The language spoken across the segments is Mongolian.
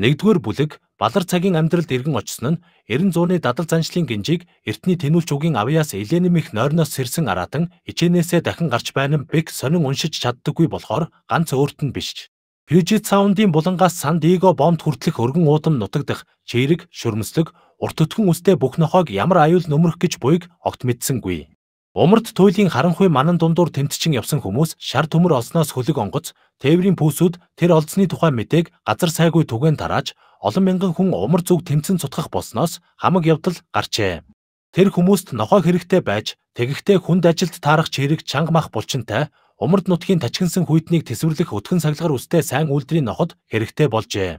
Нэгдүгээр бүлэг Балар цагийн амьдралд иргэн очсон нь 90 зууны дадал заншлын гинжийг эртний тэнүүлч үгийн авьяас Эленимих нойрноос сэрсэн араатан ичээнээсээ дахин гарч байна бэг сонин уншиж чаддаггүй болохоор ганц өөрт нь биш. Фьюжит саундын булангаас Сан Диего бомбд хүртлэх өргөн уудам нутагдах чирэг, шүрмслэг, урт өтгөн үстэй бүх нохойг ямар аюул нөмрөх гэж буйг огт мэдсэнгүй. Умард туйлын харанхуй манан дундуур тэмтчин явсан хүмүүс шар төмөр олсноос хөлөг онгоц, тээврийн пүүсүүд тэр олзны тухай мэдээг газар сайгүй түгэн тарааж олон мянган хүн умар зүг тэмцэн цутгах болсноос хамаг явдал гарчээ. Тэр хүмүүст нохой хэрэгтэй байж, тэгэхдээ хүнд ажилд таарах чирэг чанга мах булчинтай умард нутгийн тачигнсан хүйтнийг тэсвэрлэх өтгөн саглагар үстэй сайн үйлдрийн ноход хэрэгтэй болжээ.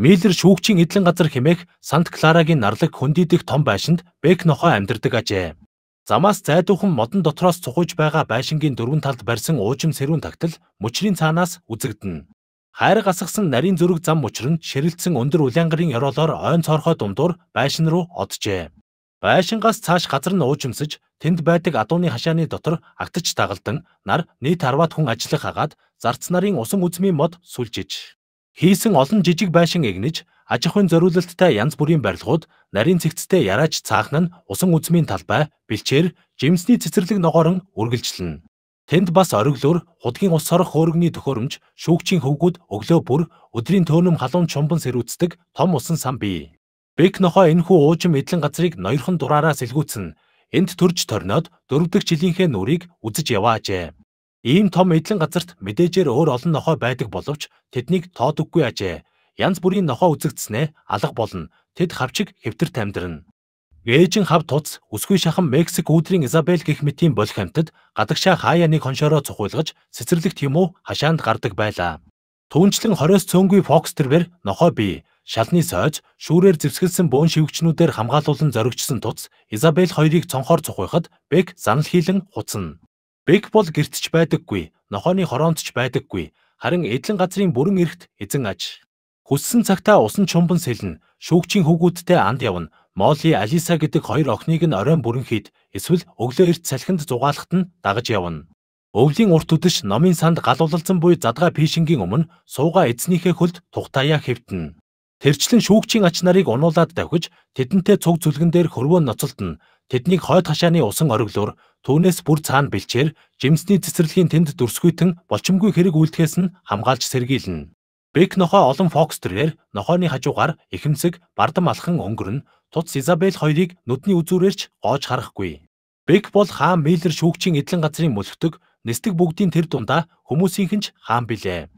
Миллер шүүгчийн эдлэн газар хэмээх Сант Кларагийн нарлаг хөндийдэх том байшинд Бек нохой амьдардаг ажээ. Замаас зайдуухан модон дотроос цухаж байгаа байшингийн дөрвөн талд барьсан уужим сэрүүн тагтал мөчрийн цаанаас үзэгдэнэ. Хайр гасгсан нарийн зөрөг зам мөчр нь ширэлтсэн өндөр улаангарын ёроолоор ойн цорхоо думдуур байшин руу оджээ. Байшингаас цааш газар нь уужимсаж тэнд байдаг адууны хашааны дотор агтж тагалдан нар нийт 10-аад хүн ажиллах хагаад зарц нарын усан үзмийн мод сүлжиж. Хийсэн олон жижиг байшин эгнэж Аж ахуйн зориулалттай янз бүрийн барилгууд, нарийн цэгцтэй яраач цаахна нь усан үзмийн талбай, бэлчээр, жимсний цэцэрлэг ногоорн үргэлжлэнэ. Тэнд бас ориглуур, худгийн ус сорох хөөргөний төхөөрөмж, шүүгчийн хөвгүүд өглөө бүр өдрийн төөнөм халуун чумбан сэрүүцдэг том усан сан бий. Бэк нохоо энхүү уужим эдлэн газрыг ноёрхон дураараа сэлгүүцэн энд төрж торноод дөрөвдөг жилийнхээ нүрийг үзэж яваажээ. Ийм том эдлэн газарт мэдээжээр өөр олон нохой байдаг боловч тэднийг тоодөггүй ажээ янз бүрийн нохоо үзэгдснээ алга болно. Тэд хавчиг хэвтэрт амьдрна. Ээжин хав туц өсгүй шахам Мексик үүдрийн Изабель гих мэтийн болох хамтад гадагшаа хаяа нэг хоншороо цохиулгаж цэцэрлэг тийм үү хашаанд гардаг байлаа. Түүнчлэн 20-с цөөнгүй Фокс тэрвэр нохоо бий. Шалны сойж шүүрээр зэвсгэлсэн бөөн шивгчнүүдээр хамгаалуулан зоригчсон туц Изабель хоёрыг цонхоор цохихад Бек занал хийлэн хуцна. Бек бол гэртч байдаггүй, нохооны хороонтч байдаггүй. Харин эдлэн газрын бүрэн эрхт эзэн аж. Хүссэн цагтаа усан чумбан сэлнэ, шүүгчийн хүүгүүдтэй анд явна. Молли Алиса гэдэг хоёр охиныг нь оройн бүрэн хийд эсвэл өглөө эрт салхинд зугаалхад нь дагаж явна. Өвлийн урт үдэш номын санд галуулалцсан буй задгаа пишингийн өмнө сууга эзнийхээ хөлд тухтаяа хэвтэн. Тэрчлэн шүүгчийн ач нарыг унуулаад давхиж тэдэнтэй цуг зүлгэн дээр хөрвөө ноцолтно. Тэднийг хойд хашааны усан ориглоор түүнээс бүр цаана бэлчээр жимсний цэцэрлэгийн тэнд дүрсгүйтэн болчимгүй хэрэг үйлдэхээс нь хамгаалж сэргийлнэ. Бек нохоо олон фокс төрээр нохооны хажуугаар ихэмсэг бардам алхан өнгөрн туц Изабель хоёрыг нүдний үзүүрээрч гоож харахгүй. Бек бол хаан Миллер шүүгчийн эдлэн газрын мөлхтөг нэстэг бүгдийн тэр дундаа хүмүүсийнхэн ч хаан билээ.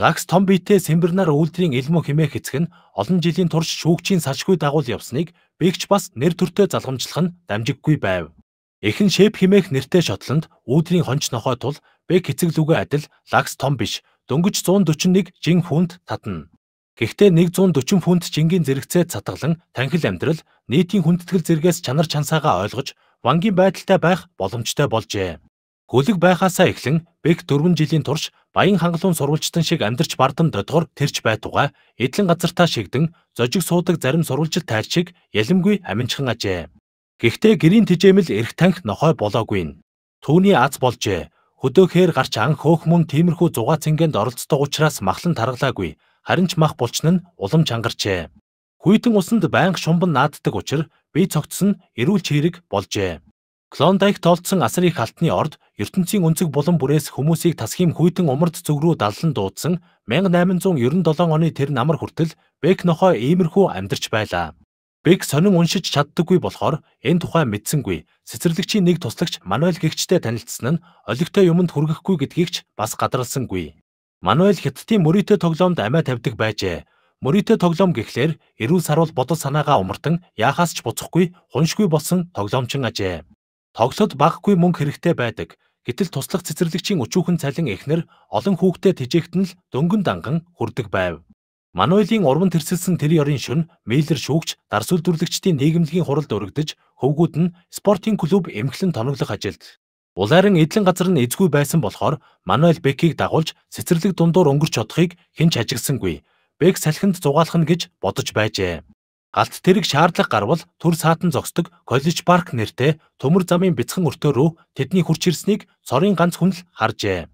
Лакс том биетэ Сэмбернар үйлдрийн элмүү хэмээх эцэг нь олон жилийн турш шүүгчийн салшгүй дагуул явсныг Бекч бас нэр төртөө залгамжлах нь дамжиггүй байв. Эхэн шэп химээх нэртэй шотланд үүдрийн хонч нохой тул Бек эцэг лүгэ адил Лакс том биш дөнгөж 141 жин фунт татна. Гэхдээ 140 фунт жингийн зэрэгцээ цатгалан танхил амьдрал нийтийн хүндэтгэл зэргээс чанар чансаагаа ойлгож вангийн байдалтай байх боломжтой болжээ. Гөлөг байхаасаа эхлэн Бек 4 жилийн турш баян хангалуун сурвалжтан шиг амьдарч бардам додгор тэрч байтугай эдлэн газартаа шигдэн зожиг суудаг зарим сурвалжил тайлч шиг ялимгүй аминчхан ажээ. Гэхдээ гэрийн тэжээмэл эрх танх нохой болоогүй. Түүний аз болжээ. Хөдөөхээр гарч ан хөөх мөн тиймэрхүү зугаа цэнгэнд оролцдог учраас махлан таргалаагүй. Харин ч мах булчин нь улам чангарчээ. Хүйтэн усанд байнга шумбан нааддаг учраа бие цогц нь эрүүл чирэг болжээ. Клондайк тоолдсон асар их алтны орд ертөнцийн өнцөг булан бүрээс хүмүүсийг тасхим хүйтэн умард зүг рүү даллан дуудсан 1897 оны тэр намар хүртэл Бэкнохо иймэрхүү амьдарч байлаа. Бэг сонин уншиж чаддаггүй болохоор энэ тухай мэдсэнгүй. Цэцэрлэгчийн нэг туслагч Мануэль гэгчтэй танилцсан нь олигтой юмд хүргэхгүй гэдгийг ч бас гадарлсангүй. Мануэль Хятадын мөрийтэй тоглоомд амиа тавьдаг байжээ. Мөрийтэй тоглоом гэхлээр эрүүл саруул бодол санаагаа умартан яахаас ч буцахгүй хуншгүй болсон тоглоомчин ажээ. Тоглоход баггүй мөнгө хэрэгтэй байдаг. Гэтэл туслах цэцэрлэгчийн өчүүхэн цалин эхнэр олон хүүхдэд тижээхтэн л дөнгөн данган хүрдэг байв. Мануэлийн урман тэрсэлсэн тэр ёрын шөнө Мейлер шүүгч дарс үйлдвэрлэгчдийн нийгэмлэгийн хуралд өргөдөж, хөвгүүд нь спортын клуб эмхлэн тоноглох ажилд Улайран эдлэн газар нь эзгүй байсан болохоор Мануэль Бекийг дагуулж цэцэрлэг дундуур өнгөрч чадахыг хэн ч ажигсангүй. Бек салхинд зугаалах нь гэж бодож байжээ. Галт тэрэг шаардлага гарвал төр саатан зогсдог коллеж парк нэртэй төмөр замын бяцхан өртөө рүү тэдний хурч ирснийг цорын ганц хүн л харжээ.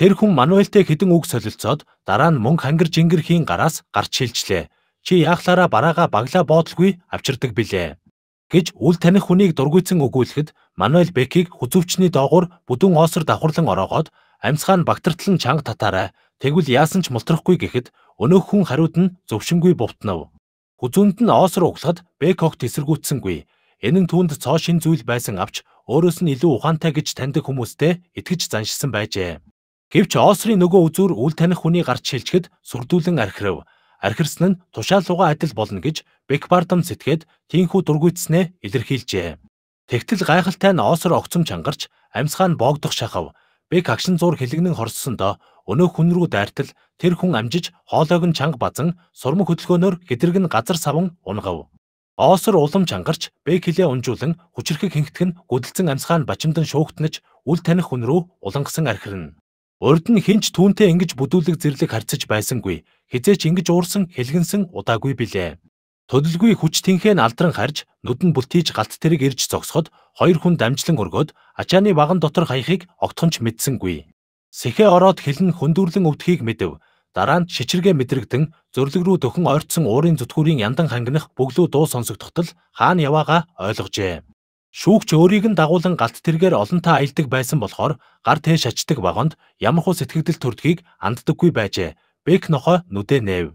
Тэр хүн Мануэльтэй хэдэн үг солилцоод дараа нь мөнгө хангар жингэрхийн гараас гарч шилжлээ. Чи яахлаараа бараагаа баглаа боодлгүй авчирдаг билээ гэж үл таних хүнийг дургүйцэн өгүүлэхэд Мануэль Бекийг хүзүвчний доогуур бүдүүн оосор давхарлан ороогоод амьсгаа нь багтартлан чанга татаарай. Тэгвэл яасан ч мултрахгүй гэхэд өнөөх хүн хариуд нь зөвшингүй бувтнав. Хүзүүнд нь оосор углахад Бек огт эсэргүүцсэнгүй. Энэ нь түүнд цоо шин зүйл байсан авч өөрөөс нь илүү ухаантай гэж таньдаг хүмүүстэй итгэж заншсан байжээ. Гэвч Оосрын нөгөө үзүүр үл таних хүний гарч шилжгэд сүрдүүлэн архирав. Архирсан нь тушаалууга адил болно гэж Бекбардам сэтгээд тийхүү дургүйцснээ илэрхийлжээ. Тэгтэл гайхалтай нь Ооср огцом чангарч амьсгаа нь боогдох шахав. Бек агшин зур хилэгнэн хорссондоо өнөө хүн рүү дайртал тэр хүн амжиж хоолойг нь чанга базан сурмаг хөдөлгөөнөөр хэдрэг нь газар саван унгав. Оосор улам чангарч бэк хилээ унжуулан хүчрэхэг хинхтгэн гүдэлцэн амсгаан бачимдан шуугтнаж үл таних хүн рүү улангасан архирна. Урд нь хинч түүнтэй ингэж бүдүүлэг зэрлэг харьцаж байсангүй. Хизээч ингэж уурсан хэлгэнсэн удаагүй билээ. Төдөлгүй хүч тэнхэн алдран харж нүд нь бүлтийж галт тэрэг ирж зогсоход хоёр хүн дамжлан өргөөд ачааны баган дотор хаяхыг огтхонч мэдсэнгүй. Сэхэ ороод хилэн хөндөрлөн өвдхийг мэдэв. Дараа нь шичргээ мэдрэгдэн зөрлөг рүү дөхөн ойртсон уурын зүтгүүрийн яндан хангинах бөглөө дуу сонсогдохтол хаана яваагаа ойлгожээ. Шүүгч өөрийг нь дагуулan галт тэргээр олонтаа аялдаг байсан болохоор гар тээ шачдаг вагонд ямархуу сэтгэгдэл төрдгийг анддаггүй байжээ. Бек нохой нүдэ нээв.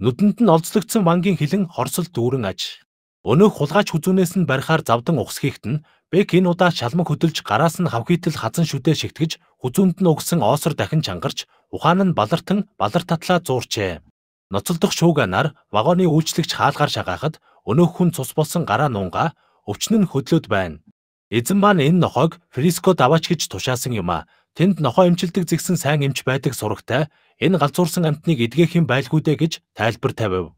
Нүдэнд нь олзлогдсон вангийн хилэн хорсол дүүрэн аж. Өнөөх хулгайч хүзүүнээс нь барихаар завдан ухс хийхэд нь Бек энэ удаа шалмаг хөдөлж гараас нь хавхитл хазан шүдэ шигтгэж хүзүүнд нь өгсөн оосор дахин чангарч ухаан нь балартан балар татлаа зуурчээ. Ноцолдох шүүганаар вагоны үйлчлэгч хаалгаар шагаахад өнөөх хүн цус болсон гараа нуунгаа өвчин нь хөдлөд байна. Эзэн маань энэ нохойг фриско даваач гэж тушаасан юм а. Тэнд нохоо эмчилдэг зэгсэн сайн эмч байдаг сурагтай энэ галзуурсан амтныг эдгэх юм байлгүй дээ гэж тайлбар тавив.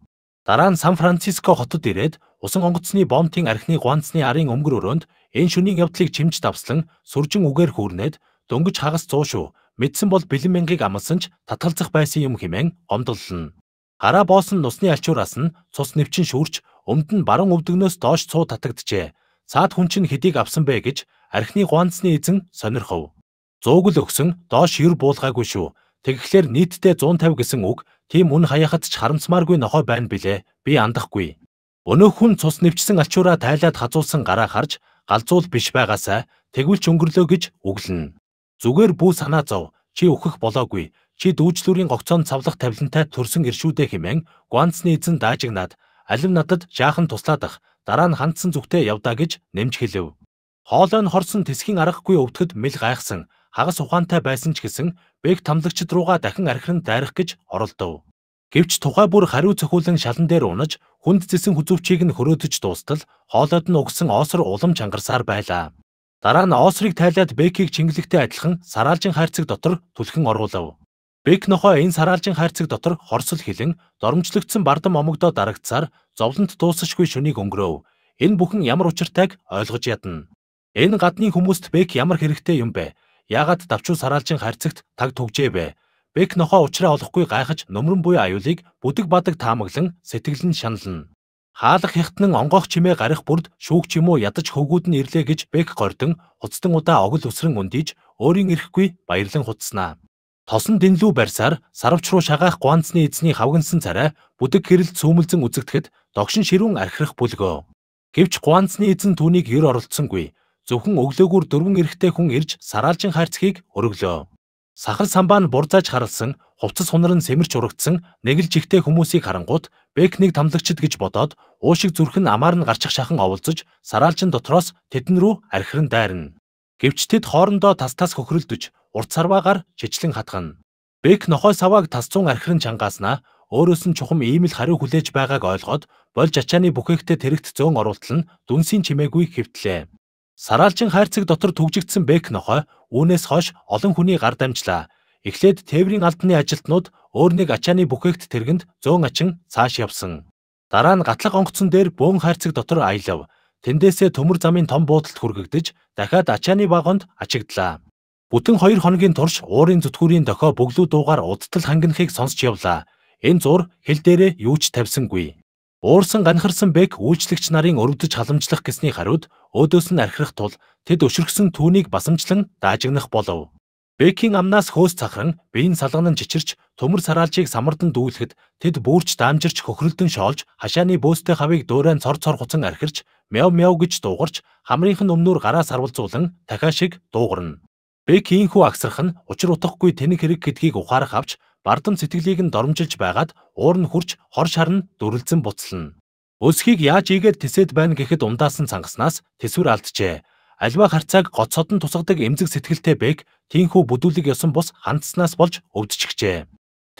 Дараа нь Сан Франциско хотод ирээд усан онгоцны бомтын архны гуанцны арын өмгөр өрөөнд энэ шүнийн явдлыг чимж давслан сүржин үгээр хүүрнээд дөнгөж хагас зуу шүү. Мэдсэн бол бэлэн мянгийг амласан ч татгалзах байсан юм хэмээн гомдлолно. Гараа боосон нусны алчуураас нь цус нэвчин шүрч Өмд нь баруун өвдгнөөс доош цуу татагджээ. Цаад хүн чинь хэдийг авсан бэ гэж архины гуанцны эзэн сонирхов. Зууг л өгсөн доош юр буулгаагүй шүү. Тэгэхлээр нийтдээ 150 гэсэн үг тийм үн хаяхад ч харамсмааргүй нохой байна билээ. Би андахгүй. Өнөөх хүн цус нэвчсэн алчуураа тайлаад хазуулсан гараа харж галзуул биш байгаасаа тэгвэл ч өнгөрлөө гэж өглөнө. Зүгээр бүү санаа зов. Чи өөхөх болоогүй. Чи дүүжлүүрийн гогцоон цавлах тавилантай төрсөн иршүүдэ хэмээн Гуанцны эзэн даажигнаад алим надад жаахан туслаад ах дараа нь хандсан зүгтээ явдаа гэж нэмж хэлв. Хоолой нь хорсон тэсхийн аргагүй өвтгөд мэл гайхсан хагас ухаантай байсан ч гэсэн бэг тамлагчд руугаа дахин архирн дайрах гэж оролдов. Гэвч тухай бүр хариу цохиулан шалан дээр унаж хүнд зэсэн хүзүвчийг нь хөрөөдөж дуустал хоолойд нь угсан оосор улам чангарсаар байлаа. Дараа нь оосрыг тайлаад бэкийг чингэлэгтэй адилхан сараалжин хайрцаг дотор түлхэн оруулав. Бек нохой энэ сараалжийн хайрцаг дотор хорсол хилэн доромжлогдсон бардам омогдоо дарагдсаар зовлонд туусашгүй шөнийг өнгөрөөв. Энэ бүхэн ямар учиртайг ойлгож ядна. Энэ гадны хүмүүст Бек ямар хэрэгтэй юм бэ? Яагаад давчуу сараалжийн хайрцагт таг түгжээ бэ? Бек нохоо ухраа олохгүй гайхаж нөмрөн буй аюулыг бүдэг бадаг таамаглан сэтгэл нь шанална. Хаалх хятнан онгоох чимээ гарах бүрд шүүгч юм уу ядаж хөвгүүд нь ирлээ гэж Бек гордон хуцтан удаа огол өсрөн өндөж өөрийн ирэхгүй баярлан хуцснаа. Тосон дэнлүү барьсаар сарвч руу шагаах гуанцны эзний хавгансан царай бүдэг гэрэл цөөмөлзөн үзэгдэхэд догшин ширүүн архирах бүлгөө. Гэвч гуанцны эзэн түүнийг ер оролцсонгүй. Зөвхөн өглөөгөр дөрвөн эрэгтэй хүн ирж сараалжин хайрцгийг өргөлөө. Сахар самбаа нь бурзааж харалсан, хувцас хунар нь сэмэрч урагдсан нэг л жигтэй хүмүүсийг харангуут Бэкнийг тамлагчд гэж бодоод уушиг зүрх нь амар нь гарчих шахан оволцож сараалжин дотроос тэдэн рүү архирн дайрна. Гэвч тэд хоорондоо тас тас хөхрөлдөж урт сарваагаар жижлэн хатгана. Бек нохой савааг тасцуун архирын чангааснаа өөрөөс нь чухам ийм л хариу хүлээж байгааг ойлгоод болж ачааны бүхээгтээ тэрэгт зөөн оруултал нь дүнсийн чимээгүй хэвтлээ. Сараалжин хайрцаг дотор түгжигдсэн Бек нохой үүнээс хойш олон хүний гар дамжлаа. Эхлээд тээврийн албаны ажилтнууд өөрнийг ачааны бүхээгт тэргэнд зөөн ачин цааш явсан. Дараа нь гатлах онгоцон дээр бөөн хайрцаг дотор аялав. Тэндээсээ төмөр замын том буудалд хүргэгдэж дахиад ачааны вагонд ачигдлаа. Бүтэн 2 хоногийн турш уурын зүтгүүрийн дохио бөглүү дуугаар удтал хангинахыг сонсч явлаа. Энэ зур хэл дээрээ юу ч тавьсангүй. Уурсан ганхарсан бэк үйлчлэгч нарын өрөвдөж халамжлах гэсний хариуд өөдөөс нь архирах тул тэд өшөргсөн түүнийг басамжлан даажигнах болов. Бэкийн амнаас хөөс цахран биеийн салганан чичирч төмөр сараалжийг самардан дүүлэхэд тэд бүрч даамжирч хөхрөлдөн шоолж хашааны бөөстэй хавийг дөөрэн цор цор хуцан архирч мяв мяв гэж дуугарч хамрынх нь өмнөр гараа сарвалзуулан дахиад шиг дуугарна. Бек ийхүү агсрах нь учир утгахгүй тэнэг хэрэг гэдгийг ухаарах авч бардам сэтгэлийг нь доромжилж байгаад уур нь хурж хор шарн дүрлэлцэн буцална. Өсхийг яаж ийгээд тесэд байна гэхэд умдаас нь цангаснаас тэсвэр алджээ. Альва харцааг гоцоод нь тусгадаг эмзэг сэтгэлтэй Бек тийхүү бүдүүлэг ёсон бус хандснаас болж өвдөчихжээ.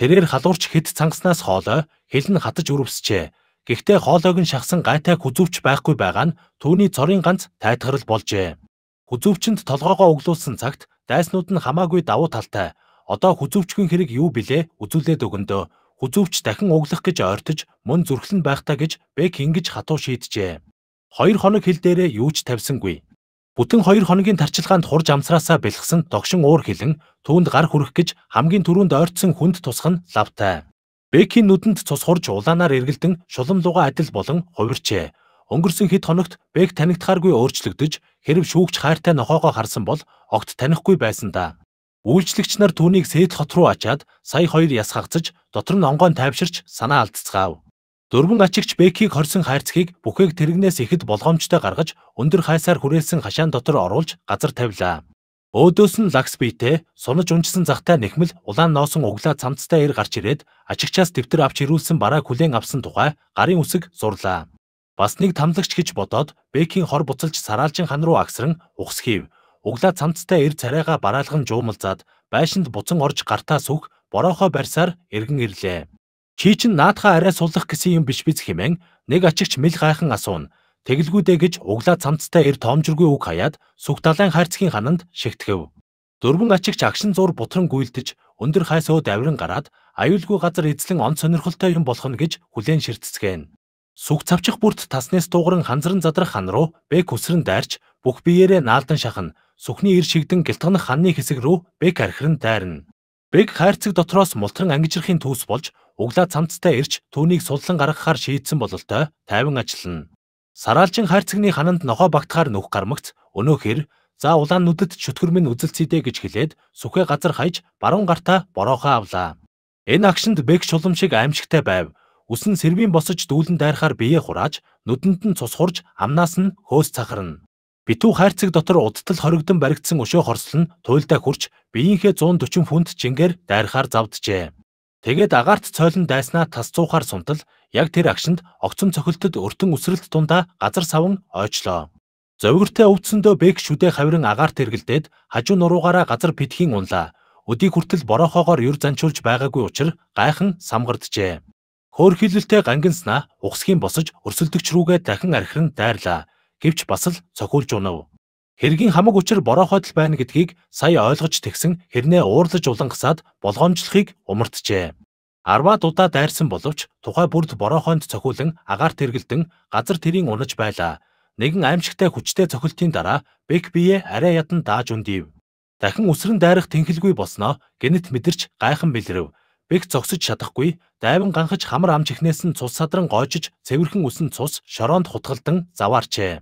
Тэрээр халуурч хэд цангаснаас хоолой хэл нь хатаж өрөвсчээ. Гэхдээ хоолойг нь шахсан гайтайг хүзүүвч байхгүй байгаа нь түүний цорын ганц тайтгарл болжээ. Хүзүүвчэнд толгоогоо өглүүлсэн цагт Дайснууд нь хамаагүй давуу талтай. Одоо хүзүүвчгийн хэрэг юу билээ? Үзүүлээд өгөндөө. Хүзүүвч дахин углах гэж ойртож, мөн зүрхлэн байхтаа гэж Бэк ингэж хатуу шийджээ. Хоёр хоног хил дээрээ юу ч тавьсангүй. Бүтэн хоёр хоногийн тарчилгаанд хурж амсраасаа бэлгсэн тогшин уур хилэн түүнд гар хүрэх гэж хамгийн түрүүнд ойртсон хүнд тусах нь лавтай. Бэкийн нүдэнд цус хурж улаанаар эргэлдэн шулам луга адил болон хувирчээ. Өнгөрсөн хэд хоногт Бек танигдхааргүй өөрчлөгдөж, хэрв шүүгч хайртай нохоогоо харсан бол огт танихгүй байсан да. Үйлчлэгч нар түүнийг Сэтл хот руу ачаад сая хоёр яс хагцаж, дотор нь онгоон тайвширч санаа алдцгаав. Дөрвөн ачигч Бекийг хорсон хайрцгийг бүхээг тэрэгнээс ихэд болгоомжтой гаргаж, өндөр хайсаар хүрээлсэн хашаан дотор оруулж газар тавилаа. Өөдөөс нь лакс бийтэй, сунаж унжсан захтай нэхмэл улаан ноосон углаа цамцтай ир гарч ирээд ачигчаас дэвтэр авч ирүүлсэн бараа хүлээн авсан тухай гарын үсэг зурлаа. Бас нэг тамлагч гэж бодоод Бэкийн хор буцалж сараалжин хан руу агсран ухс хийв. Углаа цамцтай эр царайгаа бараалхан жуумалзаад байшинд буцан орж гартаа сүх бороохоо барьсаар эргэн ирлээ. Чи чин наадхаа арай сулах гэсэн юм биш биз хэмээн нэг ачигч мэл гайхан асууна. Тэглгүүдэ гэж углаа цамцтай эр тоомжиргүй үг хаяад сүх далайн хайрцгийн хананд шигтгэв. Дөрвөн ачигч агшин зур бутран гүйлдэж өндөр хайсоо даврин гараад аюулгүй газар эзлэн он сонирхолтой юм болох нь гэж хүлээн ширтцгэн. Сүг цавчих бүрт таснаас дуугарн ханзран задрах хан руу Бэк үсрэн дайрч бүх биеэрээ наалдан шахна. Сүхний ир шигдэн гэлтгнэх ханны хэсэг рүү Бэк архирн дайрна. Бэк хайрцаг дотроос мултран ангижрахын төс болж углаа цамцтай ирж түүнийг суллан гаргахаар шийдсэн бололтой тайван ажиллана. Сараалжин хайрцагны хананд нохоо багтахаар нүх гармагц өнөөхөр за улаан нүдэд шөтгөр минь үзэлцгийдэ гэж хэлээд сүхэ газар хаяж баруун гартаа бороохон авлаа. Энэ акшнд Бэк шулам шиг аимшигтай байв. Үсэн сэрвийн босож дүүлэн дайрахаар биеэ хурааж, нүдэнд нь цус хурж, амнаас нь хөөс цахарна. Битүү хайрцаг дотор удтал хоригдсон баригдсан өшөө хорслон туйлдаа хурч биеийнхээ 140 фунт жингээр дайрахаар завджээ. Тэгээд агаарт цойлон дайснаа тас цуухаар сунтал яг тэр агшинд огцом цохилтод өртөн үсрэлт дундаа газар саван ойчлоо. Зовгөртэй өвдсөндөө бэг шүдэ хаврын агаарт эргэлдээд хажуу нуруугаараа газар битгийн унлаа. Өдийг хүртэл борохоогоор юр занчуулж байгаагүй учраа гайхан самгарджээ. Хөөрхилэлтэй гангинснаа ухсхийн босож өрсөлдөгч рүүгээ дахин архирн дайрлаа. Гэвч бас л цохиулж унав. Хэргийн хамаг учир борохойд л байна гэдгийг сая ойлгож тэгсэн хэрнээ уурлаж улангасаад болгоомжлохыг умартжээ. 10-а дудаа дайрсан боловч тухай бүрд борохойд цохиулан агаар тэргэлдэн газар тэрийн унаж байлаа. Нэгэн аимшигтай хүчтэй цохилтын дараа Бэк бие арай ядан дааж өндив. Дахин үсрэн дайрах тэнхэлгүй болсноо гэнэт мэдэрч гайхан бэлрэв бэг зогсож чадахгүй дайван ганхаж хамар амж ихнээс нь цус садран гоожиж цэвэрхэн үсэн цус шороонд хутгалдан заваарчээ.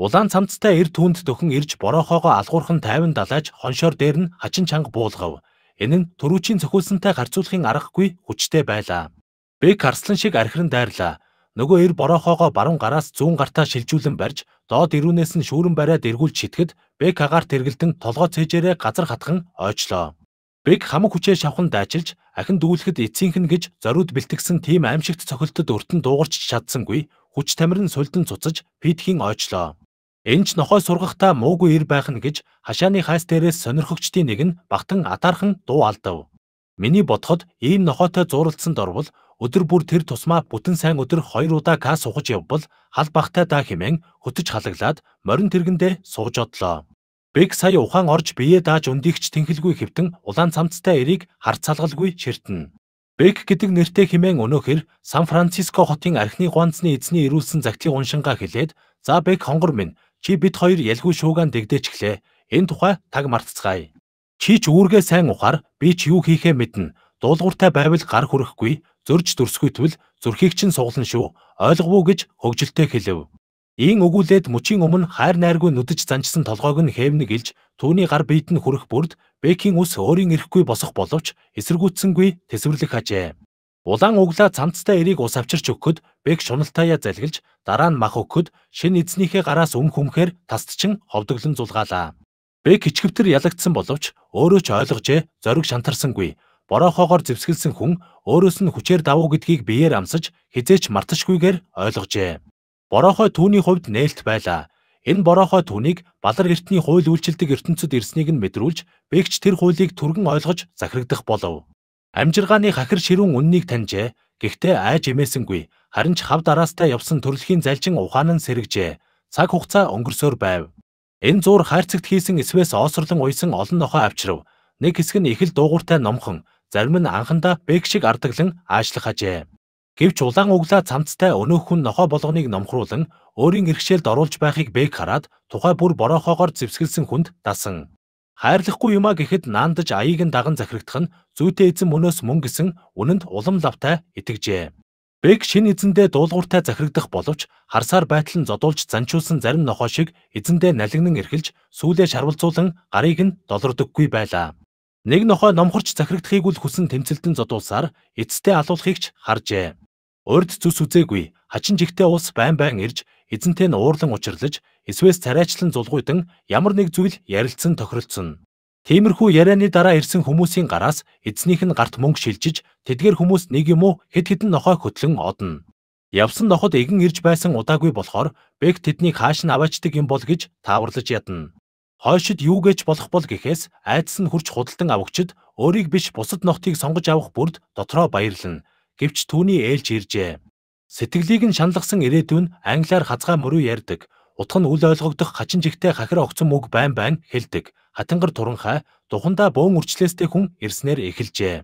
Улаан цамцтай эр түнд дөхөн ирж бороохоогоо алгуурхан тайван далааж хоншоор дээр нь хачин чанга буулгав. Энэ нь төрүүчийн цохиулсантай харьцуулахын аргагүй хүчтэй байлаа. Бэг харслан шиг архиран дайрлаа. Нөгөө эр бороохоогоо баруун гараас зүүн гартаа шилжүүлэн барьж доод ирүүнээс нь шүүрэн бариад эргүүлж читгэд бэг хагаар тэргэлдэн толгой цээжээрээ газар хатхан ойчлоо. Бэг хамаг хүчээр шавхан дайчилж ахин дүүлэхэд эцсийнх нь гэж зориуд бэлтгэсэн тийм аимшигт цохилтод өртөн дуугарч чадсангүй хүч тамирн сулдан цуцаж питхийн ойчлоо. Энд ч нохой сургахтаа муугүй ир байх нь гэж хашааны хайс дээрээс сонирхогчдын нэг нь багтан атаархан дуу алдав. Миний бодоход ийм нохойтой зууралдсан дорвол өдөр бүр тэр тусмаа бүтэн сайн өдөр хоёр удаа каа сухаж явбал хал бахтай да хэмээн хөтөж халаглаад морин тэргэндээ сууж одлоо. Бэг сая ухаан орж биеэ дааж өндийгч тэнхэлгүй хэвтэн улаан цамцтай эрийг харцалгалгүй ширтэн. Бэг гэдэг нэртэй хэмээн өнөөхөр Сан Франциско хотын архны гонцны эзний ирүүлсэн загтыг уншингаа хэлээд за Бэг хонгор минь чи бид хоёр ялгүй шуугаан дэгдээчглээ. Энэ тухай таг мартцгаая. Чи ч үүргээ сайн ухаар би ч юу хийхээ мэднэ. Дуулууртай байвал гар хүрэхгүй, зөрж дүрсгүй твэл зүрхийг чинь суглан шүү. Ойлгов уу гэж хөгжилтэй хэлв. Ийм өгүүлээд мөчийн өмнө хайр найргүй нүдэж занчсан толгойг нь хээвнэг илж түүний гар биед нь хүрэх бүрд Бэкийн ус өөрийн эрэхгүй босох боловч эсэргүүцсэнгүй тэсвэрлэх ажээ. Улаан углаа цамцтай эрийг ус авчирч өгөхөд Бэк шуналтаая залгилж дараа нь мах өгөхөд шин эзнийхээ гараас өмх өмхөр тасдчин ховдөглөн зулгаалаа. Бэк хичгвтер ялагдсан боловч өөрөө ч ойлгожээ зориг шантарсангүй. Бороохоогоор зэвсгэлсэн хүн өөрөөс нь хүчээр давуу гэдгийг биеэр амсаж хизээч марташгүйгээр ойлгожээ. Бороохой түүний хувьд нээлт байлаа. Энэ бороохой түүнийг Балар гертний хууль үйлчилдэг ертөнцид ирснийг нь мэдрүүлж, бэгч тэр хуулийг түргэн ойлгож захирагдах болов. Амжиргааны хахир ширүүн үннийг таньжээ. Гэхдээ айж эмээсэнгүй. Харин ч хав дараастай явсан төрөлхийн залжин ухаан нь сэргэжээ. Цаг хугацаа өнгөрсөөр байв. Энэ зуур хайрцагт хийсэн эсвээс оосрлон уйсан олон нохоо авчрав. Нэг хэсэг нь их л дуугартай номхон, зарим нь анхандаа бэг шиг ардаглан аашлах ажээ. Гэвч улаан углаа цамцтай өнөөх хүн нохоо болгоныг номхруулан өөрийн эрхшээлд оруулж байхыг бэг хараад тухай бүр бороохоогоор зэвсгэлсэн хүнд дасан. Хайрлахгүй юмаа гэхэд наандаж аяыг нь даган захирагдах нь зүйтэй эзэн мөнөөс мөн гэсэн үнэнд улам лавтай итгэжээ. Бэг шин эзэндээ дуулууртай захирагдах боловч харсаар байтал нь зодуулж занчуулсан зарим нохоо шиг эзэндээ налигнан эрхэлж сүүлээ шарвалзуулан гарыг нь долордоггүй байлаа. Нэг нохой номхорч захирагдахыг л хүсэн тэмцэлдэн зодуулсаар эцсдээ алуулахыг ч харжээ. Урд зүс үзээгүй хачин жигтэй ус байн байн ирж эзэнтэй нь уурлан учирлаж эсвэл царайчлан зулгуйтан ямар нэг зүйл ярилцсан тохиролцсон. Тиймэрхүү ярианы дараа ирсэн хүмүүсийн гараас эзнийх нь гарт мөнгө шилжиж, тэдгээр хүмүүс нэг юм уу хэд хэдэн нохой хөтлөн одно. Явсан ноход эгэн ирж байсан удаагүй болохоор Бэк тэднийг хааш нь аваачдаг юм бол гэж тааварлаж ядна хойшид юу гэж болох бол гэхээс айдас нь хурж худалдан авагчид өөрийг биш бусад ногтыг сонгож авах бүрд дотроо баярлна. Гэвч түүний ээлж иржээ. Сэтгэлийг нь шаналгасан ирээдүйн англиар хазгаа мөрөө ярьдаг. Утх нь үл ойлгогдох хачин жигтэй хахир огцом үг байн байн хэлдэг. Хатангар туранхай духандаа бөөн үрчлээстэй хүн ирснээр эхэлжээ.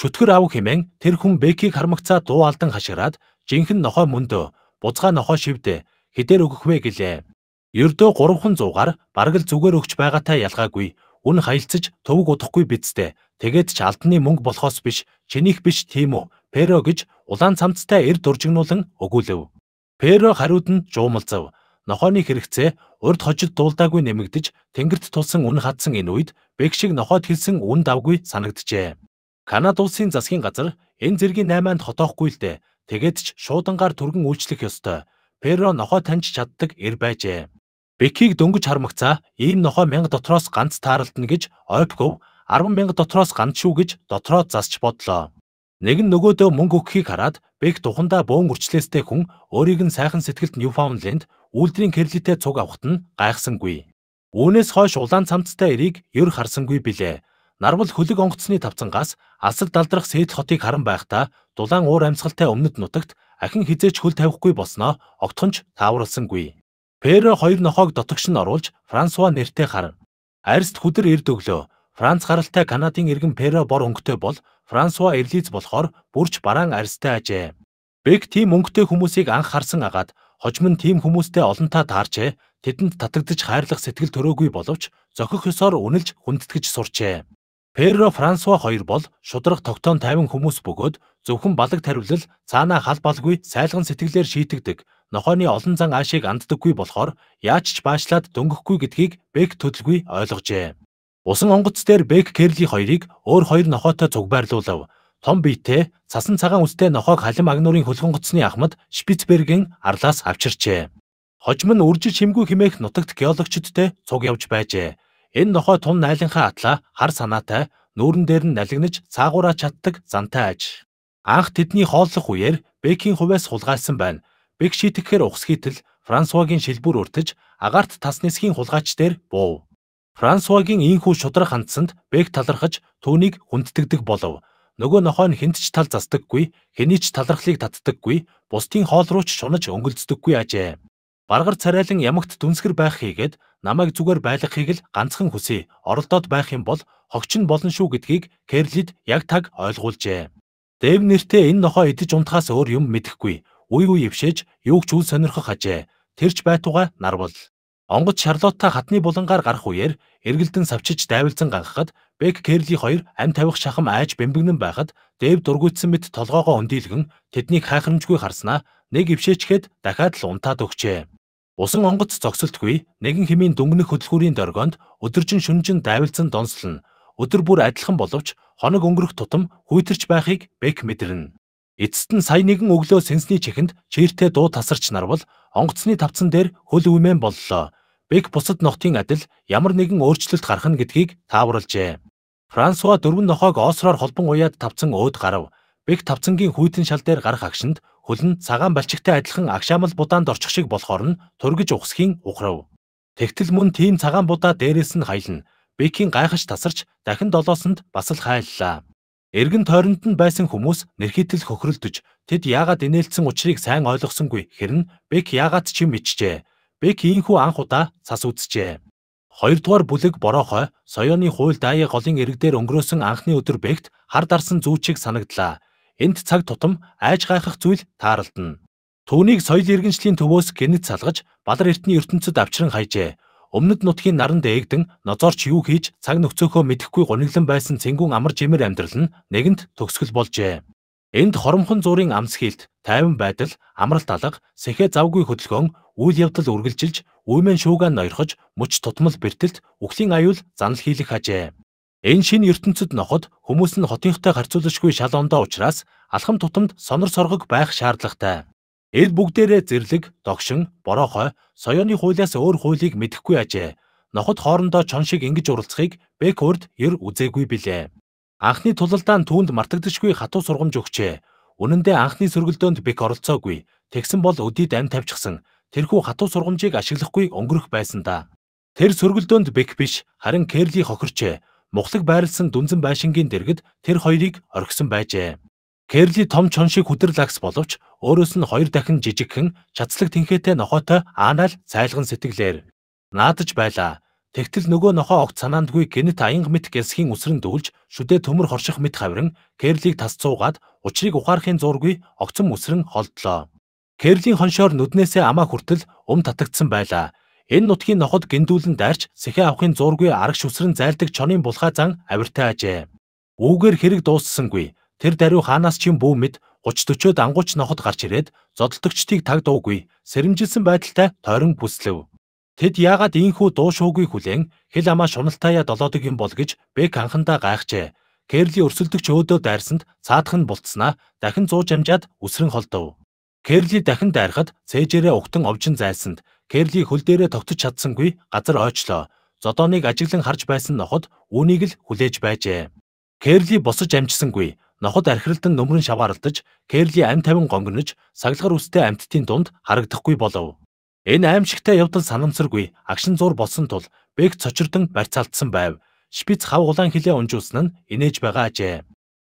Чөтгөр авг хэмээн тэр хүн Бекийг хармагцаа дуу алдан хашгираад жинхэнэ нохой мөндөө буцгаа нохой шивдэ хэдээр өгөх вэ гэлээ. Ердөө 300-аар бараг л зүгээр өгч байгаатай ялгаагүй. Үн хаилцаж төвөг удахгүй бидтэй. Тэгээд ч алдны мөнгө болохоос биш, чинийх биш тийм үү? Перо гэж улаан цамцтай эр дуржигнуулан өгүүлэв. Перо хариуд нь жуумалзав. Нохооны хэрэгцээ урд хожид дуулдаагүй нэмэгдэж, тэнгэрт тулсан үн хадсан энэ үед бэг шиг нохоод хэлсэн үн давгүй санагджээ. Канад улсын засгийн газар энэ зэргийн 8-нд хотоохгүй л дээ. Тэгээд ч шуудангаар түргэн үйлчлэх ёстой. Перо нохоо таньж чаддаг эр байжээ. Бекийг дөнгөж хармагцаа ийм нохой мянга дотроос ганц тааралдана гэж ойпгов 10 мянга дотроос ганц шүү гэж дотроо засч бодлоо. Нэг нь нөгөөдөө мөнгө өгөхийг хараад Бек тухандаа бөөн үрчлээстэй хүн өөрийг нь сайхан сэтгэлд Newfoundland үйлдрийн кэрлитэй цуг авахт нь гайхсангүй. Үүнээс хойш улаан цамцтай эрийг ер харсангүй билээ. Нарвал хөлөг онгоцны тавцангаас алсаг далдрах Сэтл хотыг харан байхдаа дулаан уур амьсгалтай өмнөд нутагт ахин хизээч хөл тавихгүй болсноо огтхонч тааварласангүй. Перо хоёр нохоог дотогш нь оруулж Франсуа нэртэй гарна. Арст хүдэр эрд өглөө Франц гаралтай Канадын иргэн Перо бор өнгөтэй бол Франсуа Эрлиз болохоор бүрч бараан арстай ажээ. Бэг тийм өнгөтэй хүмүүсийг анх харсан агаад хожим нь тийм хүмүүстэй олонтаа таарчээ. Тэдэнд татагдж хайрлах сэтгэл төрөөгүй боловч зохих ёсоор үнэлж хүндэтгэж сурчээ. Перо Франсуа хоёр бол шудраг тогтоон тайван хүмүүс бөгөөд зөвхөн балаг тариулал цаанаа халбалгүй сайлган сэтгэлээр шийтгдэг нохооны олон зан аашийг анддаггүй болохоор яаж ч баашлаад дөнгөхгүй гэдгийг Бек төдөлгүй ойлгожээ. Усан онгоц дээр Бек Керли хоёрыг өөр хоёр нохоотой зугбайрлуулав. Том биетэй, цасан цагаан үстэй нохоог халим агнуурын хөлхөнгоцны ахмад Шпицбергийн арлаас авчирчээ. Хожим нь үржиж хэмгүй химээх нутагт геологчдтэй цуг явж байжээ. Энэ нохоо тун найланхаа атлаа хар санаатай нүүрэн дээр нь налигнаж цаагаараа чатдаг зантай аж. Анх тэдний хооллох үеэр Бекийн хувиас хулгайсан байна. Бэг шийтгэхээр ухс хийтэл Франсуагийн шилбүр өртөж агаарт таснисхийн хулгайч дээр буув. Франсуагийн ийхүү шудраг хандсанд Бэг талархаж түүнийг хүндтгэдэг болов. Нөгөө нохой нь хинтч тал засдаггүй, хэний ч талархлыг татдаггүй, бусдын хоол руу ч шунаж өнгөлдсдөггүй ажээ. Баргар царайлан ямагт дүнсгэр байх хийгээд намайг зүгээр байлгахыг л ганцхан хүсье. Оролдоод байх юм бол хогч нь болно шүү гэдгийг Кэрлид яг таг ойлгуулжээ. Дэв нэртэ энэ нохоо идэж унтахаас өөр юм мэдэхгүй үй үй өвшөөж юуг ч үл сонирхох ажээ. Тэрч байтугаа нар бол. Онгоц Шарлотта хатны булангаар гарах үеэр эргэлдэн савчиж дайвалцсан гангахад Бек Керли хоёр ам тавих шахам айж бэмбэгнэн байхад Дэв дургуйтсан мэт толгоогоо өндийлгэн тэднийг хайхрамжгүй харснаа нэг өвшөөчгэд дахиад л унтаад өгчээ. Усан онгоц зогсолтгүй нэгэн хэмийн дүнгэнэх хөдөлгүүрийн дөргөөнд өдөржин шүнжин дайвалцсан донслоно. Өдөр бүр адилхан боловч хоног өнгөрөх тутам хүйтэрч байхыг Бек мэдэрнэ. Эцэст нь сая нэгэн өглөө сэнсний чихэнд чийртэй дуу тасарч нарвал онгоцны тавцан дээр хөл өвмэн боллоо. Бек бусад нохтын адил ямар нэгэн өөрчлөлт гарах нь гэдгийг тааварлжээ. Франсуа дөрвөн нохоог оосроор холбон уяад тавцан өөд гарав. Бек тавцангийн хүйтэн шал дээр гарах агшинд хөл нь цагаан балчигтай адилхан агшаамал будаанд орчих шиг болохоор нь тургиж ухсхийн ухрав. Тэгтэл мөн тийм цагаан будаа дээрээс нь хайлна. Бекийн гайхаж тасарч дахин долоосонд бас л хайллаа. Эргэн тойронд нь байсан хүмүүс нэрхитэл хохиролдож тэд яагаад инээлсэн учрыг сайн ойлгосонгүй хэрнэ Бек яагаад ч юм ичжээ. Бек ийхүү анх удаа цас үзжээ. Хоёрдугаар бүлэг борохой соёоны хууль даяа голын иргдээр өнгөрөөсөн анхны өдөр Бэгт хар дарсан зүүчийг санагдлаа. Энд цаг тутам айж гайхах зүйл тааралдана. Төвнийг соёл иргэншлийн төвөөс гэнэт салгаж Балар эртний ертөнцид авчран хайжээ. Өмнөд нутгийн наран дээгдэн нозорч юу хийж цаг нөхцөөхөө мэдэхгүй гониглан байсан цэнгүүн амар жимээр амьдрал нь нэгэнт төгсгөл болжээ. Энд хоромхон зуурын амс хийлт, тайван байдал, амралт алга, сэхэ завгүй хөдөлгөөн, үйл явдал үргэлжилж, үеийн шуугаан ноёрхож, мөч тутмал бэртэлт, өхлийн аюул занал хийлэх хажээ. Энэ шинэ ертөнцид ноход хүмүүс нь хотынхтай харьцуулажгүй шал ондоо учраас алхам тутамд сонор соргог байх шаардлагатай. Ил бүгдээрээ зэрлэг, догшин, бороохой, соёоны хуулиас өөр хуулийг мэдэхгүй ажээ. Ноход хоорондоо чон шиг ингэж уралцахыг Бэк урд ер үзээгүй билээ. Анхны тулалдаан түүнд мартагдчихгүй хатуу сургамж өгчээ. Үнэндээ анхны сөргөлдөөнд Бэк оролцоогүй. Тэгсэн бол өдид ам тавьчихсан. Тэрхүү хатуу сургамжийг ашиглахгүй өнгөрөх байсан да. Тэр сөргөлдөөнд Бэк биш, харин Кэрли хохирчээ. Мухлаг байрлсан дүнзэн байшингийн дэргэд тэр хоёрыг орхисон байжээ. Кэрли том чон шиг хүдрэл агс боловч өөрөөс нь хоёр дахин жижигхэн чацлаг тэнхээтэй нохотой аанаал цайлган сэтгэлээр наадаж байлаа. Тэгтэл нөгөө нохоо огт санаандгүй гинэт аянг мэт гялсхийн үсрэн дүүлж шүдээ төмөр хорших мэт хаврын Кэрлийг тасцуугаад учрыг ухаарахын зургүй огцом үсрэн холдлоо. Кэрлийн хоншоор нүднээсээ амаа хүртэл өм татагдсан байлаа. Энэ нутгийн ноход гиндүүлэн дайрч сэхээ авахын зургүй арагш үсрэн зайлдаг чонын булхаа зан авиртай ажээ. Үүгээр хэрэг дууссангүй Тэр даруй хаанаас ч юм бүү мэд 30 40-од ангууч ноход гарч ирээд зодтолтогчдыг таг дуугүй сэрэмжилсэн байдалтай тойрон бүслэв. Тэд яагаад ийхүү дуушуугүй хүлээн хэл амаа шуналтай долоодог юм бол гэж Бэк анхандаа гайхжээ. Кэрли өрсөлдөгч өөдөө дайрсанд цаадах нь бултснаа дахин 100 жамжаад үсрэн холдов. Кэрли дахин дайрахад цээжээрээ угтан овжин зайлсанд Кэрли хөл дээрээ тогтож чадсангүй газар ойчлоо. Зодоныг ажиглан харж байсан ноход үүнийг л хүлээж байжээ. Кэрли босож амжсангүй ноход архиралдан нөмрөн шавааралдаж, Кэрли ам тавин гонгинож, саглагар үстэй амьтдын дунд харагдахгүй болов. Энэ аимшигтай явдал санамсаргүй, агшин зур болсон тул Бек цочирдон барьцаалтсан байв. Шпиц хав улаан хилээ унжуулсан нь инээж байгаа ажээ.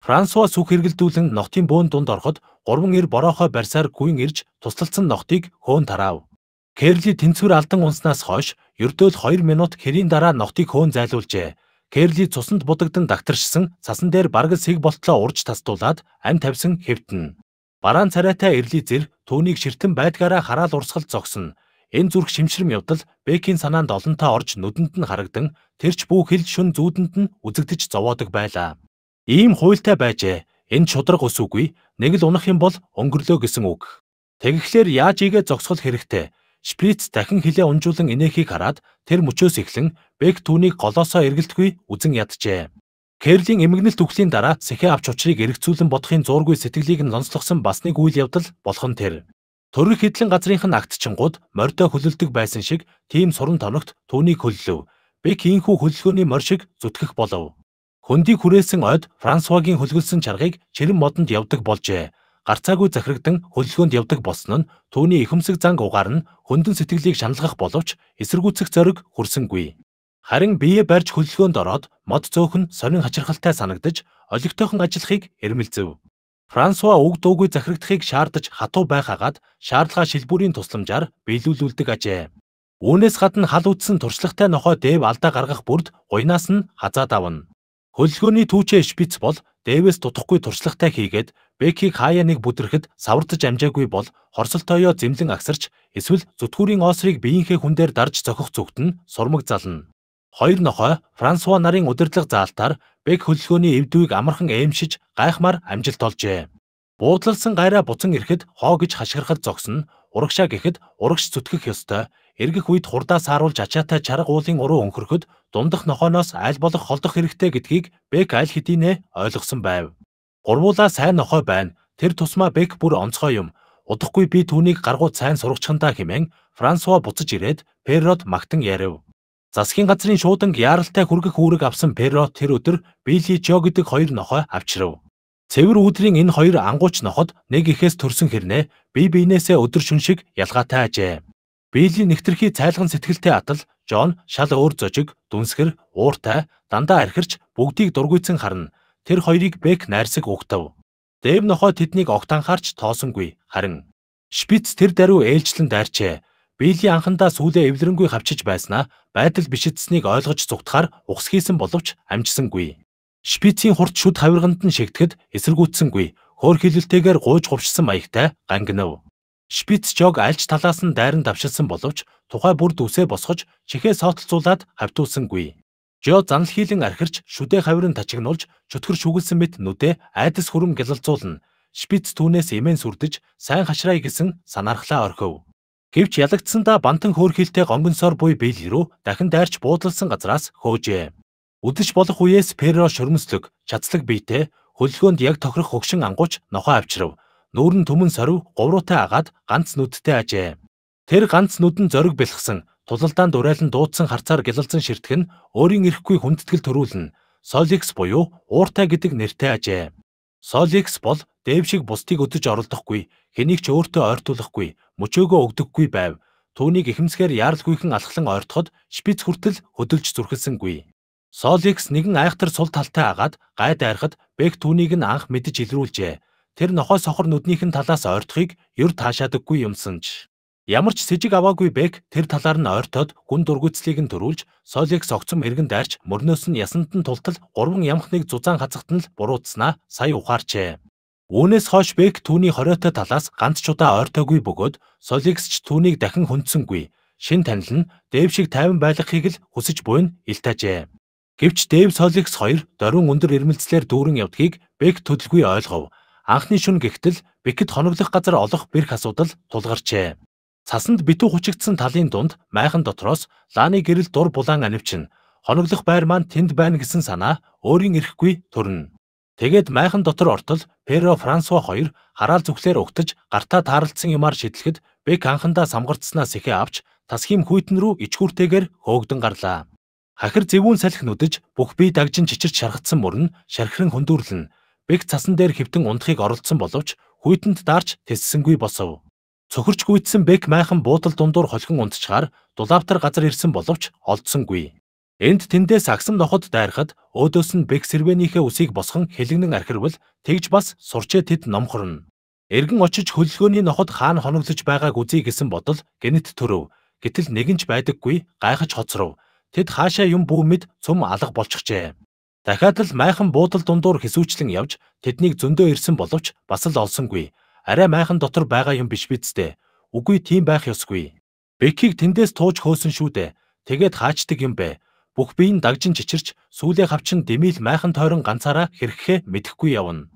Франсуа сүх хэргэлдүүлэн ногтын бөөн дунд ороход гурван эр бороохой барьсаар гүйн ирж туслалцсан ногтыг хөөн тарав. Кэрли тэнцвэр алдан унснаас хойш ердөө л 2 минут хэрийн дараа ногтыг хөөн зайлуулжээ. Кэрли цусанд будагдан дагтаршсан цасан дээр бараг сэг болтлоо урж тасдуулаад ам тавьсан хэвтэн. Бараан царайтай Эрли зэр түүнийг ширтэн байдгаараа хараал урсгал зогсно. Энэ зүрх шимшрэм явдал Бэкийн санаанд олонтаа орж нүдэнд нь харагдан тэрч бүх хил шүн зүүдэнд нь үзэгдэж зовоодог байлаа. Ийм хуйлтай байжээ. Энэ чудраг ус үгүй. Нэг л унах юм бол өнгөрлөө гэсэн үг. Тэгэхлээр яаж игээ зогсгол хэрэгтэй. Шприц дахин хилээ унжуулан инээхийг хараад тэр мөчөөс эхлэн Бек түүнийг голоосоо эргэлдэхгүй үзэн яджээ. Кэрлийн эмгэнэлт өглийн дараа сэхээ авч учрыг эргцүүлэн бодохын зургүй сэтгэлийг нь лонцлогсон бас нэг үйл явдал болох нь тэр. Төрөх хэдлэн газрынх нь агтчингууд морьтой хөлөлдөг байсан шиг тийм суран тоногт түүнийг хөллөв. Бек ийхүү хөллөгөөний морь шиг зүтгэх болов. Хөндийг хүрээсэн ойд Франсуагийн хөлгөлсөн чаргыг чирэн модонд явдаг болжээ гарцаагүй захирагдан хөдөлгөөнд явдаг болсон нь түүний ихэмсэг занг угаар нь хөндөн сэтгэлийг шаналгах боловч эсэргүүцэх зориг хүрсэнгүй. Харин бие барьж хөдөлгөөнд ороод мод зөөх нь сонин хачирхалтай санагдаж олигтойхон ажиллахыг эрмэлзэв. Франсуа үг дуугүй захирагдахыг шаардаж хатуу байхагаад шаардлага шилбүрийн тусламжаар биелүүлүүлдэг ажээ. Үүнээс гадна хал үтсэн туршлагатай нохой дээв алдаа гаргах бүрд уйнаас нь хазаад авна. Хөлгөөний түүчээ шпиц бол дээвээс тутахгүй туршлагатай хийгээд Бекийг хаяа нэг бүдрэхэд саврдаж амжаагүй бол хорсолтойо зэмлэн агсарч эсвэл зүтгүүрийн оосрыг биеийнхээ хүн дээр дарж цохих зүгт нь сурмаг зална. Хоёр нохой Франсуа нарын удирдлага заалтаар Бек хөдөлгөөний эвдвийг амархан ээмшиж гайхмаар амжилт олжээ. Буудлалсан гайраа буцан ирэхэд хоо гэж хашгирахад зогсно, урагшаа гэхэд урагш зүтгэх ёстой. Эргэх үед хурдаа сааруулж ачаатай чарга уулын уруу өнхөрөхөд дундах нохоноос аль болох холдох хэрэгтэй гэдгийг Бек аль хэдийнэ ойлгосон байв. Гурвуулаа сайн нохой байна. Тэр тусмаа Бек бүр онцгой юм. Удахгүй би түүнийг гаргууд сайн сургачихандаа хэмээн Франсуа буцаж ирээд Перрод магтан ярив. Засгийн газрын шууданг яаралтай хүргэх үүрэг авсан Перрод тэр өдөр Билли Жо гэдэг хоёр нохой авчирв. Цэвэр үүдрийн энэ хоёр ангууч ноход нэг ихээс төрсөн хэрнээ бие биенээсээ өдөр шүн шиг ялгаатай ажээ. Билли нэгтрхий цайлган сэтгэлтэй атал, Жон шал өөр зожиг, дүнсгэр, ууртай, дандаа архирч бүгдийг дургүйцэн харна тэр хоёрыг Бек найрсаг угтав. Дэв нохой тэднийг огт анхаарч тоосонгүй. Харин Шпиц тэр даруй ээлжлэн дайрчээ. Билли анхандаа сүүлээ эвлэрэнгүй хавчиж байснаа байдал бишидсэнийг ойлгож зүгтахаар ухс хийсэн боловч амжсангүй. Шпицийн хурд шүд хавирганд нь шигтгэд эсэргүүцсэнгүй. Хөөр хилэлтэйгээр гууж хувшсан маягтай гангинав. Шпиц жог альч талаас нь дайран давшилсан боловч тухай бүр дүсээ босгож чихээ соотлцуулаад хавтуулсангүй. Жо занл хийлэн архирч шүдэ хавирын тачигнуулж чөтгөр шүгэлсэн мэт нүдэ айдас хөрөм гялалзуулна. Шпиц түүнээс эмэн сүрдэж сайн хашраая гэсэн санаархлаа орхив. Гэвч ялагдсандаа бантан хөөрхилтэй гонгонсоор буй биел рүү дахин дайрч буудлалсан газраас хөөжээ. Үдэж болох үеэс перо шөрмөслөг, чацлаг биетэй хөлгөөнд яг тохирох хөгшин ангууч нохоо авчрав. Нүүр нь төмөн сорив, гувруутай агаад ганц нүдтэй ажээ. Тэр ганц нүд нь зориг бэлгсэн, тулалдаанд урайлан дуудсан харцаар гялалзан ширтэх нь өөрийн эрхгүй хүндэтгэл төрүүлнэ. Solix буюу ууртай гэдэг нэртэй ажээ. Solix бол дээв шиг бусдыг өдөж оролдохгүй, хэнийг ч өөртөө ойртуулахгүй, мөчөөгөө өгдөггүй байв. Төвнийг ихэмсгээр яаралгүйхэн алхлан ойртоход шпиц хүртэл хөдөлж зүрхэлсэнгүй. Solix нэгэн айхтар сул талтай агаад гайд айрахад Бэк түүнийг нь анх мэдж илрүүлжээ. Тэр нохой сохор нүднийхэн талаас ойртохыг ер таашаадаггүй юмсан ч. Ямар ч с ิจ г аваагүй Бэк тэр талаар нь ойртоод гүн дургүйцлийг нь төрүүлж Солийг согцом эргэн дайрч мөрнөөс нь ясант нь тултал 3 ямхныг зузаан хазахт нь л буруутснаа сая ухаарчээ. Үүнээс хойш Бэк түүний хориотой талаас ганц ч удаа ойртоогүй бөгөөд Солигс ч түүнийг дахин хүндсэнгүй. Шин танил нь Дэв шиг тайван байлгахыг л хүсэж буй нь илтаажээ. Гэвч Дэв Солигс 2 дөрвөн өндөр ирмэлцлэр дүүрэн явдгийг Бэк төдөлгүй ойлгов. Анхны шүн гихтэл Бэкэд хоноглох газар олох бэрх асуудал тулгарчээ. Сасанд битүү хүчигдсэн талын дунд майхан дотроос лааны гэрэл дур булаан анивчин хоноглох байр маань тэнд байна гэсэн санаа өөрийн эрэхгүй төрнө. Тэгээд майхан дотор ортол Перо Франсуа хоёр хараал зүглээр угтаж гартаа тааралцсан юмар шидлэхэд Бек анхандаа самгарцснаа сэхэ авч тасхим хүйтэн рүү ичгүүртэйгээр хөөгдөн гарлаа. Хахир зэвүүн салхи нүдэж бүх бие дагжин чичирч шаргатсан мөрн шархирэн хөндүүрлэн Бек цасан дээр хэвтэн унтахыг оролдсон боловч хүйтэнд дарч тэссэнгүй босов. Цохирч гүйтсэн Бек майхан буудлын дундуур холхон унтчихаар дулаавтар газар ирсэн боловч олдсонгүй. Энд тэндээ сагсам ноход дайрахад өөдөөс нь Бек сэрвэнийхээ үсийг босгон хилэгнэн архирвал тэгж бас сурчээ тэд номхорно. Эргэн очиж хөллгөөний ноход хаана хоноглож байгааг үзье гэсэн бодол гэнэт төрөв. Гэтэл нэгэн ч байдаггүй гайхаж хоцров. Тэд хаашаа юм бүгмэд цум алга болчихжээ. Дахиад л майхан буудлын дундуур хэсүүчлэн явж тэднийг зөндөө ирсэн боловч бас л олсонгүй арай майхан дотор байгаа юм биш биз дээ. Үгүй тийм байх ёсгүй. Бекийг тэндээс тууж хөөсөн шүү дээ. Тэгээд хаачдаг юм бэ. Бүх биеийн дагжин чичирч сүүлээ хавчин дэмийл майхан тойрон ганцаараа хэрхэхээ мэдэхгүй явна.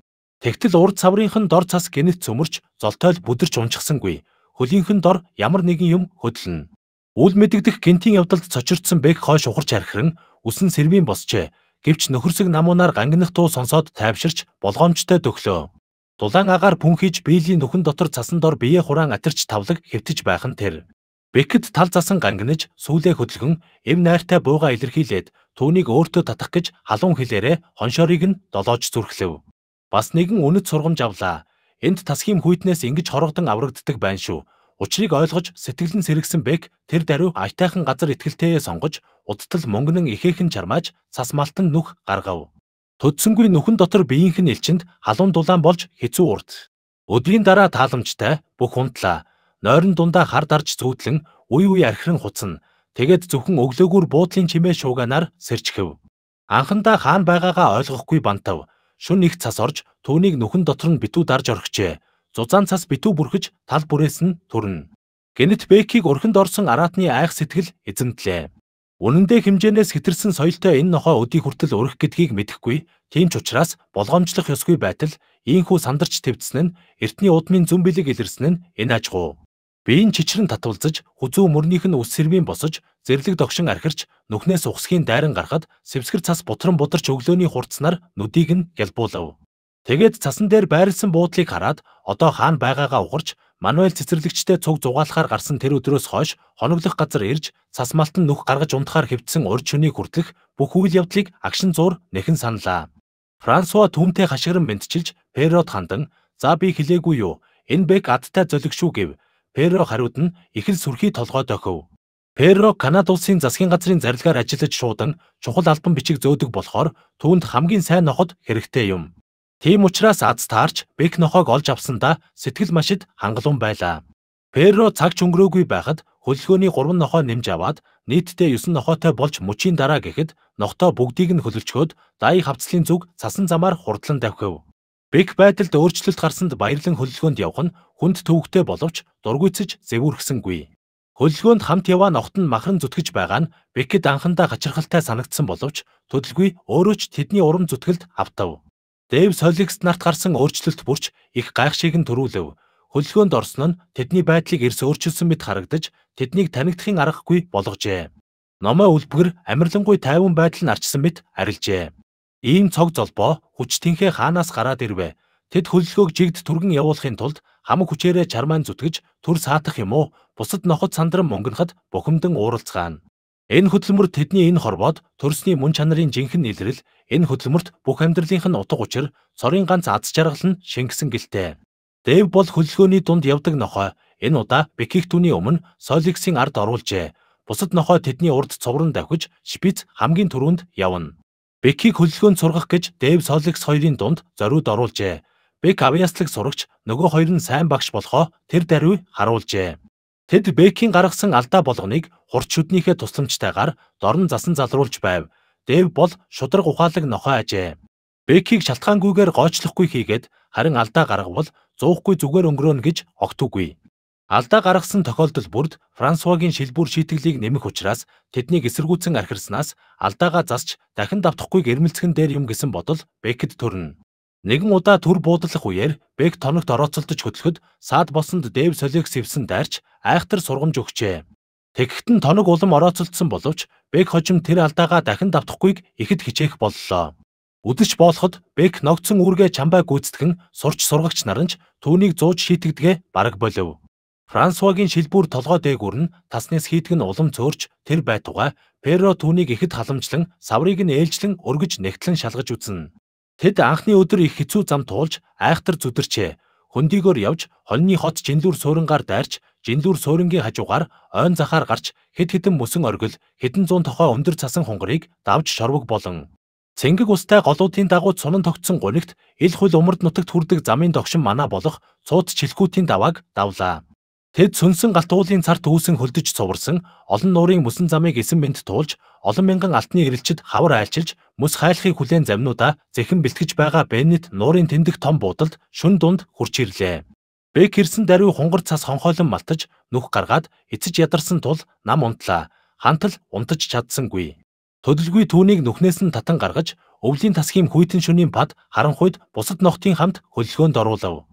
Тэгтэл урд цаврынхын дор цас гинэт цөмөрч золтойл бүдэрч унчгсангүй. Хөлийнхэн дор ямар нэгэн юм хөдлөн. Үл мэдэгдэх гинтийн явдалд цочирдсан бэг хойш ухарч хархирэн үсэн сэрвийн босчээ. Гэвч нөхөрсөг намуунаар гангинах туу сонсоод тайвширч болгоомжтой төхлөө. Дулаан агаар пүн хийж бийлийн нүхэн дотор цасан дор бие хураан атирч тавлаг хэвтэж байх нь тэр. Бекет тал засан гангинаж сүүлээ хөдөлгөн эм найртай бууга илэрхийлээд түүнийг өөртөө татах гэж халуун хилээрээ хоншорыг нь долоож зүрхлэв. Бас нэгэн үнэт сургамж авлаа. Энд тасхийн хүйтнээс ингэж хоргодон аврагддаг байна шүү. Учрыг ойлгож сэтгэлэн сэргсэн Бек тэр даруй айтайхан газар ихтгэлтэйе сонгож удтал мөнгөнэн ихээхэн чармааж цас малтан нүх гаргав. Төдсөнгүй нүхэн дотор биеийнх нь элчинд халуун дулаан болж хэцүү урд. Өдрийн дараа тааламжтай бүх унтлаа. Нойрон дундаа хар дарж зүүдлэн үй үй архирэн хуцна. Тэгэд зөвхөн өглөөгөр буудлын чимээ шууганаар сэрчхэв. Анхандаа хаан байгаагаа ойлгохгүй бантав. Шүн их цас орж түүнийг нүхэн дотор нь битүү дарж орхижээ. Зузаан цас битүү бүрхэж тал бүрээс нь төрнө. Генет Бэкийг урхинд орсон араатны айх сэтгэл эзэмтлээ. Үнэн дээр хэмжээнээс хэтэрсэн соёлтой энэ нохой өдий хүртэл өрөх гэдгийг мэдэхгүй. Тийм ч учраас болгоомжлох ёсгүй байтал ийхүү сандарч твцсэн нь эртний удмын зүүн бэлэг илэрсэн нь энэ аж гоо. Биеийн чичрэн татвалзаж, хүзүү мөрнийх нь ус сэрвийн босож, зэрлэг догшин архирч, нүхнээс ухсхийн дайран гарахад сэвсгэр цас бутран бударч өглөөний хурцнаар нүдийг нь ялбуулав. Тэгээд цасан дээр байрлсан буудлыг хараад одоо хаана байгаагаа ухарч Мануэль цэцэрлэгчтэй цуг зугаалахаар гарсан тэр өдрөөс хойш хоноглох газар ирж цас малтан нүх гаргаж унтахаар хөвдсөн урд шөнийг хүртэх бүх үйл явдлыг агшин зуур нэхэн саналаа. Франсуа түмтэй хашгиран бэнтчилж Перод хандан "За би хэлээгүй юу? Энэ бэк адтай зөлөг шүү" гэв. Перо хариуд нь их л сүрхий толгой дохив. Перо Канада улсын засгийн газрын зарилгаар ажиллаж шуудан чухал албан бичиг зөөдөг болохоор түүнд хамгийн сайн ноход хэрэгтэй юм. Тийм учраас аз таарч Бек нохоог олж авсандаа сэтгэл машид хангалуун байлаа. Перро цагч өнгөрөөгүй байхад хөллөгөөний 3 нохоо нэмж аваад нийтдээ 9 нохоотой болж мөчийн дараа гэхэд нохтоо бүгдийг нь хөлөлчгөөд дайг хавцлын зүг цасан замаар хурдлан давхив. Бек байдалд өөрчлөлт гарсанд баярлан хөллөгөөнд явх нь хүнд төвөгтэй боловч дургүйцэж зэвүүрхсэнгүй. Хөллөгөөнд хамт яваа нохт нь махан зүтгэж байгаа нь Бекэд анхандаа хачирхалтай санагдсан боловч төдөлгүй өөрөө ч тэдний урам зүтгэлд автав. Дэв Соликс нарт гарсан өөрчлөлт бүрч их гайхшийг нь төрүүлэв. Хөллөгөөнд орсон нь тэдний байдлыг эрс өөрчилсөн мэт харагдаж, тэднийг танигдахын аргагүй болгожээ. Номоо үлбгэр амарлингуй тайван байдал нь арчсан мэт арилжээ. Ийм цог золбоо хүчтэнхээ хаанаас гараад ирвэ. Тэд хөллөгөөг жигд түргэн явуулахын тулд хамаг хүчээрээ чармаан зүтгэж төр саатах юм уу? Бусад ноход сандрам мөнгөнөхд бухимдан ууралцгаана. Энэ хөдөлмөр тэдний энэ хорвоод төрсний мөн чанарын жинхэнэ илрэл, энэ хөдөлмөрт бүх амьдралынх нь утга учир, цорын ганц аз жаргал нь шингэсэн гэлтэй. Дэв бол хөдөлгөөний дунд явдаг нохой. Энэ удаа Беких түүний өмнө Соликсийн ард оруулжээ. Бусад нохой тэдний урд цувран давхиж Шпиц хамгийн түрүүнд явна. Бекийг хөдөлгөөнд сургах гэж Дэв Соликс хоёрын дунд зориуд оруулжээ. Бек авьяаслаг сурагч нөгөө хоёр нь сайн багш болохоо тэр даруй харуулжээ. Тэд Бэкийн гаргасан алдаа болгоныг хурц шүднийхээ тусламжтайгаар дорн засан залруулж байв. Дэв бол шудраг ухаалаг нохоо ажээ. Бэкийг шалтгаангүйгээр гоочлохгүй хийгээд харин алдаа гаргавал зөөхгүй зүгээр өнгөрөөнө гэж огтгүй. Алдаа гаргасан тохиолдол бүрд Франсуагийн шилбүр шийтгэлийг нэмэх учраас тэднийг эсэргүүцэн архирснаас алдаагаа засч дахин давтахгүйг эрмэлцгэн дээр юм гэсэн бодол Бэкэд төрнө. Нэгэн удаа төр буудлах үеэр Бек тоногт орооцолдож хөдлөхөд саад болсонд Дэв солиг сэвсэн дарч айхтар сургамж өгчээ. Тэгэхэд нь тоног улам орооцолдсон боловч Бек хожим тэр алдаагаа дахин давтахгүйг ихэд хичээх боллоо. Өдөж болоход Бек ногцсон үүргээ чамбай гүйцэтгэн сурч сургагч нар нь түүнийг зууж шийтгдгээ бараг болов. Франсуагийн шилбүр толгой дээгүүр нь таснаас хийтгэн улам цөөрч тэр байтугай Перо түүнийг ихэд халамжлан саврыг нь ээлжлэн өргөж нэгтлэн шалгаж үзнэ. Тэд анхны өдөр их хэцүү зам туулж айхтар зүдэрчээ. Хөндийгөр явж холны хот жиндүр суурингаар дайрч жиндүр суурингийн хажуугаар ойн захаар гарч хэд хэдэн мөсөн оргил хэдэн зуун тохой өндөр цасан хунгарыг давж шорвог болон Цэнгэг устай голуудын дагуу цунан тогтсон гунигт ил хөл умард нутагт хүрдэг замын догшин мана болох цууц чилхүүтийн давааг давлаа. Тэд сүнсэн галтуулын царт үүсэн хөлдөж цуврсан олон нуурын мөсөн замыг эсэн бэнт туулж олон мянган алтны эрэлчид хавар айлчилж мөс хайлахыг хүлээн замнуудаа зэхэн бэлтгэж байгаа Беннет нуурын тэмдэг том буудалд шүн дунд хурч ирлээ. Бэк ирсэн даруй хунгар цас хонхоолон малтаж нүх гаргаад эцэж ядарсан тул нам унтлаа. Хантал унтаж чадсангүй. Төдөлгүй түүнийг нүхнээс нь татан гаргаж өвлийн тасхийн хүйтэн шөнийн бад харанхуйд бусад ногтын хамт хөллгөөнд оруулав.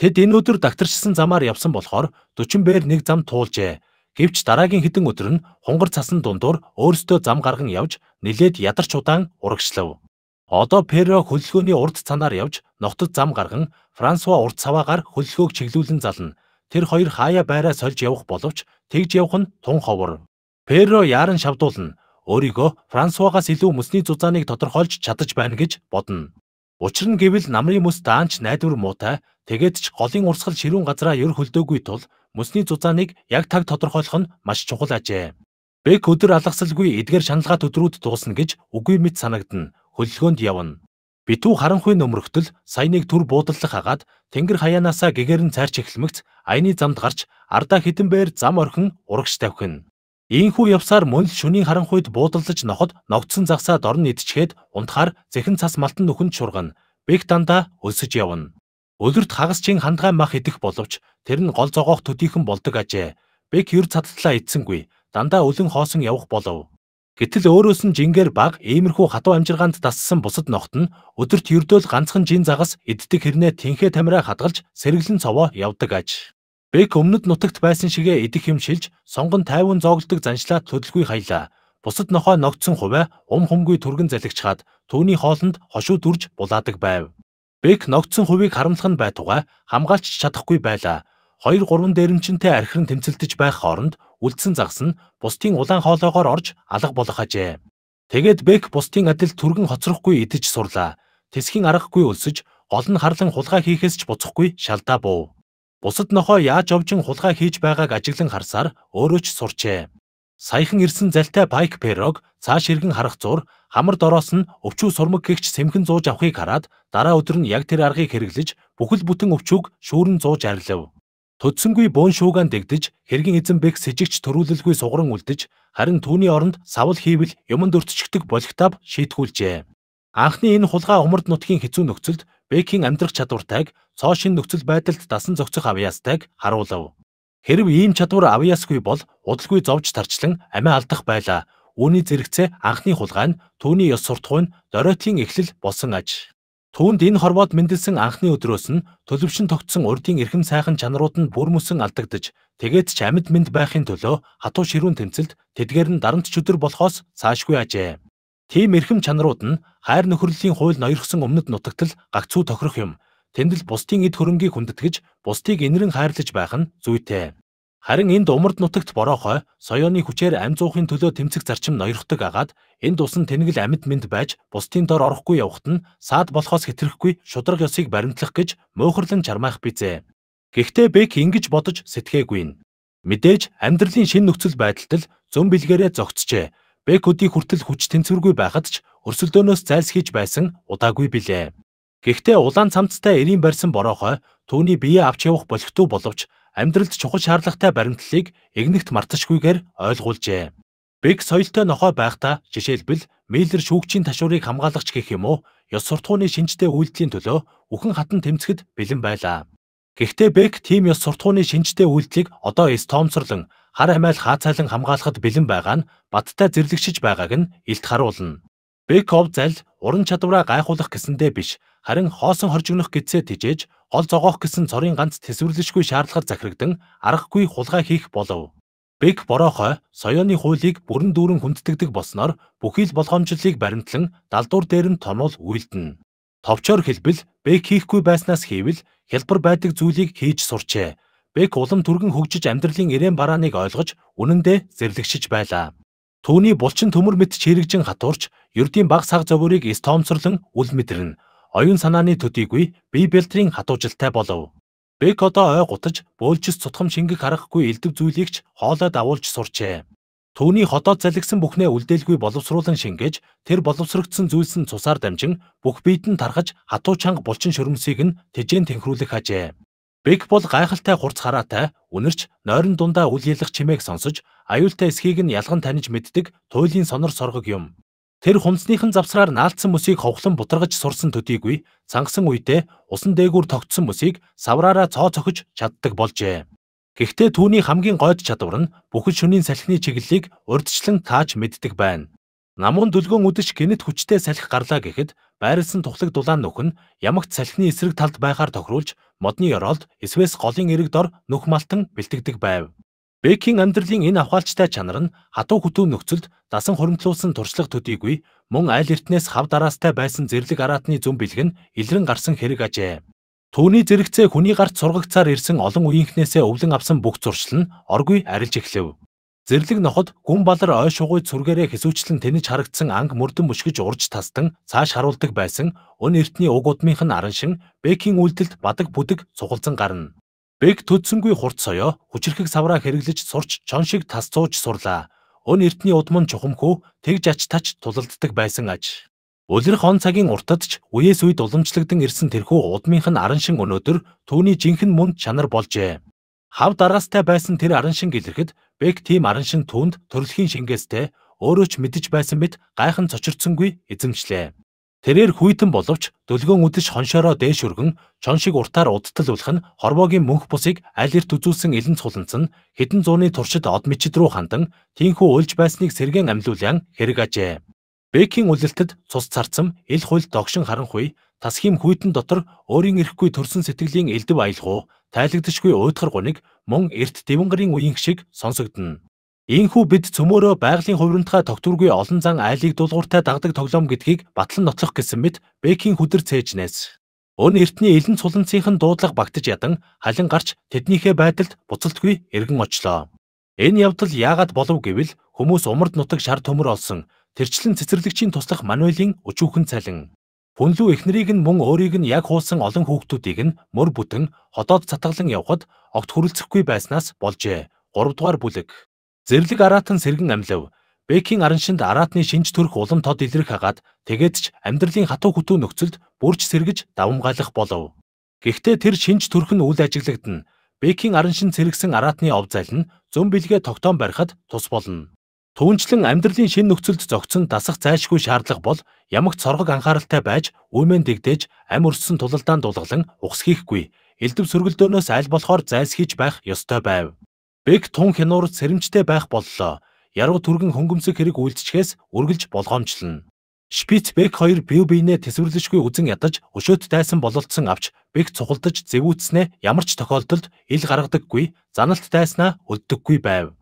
Тэд энэ өдөр дагтарчсан замаар явсан болохоор 40 бээр нэг зам туулжээ. Гэвч дараагийн хэдэн өдөр нь хунгар цасан дундуур өөрсдөө зам гарган явж нилээд ядарч удаан урагшлав. Одоо Перо хөллөгөөний урд цанаар явж ногтод зам гарган Франсуа урд цаваагаар хөллөгөөг чиглүүлэн зална. Тэр хоёр хаяа байраа сольж явах боловч тэгж явах нь тун ховор. Перо яаран шавдуулна. Өөрийгөө Франсуагаас илүү мөсний зузааныг тодорхойлж чадаж байна гэж бодно. Учир нь гэвэл намрын мөс даанч найдвар муутай тэгээд ч голын урсгал ширүүн газраа ер хөлдөөгүй тул мөсний зузааныг яг таг тодорхойлох нь маш чухал ажээ. Бэк өдөр алгасалгүй эдгээр шаналгаа төдрүүд дуусна гэж үгүй мэд санагдна. Хөллөгөөнд явна. Битүү харанхуй нөмрөгтөл сая нэг төр буудлах хагаад тэнгэр хаяанаасаа гэгэрэн цайрч эхлэмэгц аяны замд гарч ардаа хитэн бээр зам орхин урагш тавхина. Ийхүү явсаар мөн л шөнийн харанхуйд буудлаж ноход ногдсон загсаа дорн идчихэд унтахаар зэхэн цас малтан нүхэнд шургана. Бэг дандаа өлсөж явна. Өлөрт хагасчин хандгай мах идэх боловч тэр нь гол зогоох төдийхэн болдог ажээ. Бэг юр цадтлаа идсэнгүй. Дандаа өлөн хоосон явах болов. Гэтэл өөрөөс нь жингээр баг иймэрхүү хатуу амжиргаанд тассан бусад ногт нь өдөрт ердөөл ганцхан жин загас иддэг хэрнээ тэнхээ тамираа хадгалж сэргэлэн цовоо явдаг аж. Бек өмнөд нутагт байсан шигэ идэх юм шилж сонгон тайван зоогддог заншлаа төдөлгүй хаялаа. Бусад нохой ногдсон хуваа ум хүмгүй түргэн залгичхаад түүний хоолнд хошуу дүрж булаадаг байв. Бек ногдсон хувийг харамлах нь байтугай хамгаалч чадахгүй байлаа. 2 3 дээрэмчнтэй архирн тэмцэлдэж байх хооронд үлдсэн загас нь бусдын улаан хоолойгоор орж алга болох ажээ. Тэгээд Бек бусдын адил түргэн хоцрохгүй идэж сурлаа. Тэсхийн аргагүй өлсөж гол нь харлан хулгай хийхээс ч буцахгүй шалдаа буув. Бусад нохой яаж овжин хулгай хийж байгааг ажиглан харсаар өөрөө ч сурчээ. Саяхан ирсэн залтай Пайк Перог цааш иргэн харах зур хамар дороос нь өвчүү сурмаг гихч сэмхэн зууж авахыг хараад дараа өдөр нь яг тэр аргыг хэрэглэж бүхэл бүтэн өвчүүг шүүрэн зууж арилав. Төдсөнгүй бөөн шуугаан дэгдэж, хэргийн эзэн бэх с ิจ гч төрүүлэлгүй сугран үлдэж, харин түүний оронд савл хийвэл юмд өртчөгдөг болохтав шийтгүүлжээ. Анхны энэ хулгай умард нутгийн хэцүү нөхцөлд Бэкийн амьдрах чадвартайг цоо шин нөхцөл байдалд дасан зохицох авьяастайг харуулав. Хэрв ийм чадвар авьяасгүй бол удалгүй зовж тарчлан амиа алдах байлаа. Үүний зэрэгцээ анхны хулгай нь түүний ёс суртахуун доройтын эхлэл болсон аж. Түүнд энэ хорвоод мэндэлсэн анхны өдрөөс нь төлөвшин тогтсон урдын эрхэм сайхан чанарууд нь бүр мөсөн алдагдж тэгээд ч амьд мэнд байхын төлөө хатуу ширүүн тэмцэлд тэдгээр нь дарамт чөдөр болохоос цаашгүй ажээ. Тим эрхэм чанарууд нь хайр нөхрөлийн хууль ноёрхсон өмнөд нутагтл гагцүү тохирох юм тэнд л бусдын эд хөрөнгийг хүндэтгэж бусдыг энэрэн хайрлаж байх нь зүйтэй. Харин энд умард нутагт борохой соёоны хүчээр амь зуухын төлөө тэмцэх зарчим ноёрхдог агаад энд усан тэнгил амьд мэд байж бусдын дор орохгүй явахт нь саад болохоос хэтрэхгүй шудраг ёсыг баримтлах гэж мөөхрлөн чармаах бизээ. Гэхдээ Бек ингэж бодож сэтгээгүй нь. Мэдээж амьдралын шин нөхцөл байдалд л зөм бэлгээрээ зогцжээ. Бек өдий хүртэл хүч тэнцвэргүй байхад ч өрсөлдөөнөөс зайлсхийж байсан удаагүй билээ. Гэхдээ улаан цамцтай эрийн барьсан бороохой түүний биеэ авч явах болхитуу боловч амьдралд чухал шаардлагатай баримтлалыг эгнэгт марташгүйгээр ойлгуулжээ. Бэг соёлтой нохой байхдаа жишээлбэл Миллер шүүгчийн ташуурыг хамгаалагч гэх юм уу, ёс суртахууны шинжтэй үйлдэлийн төлөө үхэн хатан тэмцэхэд бэлэн байлаа. Гэхдээ Бэг тийм ёс суртахууны шинжтэй үйлдлийг одоо эс тоомсорлон хар хамаал хаацайлан хамгаалахад бэлэн байгаа нь баттай зэрлэгшиж байгааг нь илт харуулна. Бэков зал уран чадвараа гайхуулах гэсэндээ биш, харин хоосон хоржигнох гэдсээ тижээж гол зогоох гэсэн цорын ганц төсвөрлөшгүй шаардлагаар захирагдан арахгүй хулгай хийх болов. Бэг борохой соёоны хуулийг бүрэн дүүрэн хүндэтгдэг болсноор бүхий л болгоомжлыг баримтлан далдуур дээр нь тонол үйлдэнэ. Товчоор хэлбэл Бэг хийхгүй байснаас хийвэл хялбар байдаг зүйлийг хийж сурчээ. Бэг улам түргэн хөгжиж амьдралын ирээн барааныг ойлгож үнэндээ зэрлэгшиж байлаа. Төвний булчин төмөр мэд чирэгжин хатуурч ердийн баг саг зовөрийг эс тоомцорлон үл мэдэрнэ оюун санааны төдийгүй бие бэлтрийн хатуужилтай болов. Бек одоо ой гутаж бөөлжс цутхам шингэх харахгүй элдв зүйлийг ч хоолой давуулж сурчээ. Төвний хотод залгсан бүхнээ үлдээлгүй боловсруулан шингээж, тэр боловсрогдсон зүйлс нь цусаар дамжин бүх биед нь тархаж хатуу чанга булчин шөрөмсийг нь тэжээн тэнхрүүлэх хажээ. Бэг бол гайхалтай хурц хараатай, үнэрч нойрон дундаа үл ялах чимээг сонсож, аюултай эсхийг нь ялган таних мэддэг туйлын сонор соргог юм. Тэр хумсныхан завсраар наалтсан мөсийг ховхлон бутрагж сурсан төдийгүй цангасан үедээ усан дээгүүр тогтсон мөсийг савраараа цоо цохиж чаддаг болжээ. Гэхдээ түүний хамгийн гойд чадвар нь бүхэл шөнийн салхины чиглэлийг урдчлан тааж мэддэг байна. Намган дүлгөн үдэж гинэт хүчтэй салхи гарлаа гэхэд байрлсан тухлаг дулаан нүх нь ямагт салхины эсрэг талд байхаар тохируулж модны ёроолд эсвэс голын эрэг дор нүх малтан бэлтгэдэг байв. Бэкийн амьдралын энэ авхаалчтай чанар нь хатуу хөтөө нөхцөлд дасан хуримтлуулсан туршлага төдийгүй мөн аль эртнээс хав дараастай байсан зэрлэг араатны зүн бэлэг нь илрэн гарсан хэрэг ажээ. Төвний зэрэгцээ хүний гарт сургагцаар ирсэн олон үеийнхнээсээ өвлөн авсан бүх зуршил нь оргүй арилж эхлэв. Зэрлэг ноход гүн балар ой шугуй цүргээрээ хэсүүчлэн тэнэж харагдсан анг мөрдөн мөшгөж урж тасдан цааш харуулдаг байсан өн эртний уг удмынх нь аран шин бэкийн үйлдэлд бадаг бүдэг цугалзан гарна. Бэг төдсөнгүй хурц соёо хүчирхэг савраа хэрэглэж сурч чон шиг тас цууж сурлаа. Өн эртний удмын чухамхүү тэгж ач тач тулалддаг байсан аж. Улирх он цагийн уртад ч үеэс үед уламжлагдан ирсэн тэрхүү удмынх нь аран шин өнөөдөр түүний жинхэнэ мөн чанар болжээ. Хав дараастай байсан тэр аран шин гэлэрхэд Бэг тийм аран шин түүнд төрөлхийн шингээстэй өөрөө ч мэдэж байсан мэт гайхан цочирцсонгүй эзэмшлээ. Тэрээр хүйтэн боловч дөлгөөн үдэш хоншоороо дээш өргөн чон шиг уртаар удтал үлх нь хорвоогийн мөнх бусыг аль эрт үзүүлсэн элэн цуланц нь хэдэн зууны туршид од мичид рүү хандан тийхүү уйлж байсныг сэргэн амьлуулан хэрэг ажээ. Бэкийн үлэлтэд цус царцам ил хуйл догшин харанхуй тасхим хүйтэн дотор өөрийн эрхгүй төрсэн сэтгэлийн элдв аялгуу тайлагдшгүй уйдхар гуниг мөн эрт дэвэнгэрийн үеийн шиг сонсогдно. Ийхүү бид цөмөөрөө байгалийн хувирантхаа тогтворгүй олон зан айлыг дулууртай дагдаг тоглоом гэдгийг батлан нотлох гэсэн мэт Бэкийн хүдэр цээжнээс. Өн эртний элен цуланцынх нь дуудлага багтаж ядан халин гарч тэднийхээ байдалд буцалтгүй эргэн очлоо. Энэ явдал яагаад болов гэвэл хүмүүс умард нутаг шар төмөр олсон тэрчлэн цэцэрлэгчийн туслах Мануэлийн өчүүхэн цалин. Хүнлүү эхнэрийг нь мөн өөрийг нь яг хуусан олон хүүхдүүдийг нь мөр бүтэн ходоод цатгалан явхад огт хүрэлцэхгүй байснаас болжээ. 3 дугаар бүлэг Зэрлэг аратан сэргэн амлав. Бекийн арын шинд аратны шинж төрх улам тод илрэх хагаад тэгээд ч амьдралын хатуу хөтөө нөхцөлд бүрч сэргэж давмгаалах болов. Гэхдээ тэр шинж төрх нь үл ажиглагдана. Бекийн арын шинд сэргсэн аратны ов зал нь зөм бэлгээ тогтоон барихад тус болно. Түүнчлэн амьдралын шин нөхцөлд зогцсон дасах зайлшгүй шаардлага бол ямагт соргог анхааралтай байж үймэн дэгдэж ам өрссөн тулалдаан дулгалан ухс хийхгүй элдв сөргөлдөөнөөс аль болохоор зайлсхийж байх ёстой байв. Бэг тун хянуур сэрэмжтэй байх боллоо. Яруу түргэн хөнгөмсөг хэрэг үйлчлэхээс үргэлж болгоомжлно. Шпиц Бэг хоёр бие биенээ тэсвэрлэшгүй үзэн ядаж өшөөт тайсан бололцсон авч Бэг цухалдаж зэвүүцснээ ямар ч тохиолдолд ил гаргадаггүй, заналт тайснаа өлддөггүй байв.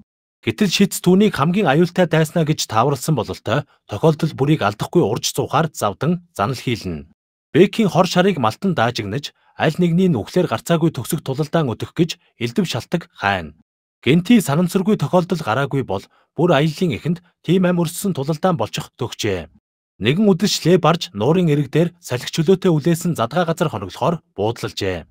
Гэтэл шиц түүнийг хамгийн аюултай дайснаа гэж тааварлсан бололтой тохиолдол бүрийг алдахгүй урж цуухаар завдан занал хийлнэ. Бэкийн хор шарыг малтан даажигнаж аль нэгний нүхлэр гарцаагүй төгсөх тулалдаан өтөх гэж элдв шалтак хайна. Гэнти санамсаргүй тохиолдол гараагүй бол бүр аяллаа эхэнд тийм ам өрссөн тулалдаан болчих төгчээ. Нэгэн үдшилээ барж нуурын эрэг дээр салхи чөлөөтэй үлээсэн задгаа газар хоноглохоор буудлалжээ.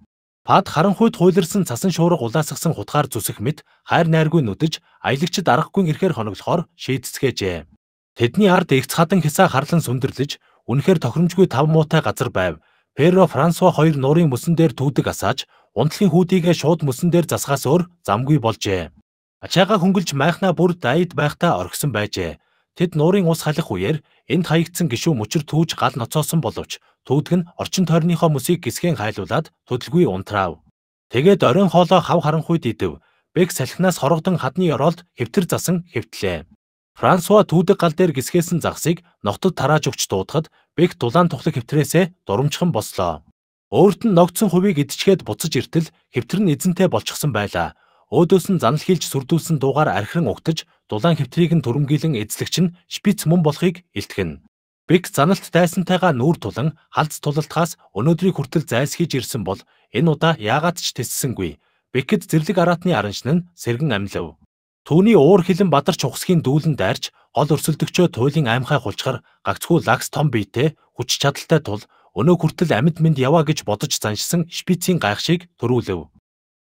Пад харанхуйд хуйларсан цасан шуурга улаасгсан хутгаар зүсэх мэт хайр найргүй нүдэж аялагчд арахгүй ирэхээр хоноглохоор шийдцгээжээ. Тэдний ард эгц хадан хисаа харлан сүндэрлэж үнэхээр тохиромжгүй тав муутай газар байв. Перо Франсуа хоёр нуурын мөсөн дээр түүдэг асааж унтлын хүүдийгээ шууд мөсөн дээр засахаас өөр замгүй болжээ. Ачаага хөнгөлж майхна бүр дайд байхдаа орхисон байжээ. Тэд нуурын ус халах үеэр энд хаягдсан гişүү мөчр түүж гал ноцоосон боловч түүдэг нь орчин тойрныхоо мөсийг гисгэн хайлуулад төдөлгүй унтраав. Тэгээд оройн хоолоо хав харанхуйд идэв. Бэг салхинаас хоргодон хадны ёроолд хэвтэр засан хэвтлээ. Франсуа түүдэг гал дээр гисгээсэн загсыг ногтод тарааж өгч дуудахад Бек дулаан тухлаг хэвтрээсээ дурамчхан бослоо. Өөрт нь ногдсон хувийг идчихээд буцаж иртэл хэвтэр нь эзэнтэй болчихсон байлаа. Өөдөөс нь занал хийлж сүрдүүлсэн дуугаар архиран угтаж дулаан хэвтрийг нь түрэмгийлэн эзлэгч нь шпиц мөн болохыг илтгэн. Бек заналт дайсантайгаа нүүр тулан халдс тулалтаас өнөөдрийг хүртэл зайлсхийж ирсэн бол энэ удаа яагаад ч тэлсэнгүй. Бекэд зэрлэг араатны араншин нь сэргэн амлав. Түүний уур хилэн бадарч ухсхийн дүүлэн дайрч гол өрсөлдөгчөө туйлын аймхай хулчгар гагцгүй лагс том биетэй хүч чадалтай тул өнөө хүртэл амьд мэнд яваа гэж бодож заншсан шпицийн гайхшийг төрүүлэв.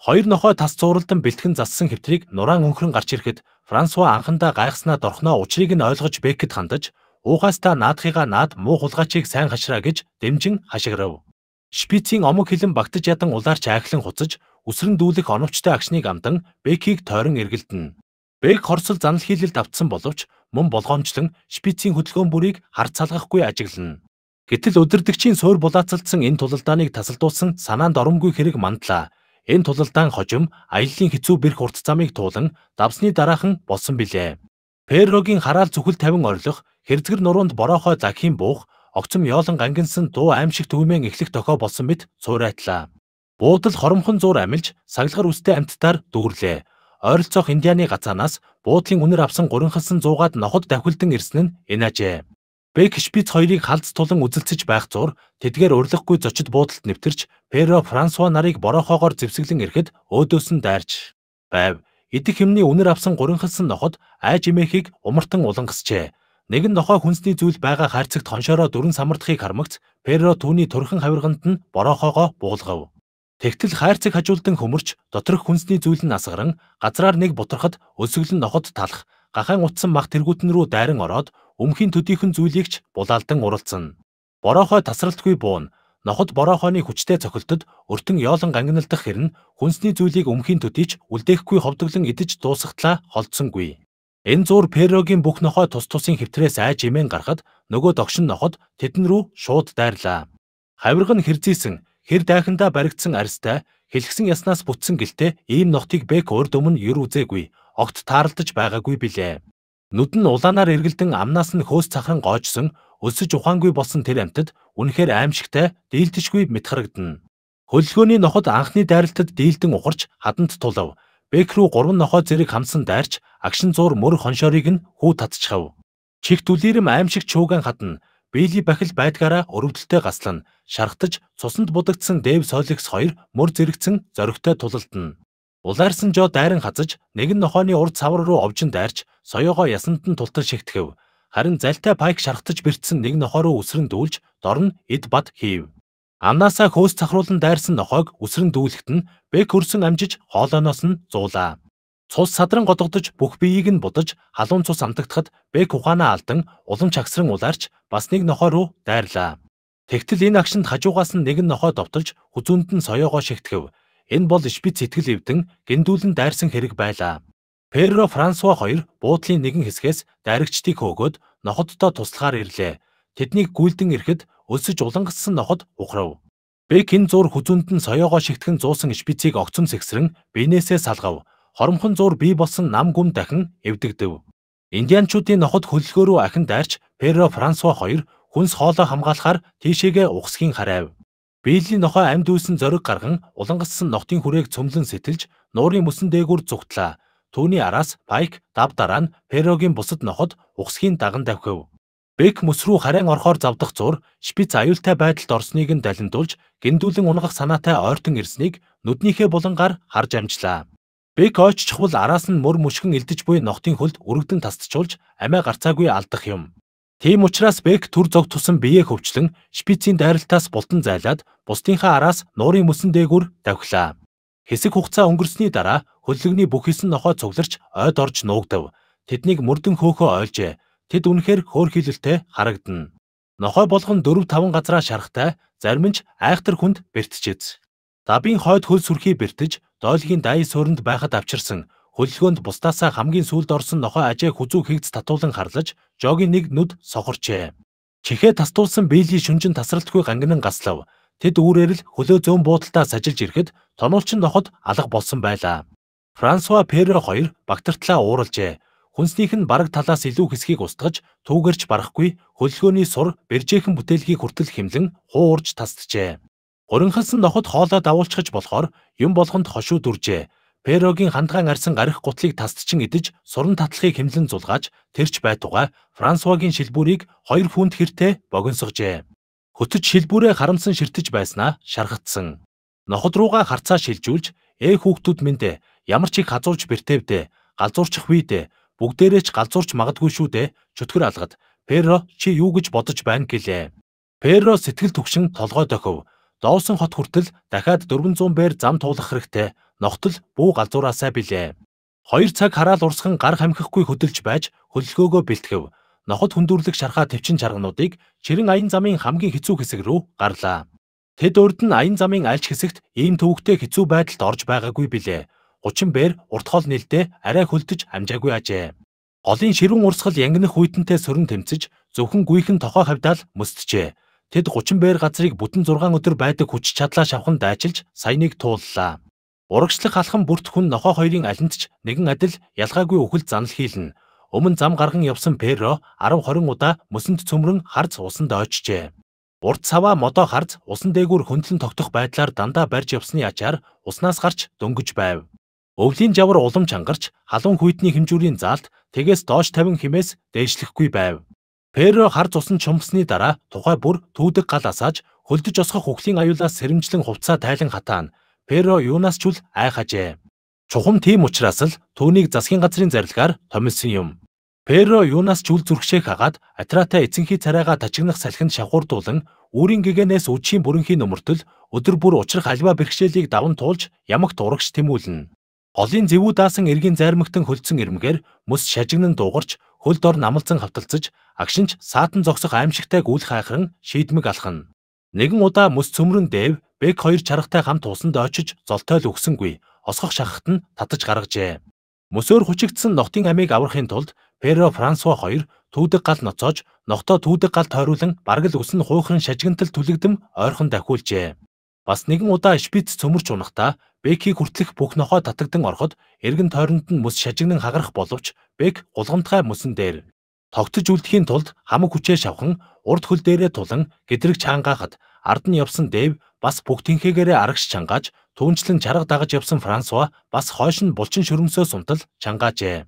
Хоёр нохой тас цууралдан бэлтгэн зассан хэвтрийг нураан өнхрөн гарч ирэхэд Франсуа анхандаа гайхснаа дорхноо учрыг нь ойлгож бэкэд хандаж уухаастаа наадхыгаа наад муу хулгайчийг сайн хашраа гэж дэмжин хашиграв. Шпицийн омог хилэн багтаж ядан улаарч айхлан хуцаж өсрөн дүүлэх оновчтой агшныг амдан бэкийг тойрон эргэлдэнэ. Бэг хорсол занал хийлэлд автсан боловч мөн болгоомжлон шпицийн хөдөлгөөн бүрийг харцалгахгүй ажиглана. Гэтэл өдөрдөгчийн суур булаацалдсан энэ тулалдааныг тасалдуулсан санаанд оромгүй хэрэг мандлаа. Энэ тулалдаан хожим аяллаа хэцүү бэрх урт замыг туулан давсны дараахан болсон билээ. Перрогийн хараал зүхэл тавин орлох, хэрзгэр нуруунд бороохой захийн буух, огцом ёолон гангинсан дуу аимшиг төвмэн эхлэх тохио болсон мэт суурайтлаа. Буудал хоромхон зуур амилж саглагар үстэй амттаар дүүрлээ ойролцоох Индианы газаанаас буудлын үнэр авсан 3 хасан 100-аад ноход давхилдан ирсэн нь энажээ. Бек Шпиц хоёрыг халдс тулан үзэлцэж байх зур тэдгээр урлаггүй зочид буудалд нэвтэрч Перо Франсуа нарыг борохоогоор зэвсэглэн ирэхэд өөдөөс нь дайрч байв. Идэх хэмний үнэр авсан 3 хасан ноход айж эмээхийг умартан улангасчээ. Нэгэн нохой хүнсний зүйл байгаа харьцагт хоншороо дөрөн самардахыг хармагц Перо түүний төрхөн хавирганд нь борохоогоо буулгав. Тэгтэл хайрцаг хажуулдан хөмөрч доторх хүнсний зүйл нь асгаран газраар нэг бутрахад өсөглөн ноход талах гахаан утсан мах тэргуутэн рүү дайран ороод өмхийн төдийхөн зүйлийг ч булаалдан уралцсан. Борохой тасралтгүй буун ноход борохойны хүчтэй цохилтод өртөн ёолон гангиналдах хэрн хүнсний зүйлийг өмхийн төдийч үлдээхгүй ховдглон идэж дуусахтлаа холдсонгүй. Энэ зур Перогийн бүх нохой тус тусын хэвтрээс айж имэн гарахад нөгөө догшин ноход тэдэн рүү шууд дайрлаа. Хавирга нь хэрзийсэн хэр дайхандаа баригдсан арьстай хэлгсэн яснаас бүтсэн гэлтэй ийм нотыг Бэк урд өмнө юр үзээгүй огт тааралдаж байгаагүй билээ. Нүд нь улаанаар эргэлдэн амнаас нь хөөс цахран гоожсон өлсөж ухаангүй болсон тэр амтд үнэхээр аимшигтай дийлдэжгүй мэтхарагдана. Хөллгөөний ноход анхны дайралтад дийлдэн ухарч хаданд тулав. Бэк рүү гурван нохоо зэрэг хамсан дайрч агшин зуур мөр хоншоорыг нь хүү татчихав. Чих түлээрэм аимшиг чууган хадна. Вилли бахил байдгаараа өрөвдөлтөй гаслана. Шархтаж цусанд будагдсан Дэв Соликс 2 мөр зэрэгцэн зоригтой тулалдана. Улаарсан жоо дайран хазаж нэгэн нохооны урд цавар руу овжин дайрч соёогоо ясанд нь тултар шигтгэв. Харин залтай пайк шархтаж бэртсэн нэг нохоо руу үсрэн дүүлж дорн эд бад хийв. Амнаасаа хөөс цахруулан дайрсан нохоог үсрэн дүүлэхэд нь бэк хөрсөн амжиж хоолойноос нь зуулаа. Цус садран годогдож бүх биеийг нь будаж халуун цус амтагдахад Бэк ухаанаа алдан улам чагсран улаарч бас нэг нохоо руу дайрлаа. Тэгтэл энэ агшинд хажуугаас нь нэгэн нохоо довтолж хүзүүнд нь соёогоо шигтгэв. Энэ бол Ишбиц сэтгэл эвдэн гиндүүлэн дайрсан хэрэг байлаа. Перро Франсуа хоёр буудлын нэгэн хэсгээс дайрагчдыг хөөгөөд нохоттой туслахаар ирлээ. Тэднийг гүйлдэн ирэхэд өлсөж улангассан нохот ухрав. Бэк энэ зур хүзүүнд нь соёогоо шигтгэн зуусан Ишбицийг огцом сэгсрэн биенээсээ салгав хоромхон зуур бий болсон нам гүм дахин эвдэгдэв. Индианчуудын ноход хөллөгөөрөө ахин дайрч Перо Франсуа 2 хүнс хоолоо хамгаалахаар тийшээгээ ухсхийн харайв. Бийлийн нохоо амд үүсэн зориг гарган улангассан ногтын хүрээг цөмлөн сэтэлж нуурын мөсөн дээгүүр зүгтлээ. Түүний араас Пайк дав дараа нь Перогийн бусад ноход ухсхийн даган давхив. Бек мөс рүү харайн орхоор завдах зур шпиц аюултай байдалд орсныг нь далиндуулж гиндүүлэн унгах санаатай ойртон ирснийг нүднийхээ булангаар харж амжлаа. Бэк ойч чухал араас нь мөр мөшгөн элдэж буй ногтын хөлд өргөдөн тасдчулж амиа гарцаагүй алдах юм. Тийм учраас Бэк төр зог тусан биеэ хөвчлөн шпицийн дайралтаас бултан зайлаад бусдынхаа араас нуурын мөсөн дээгүр давхилаа. Хэсэг хугацаа өнгөрсний дараа хөллөгний бүх хэсэн нохоо цугларч ойд орж нуугдав. Тэднийг мөрдөн хөөхөө ойлжээ. Тэд үнэхээр хөөрхилэлтэй харагдана. Нохой болгон 4 5 газраа шарахтай, зарим нь ч айхтар хүнд бэртчээц. Дабын хойд хөл сүрхий бэртэж, дойлгийн дайс өрөнд байхад авчирсан хөллгөөнд бусдаасаа хамгийн сүүлд орсон нохой ажээ хүзүү хийгц татуулан харлаж, жогийн нэг нүд сохорчээ. Чихээ тастуулсан Бэйли шүнжин тасралтгүй гангинан гаслав. Тэд үүрээр л хөлөө зөөм буудалтаа сажилж ирэхэд тонуулчин доход алга болсон байлаа. Франсуа Перо 2 багтартлаа ууралжээ. Хүнснийх нь бараг талаас илүү хэсгийг устгаж, түүгэрч барахгүй хөллгөөний сур бэржээхэн бүтээлгийг хүртэл хэмлэн хуурж тасджээ. Гуринхансан ноход хоолоо давуулчихж болохоор юм болгонд хошуу дүржээ. Перогийн хандгаан арсан гарих гутлыг тасдчин идэж суран татлахыг хэмлэн зулгааж тэрч байтугай Франсуагийн шилбүрийг хоёр фунт хэртэй богинсгожээ. Хөтөж шилбүрээ харамсан ширтэж байснаа шаргатсан. Ноход руугаа харцаа шилжүүлж ээ хүүхдүүд минь ямар ч их хазуурж бэртэвдэ галзуурчих вий дээ бүгдээрээ ч галзуурч магадгүй шүү дээ чөтгөр алгад перо чи юу гэж бодож байна гэлээ перо сэтгэл төгшин толгой дохив Зовсон хот хүртэл дахиад 400 бээр зам туулах хэрэгтэй. Ногтл бүү галзуураасаа билээ. 2 цаг хараал урсган гар хамхихгүй хөдөлж байж хөллгөөгөө бэлтгэв. Ноход хүндүрлэг шархаа төвчин чаргануудыг Чирэн аян замын хамгийн хэцүү хэсэг рүү гарлаа. Тэд урд нь аян замын альч хэсэгт ийм төвөгтэй хэцүү байдалд орж байгаагүй билээ. 30 бээр урт хоол нээлттэй арай хөлдөж амжаагүй ажээ. Голын ширүүн урсгал янгинах хүйтэнтэй сөрөн тэмцэж зөвхөн гүйхэн тохоо хавдаал мөсджээ. Тэд 30 байр газрыг бүтэн 6 өдөр байдаг хүч чадлаа шавхан дайчилж саяныг тууллаа. Урагшлах алхам бүрт хүн нохоо хоёрын алинд ч нэгэн адил ялгаагүй үхэл занал хийлнэ. Өмнө зам гарган явсан Перо 10 20 удаа мөсөнд цөмрөн харц усанд очжээ. Урд цаваа модоо харц усан дээгүүр хөндлөн тогтох байдлаар дандаа барьж явсны ачаар уснаас гарч дөнгөж байв. Өвлийн жавар улам чангарч халуун хүйтний хэмжүүрийн заалт тэгээс доош 50 химээс дээшлэхгүй байв. Перо хар цусан чумсны дараа тухай бүр түүдэг гал асааж хөлдөж осхох хөхлийн аюулаас сэрэмжлэн хувцаа тайлан хатаана. Перо юунаас ч үл айхажээ. Чухам тийм учраас л түүнийг засгийн газрын зарилгаар томилсон юм. Перо юунаас ч үл зүрхшээх хагаад Атрата эцэнхий царайгаа тачигнах салхинд шавхуурдуулан үрийн гээгээс үдшийн бүрэнхийн нөмөртөл өдөр бүр учрах альва бэрхшээлийг даван туулж ямагт урагш тэмүүлнэ. Олон зэвүү даасан эргийн зайрмагтан хөлдсөн ирмгээр мөс шажигнан дуугарч хөл дор намалцан хавталцаж агшинч саатан зогсох аимшигтайг үл хайхан шийдмэг алхана. Нэгэн удаа мөс цөмрөн дээв Бэг хоёр чаргатай хамт усанд очиж золтойл өгсөнгүй. Осгох шахахт нь татаж гаргажээ. Мөсөөр хүчигдсэн ногтын амийг аврахын тулд Перо Франсуа хоёр түүдэг гал ноцоож ногтоо түүдэг гал тойруулан бараг л өснө хуйхан шажигнтал түлэгдэм ойрхон дахиулжээ. Бас нэгэн удаа Шпиц цөмөрч унахдаа Бэкийг хүртлэх бүх нохоо татагдан ороход эргэн тойронд нь мөс шажигнан хагарах боловч Бэк гулгамтгай мөсөн дээр тогтж үлдэхийн тулд хамаг хүчээ шавхан урд хөл дээрээ тулан гэдрэг чаангахад ард нь явсан Дэв бас бүх тэнхэгээрээ арагч чангааж түнчлэн чарга дагаж явсан Франсуа бас хойш нь булчин шөрмсөө сунтал чангаажээ.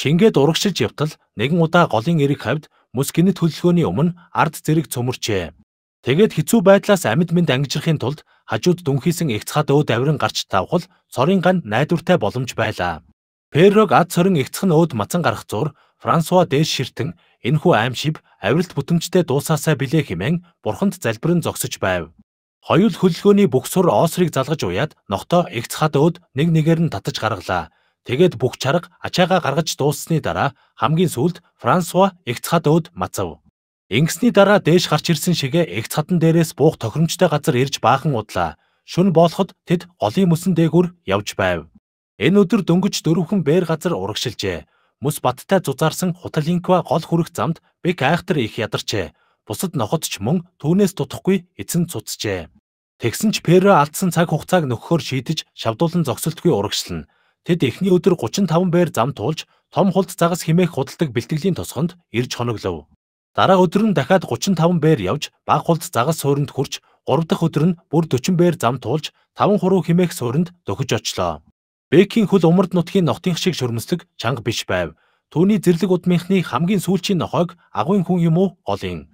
Чингээд урагшилж явтал нэгэн удаа голын эрэг хавьд мөс гинэт хөдөлгөөний өмнө ард зэрэг цөмөрчээ. Тэгээд хэцүү байдлаас амьд мэнд ангижрахын тулд хажууд дүнхийсэн эгцхад өөд авирын гарч тавхал цорын ганд найдвартай боломж байлаа. Перрог ад цорын эгцхэн өөд мацан гарах зур Франсуа дээш ширтэн энхүү аимшиг авиралт бүтэмжтэй дуусаасаа билээ хэмээн бурханд залбирэн зогсож байв. Хоёул хөдөлгөөний бүх сур оосрыг залгаж уяад ногтоо эгцхад өөд нэг нэгээр нь татаж гаргалаа. Тэгээд бүх чарга ачаагаа гаргаж дууссаны дараа хамгийн сүүлд Франсуа эгцхад өөд мацав. Ингэсний дараа дээш гарч ирсэн шигэ эгц хатан дээрээс буух тохиромжтой газар ирж баахан удлаа. Шүн болоход тэд голын мөсөн дээгүр явж байв. Энэ өдөр дөнгөж дөрвөн бээр газар урагшилжээ. Мөс баттай зузаарсан Хуталинква гол хүрэх замд бик айхтар их ядарчээ. Бусад нохотч мөн түүнээс тутахгүй эцэн цуцжээ. Тэгсэн ч Перо алдсан цаг хугацааг нөхөхөөр шийдэж шавдуулан зогсолтгүй урагшлна. Тэд эхний өдөр 35 бээр зам туулж том хулд загас химээх худалдаг бэлтгэлийн тосгонд ирж хоноглов. Дараа өдөр нь дахиад 35 бээр явж баг хулц загас суурьнд хүрч 3 дахь өдөр нь бүр 40 бээр зам туулж 5 хуруу химээх суурьнд дөхөж очлоо. Бэкийн хөл умард нутгийн ногтынх шиг шөрмөслөг чанга биш байв. Төвний зэрлэг удмынхны хамгийн сүүлчийн нохойг агуйн хүн юм уу голын.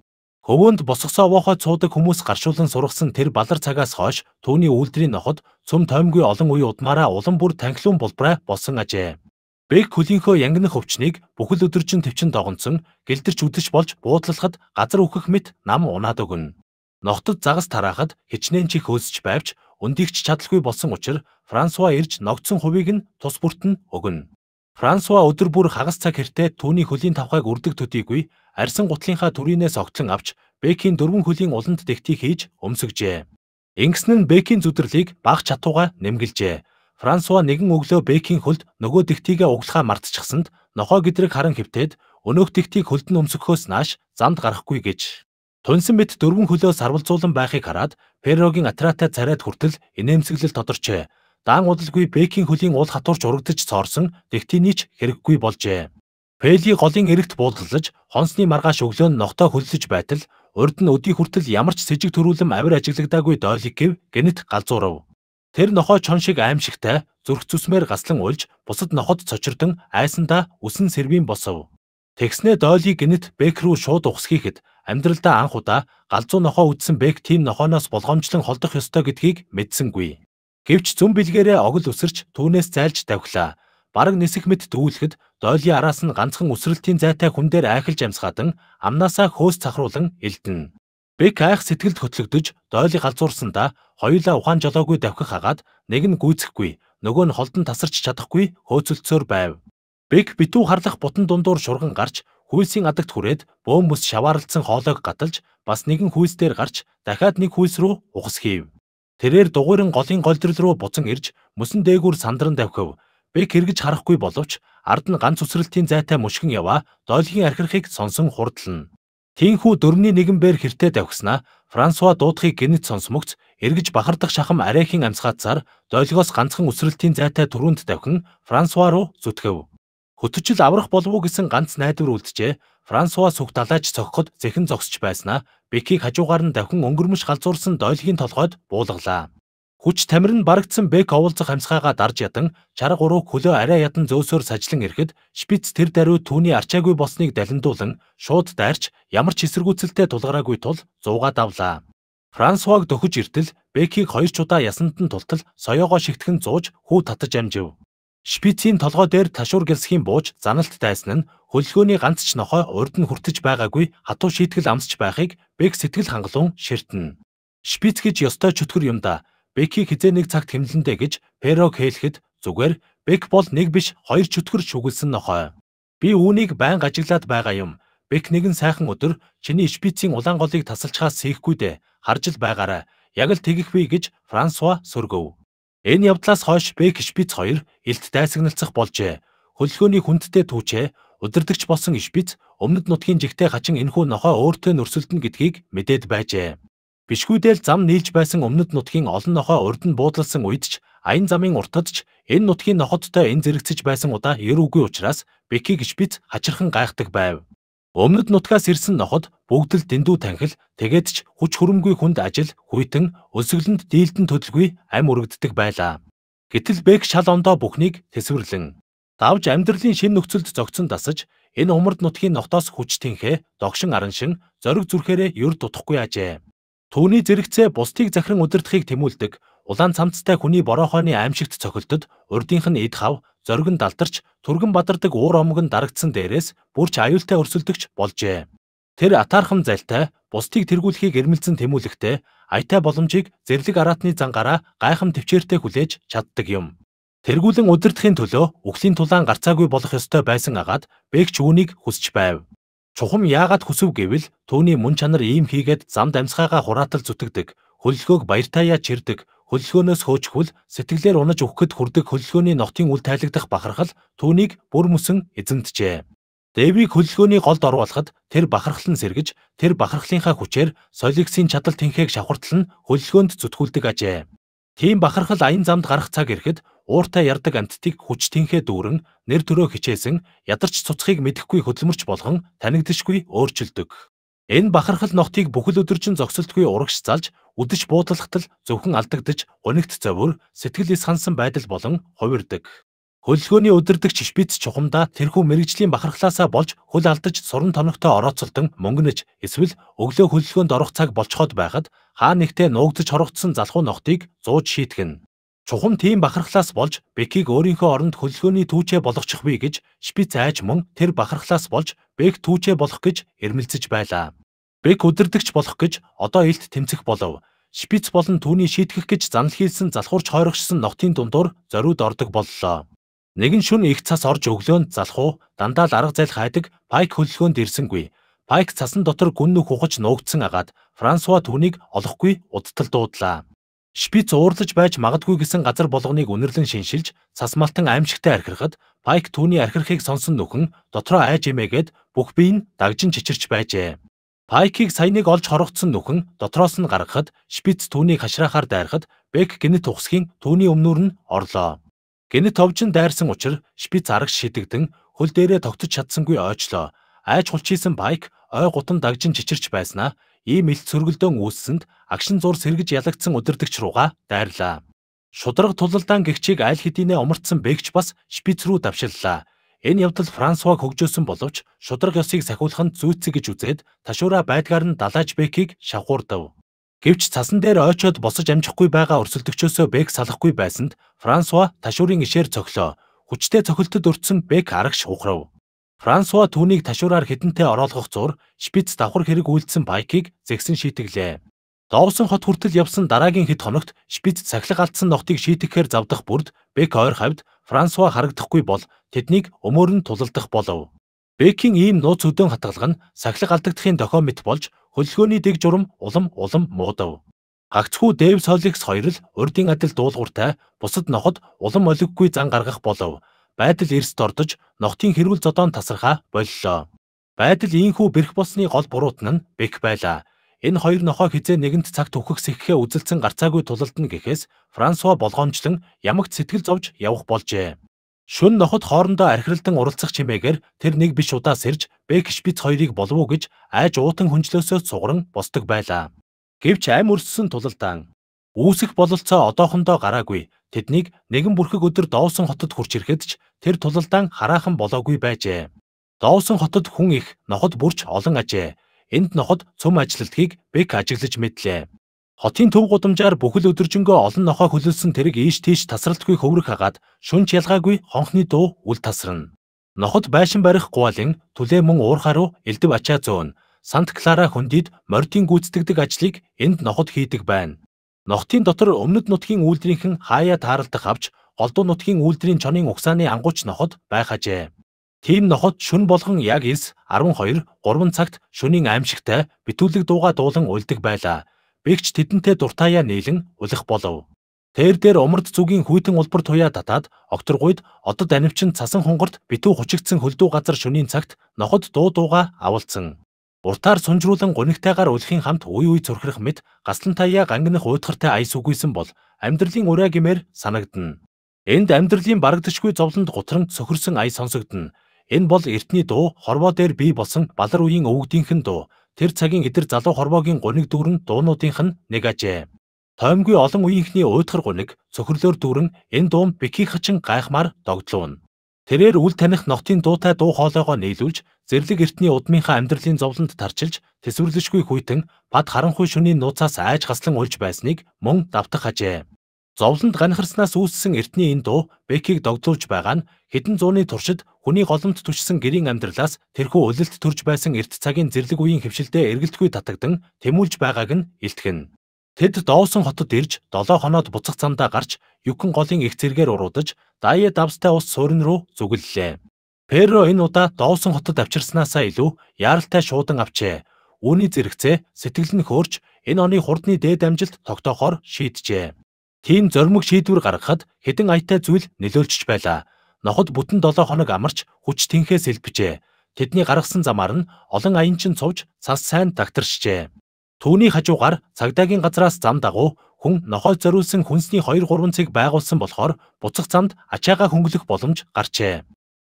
Хөвөөнд босгосоо воохой цуудаг хүмүүс гаршуулан сургасан тэр балар цагаас хойш түүний үйлдрийн ноход цөм тоймгүй олон үе удмаараа улам бүр танхилуун булбараа болсон ажээ. Бэг хөлийнхөө янганы хөвчнийг бүхэл өдөржин төвчин догонцсон гэлдэрч үдэрч болж буудлахад газар үхэх мэт нам унаад өгнө. Ногтод загас тараахад хичнээн чих хөөсч байвч өндөгч чадалгүй болсон учраас Франсуа ирж ногдсон хувийг нь тус бүрт нь өгнө. Франсуа өдөр бүр хагас цаг хэртээ түүний хөлийн тавхайг үрдэг төдийгүй арьсан гутлынхаа төрийнээс огтлон авч Бэкийн дөрвөн хөлийн уланд тэгтий хийж өмсгжээ. Ингэснээр Бэкийн зүдэрлийг баг чатууга нэмгэлжээ. Франсуа нэгэн өглөө Бэкийн хөлд нөгөө тэгтигээ углахаа мартчихсанд нохоо гэдрэг харан хөвтээд өнөөх тэгтийг хөлд нь өмсөхөөс нааш замд гарахгүй гэж. Тунсан мэт дөрвөн хөлөө сарвалзуулан байхыг хараад Перрогийн Атратай царайд хүртэл инээмсэглэл тодорчээ. Даан удалгүй Бэкийн хөлийн уул хатуурч урагдж цоорсон тэгтийнийч хэрэггүй болжээ. Пели голын эрэгт буулгалж, хонсны маргааш өглөө нь ногтой хөллөж байтал урд нь өдий хүртэл ямар ч с ิจ г төрүүлэм авир ажиглагдаагүй дойлиг гэв гэнэт галзуурав. Тэр нохой чон шиг аимшигтай зүрх зүсмээр гаслан уулж бусад ноход цочирдон айсандаа үсэн сэрвийн босов. Тэгснээ дойлыг гинэт Бэк рүү шууд ухсхийхэд амьдралдаа анх удаа галзуу нохоо үдсэн Бэк тийм нохооноос болгоомжлон холдох ёстой гэдгийг мэдсэнгүй. Гэвч зүн бэлгээрээ огол өсөрч түүнээс зайлж давхлаа. Бараг нисэх мэд түүлэхэд дойлын араас нь ганцхан өсрэлтийн зайтай хүн дээр айхалж амсгаадан амнаасаа хөөс цахруулан элдэнэ. Бек айх сэтгэлд хөтлөгдөж дойлыг алзуурсандаа хоёулаа ухаан жолоогүй давхих хагаад нэг нь гүйцэхгүй нөгөө нь холдон тасарч чадахгүй хөөцөлцөөр байв. Бек битүү харлах бутан дундуур шурган гарч хүйсийн адагт хүрээд бөөм бүс шаваарлцсан хоолойг гаталж бас нэгэн хүйс дээр гарч дахиад нэг хүйс рүү ухас хийв. Тэрээр дугуйрын голын голдрил руу буцан ирж мөсөн дээгүүр сандран давхив. Бек эргэж харахгүй боловч ард нь ганц үсрэлтийн зайтай мушгин яваа дойлгийн архирхийг сонсон хурдлана. Тинхүү дөрмний нэгэн бээр хертэй давхиснаа Франсуа дуудахыг гинэт сонсмогц эргэж бахардах шахам арайхийн амсгаацаар дойлгоос ганцхан өсрэлтийн зайтай түрүүнд давхин Франсуа руу зүтгэв. Хөтөчл аврах болов уу гэсэн ганц найдвар үлджээ Франсуа сүх далайч цогход зэхэн зогсож байснаа Бекийг хажуугаар нь давхин өнгөрмөш галзуурсан дойлгийн толгойд буулгалаа. Хүч тамир нь барагдсан бэк оволцох хамсгаагаа дарж ядан чарга уруу хөлөө арай ядан зөөсөөр сажлан ирэхэд шпиц тэр даруй түүний арчаагүй болсныг далиндуулан шууд дайрч ямар ч эсэргүүцэлтэй тулгараагүй тул 100-аа давлаа. Франсуаг дөхөж иртэл Бэкийг хоёр чудаа ясанд нь тултал соёогоо шигтгэн зууж хүү татаж амжив. Шпицийн толгой дээр ташуур гэлсхийн бууж заналт дайсан нь хөллгөөний ганц ч нохой урд нь хүртэж байгаагүй хатуу шийтгэл амсч байхыг Бэк сэтгэл хангалуун ширтэн. Шпиц гэж ёстой чөтгөр юм да. Бекки хизээ нэг цагт хэмлэнтэй гэж Перог хэлэхэд зүгээр Бек бол нэг биш хоёр чөтгөр шүглсэн нохой. Би үүнийг байн ажиглаад байгаа юм. Бек нэгэн сайхан өдөр чиний шпицийн улаан голыг тасалчхаас сэхгүй дээ. Харж л байгаарай. Яг л тэгэх бий гэж Франсуа сөргөв. Энэ явдлаас хойш Бек шпиц хоёр элт дайсагналцах болжээ. Хөллөгөөний хүндтэй түүчээ удирдахч болсон шпиц өмнөд нутгийн жигтэй хачин энхүү нохой өөртөө нөрсөлдөн гэдгийг мэдээд байжээ. Бишгүүдэл зам нийлж байсан өмнөд нутгийн олон нохой урд нь буудлалсан үед ч аян замын уртад ч энэ нутгийн нохоттой энэ зэрэгцэж байсан удаа ерүүгүй учраас Бэки гэж бид хачирхан гайхдаг байв. Өмнөд нутгаас ирсэн ноход бүгд л дэндүү танхил тэгээд ч хүч хөрөмгүй хүнд ажил, хүйтэн, өсөглөнд дийлдэн төдөлгүй ам өргөддөг байлаа. Гэтэл Бэк шал ондоо бүхнийг тэсвэрлэн давж амьдралын шин нөхцөлд зогцсон дасаж энэ умард нутгийн ногтоос хүч тэнхэ, догшин араншин, зориг зүрхээрээ юр дутахгүй ажээ. Түүний зэрэгцээ бусдыг захиран удирдахыг тэмүүлдэг улаан цамцтай хүний бороо хойны аимшигт цохилдод урдийнх нь эд хав, зоргин далдарч, түргэн бадардаг уур омог нь дарагдсан дээрээс бүрч аюултай өрсөлдөгч болжээ. Тэр атаархан залтай бусдыг тэргүүлэхийг эрмэлзэн тэмүүлэхдээ аятай боломжийг зэрлэг араатны зангаараа гайхам төвчээртэй хүлээж чаддаг юм. Тэргүүлэн удирдахын төлөө үхлийн тулаан гарцаагүй болох ёстой байсан агаад бэгч үүнийг хүсч байв. Чухам яагаад хүсв гэвэл түүний мөн чанар ийм хийгээд замд амьсгаагаа хураатал зүтгэдэг, хөллөгөөг баяртай яа чирдэг, хөллөгөөнөөс хөөжхвөл сэтгэлээр унаж өгөхөд хүрдэг хөллөгөөний нотын үл тайлагдах бахархал түүнийг бүр мөсөн эзэмтжээ. Дэвиг хөллөгөөний голд оруулахад тэр бахархлан сэргэж, тэр бахархлынхаа хүчээр солигсийн чадал тэнхээг шавхартал нь хөллөгөөнд зүтгүүлдэг ажээ. Тийм бахархал аян замд гарах цаг ирэхэд ууртай ярддаг амьтдыг хүчтэнхээ дүүрэн нэр төрөө хичээсэн ядарч цуцхийг мэдэхгүй хөдөлмөрч болгон танигдшгүй өөрчилдөг. Энэ бахархал ногтыг бүхэл өдөржин зогсолтгүй урагш залж үдэж буудлахтал зөвхөн алдагдж унигт зовөр сэтгэл ис хансан байдал болон хувирдаг. Хөллөгөөний өдөрдөгч шпиц чухамдаа тэрхүү мэрэгжлийн бахархлаасаа болж хөл алдаж суран тоногтой орооцолдон мөнгөнөж эсвэл өглөө хөллөгөөнд орох цаг болцоход байхад хаа нэгтээ нуугдж хорогдсон залхуу ногтыг зууж шийтгэн. Чухам тийм бахархлаас болж Бекийг өөрийнхөө оронд хөллөгөөний түүчээ болгочих бий гэж шпиц айж мөн тэр бахархлаас болж Бек түүчээ болох гэж эрмэлзэж байлаа. Бек өдөрдөгч болох гэж одоо илт тэмцэх болов. Шпиц болон түүний шийтгэх гэж занал хийсэн залхуурч хойрогшсон ногтын дундуур зориуд ордог боллоо. Нэгэн шүн их цас орж өглөөнд залах уу дандаа л арга зайлх хайдаг Пайк хөллөгөөнд ирсэнгүй. Пайк цасан дотор гүн нүх ухаж нуугдсан агаад Франсуа түүнийг олохгүй удтал дуудлаа. Шпиц уурлаж байж магадгүй гэсэн газар болгоныг үнэрлэн шиншилж цас малтан аимшигтай архирахад Пайк түүний архирахыг сонсон нүхэн дотроо айж эмээгээд бүх бие нь дагжин чичирч байжээ. Пайкийг саяыг олж хоргоцсон нүхэн дотроос нь гаргахад Шпиц түүнийг хашраахаар дайрахад Бек гинэт ухсхийн түүний өмнөр нь орлоо. Гэнэт товжин дайрсан учраас шпиц арга шидэгдэн хөл дээрээ тогтож чадсангүй ойчлоо. Айж хулчийсэн байк ой гутан дагжин чичирч байснаа ийм ил цөргөлдөөн үүссэнд агшин зур сэргэж ялагдсан удирдэгч руугаа дайрлаа. Шудраг тулалдаан гихчийг аль хэдийнэ омортсон бэгч бас шпиц рүү давшиллаа. Энэ явдал Франсуаг хөгжөөсөн боловч шудраг ёсыг сахиулах нь зүйцэг гэж үзээд ташуура байдгаар нь далааж бэкийг шавхуурдав. Гэвч цасан дээр ойчоод босож амжихгүй байгаа өрсөлдөгчөөсөө Бек салахгүй байсанд Франсуа ташуурын ишээр цоглоо. Хүчтэй цохилтод өртсөн Бек арагш ухрав. Франсуа түүнийг ташуураар хідэнтэй ороолгох зур шпиц давхар хэрэг үйлдсэн байкийг зэгсэн шийтгэлээ. Довсон хот хүртэл явсан дараагийн хэд хоногт шпиц цахилга алдсан ногтыг шийтгэхээр завдах бүрд Бек ойр хавьд Франсуа харагдахгүй бол тэднийг өмөр нь тулалдах болов. Бекийн ийм нууц өдөөн хатгалга нь сахилга алдагдахын дохиомт болж хөллөгөөний дэг журам улам улам муудав. Агцхүү Дэв Соликс хоёр л урдын адил дуулууртай бусад ноход улам олиггүй зан гаргах болов. Байдал эрсд ордож ногтын хэрүүл зодоон тасархаа боллоо. Байдал ийхүү бэрх болсны гол буруутан нь бэк байлаа. Энэ хоёр нохоо хизээ нэгэнт цаг төвхөх сэххээ үзэлцэн гарцаагүй тулалдна гэхээс Франсуа болгоомжлон ямагт сэтгэл зовж явах болжээ. Шүн ноход хоорондоо архиралдан уралцах чимээгээр тэр нэг биш удаас ирж Бэкш биц хоёрыг болов уу гэж айж уутан хүнчлөөсөө цугран босдог байлаа. Гэвч ам өрссөн тулалдаан үүсэх бололцоо одоохондоо гараагүй. Тэднийг нэгэн бүрхэг өдөр Доусон хотод хурч ирэхэд ч тэр тулалдаан хараахан болоогүй байжээ. Доусон хотод хүн их ноход бүрч олон ажээ. Энд ноход цөм ажилтгийг Бэк ажиглаж мэдлээ. Хотын төв гудамжаар бүхэл өдөржингөө олон нохой хөлөлсөн тэрэг ийш тийш тасралтгүй хөврөх хагаад шунч ялгаагүй хонхны дуу үл тасарна. Ноход байшин барих гуалын түлээ мөн уурхаруу элдв ачаа зөөн. Сант Клара хөндөд морьтын гүйцэтгэдэг ажлыг энд ноход хийдэг байна. Нохтын дотор өмнөд нутгийн үйлдрийнхэн хаяа тааралдах авч голдуу нутгийн үйлдрийн чонын угсааны ангууч ноход байх ажээ. Тийм ноход шүн болгон яг 9, 12, 3 цагт шөнийн аимшигтай битүүлэг дууга дуулан уйлдаг байлаа. Бэгч тэдэнтэй дуртаяа нийлэн улих болов. Тэр дээр умард зүгийн хүйтэн улбар туяа татаад окторгуйд одод анимчин цасан хонгорт битүү хучигдсан хөлдөө газар шөнийн цагт ноход дуу дууга авалцсан. Уртаар сунжруулан гунигтайгаар үлхийн хамт үй үй зөрхрөх мэт гаслантаяа гангинах уйтгартай айс үгүйсэн бол амьдралын ураа гимээр санагдна. Энд амьдралын барагдшгүй зовлонд гутран цөхөрсөн ай сонсогдно. Энэ бол эртний дуу, хорвоо дээр бий болсон балар үеийн өвгдийнхэн дуу, тэр цагийн эдэр залуу хормоогийн гуниг дүүрэн дуунуудынх нь нэг ажээ. Тоймгүй олон үеийнхний уйтгар гуниг цөхрлөөр дүүрэн энэ дуун бэки хачин гайхмаар догдлуун. Тэрээр үл таних нотын дуутай дуу хоолойгоо нийлүүлж зэрлэг эртний удмынхаа амьдралын зовлонд тарчилж тэсвэрлэшгүй хүйтэн бад харанхуй шөнийн нууцаас айж гаслан уулж байсныг мөн давтах ажээ. Зовлонд ганхарснаас үүссэн эртний энэ дуу Бекийг догдуулж байгаа нь хэдэн зууны туршид хүний голомт төчсөн гэрийн амьдралаас тэрхүү үлэлт төрж байсан эрт цагийн зэрлэг үеийн хөвшилдөө эргэлтгүй татагдан тэмүүлж байгааг нь илтгэн. Тэд Доусон хотод ирж 7 хоноод буцах замдаа гарч Юкон голын их зэргээр уруудаж Дае давстай ус суурин руу зүгэллээ. Перо энэ удаа Доусон хотод авчирснаасаа илүү яаралтай шуудан авчээ. Үүний зэрэгцээ сэтгэл нь хөөрч энэ оны хурдны дээд амжилт тогтоохоор шийджээ. Тийм зоримог шийдвэр гаргахад хэдэн аятай зүйл нөлөөлчих байлаа. Ноход бүтэн 7 хоног амарч хүч тэнхээ сэлбэжээ. Тэдний гаргасан замаар нь олон аянчин цувж цас сайн тагтаршжээ. Төвний хажуугаар цагдаагийн газраас зам дагуу хүн нохой зориулсан хүнсний 2 3 цаг байгуулсан болохоор буцах замд ачаагаа хөнгөлөх боломж гарчээ.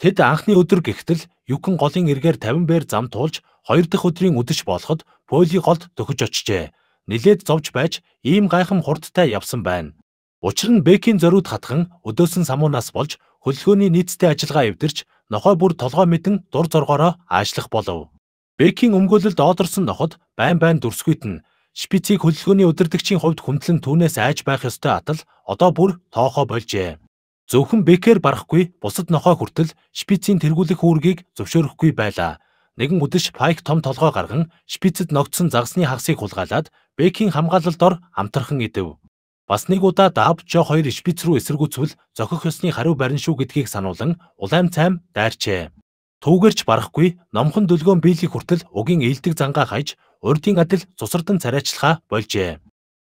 Тэд анхны өдөр гихтэл Юкон голын эргээр 50 бээр зам туулж 2 дахь өдрийн үдшиж болоход Поли голд төхөж очжээ нилээд зовж байж ийм гайхам хурдтай явсан байна. Учир нь Бэкийн зориуд хатхан өдөөсөн самуунаас болж хөдөлгөөний нийцтэй ажиллагаа эвдэрч нохой бүр толгой мэдэн дур зоргоороо ажиллах болов. Бэкийн өмгөөлөлд оодорсон ноход байн байн дүрсгүйтэн шпицийг хөдөлгөөний удирдгчийн хувьд хүндлэн түүнээс айж байх ёстой атал одоо бүр тоохоо больжээ. Зөвхөн Бэкээр барахгүй бусад нохой хүртэл шпицийн тэргүүлэх үүргийг зөвшөөрөхгүй байлаа. Нэгэн үдэш Пайк том толгой гарган шпицэд ногдсон загсны хагасыг хулгайлаад Бекийн хамгаалалд ор амтархан идэв. Бас нэг удаа Давжо 2 Шпиц рүү эсэргүүцвэл зохих ёсны хариу барин шүү гэдгийг сануулan улаан цайм дайрчээ. Төвгэрч барахгүй номхон дөлгөөн биелэх хүртэл угийн ээлдэг зангаа хайж урдын адил цусардан царайчлахаа больжээ.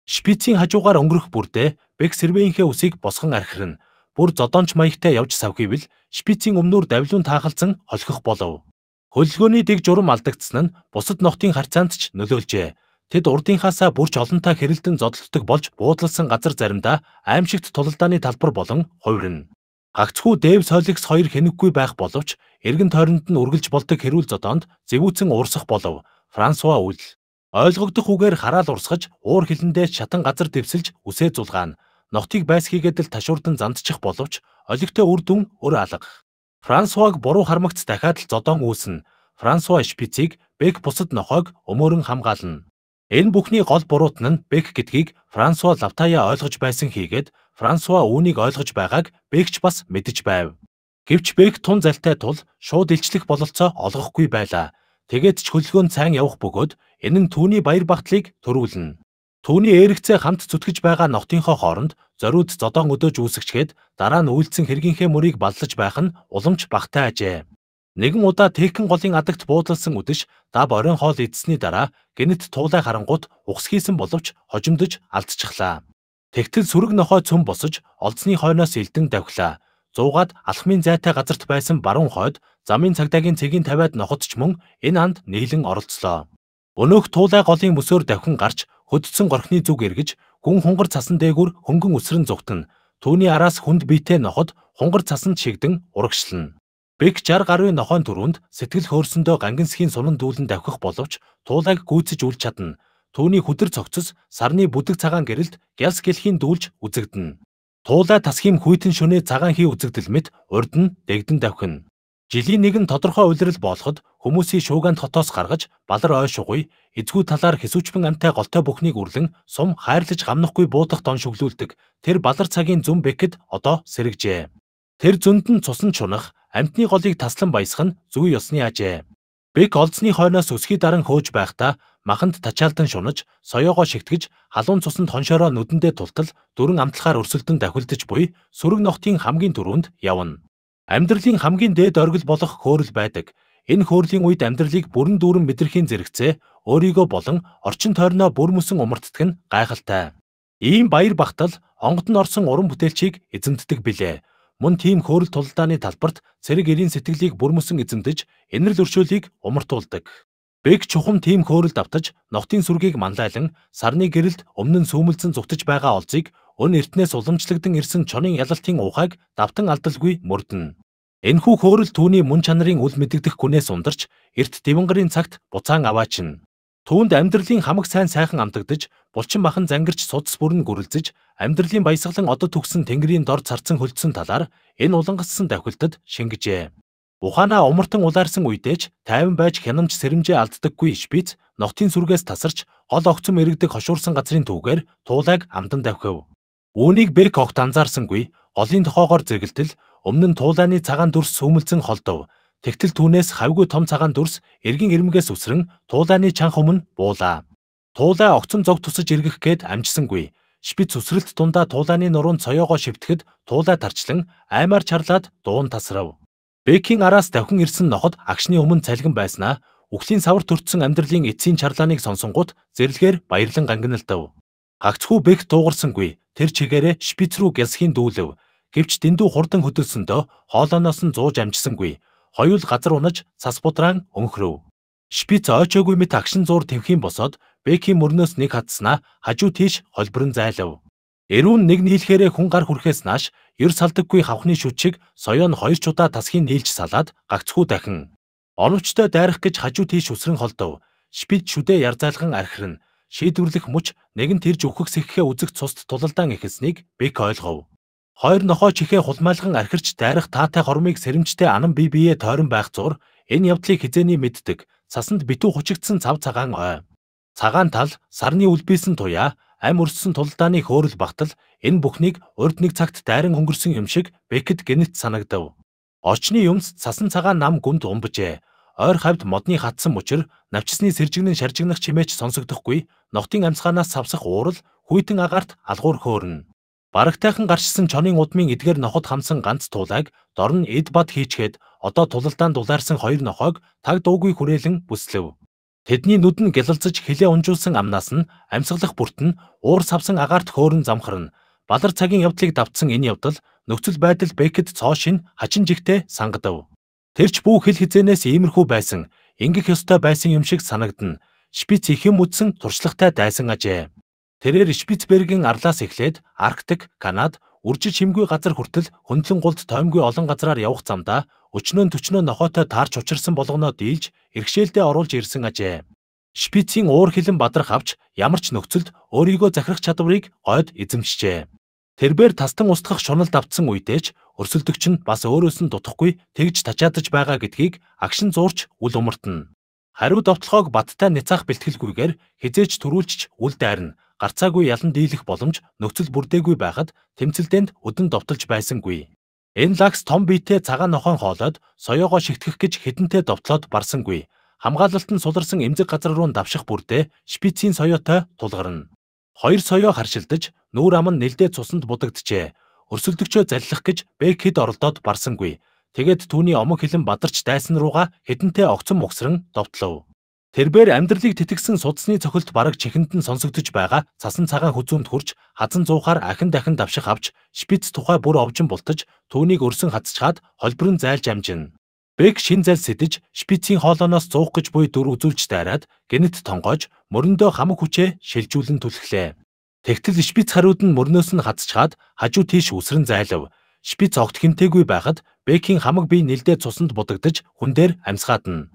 Шпицийн хажуугаар өнгөрөх бүрдээ Бек сэрвэийнхээ үсийг босгон архирна. Бүр зодонч маягтай явж савхивэл шпицийн өмнөр давлуун таахалцсан холхих болов. Хөлгөөний дэг журам алдагдсан нь бусад ногтын харьцаанд ч нөлөөлжээ. Тэд урдынхаасаа бүрч олонтаа хэрэлдэн зодтолдог болж буудлалсан газар заримдаа аимшигт тулалдааны талбар болон хувирна. Агцгүй дээв солигс хоёр хэнэггүй байх боловч эргэн тойронд нь үргэлж болдог хэрүүл зодоонд зэвүүцэн урсах болов. Франсуа үл ойлгогдох үгээр хараал урсгаж уур хилэндээ шатан газар дэвсэлж үсээ зулгаана. Ногтыг байсхийгээд л ташуурдан зандчих боловч олигтой үр дүн өр алга. Франсуаг буруу хармагц дахиад л зодоон үүснэ. Франсуа Шпициг Бек бусад нохойг өмөрөн хамгаална. Энэ бүхний гол буруутан нь Бек гэдгийг Франсуа Лавтая ойлгож байсан хийгээд Франсуа үүнийг ойлгож байгааг Бекч бас мэдэж байв. Гэвч Бек тун залтай тул шууд илчлэх бололцоо олгохгүй байлаа. Тэгээд ч хөллөгөөнд сайн явах бөгөөд энэ нь түүний баяр багтлыг төрүүлнэ. Түүний ээрэгцээ хамт зүтгэж байгаа ногтынхоо хооронд зориуд зодоон өдөөж үүсгчгээд дараа нь үйлцэн хэргийнхээ мөрийг баллаж байх нь уламж багтаа ажээ. Нэгэн удаа Текен голын адагт буудалсан үдэш дав оройн хоол идсэний дараа гэнэт туулай харангуут ухс хийсэн боловч хожимдож алдчихлаа. Тэгтэл сүрэг нохой цөм босож олзны хойноос элдэн давхлаа. Зуугаад алхмын зайтай газарт байсан баруун хойд замын цагдаагийн цэгийн тавиад нохотч мөн энэ анд нийлэн оролцлоо. Өнөөх туулай голын мөсөөр давхин гарч хөдцсөн горхны зүг эргэж гүн хунгар цасан дээгүр хөнгөн өсрөн зүгтэн. Төвний араас хүнд бийтэ ноход хунгар цасанд шигдэн урагшлна. Бэг 60 гаруй нохойн түрүүнд сэтгэл хөөрсөндөө гангансхийн сунан дүүлэн давхих боловч туулайг гүйцэж үл чадна. Төвний хөдөр цогцос сарны бүдэг цагаан гэрэлд ялс гэлхийн дүүлж үзэгдэнэ. Туулай тасхийн хүйтэн шөнөө цагаан хий үзэгдэл мэт урд нь дэгдэн давхина. Жилийн нэгэн тодорхой үйлрэл болоход хүмүүсийн шууганд хотоос гаргаж балар ой шугуй эзгүй талаар хэсүүчмэн амтай голтой бүхнийг үрлэн сум хайрлаж гамнахгүй буудах дон шүглүүлдэг. Тэр балар цагийн зүн бэхэд одоо сэрэгжээ. Тэр зөнд нь цусан чунах, амтны голыг таслан баясах нь зүй ёсны ажээ. Бэк олзны хойноос өсхий даран хөөж байхдаа маханд тачаалдан шунаж, соёогоо шигтгэж, халуун цусанд хоншороо нүдэндээ тултал дөрөн амтлахаар өрсөлдөн давхилдж буй сөрөг ногтын хамгийн түрүүнд явна. Амьдралын хамгийн дээд оргил болох хөөрөл байдаг. Энэ хөөрлийн үед амьдралыг бүрэн дүүрэн мэдрэхийн зэрэгцээ өөрийгөө болон орчин тойрноо бүр мөсөн умартдаг нь гайхалтай. Ийм баяр багтал онгод нь орсон уран бүтээлчийг эзэмддэг билээ мөн тийм хөөрөл тулалдааны талбарт цэрэг эрийн сэтгэлийг бүрмөсөн эзэмдэж, энэрл өршөөлийг умартуулдаг. Бэг чухам тийм хөөрөл давтаж, ногтын сүргийг манлайлан сарны гэрэлд өмнө нь сүүмэлсэн зүгтж байгаа олзыг өн эртнээс уламжлагдсан ирсэн чонын ялалтын ухааг давтан алдалгүй мөрдөн. Энэхүү хөөрөл түүний мөн чанарын үл мэдэгдэх гүнээс ундарч, эрт дэвэнгэрийн цагт буцаан аваачин. Түүнд амьдралын хамаг сайн сайхан амтагдж, булчин махан зангирч судас бүрэн гүрэлзэж, амьдралын баясгалан одод төгсөн тэнгэрийн дор царцсан хөлдсөн талаар энэ улангассан давхилтад шингэжээ. Ухаанаа умартан улаарсан үедээ ч тайван байж хянамж сэрэмжээ алддаггүй ишбиц ногтын сүргээс тасарч гол огцом эргэдэг хошуурсан газрын түүгээр туулайг амдан давхив. Үүнийг Берг огт анзаарсангүй голын тохоогоор зэргэлтэл өмнө нь туулайны цагаан дүрс сөөмөлдсөн холдов. Тэгтэл түүнээс хавгүй том цагаан дүрс эргэн ирмгээс үсрэн туулайны чанх өмнө буулаа. Туулай огцом зог тусаж эргэх гээд амжсангүй шпиц үсрэлт дундаа туулааны нуруунд цоёогоо шивтгэхэд туулаа тарчлан аймаар чарлаад дуун тасрав. Бекийн араас давхин ирсэн ноход агшны өмнө цалгин байснаа үхлийн савар төртсөн амьдралын эцсийн чарлааныг сонсонгууд зэрлэгээр баярлан гангиналтав. Гагцхүү Бек дуугарсангүй тэр чигээрээ шпиц рүү гясхийн дүүлэв. Гэвч дэндүү хурдан хөдөлсөндөө хоолооноос нь зууж амжсангүй. Хоёул газар унаж цас будран өнхрөв. Шпиц ойчоогүй мэт агшин зуур тэмхийн босоод Бэки мөрнөөс нэг хатснаа хажуу тийш холборн зайлав. Эрүүн нэг нийлхээрээ хүн гар хүрхээс нааш ер салдаггүй хавхны шүчиг соёо нь хоёр чудаа тасхийн нийлж салаад гагцхүү дахин. Оновчтой дайрах гэж хажуу тийш үсрэн холдов. Шпид шүдэ ярзайлган архирна. Шийдвэрлэх муч нэгэн тэрж өөхөх сэххээ үзэх цуст тулалдаан ихэснгийг Бэк ойлгов. Хоёр нохоо чихээ хулмайлган архирч дайрах таатай хормыг сэрэмжтэй анан бие биеэ тойрон байх зур энэ явдлыг хизээний мэддэг. Цасанд битүү хучигдсан цав цагаан ой. Цагаан тал сарны үлбээсэн туяа ам өрссөн тулдааны хөөрөл багтал энэ бүхнийг урд нэг цагт дайран хөнгөрсөн юм шиг Бекет гэнэт санагдав. Очны юмс цасан цагаан нам гүнд умбжээ. Ойр хавьд модны хатсан мөчр навчсны сэржигнэн шаржигнах чимээч сонсогдохгүй ногтын амсгаанаас савсах уурал хүйтэн агаарт алгуур хөөрнө. Барагтайхан гарчсан чонын удмын эдгээр ноход хамсан ганц туулайг дорн эд бад хийчгээд одоо тулалдаан дулаарсан хоёр нохойг таг дуугүй хүрээлэн бүслэв. Тэдний нүд нь гялалзаж хилээ унжуулсан амнаас нь амьсгалах бүрт нь уур савсан агаарт хөөрн замхарна. Балар цагийн явдлыг давтсан энэ явдал нөхцөл байдал Бэкэд цоо шин хачин жигтэй сангадав. Тэр ч бүх хил хизэнээс иймэрхүү байсан, ингэх ёстой байсан юм шиг санагдна. Шпиц их юм үдсэн туршлагатай дайсан ажээ. Тэрээр Шпицбергийн арлаас эхлээд Арктик, Канад, үржиж хэмгүй газар хүртэл хөндлөн гулд тоомгүй олон газараар явах замдаа өчнөө төчнөө нохоотой таарч учирсан болгоноо дийлж эргшээлдээ оруулж ирсэн ажээ. Шпицийн уур хилэн бадрах авч ямар ч нөхцөлд өөрийгөө захирах чадварыг гойд эзэмшжээ. Тэрээр тастан устгах шуналд автсан үедээч өрсөлдөгч нь бас өөрөөс нь дутахгүй тэгж тачаадж байгаа гэдгийг агшин зуурч үл өмөртнө. Хариу довтлохоог баттай няцаах бэлтгэлгүйгээр хизээч төрүүлчих үл дайрна. Гарцаагүй ялан дийлэх боломж нөхцөл бүрдээгүй байхад тэмцэлдэнд өдөн довтолж байсангүй. Энэ лакс том биетэй цагаан нохон хоолойд соёогоо шигтгэх гэж хідэнтэй довтлоод барсангүй. Хамгаалалт нь суларсан эмзэг газар руу давших бүрдээ шпицийн соёотой тулгарна. Хоёр соёо харшилдаж нүүр ам нь нэлдээ цусанд будагджээ. Өрсөлдөгчөө заллах гэж Бэк хэд оролдоод барсангүй. Тэгээд түүний омог хилэн бадарч дайсан руугаа хідэнтэй огцон мөгсрөн довтлов. Тэрбээр амьдралыг тэтгсэн судасны цохилт бараг чихэнд нь сонсогдож байгаа цасан цагаан хүзүүмд хүрч хазан цуухаар ахин дахин давших авч шпиц тухай бүр овжин бултаж түүнийг өрсөн хацчаад холброн зайлж амжина. Бэк шин зал сэтэж шпицийн хоолооноос зуух гэж буй дүр үзүүлж дайраад гэнэт тонгоож мөрөндөө хамаг хүчээ шилжүүлэн түлхлээ. Тэгтэл шпиц хариуд нь мөрнөөс нь хацчаад хажуу тийш үсрэн зайлав. Шпиц огт хинтээгүй байхад Бэкийн хамаг бие нэлдээ цусанд будагдж хүн дээр амьсгаадна.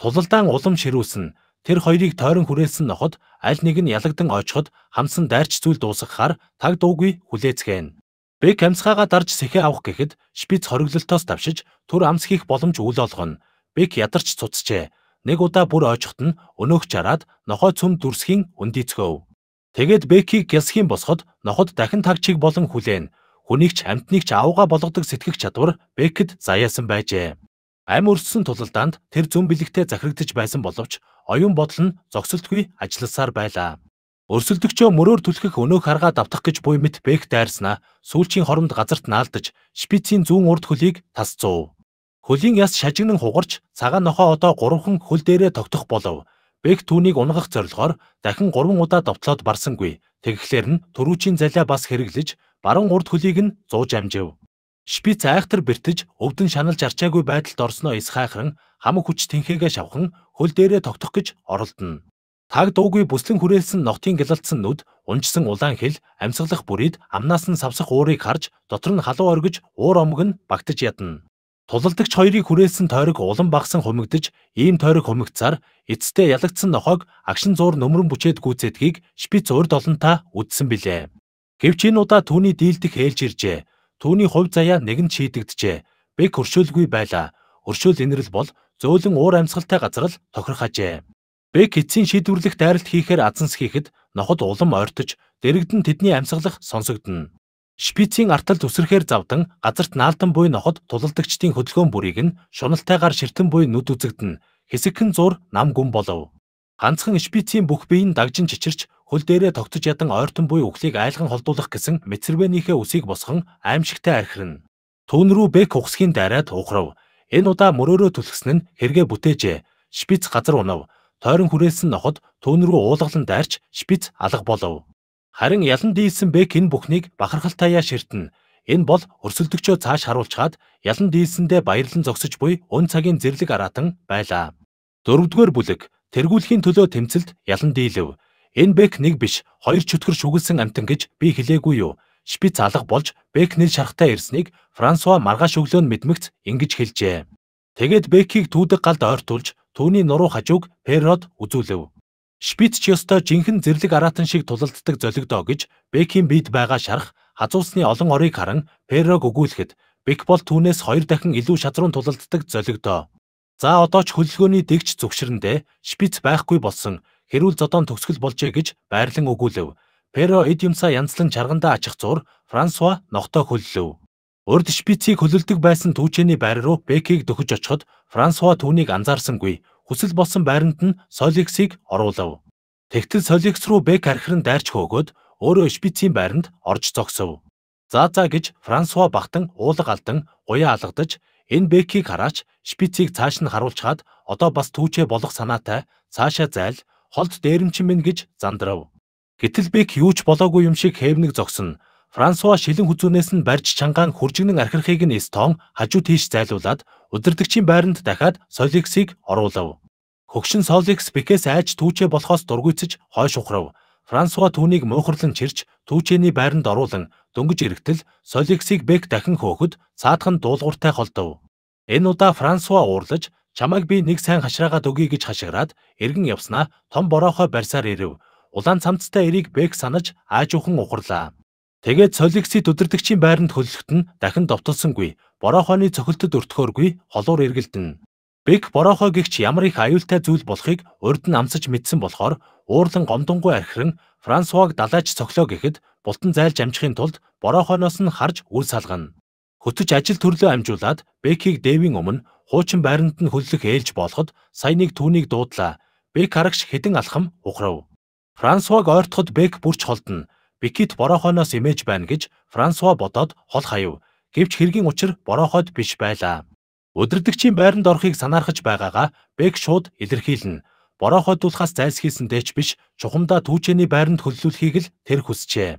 Тулалдаан улам ширүүлсэн тэр хоёрыг тойрон хүрээлсэн ноход аль нэг нь ялагдан очиход хамсан дайрч зүйл дуусгахаар таг дуугүй хүлээцгэн. Бек амсгаагаа дарж сэхээ авах гэхэд шпиц хориглолтоос давшиж түр амс хийх боломж үл олгоно. Бек ядарч цуцжээ. Нэг удаа бүр очихт нь өнөөх чараад нохой цөм дүрсхийн өндийцгөв. Тэгээд Бекийг гясхийн босход ноход дахин тагчиг болон хүлээн. Хүнийг ч амтныг ч аавга болгодог сэтгэх чадвар Бекэд заяасан байжээ. Ам өрссөн тулалдаанд тэр зөв бэлэгтээ захирагдж байсан боловч оюун бодол нь зогсолтгүй ажилласаар байлаа. Өрсөлдөгчөө мөрөөр түлхэх өнөөх харгаа давтах гэж буй мэт бэх дайрснаа сүүлчийн хоромд газарт наалдаж шпицийн зүүн урд хөлийг тас зуув. Хөлийн яс шажигнан хугарч цагаан нохоо одоо гурван хөл дээрээ тогтох болов. Бэх түүнийг унгах зорилгоор дахин 3 удаа довтлоод барсангүй. Тэгэхлээр нь төрүүчийн залиа бас хэрэглэж баруун урд хөлийг нь зууж амжив. Шпиц айхтар бэртэж өвдөн шаналж арчаагүй байдалд орсноо эс хайхран хамаг хүч тэнхээгээ шавхан хөл дээрээ тогтох гэж оролдоно. Таг дуугүй бүслэн хүрээлсэн ногтын гялалтсан нүд, унжсан улаан хэл, амьсгалах бүрийд амнаас нь савсах уурыг харж, дотор нь халуун оргиж, уур омг нь багтаж ядна. Тулалдагч хоёрыг хүрээлсэн тойрог улан багсан хумигдж, ийм тойрог хумигцаар эцэстээ ялагдсан нохойг агшин зуур нөмрөн бүчээд гүйцэдгийг шпиц урд олонтаа үдсэн билээ. Гэвч энэ удаа түүний дийлдэх хээлж иржээ. Түүний хувь заяа нэгэн чийдэгджээ. Бэг хөршөөлгүй байлаа. Хөршөөл инэрл бол зөөлөн уур амьсгалтай газар л тохирхажээ. Бэг эцсийн шийдвэрлэх дайралт хийхээр азанс хийхэд ноход улам ойртож, дэрэгдэн тэдний амьсгалах сонсогдно. Шпицийн артал төсөрхээр завдан газарт наалдан буй ноход тулалдагчдын хөдөлгөөн бүрийг нь шуналтайгаар ширтэн буй нүд үзэгдэнэ. Хэсэгхэн зур нам гүн болов. Ганцхан шпицийн бүх биеийн дагжин чичирч хөл дээрээ тогтож ядан ойртон буй үхлийг айлхан холдуулах гэсэн мэдсэрвэнийхээ үсийг босгон аимшигтай архирна. Түүн рүү бэк ухсхийн дайраад ухрав. Энэ удаа мөрөөрөө түлхсэн нь хэрэгэ бүтээжээ. Шпиц газар унав. Тойрон хүрээсэн ноход түүн рүү уулгалан дайрч шпиц алга болов. Харин ялан дийлсэн бэк энэ бүхнийг бахархалтайя ширтэн. Энэ бол өрсөлдөгчөө цааш харуулчаад ялан дийлсэндээ баярлан зогсож буй үн цагийн зэрлэг аратан байлаа. Дөрөвдүгээр бүлэг тэргүүлэхийн төлөө тэмцэлд ялан дийлэв. Энэ бэк нэг биш, хоёр чөтгөр шүглсэн амтан гэж би хэлээгүй юу? Шпиц алга болж бэкний шарахтаа ирснийг Франсуа маргааш өглөө нь мэдмэгц ингэж хэлжээ. Тэгээд бэкийг түүдэг галд ойртуулж түүний нуруу хажууг Перрод үзүүлэв. Шпиц ч ёстой жинхэнэ зэрлэг аратан шиг тулалддаг золигдоо гэж бэкийн бид байгаа шарах хазуусны олон орыг харан Перрог өгүүлэхэд бэк бол түүнээс хоёр дахин илүү шадруу тулалддаг золигдоо. За одоо ч хөллөгөөний дэгч зөвшөөрөндөө шпиц байхгүй болсон хэрүүл зодоон төгсгөл болжээ гэж байрлан өгүүлэв. Перо эд юмсаа янзлан чаргандаа ачих зуур Франсуа ногтоо хөллөв. Урд шпицийг хөлөлдөг байсан түүчээний байр руу Бекийг дөхөж очиход Франсуа түүнийг анзаарсангүй. Хүсэл болсон байранд нь Соликсийг оруулав. Тэгтэл Соликс руу Бек архирн дайрч хөөгөөд өөрөө шпицийн байранд орж зогсов. За за гэж Франсуа бахтан уулаг алдан уяа алгадаж энэ Бекийг хараач шпицийг цааш нь харуулчаад одоо бас түүчээ болох санаатай цаашаа зайл холд дээрэмчин минь гэж зандрав. Гэтэл Бек юу ч болоогүй юм шиг хээвнэг зогсон. Франсуа шилэн хүзүүнээс нь барьж чангаан хуржигнэн архирхийг нь Эстон хажуу тийш зайлуулад удирдгчийн байранд дахиад Соликсийг оруулав. Хөгшин Соликс Бекээс айж түүчээ болохоос дургүйцэж хойш ухрав. Франсуа түүнийг муухрлан чирч түүчээний байранд оруулан дөнгөж эргэтэл Соликсийг Бек дахин хөөхөд цаадах нь дуулууртай холдов. Энэ удаа Франсуа уурлаж Чамайг би нэг сайн хашраагаад өгье гэж хашгираад эргэн явснаа том бороохой барьсаар ирэв. Улаан цамцтай эрийг Бэк санаж аажуухан ухарлаа. Тэгээд солигсид өдөртөгчийн байранд хөллөгт нь дахин довтолсонгүй. Бороохойны цохилтод өртгөөргүй холуур эргэлдэн. Бэк бороохой гихч ямар их аюултай зүйл болохыг урд нь амсаж мэдсэн болохоор уурлан гомдонгүй архирн Франсуаг далайч цоглоо гэхэд бултан зайлж амжихын тулд бороохойноос нь харж үл салгана. Хөтөч ажил төрлөө амжуулаад Бэкийг Дэвийн өмнө хуучин байранд нь хөллөх ээлж болоход сая нэг түүнийг дуудлаа. Бек харагч хідэн алхам ухрав. Франсуаг ойртоход Бек бүрч холдно. Бекит борохоноос эмээж байна гэж Франсуа бодоод хол хаяв. Гэвч хэргийн учир борохоод биш байлаа. Өдөрдөгчийн байранд орохыг санаархаж байгаагаа Бек шууд илэрхийлнэ. Борохоодуулахаас зайлсхийсэн дэч биш чухамдаа түүчээний байранд хөллүүлэхийг л тэр хүсжээ.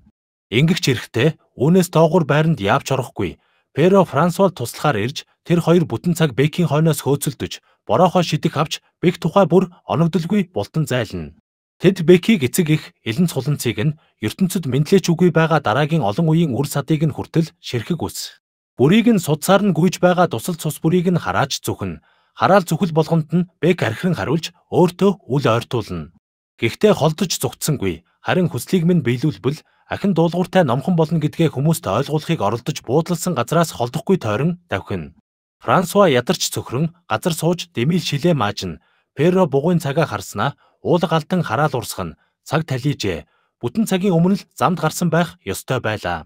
Ингэвч эрэхтэй үүнээс доогуур байранд явж орохгүй. Перо Франсуал туслахаар ирж тэр хоёр бүтэн цаг Бэкийн хойноос хөөцөлдөж, бороохон шидэх авч Бэк тухай бүр оногдолгүй бултан зайлна. Тэд Бэкийг эцэг их элэн цуланцыг нь ертөнцид мэдлээч үгүй байгаа дараагийн олон үеийн үр садыг нь хүртэл ширхэг үз. Бүрийг нь судсаар нь гүйж байгаа тусал цус бүрийг нь харааж зүхэн. Хараал зүхэл болгонд нь Бэк архиран хариулж өөртөө үл ойртуулна. Гэхдээ холдож зүгтсэнгүй. Харин хүслийг минь биелүүлбэл ахин дуулууртай номхон болно гэдгээ хүмүүст ойлгуулахыг оролдож буудлалсан газраас холдохгүй тойрон давхин. Франсуа ядарч цөхрөн газар сууж дэмэл шилээ маажна. Перо бугуйн цагаа харснаа уулаг алдан хараал урсгана. Цаг талижээ. Бүтэн цагийн өмнө л замд гарсан байх ёстой байлаа.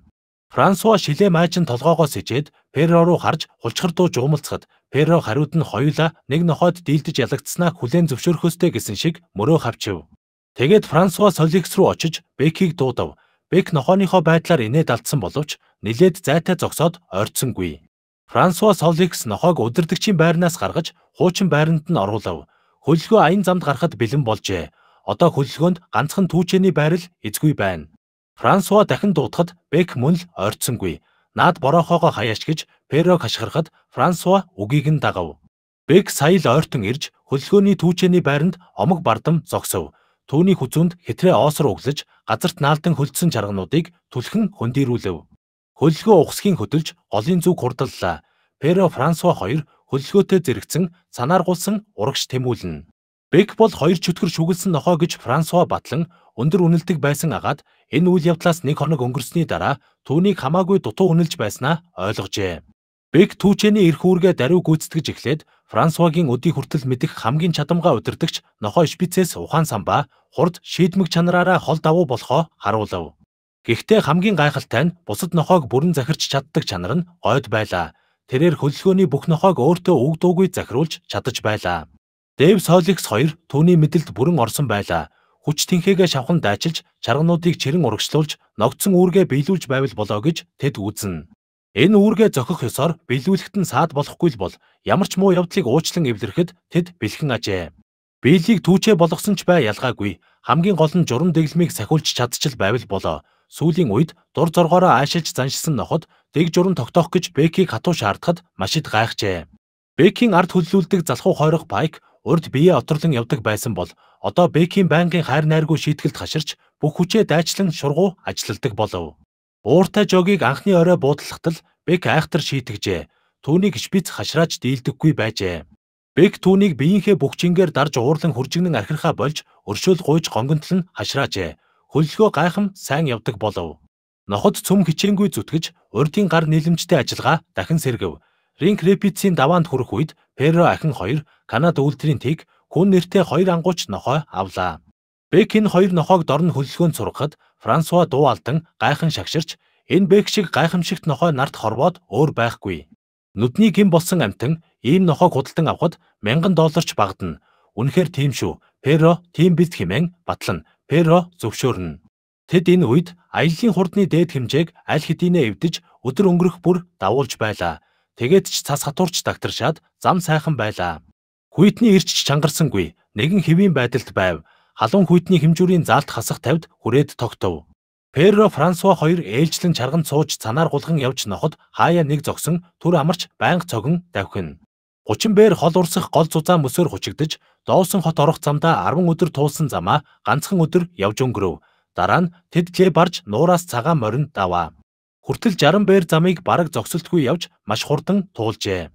Франсуа шилээ маажин толгоогоо сэжээд Перо руу харж хулчхардуу жуумалцахад Перо хариуд нь хоёулаа нэг нохойд дийлдэж ялагдсанаа хүлэн зөвшөөрөхөөстэй гэсэн шиг мөрөө хавчив. Тэгээд Франсуа Соликс руу очиж Бекийг дуудав. Бек нохооныхоо байдлаар инээд алдсан боловч нилээд зайтай зогсоод ойрцсонгүй. Франсуа Соликс нохойг удирдгчийн байрнаас гаргаж хуучин байранд нь оруулав. Хөллгөө аян замд гарахад бэлэн болжээ. Одоо хөллгөөнд ганцхан түүчээний байрал эзгүй байна. Франсуа дахин дуудахад Бек мөн л ойрцсонгүй. Наад борохоогоо хаяач гэж Перог хашгирахад Франсуа үгийг нь дагав. Бек сая л ойртон ирж хөллгөөний түүчээний байранд омог бардам зогсов. Төвний хүзүүнд хэтрээ оосор өглөж газарт наалдан хөлдсөн чаргануудыг түлхэн хөндөрүүлв. Хөллөгөө ухсхийн хөдөлж голын зүг хурдллаа. Перо Франсуа 2 хөллөгөөтэй зэрэгцэн санаар гулсан урагш тэмүүлнэ. Бек бол хоёр чөтгөр шүглсэн нохоо гэж Франсуа батлан өндөр үнэлдэг байсан агаад энэ үйл явдлаас нэг хоног өнгөрсний дараа түүнийг хамаагүй дутуу үнэлж байснаа ойлгожээ. Бек түүчээний эрх үүргээ даруй гүйцэтгэж эхлээд Франсуагийн өдийг хүртэл мэдэх хамгийн чадамгаа удирдагч нохоо Шпицээс ухаан самбаа хурд шийдмэг чанараараа хол давуу болохоо харуулав. Гэхдээ хамгийн гайхалтай нь бусад нохоог бүрэн захирч чаддаг чанар нь гойд байлаа. Тэрээр хөдөлгөөний бүх нохоог өөртөө өгдөөгүй захируулж чадаж байлаа. Дэвс Холикс 2 түүний мэдэлд бүрэн орсон байлаа. Хүч тэнхээгээ шавхан дайчилж, чаргануудыг чирэн урагшлуулж, ногдсон үүргээ биелүүлж байвал болоо гэж тэд үзнэ. Энэ үүргээ зохих ёсоор биелүүлэхэд нь саад болохгүй л бол ямар ч муу явдлыг уучлан эвлэрхэд тэд бэлхэн ажээ. Биелийг түүчээ болгосон ч бай ялгаагүй. Хамгийн гол нь журам дэглэмийг сахиулж чадчихл байвал болоо Сүүлийн үед дур зоргоороо аашилж заншсан ноход дэг журам тогтоох гэж Бекийг хатуу шаардахад машид гайхжээ. Бекийн ард хөдлүүлдэг залхуу хойрох байк урд бие оторлон явдаг байсан бол одоо Бекийн байнгын хайр найргүй шийтгэлд хаширч бүх хүчээ дайчлан шургуу ажилладаг болов. Ууртай жогийг анхны орой буудлахтал Бек айхтар шийтгэжээ. Түүнийг шпиц хашраач дийлдэггүй байжээ. Бек түүнийг биеийнхээ бүх чингээр дарж уурлан хуржигнэн архирхаа болж өршөөл гуйж гонгонтол нь хашраажээ хөллгөө гайхам сайн явдаг болов. Ноход цөм хичээнгүй зүтгэж урдын гар нийлэмжтэй ажиллагаа дахин сэргэв. Ринг репицийн даваанд хүрэх үед Перо ахин 2 Канада үйлтрийн тэг хүн нэртэй 2 ангууч нохой авлаа. Бек энэ хоёр нохоог дорн хөллгөөнд сургахад Франсуа дуу алдан гайхан шагширч энэ бек шиг гайхамшигт нохой нарт хорвоод өөр байхгүй. Нүдний гим болсон амтан ийм нохоог худалдан авахад 1000 долларч багадна. Үнэхээр тийм шүү. Перо тийм биз хэмээн батлана. Перо зөвшөөрнө. Тэд энэ үед аяллаа хурдны дээд хэмжээг аль хэдийнэ эвдэж өдөр өнгөрөх бүр давуулж байлаа. Тэгээд ч цас хатуурч дагтаршаад зам сайхан байлаа. Хүйтний ирч чангарсангүй нэгэн хэвийн байдалд байв. Халуун хүйтний хэмжүүрийн заалт хасах тавьд хүрээд тогтов. Перро Франсуа хоёр ээлжлэн чарган цууж цанаар гулган явж ноход хаяа нэг зогсон төр амарч байнга цогон давхин. 30 бээр хол урсах гол зузаан мөсөөр хучигдж, Доусон хот орох замдаа 10 өдөр туулсан замаа ганцхан өдөр явж өнгөрөв. Дараа нь тэд жээ барж нуураас цагаан морин даваа. Хүртэл 60 бээр замыг бараг зогсолтгүй явж маш хурдан туулжээ.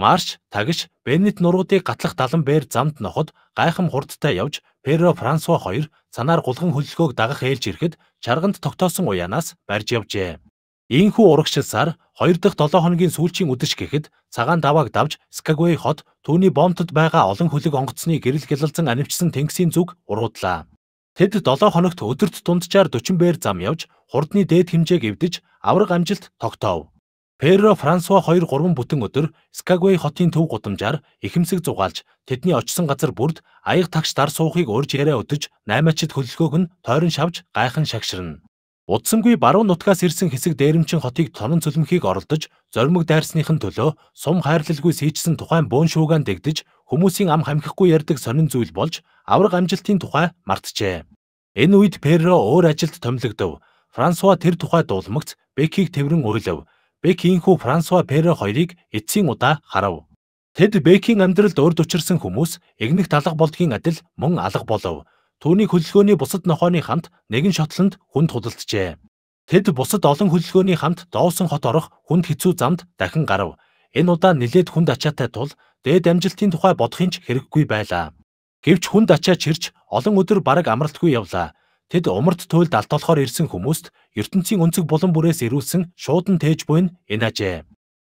Марш, Тагш, Беннет нуруудыг гатлах 70 бээр замд ноход гайхам хурдтай явж Перо Франсуа 2 цанаар гулган хөллгөөг дагах ээлж ирэхэд чарганд тогтоосон уяанаас барьж явжээ. Ийхүү урагшилсаар 2 дахь 7 хоногийн сүүлчийн үдэш гэхэд цагаан давааг давж Скагвей хот түүний бомтод байгаа олон хөлөг онгоцны гэрэл гялалзан анивчсан тэнгисийн зүг уруудлаа. Тэд 7 хоногт өдөрт дунджаар 40 бээр зам явж хурдны дээд хэмжээг эвдэж авраг амжилт тогтоов. Перо Франсуа 2 3 бүтэн өдөр Скагвей хотын төв гудамжаар ихэмсэг зугаалж тэдний очсон газар бүрд аяг тагш дар суухыг урьж яриа өдөж наймаачд хөллгөөх нь тойрон шавж гайхан шагширна. Удсангүй баруун нутгаас ирсэн хэсэг дээрэмчин хотыг торон цөлмхийг оролдож, зоримог дайрсныхын төлөө сум хайрлалгүй сийжсэн тухайн бөөн шуугаан дэгдэж, хүмүүсийн ам хамхихгүй ярддаг сонин зүйл болж, авраг амжилтын тухай мартжээ. Энэ үед Перро өөр ажилд томилогдов. Франсуа тэр тухай дуулмагц Бекийг тэрэн ойлов. Бек ийхүү Франсуа Перро хоёрыг эцсийн удаа харав. Тэд Бекийн амьдралд урд учирсан хүмүүс эгнэх талга болдгийн адил мөн алга болов. Түүний хөдөлгөөний бусад нохооны хамт нэгэн Шотланд хүнд худалджээ. Тэд бусад олон хөдөлгөөний хамт Доусон хот орох хүнд хэцүү замд дахин гарав. Энэ удаа нилээд хүнд ачаатай тул дээд амжилтын тухай бодохын ч хэрэггүй байлаа. Гэвч хүнд ачаа чирч олон өдөр бараг амралтгүй явлаа. Тэд умард туйлд алт болохоор ирсэн хүмүүст ертөнцийн өнцөг булан бүрээс ирүүлсэн шуудан тээж буй нь энажээ.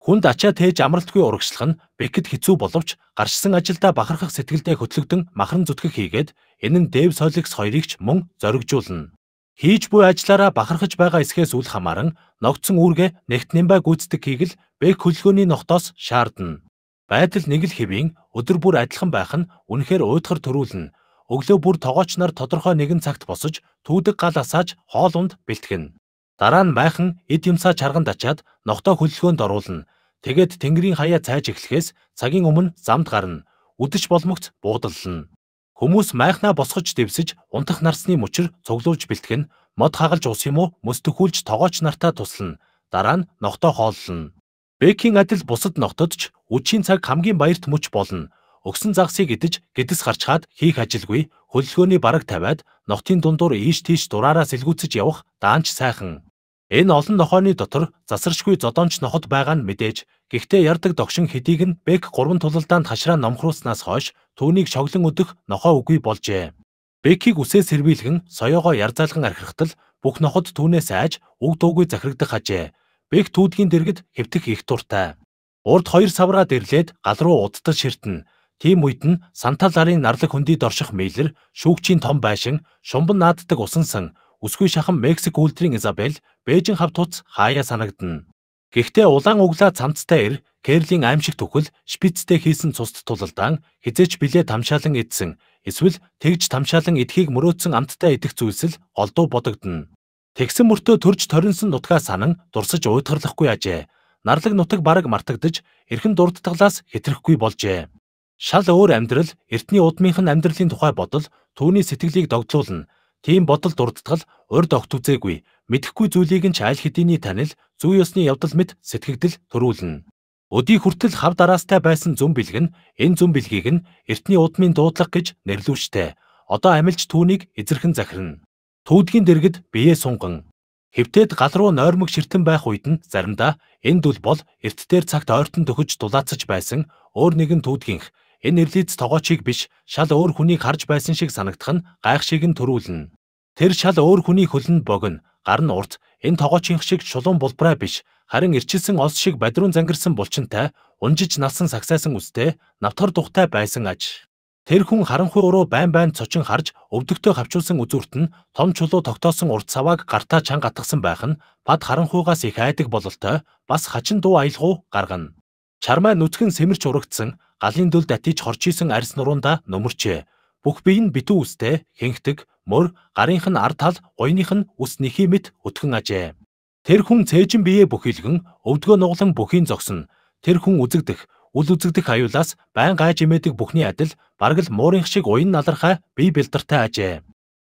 Хүнд ачаа тээж амралтгүй урагшлах нь бэхэд хэцүү боловч гарчсан ажилдаа бахархах сэтгэлдээ хөтлөгдөн махран зүтгэх хийгээд Энэ нь Дэв Соликс хоёрыг ч мөн зоригжуулна. Хийж буй ажиллаараа бахархаж байгаа эсхээс үл хамааран ногдсон үүргээ нэгт нэмбай гүйцэтгэх хийгэл бэг хөдөлгөөний ногтоос шаардна. Байдал нэг л хэвийн өдөр бүр адилхан байх нь үнэхээр уйтгар төрүүлнэ. Өглөө бүр тогооч нар тодорхой нэгэн цагт босож түүдэг гал асааж хоолунд бэлтгэн. Дараа нь майхан эд юмсаа чарганд ачаад ногтоо хөдөлгөөнд оруулна. Тэгээд тэнгэрийн хаяа цайж эхлэхээс цагийн өмнө замд гарна. Үдэж болмогц буудаллна. Хүмүүс майхнаа босгож дэвсэж унтах нарсны мөчр цуглуулж бэлтгэн мод хагалж ус юм уу мөс төхүүлж тогооч нартаа туслана. Дараа нь ногтоо хооллоно. Бэкийн адил бусад ногтодч үчийн цаг хамгийн баярт мөч болно. Өгсөн загсыг идэж гэдэс гарчхаад хийх ажилгүй хөллөгөөний бараг тавиад ногтын дундуур ийш тийш дураараа сэлгүүцэж явах даанч сайхан. Энэ олон нохооны дотор засаршгүй зодоонч ноход байгаа нь мэдээж. Гэхдээ ярддаг догшин хэдийг нь Бек 3 тулалдаанд хашраа номхруулснаас хойш түүнийг шоглон өдөх нохоо үгүй болжээ. Бекийг үсээ сэрвийлгэн соёогоо ярзаалган архирхтал бүх ноход түүнээс айж үг дуугүй захирагдах хажээ. Бек түүдгийн дэргэд хэвтэх их туртай. Урд хоёр савраа дэрлээд гал руу удаж ширтэн. Тийм үед нь Санталарын нарлаг хөндөд орших мэйлэр шүүгчийн том байшин шумбан нааддаг усан сан Өсгүй шахам Мексик үйлдрийн Изабель Бээжин хавтууц хаая санагдна. Гэхдээ улаан углаа цамцтай ир Кэрлийн аимшиг төхөл шпицтэй хийсэн цуст тулалдаан хизээч билээ тамшаалan идсэн эсвэл тэгж тамшаалan идэхийг мөрөөдсөн амттай идэх зүйлсэл олдуу бодогдно. Тэгсэн мөртөө төрж торинсон нутгаа санан дурсаж уйдгарлахгүй ажээ. Нарлаг нутаг бараг мартагдаж эрхэн дурдтаглаас хэтрэхгүй болжээ. Шал өөр амьдрал эртний удмынх нь амьдралын тухай бодол түүний сэтгэлийг догтлуулна. Тийм бодол дурдтал урд огт үзээгүй. Мэдхгүй зүйлийг нь ч аль хэдийн танил, зүй ёсны явдал мэт сэтгэгдэл төрүүлнэ. Өдий хүртэл хав дараастай байсан зүн бэлэг нь энэ зүн бэлгийг нь эртний удмын дуудлага гэж нэрлүүлжтэй. Одоо амилж түүнийг эзэрхэн захирна. Түүдгийн дэргэд бие сунган. Хевтэд гал руу нойрмог ширтэн байх үед нь заримдаа энэ дүл бол эрт дээр цагт ойртон төхөж дулаацж байсан өөр нэгэн түүдгийнх энэ нэрлийц тогоочийг биш шал өөр хүнийг харж байсан шиг санагдах нь гайхшиг нь төрүүлнэ. Тэр шал өөр хүний хөлөнд богино, гар нь урт, энэ тогоочинх шиг чулуун булбраа биш, харин ирчилсэн олс шиг бадруун зангирсан булчинтай, унжиж насан сагсайсан үстэй, навтар духтай байсан аж. Тэр хүн харанхуй өрөө байн байн цочин харж өвдөгтөө хавчуулсан үзүүрт нь том чулуу тогтоосон урд цавааг гартаа чан гатгсан байх нь бад харанхуйгаас их айдаг бололтой бас хачин дуу аялгуу гаргана. Чармай нүцгэн сэмэрч урагдсан галын дүлд атиж хорч исэн арьс нуруунда нөмөрчээ. Бүх бие нь битүү үстэй хэнхдэг мөр, гарынх нь ар тал, уйных нь үснийхий мэт өтгөн ажээ. Тэр хүн цээжин биеэ бүхийлгэн өвдгөө нуглан бүхийн зогсно. Тэр хүн үзэгдэх, үл үзэгдэх аюулаас байн гайж имээдэг бүхний адил бараг л муурынх шиг уян налархай бие бэлдэртэй ажээ.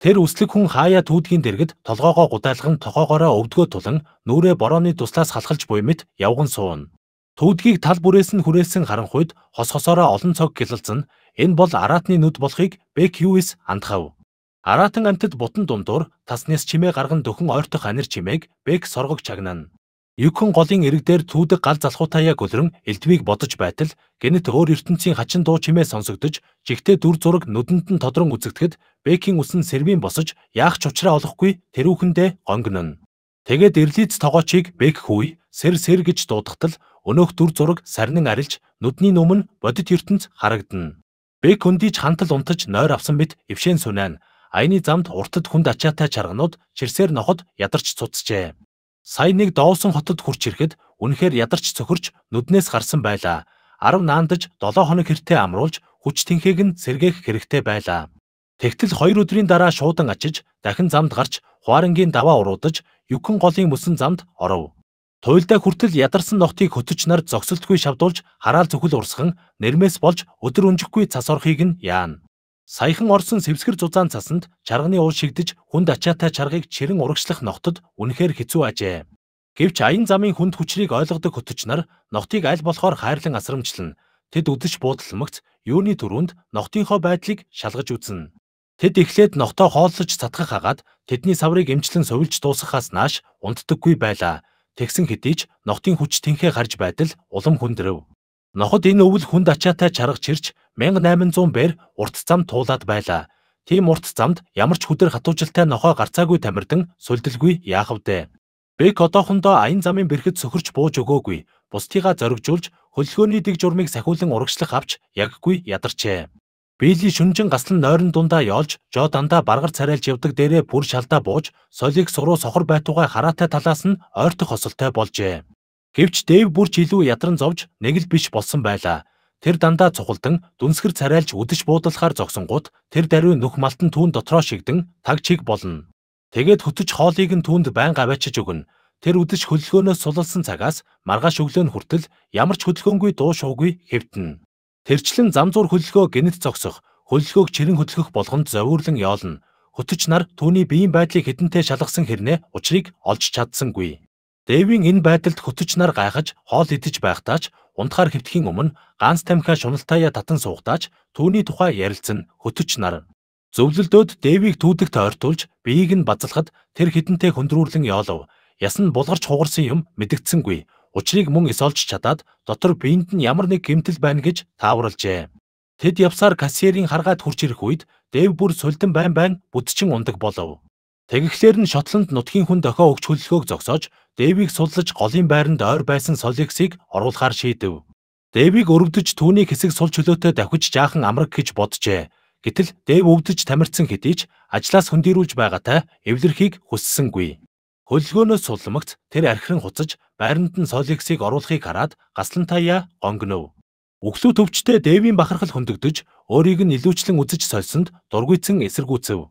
Тэр үслэг хүн хаая түүдгийн дэргэд толгоогоо гудайлган тохоогоороо өвдгөө тулан нүрээ борооны туслаас халахалж буй мэт явган суун. Түүдгийг тал бүрээс нь хүрээсэн харанхуйд хос хосоороо олон цог гэлэлцэн энэ бол араатны нүд болохыг Бэкьюис андхав. Аратан амтд бутан дундуур таснаас чимээ гарган дөхөн ойртох анир чимээг Бэк соргог чагнана. Юкон голын ирэг дээр түүдэг гал залхуутай яг өлрөн элдвийг бодож байтал гэнэт өөр ертөнцийн хачин дуу чимээ сонсогдож жигтэй дүр зураг нүдэнд нь тодрон үзэгдэхэд Бэкийн үсэн сервийн босож яах ч учраа олохгүй тэрүүхэндээ гонгнон. Тэгээд эрлиц тогоочийг Бэк хүй сэр сэр гэж дуудахтал өнөөх дүр зураг сарнин арилж нүдний нүмэн бодит ертөнц харагдана. Бэк хөндийж хантал унтаж нойр авсан мэт эвшэн сүнэн аяны замд уртад хүнд ачаатай чарганууд чирсээр ноход ядарч цуцжээ. Сая нэг доовсон хотод хурч ирэхэд үнэхээр ядарч цөхөрч нүднээс гарсан байлаа. 10 наандаж 7 хоног хэртээ амруулж хүч тэнхээг нь сэргээх хэрэгтэй байлаа. Тэгтэл 2 өдрийн дараа шуудан ачиж дахин замд гарч хуарангийн даваа уруудаж Юкон голын мөсөн замд оров. Туйлдаа хүртэл ядарсан ногтыг хөтөч нар зогсолтгүй шавдуулж хараал зүхэл урсган нэрмээс болж өдөр өнжихгүй цас орохыг нь яана. Саяхан орсон сэвсгэр зузаан цасанд чарганы уул шигдэж хүнд ачаатай чаргыг чирэн урагшлах ногтод үнэхээр хэцүү ажээ. Гэвч аян замын хүнд хүчрийг ойлгодог хөтөч нар ногтыг аль болохоор хайрлан асрамжилна. Тэд үдэж буудалмагц юуны төрөнд ногтынхоо байдлыг шалгаж үзнэ. Тэд эхлээд ногтоо хооллож цатгах хагаад тэдний саврыг эмчлэн сувилж дуусгахаас нааш унтдаггүй байлаа. Тэгсэн хэдий ч ногтын хүч тэнхээ гарч байдал улам хүндрэв. Ноход энэ өвөл хүнд ачаатай чаргаж ирж 1800 бэр урт зам туулаад байлаа. Тийм урт замд ямар ч хүдэр хатуужилтай нохой гарцаагүй тамирдан сүлдэлгүй яахавдэ. Бэк одоохондоо аян замын бэрхэд сөхөрч бууж өгөөгүй. Бусдыгаа зоригжуулж хөллөгөөний дэг журмыг сахиулан урагшлах авч яггүй ядарчээ. Бэйли шүнжин гаслан нойрон дундаа яолж, жоо дандаа баргар царайлж явдаг дээрээ бүр шалдаа бууж, солиг суруу сохор байтугай хараатай талаас нь ойртох хосолтой болжээ. Гэвч Дэв бүр ч илүү ядран зовж нэг л биш болсон байлаа. Тэр дандаа цухалдан дүнсгэр царайлж үдэж буудалахаар зогсон гут тэр даруй нүх малтан түүн дотроо шигдэн таг чиг болно. Тэгээд хөтөж хоолыг нь түүнд байн гавьяачиж өгнө. Тэр үдэж хөдөлгөөнөөс сулалсан цагаас маргааш өглөө нь хүртэл ямар ч хөдөлгөөнгүй дуу шуугүй хэвтэн. Тэрчлэн зам зур хөдөлгөө гинэт зогсох, хөдөлгөөг чирэн хөдөлгөх болгонд зовирлан яолно. Хөтөч нар түүний биеийн байдлыг хідэнтэй шалгасан хэрнээ учрыг олж чадсангүй. Дэвийн энэ байдалд хөтөч нар гайхаж хоол идэж байхдаа ч унтахаар хөвтхийн өмнө ганц тамхиа шуналтаая татан суугатаач түүний тухай ярилцсан хөтөч нар. Зөвлөлдөөд Дэвийг түүдэг тойртуулж биеийг нь базалхад тэр хідэнтэй хөндрүүлэн яолов. Яс нь булгарч хугарсан юм мэдгдсэнгүй. Учрыг мөн эсолж чадаад дотор биеинд нь ямар нэг гэмтэл байна гэж тааварлжээ. Тэд явсаар кассерийн харгаад хурж ирэх үед Дэв бүр сулдан байн байн бүтчин ундаг болов. Тэгэхлээр нь Шотланд нутгийн хүн дохио өгч хөллөхөөг зогсоож Дэвийг судлаж голын байранд ойр байсан Соликсийг оруулахар шийдэв. Дэвийг өрөвдөж түүний хэсэг сул чөлөөтэй давхиж жаахан амраг гэж боджээ. Гэтэл Дэв өвдөж тамирцсан хэдий ч ажлаас хөндөрүүлж байгаатай эвлэрхийг хүссэнгүй. Хөлгөөнөөс сулмагц тэр архиран хуцаж байранд нь Соликсийг оруулахыг хараад гаслантайя гонгнөв. Өглөө төвчтөд Дэвийн бахархал хөндөгдөж өөрийг нь илүүчлэн үзэж сольсонд дургүйцэн эсэргүүцэв.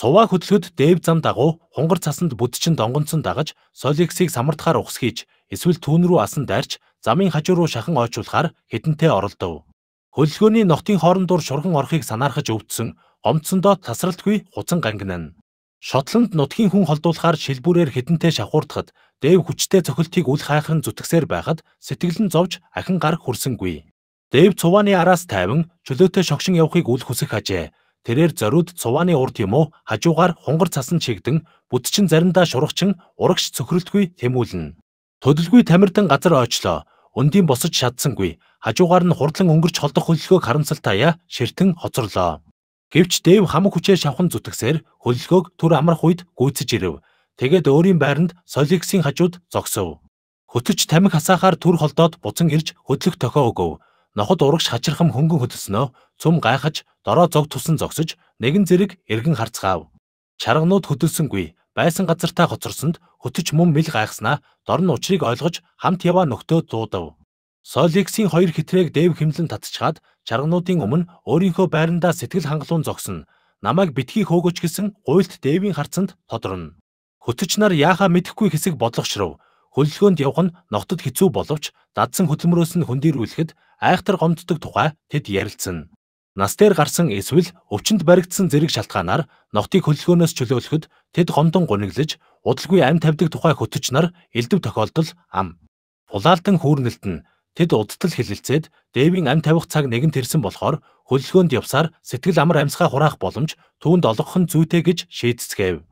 Цуваа хөдлөхөд дээв зам дагуу хунгар цасанд бүдчин донгонцон дагаж соликсийг самардахаар ухс хийж эсвэл түүн рүү асан дайрч замын хажуу руу шахан ойчуулахаар хідэнтэй оролдов. Хөллгөөний ногтын хоорондуур шурхан орохыг санаархаж өвдсөн гомцсондоо тасралтгүй хуцан гангинана. Шотланд нутгийн хүн холдуулахаар шилбүүрээр хідэнтэй шавхуурдахад дээв хүчтэй цохилтыг үл хайхан зүтгсээр байхад сэтгэл нь зовж ахин гар хүрсэнгүй. Дээв цувааны араас тайван чөлөөтэй шогшин явахыг үл хүсэх ажээ Тэрээр зориуд цувааны урд юм уу хажуугаар хунгар цасан чигдэн бүдчин заримдаа шургачин урагш цөхрөлтгүй тэмүүлнэ. Төдөлгүй тамирдан газар ойчлоо. Өндийн босож шатсангүй. Хажуугаар нь хурдлан өнгөрч холдох хөллөгөө харамсалтайя ширтэн хоцорлоо. Гэвч дээв хамаг хүчээр шавхан зүтгсээр хөллөгөөг түр амрах үед гүйцэж ирэв. Тэгээд өөрийн байранд солигсийн хажууд зогсов. Хөтөч тамхи хасаахаар түр холдоод буцан ирж хөдлөх тохио өгөв ноход урагш хачирхам хөнгөн хөдөлснөө цөм гайхаж дороо зог тусан зогсож нэгэн зэрэг эргэн харцгаав. Чарганууд хөдөлсөнгүй байсан газартаа хоцорсонд хөтөч мөн мэл гайхснаа дорн учрыг ойлгож хамт яваа нөхдөө дуудав. Соликсийн хоёр хитрээг дээв хэмлэн татчихад чаргануудын өмнө өөрийнхөө байрандаа сэтгэл хангалуун зогсон намайг битгий хөөгөч гэсэн гуйлт дээвийн харцанд тодорно. Хөтөч нар яахаа мэдэхгүй хэсэг бодлогошров. Хөллөгөөнд явх нь ногтод хэцүү боловч дадсан хөдлөмрөөс нь хөндөрүүлэхэд айхтар гомддог тухай тэд ярилцсан. Нас дээр гарсан эсвэл өвчнөд баригдсан зэрэг шалтгаанаар ногтыг хөллгөөнөөс чөлөөлөхөд тэд гомдон гуниглаж удалгүй ам тавьдаг тухай хөтөч нар элдв тохиолдол ам. Булаалтан хүүрнэлт нь тэд удтал хилэлцээд дээвийн ам тавих цаг нэгэн тэрсэн болохоор хөллгөөнд явсаар сэтгэл амар амьсгаа хураах боломж түүнд олгох нь зүйтэй гэж шийдцгээв.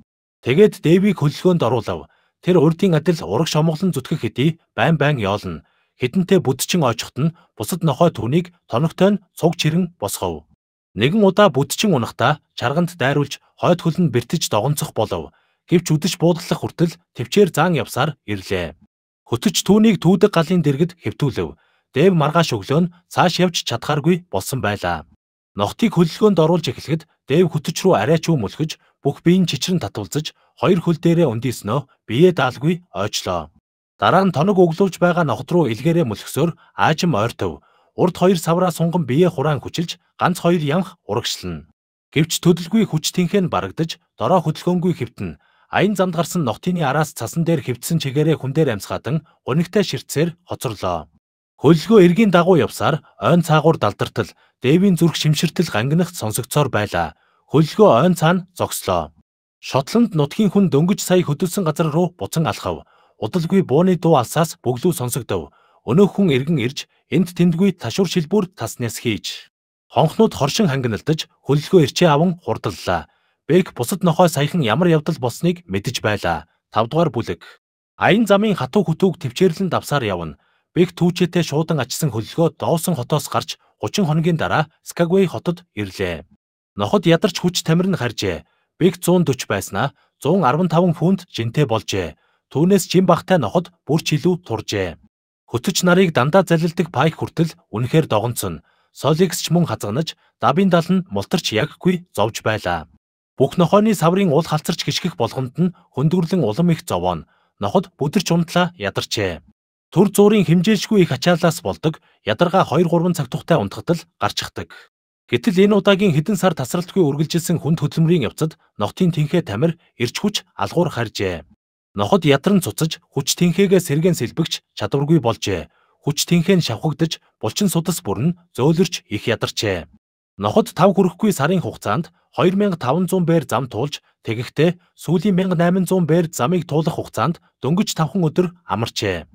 Тэгээд дээвийг хөллгөөнд оруулав. Тэр урдийн адил урагш омголон зүтгэх хэдий байн байн яолно хідэнтэй бүдчин ойчхот нь бусад нохой түүнийг тоногтой нь цуг чирэн босгов. Нэгэн удаа бүдчин унахдаа чарганд дайруулж хойд хөл нь бэртэж догонцох болов. Гэвч үдэж буудлах хүртэл төвчээр заан явсаар ирлээ. Хөтөч түүнийг түүдэг галын дэргэд хэвтүүлв. Дэв маргааш өглөө нь цааш явж чадхааргүй болсон байлаа. Ногтыг хөллөгөөнд оруулж эхлэхэд дэв хөтөч рүү арай ч өмөлхөж бүх биеийн чичрэн татуулзаж хоёр хөл дээрээ өндийснөө бие даалгүй ойчлоо. Дараа нь тоног өглөөлж байгаа ногт руу илгээрээ мөлгсөөр аажим ойртов. Урд хоёр савраа сунган биеэ хураан хүчилж ганц хоёр ямх урагшлна. Гэвч төдөлгүй хүч тэнхээ нь барагдаж дороо хөдөлгөөнгүй хэвтэн. Аян замд гарсан ногтины араас цасан дээр хэвтсэн чигээрээ хүн дээр амсгадан гонигтай ширтсээр хоцорлоо. Хөллгөө эргийн дагуу явсаар ойн цаагуур далдартал, дээвийн зүрх шимширтэл гангинахт сонсогцоор байлаа. Хөллгөө ойн цаана зогслоо. Шотланд нутгийн хүн дөнгөж сая хөдөлсөн газар руу буцан алхав. Удалгүй бууны дуу алсаас бөглүү сонсогдов. Өнөөх хүн эргэн ирж энд тэндгүй ташуур шилбүр таснаас хийж. Хонхнууд хоршин хангиналдаж хөллгөө ирчээ аван хурдллаа. Бэк бусад нохой саяхан ямар явдал болсныг мэдэж байлаа. 5 дугаар бүлэг. Аян замын хатуу хөтөөг төвчэрлэн давсаар явна. Бэк түүчээтэй шуудан ачсан хөллгөө Доусон хотоос гарч 30 хоногийн дараа Skagway хотод ирлээ. Ноход ядарч хүч тамир нь харжээ. Бэк 140 байснаа 115 фунт жинтэй болжээ. Түүнээс жин багтай ноход бүр ч илүү туржээ. Хөтөч нарыг дандаа залилдаг пайк хүртэл үнэхээр догонцсон. Соликс ч мөн хазганаж, давийн тал нь мултарч яггүй зовж байлаа. Бүх нохооны саврын уул халцарч гიშгэх болгонд нь хөндөрлөн улам их зовоно. Ноход бүдэрч унтлаа ядарчээ. Төр зуурын хэмжээжгүй их ачаалаас болдог ядаргаа 2 3 цаг тухтай унтхад л гарчдаг. Гэтэл энэ удаагийн хідэн сар тасралтгүй үргэлжилсэн хүнд хөдлөмрийн явцад ногтын тэнхээ тамир ирч хүч алгуур харжээ. Ноход ядарн цуцаж хүч тэнхээгээс сэргэн сэлбэгч чадваргүй болжээ. Хүч тэнхээ нь шавхагдаж булчин судас бүр нь зөөлөрч их ядарчээ. Ноход тав хүрэхгүй сарын хугацаанд 2500 бээр зам туулж тэгэхдээ сүүлийн 1800 бээр замыг туулах хугацаанд дөнгөж 5 өдөр амарчээ.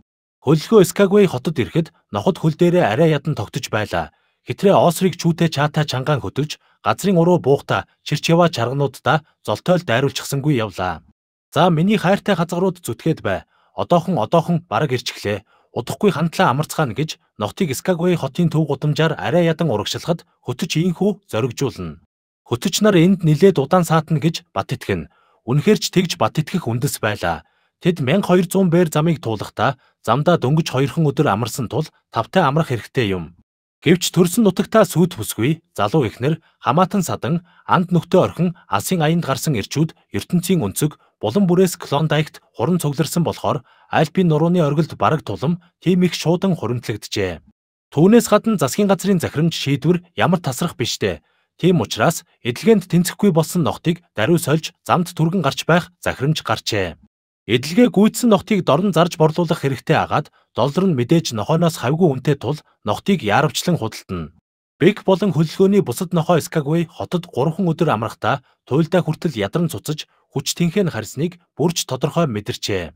Хөллөгөө Скагвей хотод ирэхэд ноход хөл дээрээ арай ядан тогтож байлаа. Хитрээ оосрыг чүүтэй чаатай чангаан хөтөж газрын уруу буухта чирч яваа чаргануудаа золтойл дайруулчихсангүй явлаа. За миний хайртай хазгарууд зүтгээд бай. Одоохон одоохон бараг ирчихлээ. Удахгүй хандлаа амарцгаана гэж Ногтиг Скагвей хотын төв гудамжаар арай ядан урагшлахад хөтөч ийхүү зоригжуулна. Хөтөч нар энд нилээд удаан саатна гэж бат итгэн. Үнэхээр ч тэгж бат итгэх үндэс байлаа. Тэд 1200 бээр замыг туулахдаа замдаа дөнгөж хоёрхан өдөр амарсан тул тавтай амрах хэрэгтэй юм. Гэвч төрсөн нутагтаа сүйт бүсгүй залуу ихнэр хамаатан садан анд нөхтөө орхин асын аянд гарсан ирчүүд ертөнцийн өнцөг булан бүрээс Клондайкт хуран цугларсан болохоор Альпийн нурууны оргилд бараг тулам тийм их шуудан хуримтлагджээ. Түүнээс гадна засгийн газрын захирамж шийдвэр ямар тасрах биштэй. Тийм учраас эдлэгэнд тэнцэхгүй болсон ногтыг даруй сольж замд түргэн гарч байх захирамж гарчээ. Эдлэгээ гүйцсэн ногтыг дорн зарж борлуулах хэрэгтэй агаад доллар нь мэдээж нохооноос хавгүй үнэтэй тул ногтыг яарвчлан худалдана. Бэг болон хөллөгөөний бусад нохоо Скагвей хотод 3 өдөр амрахтаа туйлдаа хүртэл ядарн цуцаж хүчтэнхэн харсныг бүрж тодорхой мэдэрчээ.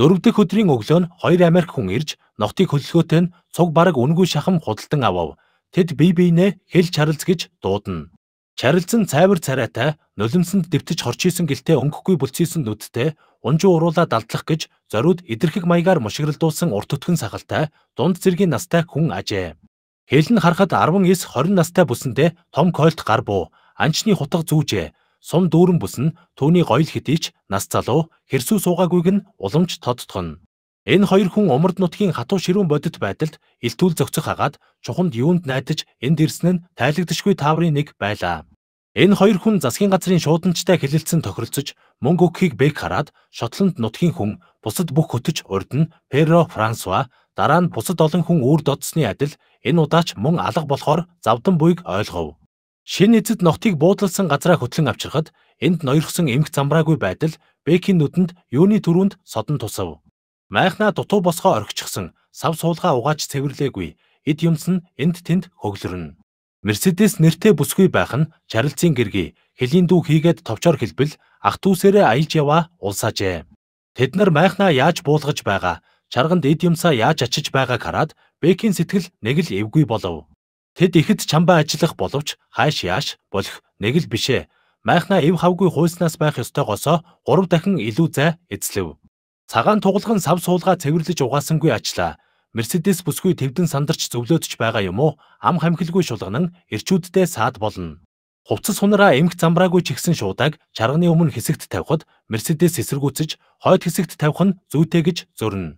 Дөрөв дэх өдрийн өглөө нь хоёр Америк хүн ирж ногтыг хөдөлгөөтэй нь цуг бараг үнгүй шахам худалдан авав. Тэд бие биенээ хэл чарлз гэж дуудана. Чарлзэн цайвар царайтай нулимсанд дэвтэж хорч исэн гэлтэй өнгөхгүй бүлцээсэн нүдтэй унжуу уруулаад алдлах гэж зориуд идэрхэг маягаар мушгиралдуулсан урт өтгөн сахалтай дунд зэргийн настай хүн ажээ. Хэл нь харахад 19 20 настай бүсэндээ том койлт гар буу, анчны хутга зүүжээ сум дүүрэн бүс нь түүний гоёл хэтийч нас залуу хэрсүү суугаагүйг нь уламж тодтгоно. Энэ хоёр хүн умард нутгийн хатуу ширүүн бодит байдалд элтүүл зохицох хагаад чухамд юунд найдаж энд ирсэн нь тайлагдшгүй тааврын нэг байлаа. Энэ хоёр хүн засгийн газрын шууданчтай хэлэлцэн тохиролцож мөнгө өгөхийг бэг хараад Шотланд нутгийн хүн бусад бүх хөтөч урд нь Перо Франсуа дараа нь бусад олон хүн үүр додсны адил энэ удаач мөн алга болохоор завдан буйг ойлгов. Шин эзэд ногтыг буудалсан газраа хөтлөн авчирхад энд ноёрхсон эмх замбраагүй байдал Бэкийн нүдэнд юуны төрөнд содон тусав. Майхна дутуу босгоо орхичихсан сав суулгаа угааж цэвэрлээгүй. Эд юмс нь энд тэнд хөглөрнө. Мерседес нэртэй бүсгүй байх нь чарилцын гэргий. Хэлийн дүү хийгээд товчоор хэлбэл ах дүүсээрээ аялж яваа улсаажээ. Тэд нар майхна яаж буулгаж байгаа, чарганд эд юмсаа яаж ачиж байгааг хараад Бэкийн сэтгэл нэг л эвгүй болов. Тэд ихэд чамбаа ажиллах боловч хайш яаш болох нэг л бишээ. Майхна эв хавгүй хуйснаас байх ёстойгоосо 3 дахин илүү зай эзлэв. Цагаан тугалгын сав суулгаа цэвэрлэж угаасангүй ачлаа. Мерседес бүсгүй тэвдэн сандарч зөвлөөдч байгаа юм уу? Ам хамхилгүй шулган нь ирчүүддээ саад болно. Хувцас хунараа эмх замбраагүй чигсэн шуудаг чарганы өмнө хэсэгт тавихад Мерседес эсэргүүцэж хойд хэсэгт тавих нь зүйтэй гэж зөрнө.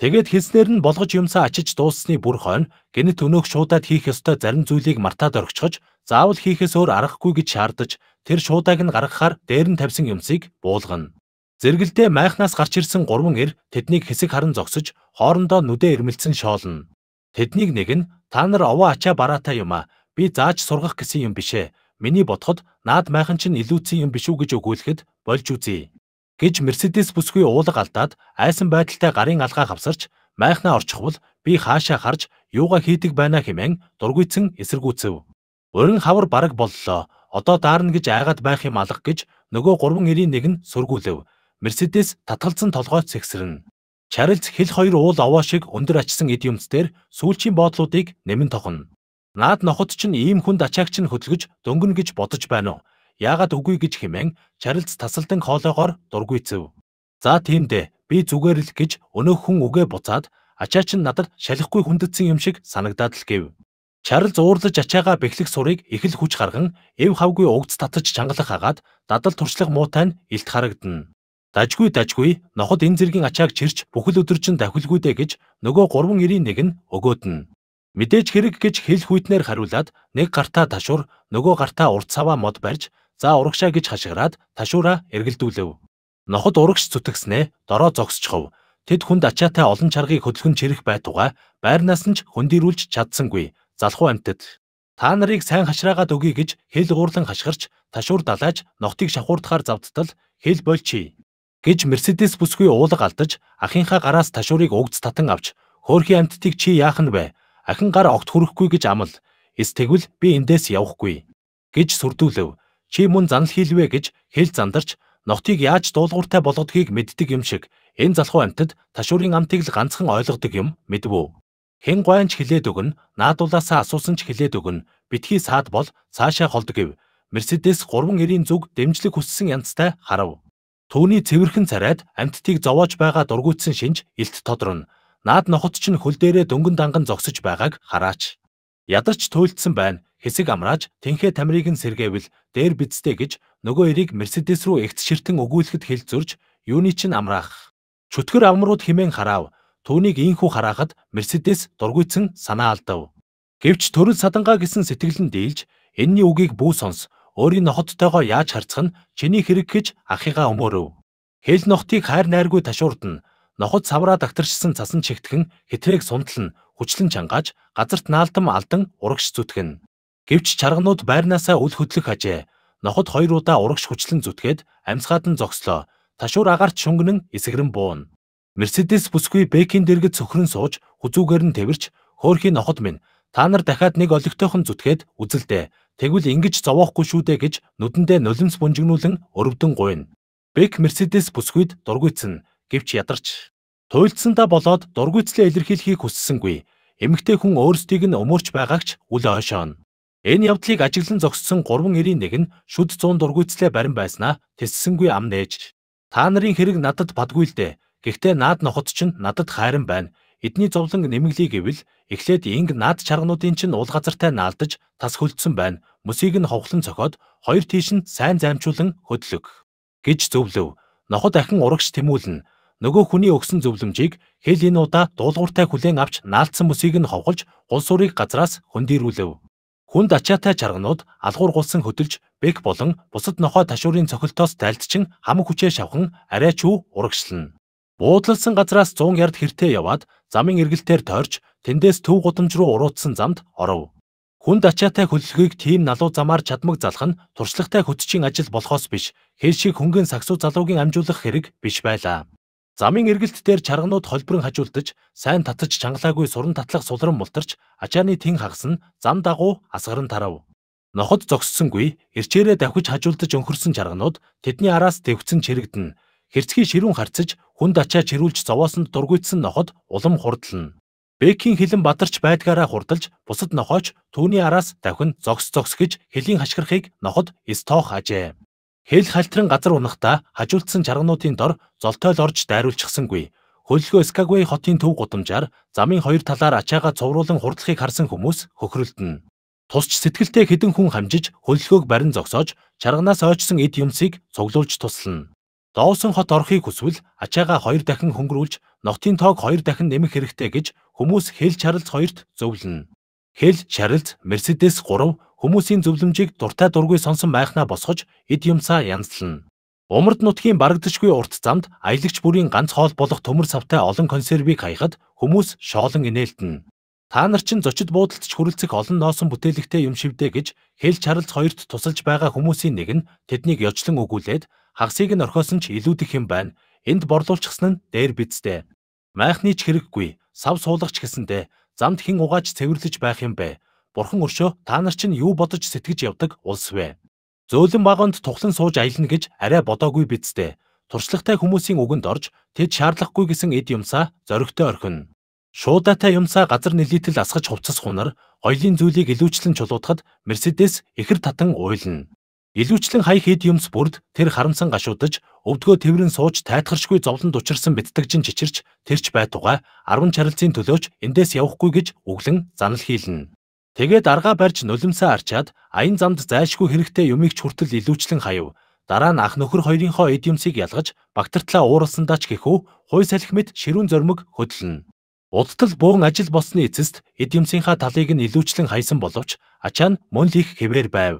Тэгээд хэлснээр нь болгож юмсаа ачиж дууссны бүр хойно гэнэт өнөөх шуудаад хийх ёстой зарим зүйлийг мартаад орхичхож заавал хийхээс өөр аргагүй гэж шаардаж тэр шуудааг нь гаргахаар дээр нь тавьсан юмсыг буулгана. Зэрэгэлдээ майхнаас гарч ирсэн гурван эр тэднийг хэсэг харан зогсож хоорондоо нүдэ ирмэлцэн шоолно. Тэднийг нэг нь та нар овоо ачаа бараатай юм а би зааж сургах гэсэн юм бишээ. Миний бодоход наад майхан чинь илүүцэн юм биш үү гэж өгүүлэхэд болж үзье гэж Мерседес бүсгүй уулаг алдаад айсан байдалтай гарын алгаа хавсарч майхнаа орчихвол би хаашаа харж юугаа хийдэг байна хэмээн дургүйцэн эсэргүүцэв. Урин хавар бараг боллоо. Одоо даарна гэж айгаад байх юм алга гэж нөгөө 391 нь сургуулв. Мерседес татгалзан толгой цэгсэрнэ. Чарльз хэл хоёр уул овоо шиг өндөр ачсан идиумсдэр сүүлчийн боодлуудыг нэмэн тохно. Наад нохот ч ийм хүнд ачаагч нь хөдөлгөж дөнгөн гэж бодож байна уу? Яагаад үгүй гэж хэмээн Чарлз тасалдан хоолоогоор дургүйцэв. За тийм дээ. Би зүгээр л гэж өнөөх хүн үгээ буцаад ачаа чинь надад шалихгүй хүндэтсэн юм шиг санагдаад л гэв. Чарлз уурлаж ачаагаа бэхлэх сурыг их л хүч гарган эв хавгүй угц татаж чангалах хагаад дадал туршлах муутай нь илт харагдана. Дажгүй дажгүй ноход энэ зэргийн ачааг чирч бүхэл өдөр чинь давхилгүйдэ гэж нөгөө 391 нь өгөөд нь. Мэдээж хэрэг гэж хэл хүйтнээр хариулаад нэг гартаа ташуур нөгөө гартаа урт цаваа мод барьж За урагшаа гэж хашгираад ташуура эргэлдүүлэв. Ноход урагш зүтгэснээ дороо зогсчихов. Тэд хүнд ачаатай олон чаргыг хөдөлгөн чирэх байтугай байрнаас нь ч хөндөрүүлж чадсангүй. Залхуу амтд. Та нарыг сайн хашраагаад өгье гэж хэл гуурлан хашгирч ташуур далааж ногтыг шавхуурдахаар завдтал хэл болчий гэж Мерседес бүсгүй уулаг алдаж ахынхаа гараас ташуурыг угц татан авч хөөрхийн амттыг чи яах нь вэ? Ахин гар огт хүрэхгүй гэж амл. Эс тэгвэл би эндээс явахгүй гэж сүрдүүлв чи мөн занал хийлвэ гэж хэл зандарч ногтыг яаж дуулууртай болгодгийг мэддэг юм шиг энэ залхуу амтд ташуурын амтыг л ганцхан ойлгодог юм мэдвүү. Хэн гуайнч хилээд өгнө, наадуулаасаа асуусан ч хилээд өгнө. Битгий саад бол цаашаа холдгив. Мерседес 3 эрийн зүг дэмжлэг хүссэн янзтай харав. Төвний цэвэрхэн царайд амттыг зовоож байгаа дургуутсан шинж илт тодорно. Наад нохот ч хөл дээрээ дөнгөн данган зогсож байгааг хараач ядарч туйлдсан байна. Хэсэг амрааж тэнхээ тамирыг нь сэргээвэл дээр бидстэй гэж нөгөө эрийг Мерседес руу эгц ширтэн өгүүлэхэд хэл зурж юуны чин амраах. Чөтгөр амрууд химэн харав. Төвнийг инхүү харахад Мерседес дургүйцэн санаа алдав. Гэвч төрөл садангаа гэсэн сэтгэлэн дийлж энэний үгийг бүү сонс. Өөрийн нохоттойгоо яаж харцах нь чиний хэрэг гэж ахыгаа өмөрөв. Хэл нохтыг хайр найргүй ташуурдна. Нохот савраа дагтаршсан цасан чигтгэн хитрэг сунтална хүчлэн чангааж газарт наалтам алдан урагш зүтгэн. Гэвч чарганууд байрнаасаа үл хөдлөх ажээ. Ноход хоёр удаа урагш хүчлэн зүтгээд амьсгаад нь зогслоо. Ташуур агарт шөнгөн эсгэрэн буун. Мерседес бүсгүй Бэкин дэргэд цөхрөн сууж хүзүүгээр нь тэрч хөөрхийн ноход минь та нар дахиад нэг олигтойхон зүтгээд үзэлдэ. Тэгвэл ингэж зовоохгүй шүү дээ гэж нүдэндээ нулимс бунжигнүүлэн өрөвдөн гуйна. Бэк Мерседес бүсгүйд дургүйцэн гэвч ядарч туйлдсандаа болоод дургүйцлээ илэрхийлэхийг хүссэнгүй эмэгтэй хүн өөрсдийг нь өмөрч байгаагч үл ойшооно. Энэ явдлыг ажиглан зогссон 3 эрийн нэг нь шүд 100 дургүйцлээ барин байснаа тэссэнгүй ам нээж. Та нарын хэрэг надад бадгүй л дээ. Гэхдээ наад нохот чинь надад хайран байна. Эдний зовлон нэмэглэе гэвэл эхлээд инг наад чаргануудын чинь уул газартай наалдаж тас хөлдсөн байна. Мөсийг нь ховхлон цохоод хоёр тийш нь сайн займчуулан хөдлөг гэж зөвлөв. Нохот ахин урагш тэмүүлнэ. Нөгөө хүний өгсөн зөвлөмжийг хэл энэ удаа дуулууртай хүлээн авч наалтсан мөсийг нь ховголж улс орыг газраас хөндөрүүлв. Хүнд ачаатай чарганууд алхуургуулсан хөдөлж бэг болон бусад нохой ташуурын цохилтоос тайлцчин хамаг хүчээ шавхан арай ч урагшлна. Буудлалсан газраас 100 ярд хэртээ яваад замын эргэлтээр тойрч тэндээс төв гудамж руу уруутсан замд оров. Хүнд ачаатай хөллөгийг тийм налуу замаар чадмаг залах нь туршлагатай хөтчийн ажил болохоос биш, хэл шиг хөнгөн саксуу залуугийн амжуулах хэрэг биш байлаа. Замын эргэлт дээр чарганууд холборон хажуулдаж, сайн татаж чангалаагүй суран татлах сулран мултарч, ачааны тэн хагас нь зам дагуу асгаран тарав. Ноход зогссонгүй, эрчээрээ давхиж хажуулдаж өнхөрсөн чарганууд тэдний араас дэвгцэн чирэгдэн, хэрцгий ширүүн харцаж, хүнд ачаа чирүүлж зовоосонд дургуйтсан ноход улам хурдлана. Бэкийн хилэн бадарч байдгаараа хурдалж, бусад нохооч түүний араас давхин зогс зогс гэж хэлийн хашгирахыг ноход эс тоох ажээ. Хэл халтрын газар унахдаа хажуултсан чаргануудын дор золтойл орж дайруулчихсангүй. Хөллөгөө Скагвей хотын төв гудамжаар замын хоёр талаар ачаагаа цовруулан хурдлахыг харсан хүмүүс хөхрөлдөнө. Тусч сэтгэлтэй хідэн хүн хамжиж хөллөгөөг барин зогсоож чарганаас ойчсон эд юмсыг цуглуулж туслана. Доусон хот орохыг хүсвэл ачаагаа хоёр дахин хөнгөрүүлж ногтын тоог хоёр дахин нэмэх хэрэгтэй гэж хүмүүс хэл чаралц хоёрт зөвлөнө. Хэл чаралц Mercedes 3 Хүмүүсийн зөвлөмжийг дуртай дургүй сонсон байхнаа босгож эд юмсаа янзлна. Умард нутгийн барагдчгүй урт замд аялагч бүрийн ганц хоол болох төмөр савтай олон консервийг хаяхад хүмүүс шоолон инээлтэн. Та нар чинь зочид буудалтч хүрэлцэх олон ноосон бүтээлэгтэй юм шивдэ гэж хэл чарлз хоёрт тусалж байгаа хүмүүсийн нэг нь тэднийг ёчлон өгүүлээд хагсыг нь орхиосон ч илүүдэх юм байна. Энд борлуулчихсан нь дээр бидстэй. Майхны ч хэрэггүй, сав суулгач гэсэндэ замд хин угааж цэвэрлэж байх юм бэ. Бурхан өршөө та нар чинь юу бодож сэтгэж явдаг улс вэ? Зөөлөн вагонд тухлан сууж аялна гэж арай бодоогүй биз дээ. Туршлагатай хүмүүсийн үгэнд орж тэд шаардлагагүй гэсэн эд юмсаа зоригтой орхино. Шуудатай юмсаа газар нэлийтэл асгаж хувцас хунар хоёлын зүйлийг илүүчлэн чулуудахад Мерседес ихэр татан уйлна. Илүүчлэн хаях эд юмс бүрд тэр харамсан гашуудаж өвдгөө тэрэн сууж тайтгаршгүй зовлон дучирсан битгдэгжин чичирч тэрч байтугай 10 чарилцын төлөөч эндээс явахгүй гэж өглөн занал хийлнэ. Тэгээд аргаа барьж нулимсаа арчаад аян замд зайлшгүй хэрэгтэй юмыг ч хүртэл илүүчлэн хаяв. Дараа нь ах нөхөр хоёрынхоо эд юмсыг ялгаж багтартлаа ууралсандаа ч гэхүү хуй салхи мэт ширүүн зөрмөг хөдлөн. Удтал буун ажил болсны эцэст эд юмсийнхаа талыг нь илүүчлэн хаясан боловч ачаа нь мөн л их хэвээр байв.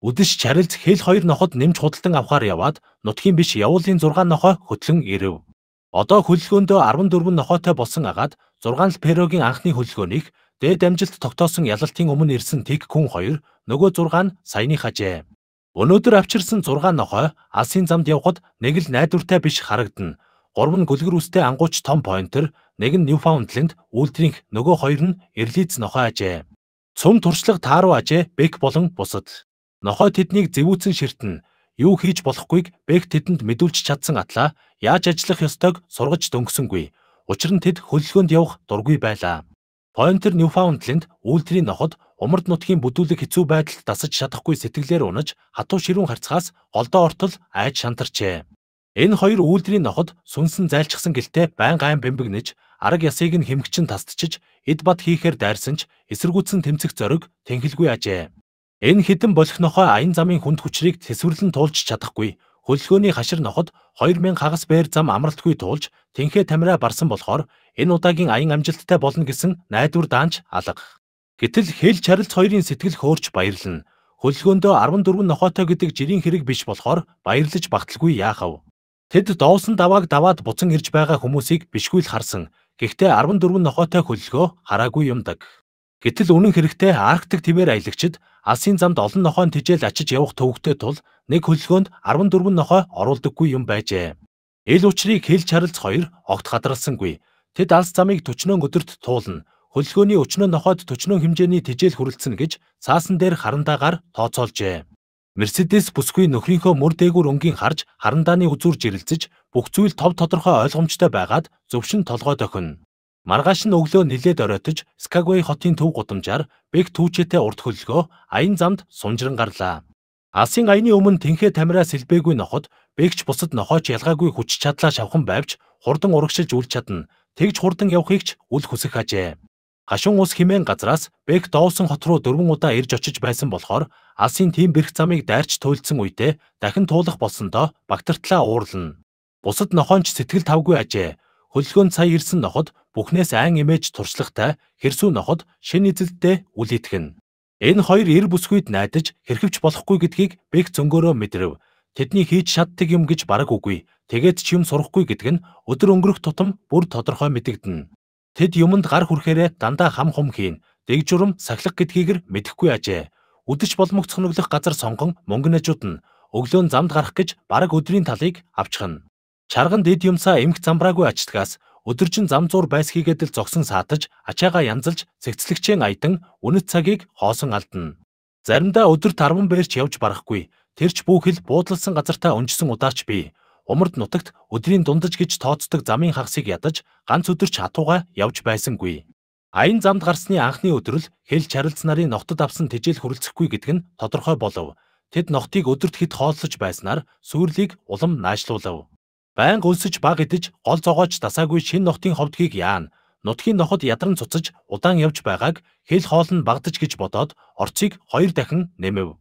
Үдэш чарилц хэл хоёр ноход нэмж худалдан авахаар яваад нутгийн биш явуулын 6 нохоо хөтлөн ирэв. Одоо хөллгөөндөө 14 нохоотой болсон агаад 6 л перогийн анхны хөллгөөнийг Дээд амжилт тогтоосон ялалтын өмнө ирсэн тэг хүн хоёр, нөгөө 6 нь саяны хажээ. Өнөөдөр авчирсан 6 нохой алсын замд явхад нэг л найдвартай биш харагдана. Гурав нь гөлгөрүстэй ангууч том поинтер, нэг нь Newfoundland үлдринг, нөгөө хоёр нь Эрлиц нохой ажээ. Цум туршлага тааруу ажээ Бэк болон бусад. Нохой тэднийг зэвүүцэн ширтэн. Юу хийж болохгүйг Бэк тэдэнд мэдүүлж чадсан атлаа яаж ажиллах ёстойг сургаж дөнгөсөнгүй. Учир нь тэд хөллөгөөнд явах дургүй байлаа. Pointer Newfoundland үйлдвэрийн ноход умард нутгийн бүдүүлэг хэцүү байдалд дасаж чадахгүй сэтгэлээр унаж хатуу ширүүн харцгаас голдоо ортол айж шантарчээ. Энэ хоёр үйлдвэрийн ноход сүнсэн зайлчсан гэлтэй байн гайн бэмбэгнэж арга ясыг нь хэмгчин тасдчиж эд бат хийхээр дайрсанч эсэргүүцэн тэмцэх зориг тэнхэлгүй ажээ. Энэ хідэн болхнохоо аян замын хүнд хүчрийг тэсвэрлэн туулж чадахгүй хөллгөөний хашир ноход 2000 хагас бээр зам амралтгүй туулж тэнхээ тамираа барсан болохоор энэ удаагийн аян амжилттай болно гэсэн найдвар даанч алга. Гэтэл хэл чарилц хоёрын сэтгэл хөөрч баярлна. Хөллгөөндөө 14 нохоотой гэдэг жирийн хэрэг биш болохоор баярлаж багталгүй яахав. Тэд доосон давааг даваад буцан ирж байгаа хүмүүсийг бишгүй л харсан. Гэхдээ 14 нохоотой хөллгөө хараагүй юмдаг. Гэтэл үнэн хэрэгтээ Арктик тивээр аялагчид алсын замд олон нохоон тижэл ачиж явах төвөгтэй тул нэг хөллгөөнд 14 нохой оруулдаггүй юм байжээ. Ил учрыг хэл чаралц хоёр огт хадралсангүй. Тэд алс замыг 40 өдөрт туулна. Хөдөлгөөний 30 нохойд 40 хэмжээний тижээл хүрэлцэнэ гэж цаасан дээр харандаагаар тооцоолжээ. Мерседес бүсгүй нөхрийнхөө мөр дээгүүр өнгийн харж харандааны үзүүр жирэлцэж бүх зүйл тов тодорхой ойлгомжтой байгаад зөвшин толгой дохино. Маргааш нь өглөө нилээд оройтож Скагвей хотын төв гудамжаар бэг түүчээтэй урт хөлгөө аян замд сунжиран гарлаа. Алсын аяны өмнө тэнхээ тамираа сэлбээгүй ноход бэгч бусад нохойч ялгаагүй хүч чадлаа шавхан байвч хурдан урагшилж үл чадна тэгж хурдан явахыг ч үл хүсэх ажээ. Хашин ус химэн газраас Бэк Доусон хот руу дөрвөн удаа ирж очиж байсан болохоор алсын тийм бэрх замыг дайрч туйлдсан үедээ дахин туулах болсондоо багтартлаа уурлна. Бусад нохоонч сэтгэл тавгүй ажээ. Хөллөгөөнд сая ирсэн ноход бүхнээс айн эмээж туршлагатай хэрсүү ноход шин эзэлдтэй үл итгэн. Энэ хоёр эр бүсгүйд найдаж хэрхэвч болохгүй гэдгийг Бэк зөнгөөрөө мэдрэв. Тэдний хийж шатдаг юм гэж бараг үгүй. Тэгээд ч юм сурахгүй гэдэг нь өдөр өнгөрөх тутам бүр тодорхой мэдэгдэнэ. Тэд юманд гар хүрхээрээ дандаа хам хум хийн. Дэг журам, сахилга гэдгийг мэдэхгүй ажээ. Үдэж болмогцох нүглэх газар сонгон мөнгө нэжүүд нь өглөө нь замд гарах гэж бараг өдрийн талыг авчихна. Чарган дэд юмсаа эмх замбраагүй ачдгаас өдөржин зам зуур байсхийгээд л зогсон саатаж ачаагаа янзалж цэгцлэгчийн айдан үнэт цагийг хоосон алдна. Заримдаа өдөрт 10 бээрч явж барахгүй. Тэр ч бүхэл буудлалсан газартаа өнжсөн удаач бий. Умард нутагт өдрийн дундаж гэж тооцдог замын хагасыг ядаж ганц өдөр ч хатууга явж байсангүй. Аян замд гарсны анхны өдрөл хэл чарилц нарын ногтод авсан тэжээл хүрэлцэхгүй гэдэг нь тодорхой болов. Тэд ногтыг өдөрт хэд хооллож байснаар сүйрлийг улам наашлуулав. Байнга өлсөж баг идэж гол зогоож дасаагүй шин ногтын ховдгийг яана. Нутгийн ноход ядран цуцаж удаан явж байгааг хэл хоол нь багдаж гэж бодоод орцыг хоёр дахин нэмэв.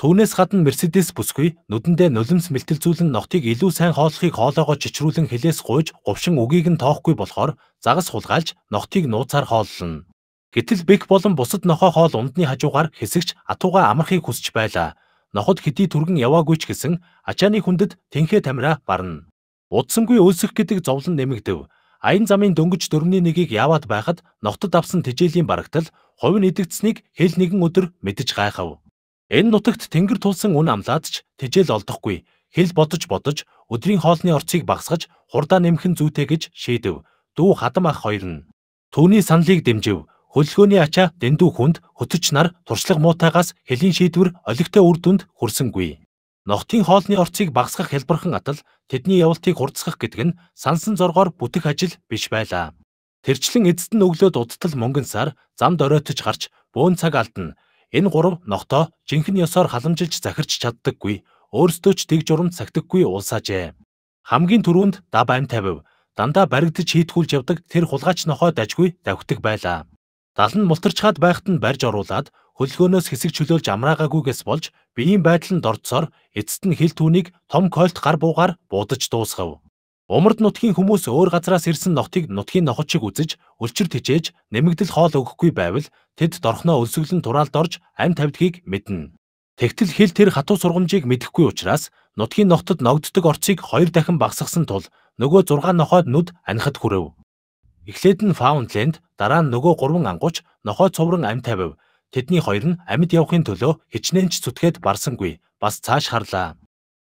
Түүнээс гадна Mercedes бүсгүй нүдэндээ нулимс мэлтэл зүүлэн ногтыг илүү сайн хооллохыг хоолоогоо чичрүүлэн хилээс гуйж говшин үгийг нь тоохгүй болохоор загас хулгайлж ногтыг нууцаар хооллоно. Гэтэл Бэк болон бусад нохоо хоол ундны хажуугаар хэсэгч атууга амархыг хүсч байлаа. Ноход хэдий түргэн яваагүй ч гэсэн ачааны хүндэд тэнхээ тамираа барна. Удсангүй өлсөх гэдэг зовлон нэмэгдэв. Аян замын дөнгөж дөрмний нэгийг яваад байхад ногтод авсан тэжээлийн барагтал хувь нэгдэгдсэнийг хэл нэгэн өдөр мэдэж гайхав. Энэ нутагт тэнгэр тулсан үн амлаадч тэжээл олдохгүй хэл бодож бодож өдрийн хоолны орцыг багсгаж хурдаа нэмхэн зүйтэй гэж шийдэв. Дүү хадам ах хоёр нь түүний саналыг дэмжив. Хөдөлгөөний ачаа дэндүү хүнд хөтөч нар туршлага муутайгаас хэлийн шийдвэр олигтой үр дүнд хүрсэнгүй. Ногтын хоолны орцыг багсгах хэлбэрхэн атал тэдний явалтыг хурцсах гэдэг нь сансан зоргоор бүтэх ажил биш байлаа. Тэрчлэн эзэд нь өглөөд удтал мөнгөн сар замд оройтож гарч бөөн цаг алдна. Энэ гурав ногтоо жинхэнэ ёсоор халамжилж захирч чаддаггүй, өөрсдөө ч тэг журам цагтаггүй улсаажээ. Хамгийн түрүүнд даб ам тавив. Дандаа баригдаж хийтгүүлж явдаг тэр хулгайч нохой дажгүй давхдаг байлаа. Дал нь мултарчхаад байхад нь барьж оруулаад хөлгөөнөөс хэсэг чөлөөлж амраагаагүйгээс болж биеийн байдал нь дордсоор эцэст нь хил түүнийг том койлт гар буугаар буудаж дуусгав. Умард нутгийн хүмүүс өөр газраас ирсэн нотыг нутгийн ноход шиг үзэж, өлчөр тэжээж, нэмэгдэл хоол өгөхгүй байвал тэд дорхноо өлсгөлн тураалд орж амь тавьдгийг мэднэ. Тэгтэл хэл тэр хатуу сургамжийг мэдэхгүй учраас нутгийн нохтод ногддог орцыг хоёр дахин багасгасан тул нөгөө 6 нохойд нүд анихад хүрэв. Эхлээд нь Foundland, дараа нь нөгөө 3 ангууч нохой цувран амь тавив. Тэдний хоёр нь амьд явахын төлөө хичнээн ч зүтгээд барсангүй. Бас цааш харлаа.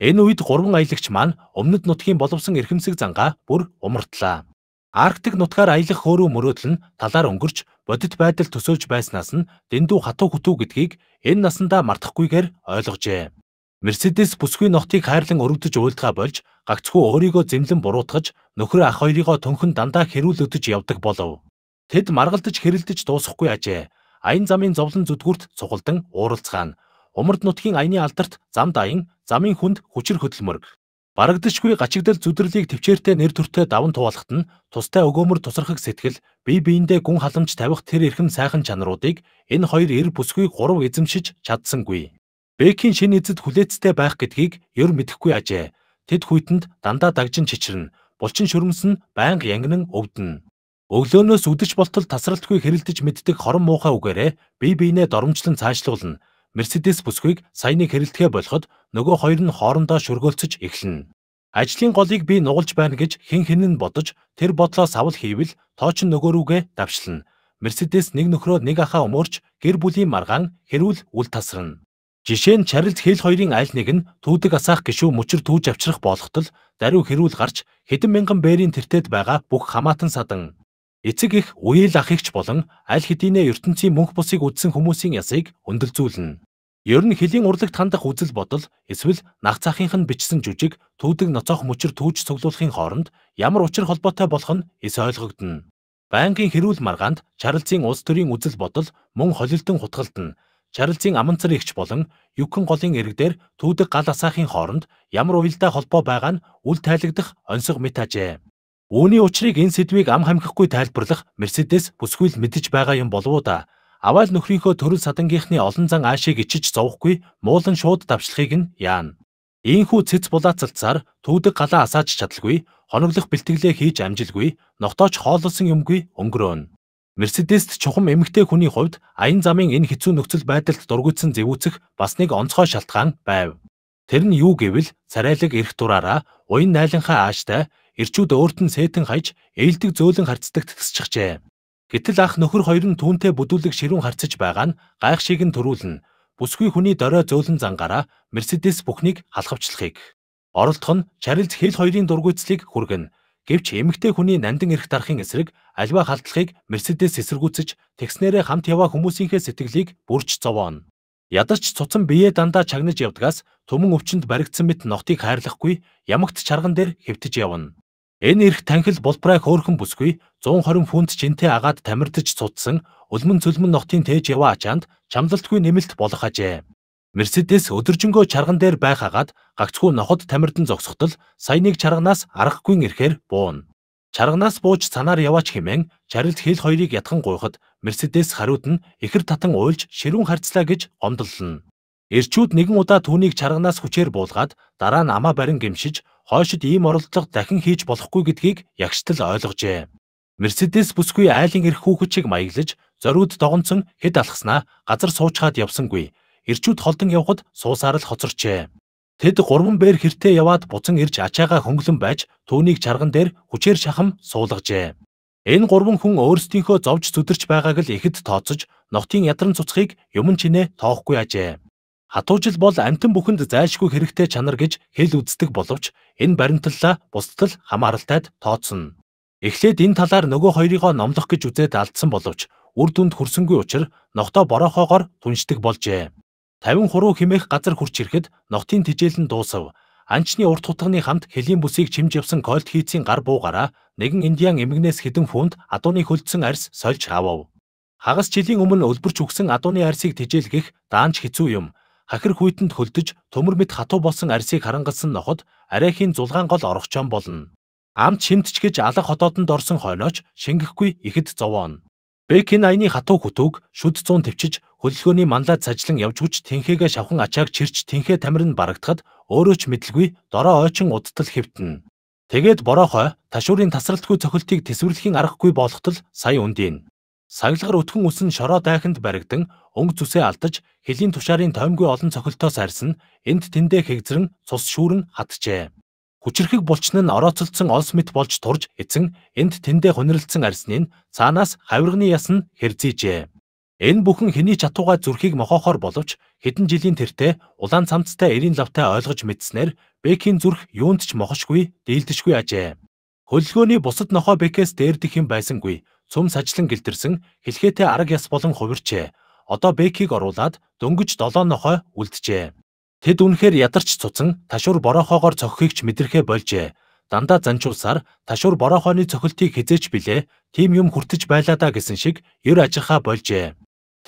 Энэ үед гурван аялагч маань өмнөд нутгийн боловсон эрхэмсэг зангаа бүр умартлаа. Арктик нутгаар аялах хөөрөө мөрөөдөл нь талаар өнгөрч бодит байдал төсөөлж байснаас нь дэндүү хатуу хөтүү гэдгийг энэ насандаа мартахгүйгээр ойлгожээ. Мерседес бүсгүй ногтыг хайрлан өрөвдөж уйлдгаа болж гагцхүү өөрийгөө зэмлэн буруутгаж нөхөр ах хоёрыгоо төнхөн дандаа хэрүүлэгдэж явдаг болов. Тэд маргалдаж хэрэлдэж дуусахгүй ажээ. Аян замын зовлон зүдгүрт цугалдан ууралцгаана. Умард нутгийн аяны алдарт зам даян, замын хүнд хүчир хөдөлмөрг. Барагдшгүй гачигдал зүдэрлийг төвчээртэй нэр төртэй даван туулахт нь тустай өгөөмөр тусархаг сэтгэл, бие биендээ гүн халамж тавих тэр эрхэм сайхан чанаруудыг энэ хоёр эр бүсгүй гурав эзэмшиж чадсангүй. Бэкийн шин эзэд хүлээцтэй байх гэдгийг ер мэдэхгүй ажээ. Тэд хүйтэнд дандаа дагжин чичрэн, булчин шөрмс нь байнга янгинэн өвдөн. Өглөөнөөс үдэж болтол тасралтгүй хэрэлдэж мэддэг хорон муухай үгээрээ бие биенээ доромжлон цаашлуулна. Mercedes бүсгүйг саяны хэрэлдэхэ болоход нөгөө хоёр нь хоорондоо шүргөөлцөж эхэлнэ. Ажлын голыг би нугалж байна гэж хэн хэн нь бодож тэр бодлоо савл хийвэл тооч нөгөө рүүгээ давшилна. Mercedes нэг нөхрөө нэг ахаа өмөрч гэр бүлийн маргаан хэрүүл үл тасарна. Жишээ нь Чарльз Хэл хоёрын аль нэг нь түүдэг асаах гişүү мөчр түүж авчрах болохтол даруй хэрүүл гарч хэдэн мянган бээрийн тэртет байгаа бүх хамаатан садан эцэг их үеэл ах ихч болон аль хэдийнэ ертөнцийн мөнх бусыг үдсэн хүмүүсийн ясыг өндөрлзүүлнэ. Ер нь хэлийн урлагт хандах үзэл бодол эсвэл нах цахийнх нь бичсэн жүжиг төвдөг ноцоох мөчр түүж цуглуулахын хооронд ямар учир холбоотой болох нь эс ойлгогдно. Банкын хэрүүл маргаанд Чарльзийн улс төрийн үзэл бодол мөн холилдон хутгалтна. Чарльзийн аманцар ихч болон Юкон голын иргэдээр төвдөг гал асаахын хооронд ямар уялдаа холбоо байгаа нь үл тайлагдах онцог мэт ажээ. Үүний учрыг энэ сэдвийг ам хамхихгүй тайлбарлах Мерседес бүсгүйл мэдэж байгаа юм болов уу да. Аваал нөхрийнхөө төрөл садангийнхны олон зан аашийг ичиж зовхгүй муулан шууд давшлахыг нь яана. Ийхүү цэц булаацалцаар түүдэг галаа асааж чадлгүй, хоноглох бэлтгэлээ хийж амжилгүй, ногтооч хооллосон юмгүй өнгөрөөнө. Мерседест чухам эмэгтэй хүний хувьд аян замын энэ хэцүү нөхцөл байдалд дургүйцэн зэвүүцэх бас нэг онцгой шалтгаан байв. Тэр нь юу гэвэл царайлаг эрх дураараа уян найланхаа ааштай ирчүүд өөрт нь сэтэн хаяж ээлдэг зөөлөн харцдагт тасчихжээ. Гэтэл ах нөхөр хоёр нь түүнтэй бүдүүлэг ширүүн харцаж байгаа нь гайх шиг нь төрүүлнэ. Бүсгүй хүний дорой зөөлөн зангаараа Мерседес бүхнийг халахвчлахыг. Оролдох нь Чарльз хэл хоёрын дургүйцлийг хүргэнэ. Гэвч эмэгтэй хүний нандин эрх дарахын эсрэг альва халдлагыг Мерседес эсэргүүцэж тэгснээрээ хамт яваа хүмүүсийнхээ сэтгэлийг бүрч зовооно. Ядарч цуцсан бие дандаа чагнаж явдгаас төмөн өвчнөд баригдсан мэт ногтыг хайрлахгүй ямагт чарган дээр хэвтэж явна. Энэ эрх танхил булбрайх хөөрхөн бүсгүй 120 фунт жинтэй агаад тамирдж цутсан өлмөн цөлмөн нотын тээж яваа ачаанд чамлалтгүй нэмэлт болох ажээ. Мерседес өдөржингөө чарган дээр байх агаад гагцгүй ноход тамирдан зогсохтол саяны чарганаас арахгүй ирэхээр бууна. Чарганаас бууж санаар яваач хэмээн чарилт хил хоёрыг ятхан гуйхад Мерседес харууд нь ихэр татан уйлж ширүүн харцлаа гэж гомдлолно. Ирчүүд нэгэн удаа түүнийг чарганаас хүчээр буулгаад дараа нь амаа барин гимшиж хойшид ийм оролдлого дахин хийж болохгүй гэдгийг ягштал ойлгожээ. Мерседес бүсгүй айлын эрх хүүхчийг маяглаж зориуд догонцон хэд алхснаа газар суучгаад явсангүй. Ирчүүд холдон явхад суусаар л хоцорчээ. Тэд гурван бээр хертэ яваад буцан ирж ачаагаа хөнгөлөн байж түүнийг чарган дээр хүчээр шахам суулгажээ. Энэ гурван хүн өөрсдийнхөө зовж зүдэрч байгааг л ихэд тооцож ногтын ядран цуцхийг юмн чинээ тоохгүй ажээ. Хатуужил бол амтэн бүхэнд зайлшгүй хэрэгтэй чанар гэж хэл үздэг боловч энэ баримтлалаа бусдад л хамааралтайд тооцно. Эхлээд энэ талаар нөгөө хоёрыг номлох гэж үзээд алдсан боловч үр дүнд хүрсэнгүй учраас ногтоо бороохоогоор түншдэг болжээ. 50 хуруу химээх газар хурч ирэхэд ногтын тижээл нь дуусав. Анчны урт хутганы хамт хэлийн бүсийг чимж явсан Кольт хийцийн гар буугаараа нэгэн индиан эмгнээс хідэн фунт адууны хөлдсөн арьс сольж авав. Хагас жилийн өмнө өлбөрч үгсэн адууны арьсыг тижээлгэх даанч хэцүү юм хахир хүйтэн хөлдөж төмөр мэд хатуу болсон арсыг харангасан ноход арайхийн зулгаан гол орохчон болно. Амт шимтч гэж алга хотоодонд орсон хойноч шингэхгүй ихэд зовооно. Бэкин айны хатуу хөтөөг шүд зуун төвчж хөллөгөөний манлаа цажлан явж хүч тэнхээгээ шавхан ачааг чирч тэнхээ тамир нь барагдахад өөрөө ч мэдлгүй дороо ойчин удтал хэвтэн. Тэгээд бороо хой ташуурын тасралтгүй цохилтыг тэсвэрлэхийн аргагүй болохтол сая үндийн. Савилгаар өтгөн үсэн шороо дайханд баригдан өнгө зүсээ алдаж хэлийн тушаарын тоймгүй олон цохилтоос харсан энд тэндээ хэгзрэн цус шүүрэн хатжээ. Хүчрэхэг булчин нь орооцолдсон олс мэт болж турж эцэн энд тэндээ хуниралцсан арсны нь цаанаас хавирганы яс нь хэрзээжээ. Энэ бүхэн хэний чатуугаа зүрхийг мохоохоор боловч хэдэн жилийн тэртээ улаан цамцтай эрийн лавтай ойлгож мэдснээр Бекийн зүрх юунд ч мохошгүй, дийлдэшгүй ажээ. Хөллөгөөний бусад нохоо Бекээс дээрдэх юм байсангүй цум сажлан гэлтэрсэн хэлхээтэй арга яс болон хувирчээ. Одоо Бэкийг оруулаад дөнгөж 7 нохой үлджээ. Тэд үнэхээр ядарч цуцсан ташуур бороохоогоор цохихыгч мэдрэхэ больжээ. Дандаа занчуулсаар ташуур бороохооны цохилтыг хизээч билээ. Тим юм хүртэж байлаа да гэсэн шиг ер ажихаа больжээ.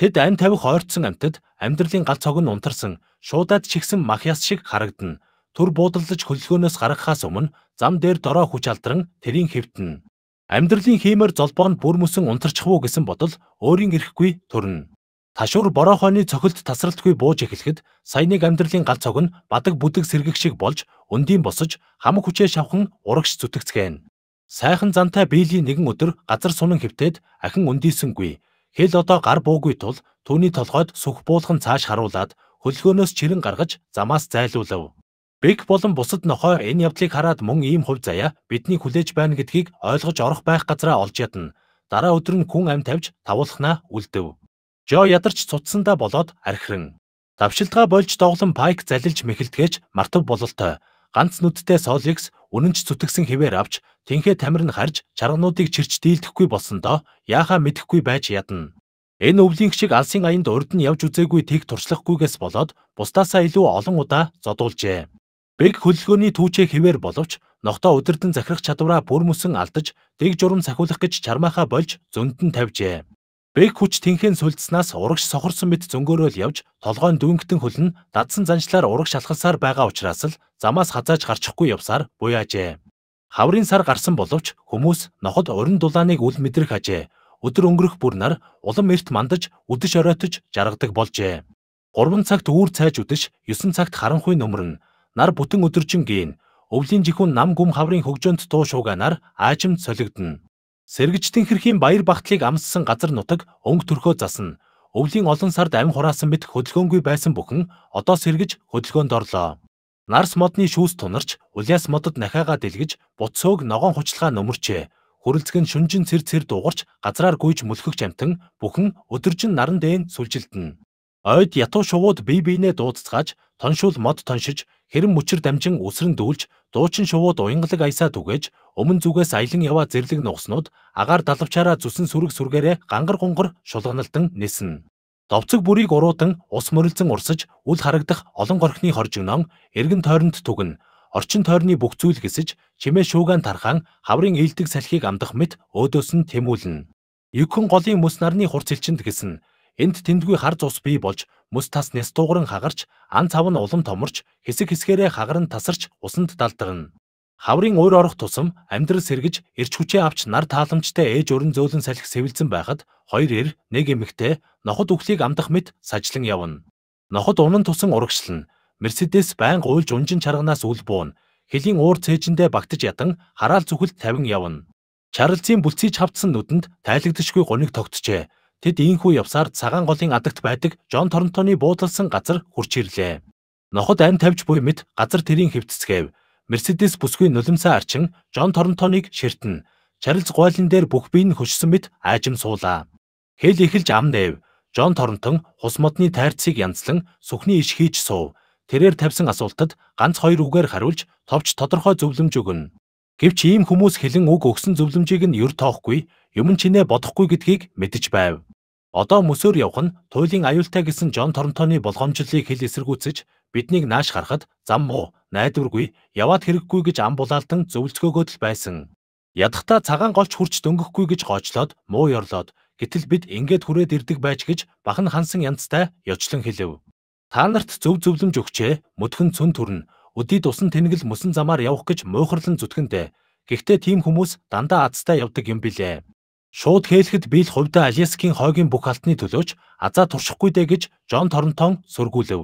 Тэд ам тавих ойрцсон амтд амьдралын галц цог нь унтарсан шуудаад чигсэн махяс шиг харагдана. Түр буудалж хөллгөөнөөс гарахаас өмнө зам дээр дорой хүч алдран тэрийн хэвтэн. Амьдралын хиймээр золбоо нь бүр мөсөн унтарчих уу гэсэн бодол өөрийн эрэхгүй төрнө. Ташуур бороохон цохилт тасралтгүй бууж эхлэхэд саяны амьдралын гал цог нь бадаг бүдэг сэргэг шиг болж өндийн босож хамаг хүчээ шавхан урагш зүтгэцгэн. Сайхан зантай биелийн нэгэн өдөр газар сунан хөвтөд ахин өндийсэнгүй. Хэл одоо гар буугүй тул түүний толгойд сүх буулхан цааш харуулад хөлгөөнөөс чирэн гаргаж замаас зайлуулав. Бэг болон бусад нохой энэ явдлыг хараад мөн ийм хувь заяа бидний хүлээж байна гэдгийг ойлгож орох байх газраа олж ядна. Дараа өдөр нь хүн ам тавьж тавуулахнаа үлдэв. Жо ядарч цутсандаа болоод архирэн. Давшилтгаа болж доглон Пайк залилж мэхэлдгээч мартав бололтой. Ганц нүдтэй Соликс үнэнч зүтгэсэн хിവэр авч тэнхээ тамир нь харж чаргануудыг чирч дийлдэхгүй болсондоо яахаа мэдэхгүй байж ядна. Энэ өвлийн шиг алсын аянд урд нь явж үзээгүй тэг туршлахгүйгээс болоод бусдаасаа илүү олон удаа зодуулжээ. Бэг хөдөлгөөний түүчээ хിവэр боловч ногтоо өдөрдөн захирах чадвараа бүр мөсөн алдаж дэг журам сахиулах гэж чармаахаа болж зөнд нь тавьжээ. Бэг хүч тэнхэн сүлдснаас урагш сохорсон мэт зөнгөөрөөл явж толгойн дөнгөтэн хөл нь дадсан заншлаар урагш шалхалсаар байгаа учраас л замаас хазааж гарчихгүй явсаар буяажээ. Хаврын сар гарсан боловч хүмүүс ноход орон дулааныг үл мэдрэх ажээ. Өдөр өнгөрөх бүр нар улам эрт мандаж үдэш оройтож жаргадаг болжээ. 3 цагт үүр цайж үдэш, 9 цагт харанхуй нөмрөн, нар бүтэн өдөржингийн өвлийн жихүүн нам гүм хаврын хөгжөөнд туу шууганаар аажимд солигдно. Сэргэж тэнхэрхийн баяр багтлыг амссан газар нутаг өнгө төрхөө засна. Өвлийн олон сард амь хураасан мэт хөдөлгөөнгүй байсан бүхэн одоо сэргэж хөдөлгөөнд орлоо. Нарс модны шүүс тунарч Улиас модод нахаагаа дэлгэж буцсоог ногоон хучлаа нөмөрчээ. Хөрөлцгөн шүнжин цэр цэр дуугарч газраар гүйж мөлхөх жамтан бүхэн өдөржин наран дээн сүлжилдэнэ. Ойд ятуу шувууд бие биенээ дуудцгааж тоншуул мод тоншиж Хэрэн мөчр дамжин үсрэн дүүлж дуучин шувууд уянгалаг аясаа түгэж өмнө зүгээс аялан яваа зэрлэг нугаснууд агаар далавчаараа зүсэн сүрэг сүргээрээ гангар гунгар шулганалтан нээсэн. Довцог бүрийг уруудан ус морилзон урсаж үл харагдах олон горхны хоржигнон эргэн тойронд түгэн орчин тойрны бүх зүйл хэсэж чимээ шуугаан тархан хаврын ээлдэг салхийг амдах мэт өөдөөс нь тэмүүлнэ. Юкон голын мөс нарны хурц элчэнд гэсэн Энд тэндгүй хар зус бий болж мөс тас нэстуугран хагарч, ан цав нь улам томорч, хэсэг хэсгээрээ хагар нь тасарч усанд далдагна. Хаврын өөр орох тусам амьдрал сэргэж, ирч хүчээ авч нар тааламжтай ээж өрн зөөлөн салхи сэвэлзэн байхад хоёр эр, нэг эмэгтэй ноход үхлийг амдах мэт сажлан явна. Ноход унан тусан урагшлана. Мерседес байнга уйлж унжин чарганаас үл бууна. Хэлийн уур цээжиндээ багтаж ядан хараал зүхэл тавин явна. Чарлзын бүлцийч хавцсан нүдэнд тайлагдшгүй гоник тогтжээ. Тэд ийхүү явсаар цагаан голын адагт байдаг Жон Торнтоны буудалсан газар хурч ирлээ. Ноход ань тавьж буй мэд газар тэрийн хөвцөцгээв. Мерседес бүсгүй нулимсаа арчин Жон Торнтоныг ширтэн. Чарлз гойлон дээр бүх бие нь хөшсөн мэд аажим суулаа. Хэл эхэлж ам дээв. Жон Торнтон хус модны тайрцыг янзлан сүхний иш хийж суув. Тэрээр тавьсан асуултад ганц хоёр үгээр хариулж товч тодорхой зөвлөмж өгнө. Гэвч ийм хүмүүс хилэн үг өгсөн зөвлөмжийг нь ер тоохгүй юм нь чинээ бодохгүй гэдгийг мэдж байв. Одоо мөсөөр явх нь туйлын аюултай гэсэн Жон Торонтоны болгоомжлыг хэл эсэргүүцэж биднийг нааш харахад зам муу, найдваргүй, яваад хэрэггүй гэж ам булаалдан зөвлцгөөгөөд л байсан. Ядахта цагаан голч хурч дөнгөхгүй гэж гоочлоод муу ёрлоод гэтэл бид ингээд хүрээд ирдэг байж гэж бахан хансан янзтай ёчлон хэлв. Та нарт зөв зөвлөмж өгчээ, мөдхөн цүн төрн, өдий дусан тэнгил мөсөн замаар явах гэж муухарлан зүтгэндээ. Гэхдээ тийм хүмүүс дандаа азтай явдаг юм билээ. Шууд хэлэхэд би л хувьдаа Алискийн хойгийн бүх алтны төлөөч азаа туршихгүй дээ гэж Жон Торнтон сөргүүлэв.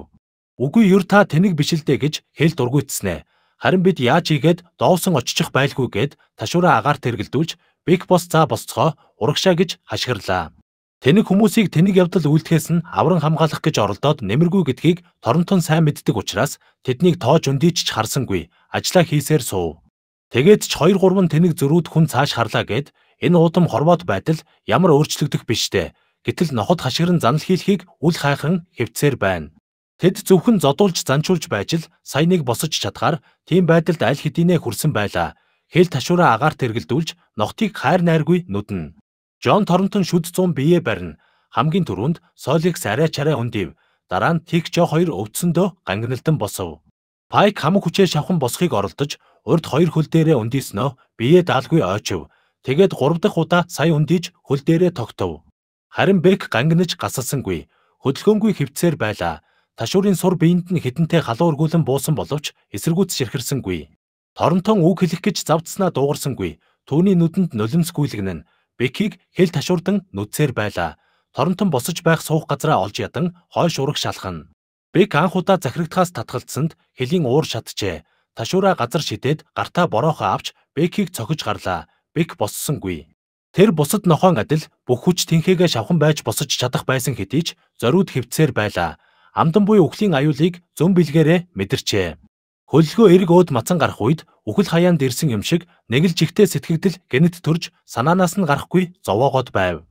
Үгүй ер та тэнэг биш л дээ гэж хэл дургуйтснэ. Харин бид яаж игээд доовсон оччих байлгүй гэд ташуураа агаар тэргэлдүүлж Бик бос цаа босцоо урагшаа гэж хашгирлаа. Тэнэг хүмүүсийг тэнэг явдал үйлдэхээс нь авран хамгаалах гэж оролдоод нэмэргүй гэдгийг Торонтон сайн мэддэг учраас тэднийг тоож өндийч харсангүй. Ажлаа хийсээр суув. Тэгээд ч 2 3 тэнэг зөрүүд хүн цааш харлаа гэд Энэ хуудам хорвоод байдал ямар өөрчлөгдөх биштэй. Гэтэл ноход хашгиран занал хийлхийг үл хайхан хэвцээр байна. Тэд зөвхөн зодуулж занчуулж байж л саяыг босож чадхаар тийм байдалд аль хэдийнэ хүрсэн байлаа. Хэл ташуураа агаарт эргэлдүүлж ногтыг хайр найргүй нүдэн. Джон Торнтон шүд 100 бие барина. Хамгийн түрүүнд Соликс арай чарай хүндив. Дараа нь Тикчо 2 өвдсөндөө гангиналтан босов. Пайк хамаг хүчээр шавхан босхийг оролдож урд хоёр хөл дээрээ өндийснөө бие даалгүй ойчв. Тэгээд 3 дахь удаа сая хөндийж хөл дээрээ тогтов. Харин Бек гангинж гасалсангүй. Хөдөлгөөнгүй хөвцээр байлаа. Ташуурын сур биеинд нь хідэнтэй халуун өргүүлэн буусан боловч эсэргүүц ширхэрсэнгүй. Торонтон үг хэлэх гэж завдснаа дуугарсангүй. Төвний нүдэнд нулимсгүйлэгнэн Бекийг хэл ташуурдан нүцээр байлаа. Торонтон босож байх суух газраа олж ядан хойш ураг шалхана. Бек анх удаа захирагдахаас татгалцсанд хэлийн уур шатжээ. Ташуура газар шидээд гартаа бороохоо авч Бекийг цохиж гарлаа бэг боссонгүй. Тэр бусад нохоон адил бүх хүч тэнхээгээ шавхан байж босож чадах байсан хэдий ч зориуд хөвцээр байлаа. Амдан буй өхлийн аюулыг зөм бэлгээрэ мэдэрчээ. Хөллгөө эрг өөд мацан гарах үед үхэл хаяанд ирсэн юм шиг нэг л жигтэй сэтгэгдэл гэнэт төрж санаанаас нь гарахгүй зовоогоод байв.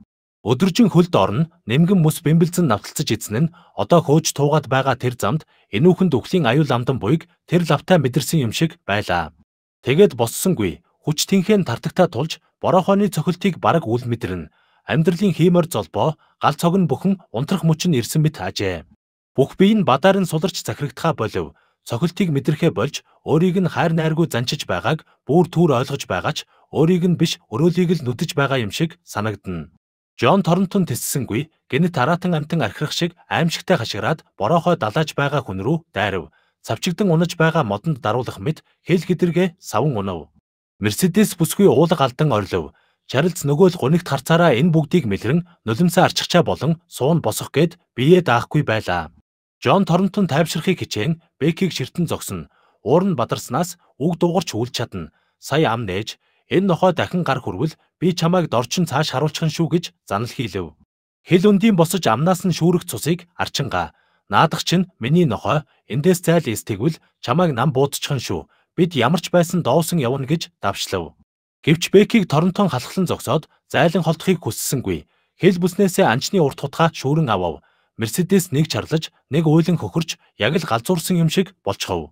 Өдөржин хөлд орно нэмгэн мөс бэмбэлзэн навталцаж эзэн нь одоо хөөж туугаад байгаа тэр замд энүүхэнд өхлийн аюул амдан буйг тэр лавтаа мэдэрсэн юм шиг байлаа. Тэгэд боссонгүй хүч тэнхэн тартагтаа тулж бороохон цохилтыг бараг үл мэдэрнэ. Амьдралын хиймэр золбоо гал цог нь бүхэн унтрах мөчн ирсэн мэт хаажээ. Бүх бие нь бадарн суларч захирагдхаа болов. Цохилтыг мэдрэхэ болж өөрийг нь хайр найргүй занчиж байгааг бүр түр ойлгож байгаач өөрийг нь биш өрөөлийг л нүдэж байгаа юм шиг санагдна. Джон Торнтон тэссэнгүй гэнэт аратан амтан архирах шиг аимшигтай хашгираад борохой далааж байгаа хүн рүү дайрав. Цавчигдэн унаж байгаа модонд даруулах мэд хэл хэдэргээ саван унав. Мерседес бүсгүй уулаг алдан орлов. Чарлз нөгөө л гунигт харцаараа энэ бүгдийг мэлрэн нулимсаа арчихчаа болон суун босох гээд биеэ даахгүй байлаа. Жон Торнтон тайвширхийг хичээн Бекийг ширтэн зогсон. Уур нь бадарснаас үг дуугарч хүлч чадна. Сая ам нээж энэ нохой дахин гар хүрвэл би чамайг дорчин цааш харуулчихын шүү гэж занал хийлэв. Хэл өндийн босож амнаас нь шүүрэх цусыг арчингаа. Наадах чинь миний нохой эндээс зайл эстэйгвэл чамайг нам буудчихын шүү бид ямар ч байсан доосон явна гэж давшлав. Гэвч Бекийг Торонтон халахлан зогсоод зайлан холдохыг хүссэнгүй. Хэл бүснээсээ анчны урт хутгаа шүүрэн авав. Мерседес нэг чарлаж, нэг уйлан хөхөрч яг л галзуурсан юм шиг болчихов.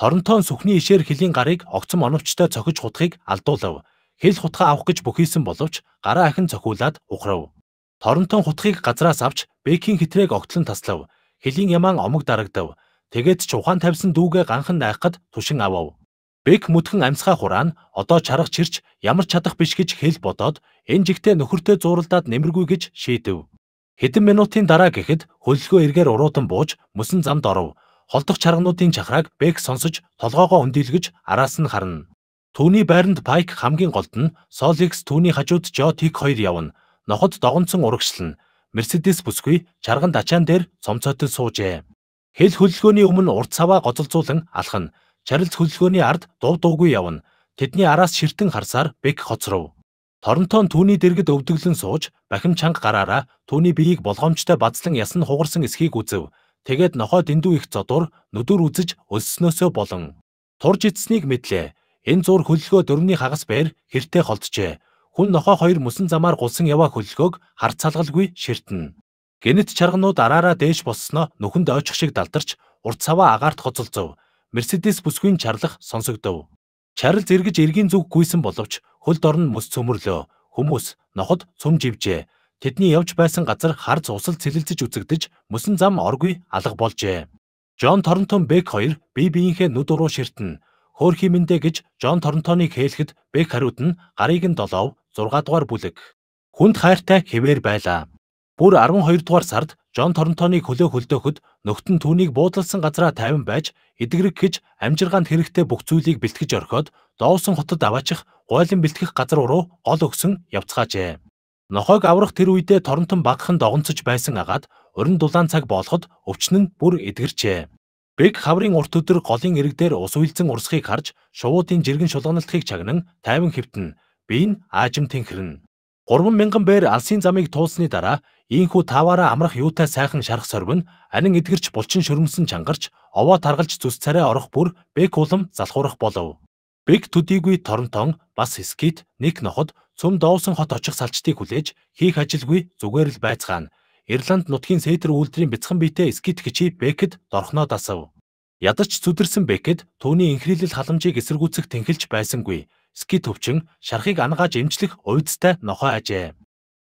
Торонтон сүхний ишээр хилийн гарыг огцом оновчтой цохиж хутгийг алдуулав. Хэл хутгаа авах гэж бүхийсэн боловч гараа ахин цохиулаад ухрав. Торонтон хутгийг газраас авч Бекийн хитрэг огтлон таслав. Хилийн ямаан омог дарагдав. Тэгээд ч ухаан тавьсан дүүгээ ганхан найхад тушин авав. Бек мөдгөн амьсгаа хураан одоо чарах чирч ямар чадах биш гэж хэл бодоод энэ жигтэй нөхөртэй зууралдаад нэмэргүй гэж шийдэв. Хэдэн минутын дараа гэхэд хөллгөө эргээр уруудан бууж мөсөн замд оров. Холдох чаргануудын чахрааг Бек сонсож толгоогоо хөндөлгөж араас нь харна. Төвний байранд Пайк хамгийн голд нь Соликс түүний хажууд Жо Тик хоёр явна. Ноход догонцсон урагшлна. Мерседес бүсгүй чарганд ачаан дээр цомцоотой суужээ. Хэл хөдөлгөөний өмнө урд цаваа гозолцуулан алхана. Чарилц хөдөлгөөний ард дув дуугүй явна. Тэдний араас ширтэн харсаар Бек хоцров. Торонтон түүний дэргэд өвдөглөн сууж, бахим чанга гараараа түүний биеийг болгоомжтой базлан ясан хугарсан эсхийг үзэв. Тэгээд нохой дэндүү их зодуур нүдүр үзэж өлснөөсөө болон турж эцснийг мэдлээ. Энэ зур хөллөгөө дөрвний хагас бээр хэртэй холджээ. Хүн нохой хоёр мөсөн замаар гулсан яваа хөллөгөөг харцалгалгүй ширтэн. Гэнэт чарганууд араараа дээш болсноо нүхэнд ойчих шиг далдарч урд цаваа агаарт хоцолзов. Мерседес бүсгүйн чарлах сонсогдов. Чарл зэргэж эргийн зүг гүйсэн боловч хөл дорн мөс цөмөрлөө. Хүмүүс ноход цөм живжээ. Тэдний явж байсан газар хар зуусал цэлэлцэж үзэгдэж мөсөн зам оргүй алга болжээ. Джон Торнтон Бэк хоёр бие биеийнхээ нүд уруу ширтэн хөөрхи мэндэ гэж Джон Торнтоныг хээлхэд Бэк хариуд нь гарыг нь долоов 6 дугаар бүлэг. Хүнд хайртай хэвээр байлаа. Бүр 12 дугаар сард Жон Торнтоныг хөлөө хөлдөөхөд нөхдөн түүнийг буудлалсан газараа тайван байж эдгэрэг гэж амжиргаанд хэрэгтэй бүх зүйлийг бэлтгэж орхиод Доусон хотод аваачих гойлон бэлтгэх газар руу гол өгсөн явцгаажээ. Нохойг аврах тэр үедээ Торнтон багхан догонцож байсан агаад урин дулаан цаг болоход өвчнөн бүр эдгэрчээ. Бэг хаврын урт өдөр голын ирэг дээр ус уйлцэн урсхийг харж шувуудын жиргэн шулганалтыг чагнан тайван хөвтөн бие нь аажим тэнхэрнэ. 30000 бээр алсын замыг туулсны дараа Ийхүү таваараа амрах юутай сайхан шарах сорвин анин эдгэрч булчин шөрмсөн чангарч овоо таргалж зүс царай орох бүр бэк улам залхуурах болов. Бэг төдийгүй торонтон бас скит нэг ноход цөм доовсон хот очих салчтыг хүлээж хийх ажилгүй зүгээр л байцгаана. Ирланд нутгийн Сэтер үйлдрийн бяцхан биетэ скит хичи Бэкэд дорхноо дасав. Ядарч зүдэрсэн Бэкэд түүний инхрийлэл халамжийг эсэргүүцэх тэнхэлж байсангүй. Скит төвчин шархыг ангааж эмчлэх уйдстай нохоо ажээ.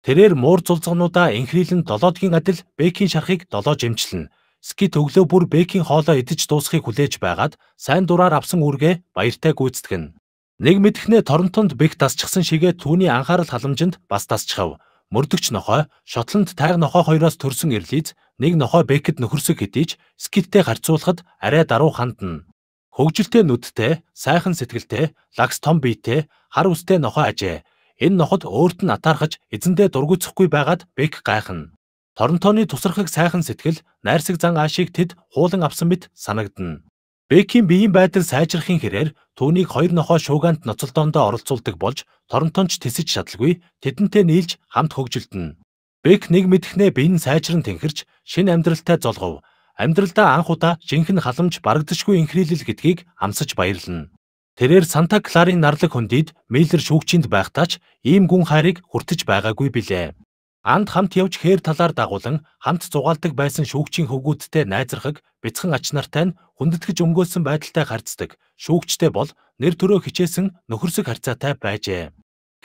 Тэрээр муур цулцгнуудаа инхрийлэн долоодгийн адил Бэкийн шархыг долоо жимчилнэ. Скит өглөө бүр Бэкийн хоолоо идэж дуусхийг хүлээж байгаад сайн дураар авсан үргээ баяртай гүйцэтгэн. Нэг мэдхнээ Торонтонд Бэк тасчихсан шигээ түүний анхаарал халамжинд бас тасчихав. Мөрдөгч нохой, Шотланд тайг нохой хоёроос төрсөн Ирлиз нэг нохой Бэкэд нөхөрсөг хэдий ч Скиттэй харьцуулахад арай даруй хандна. Хөгжилтэй нүдтэй, сайхан сэтгэлтэй, лагс том биетэй, хар үстэй нохой ажээ энэ ноход өөрт нь атаархаж эзэндээ дургуцахгүй байгаад Бек гайхна. Торонтоны тусархаг сайхан сэтгэл найрсаг зан аашийг тэд хуулан авсан мэт санагдна. Бекийн биеийн байдал сайжрахын хэрээр түүнийг хоёр нохоо шуугаанд ноцолдоондоо оролцуулдаг болж Торонтонч тэсэж чадлагүй тэдэнтэй нийлж хамт хөгжилтөнө. Бек нэг мэдхнээ биеийн сайжран тэнхэрч шин амьдралтай золгов. Амьдралдаа анх удаа жинхэнэ халамж барагдшгүй инхрийлэл гэдгийг амсаж баярлна. Тэрээр Санта Кларын нарлаг хөндид Миллер шүүгчинд байхдаа ч ийм гүн хайрыг хүртэж байгаагүй билээ. Анд хамт явж хээр талаар дагуулan хамт зугаалдаг байсан шүүгчийн хөвгүүдтэй найзрахаг бяцхан ач нартай нь хүндэтгэж өнгөөлсөн байдалтай харцдаг. Шүүгчтэй бол нэр төрөө хичээсэн нөхөрсөг харьцаатай байжээ.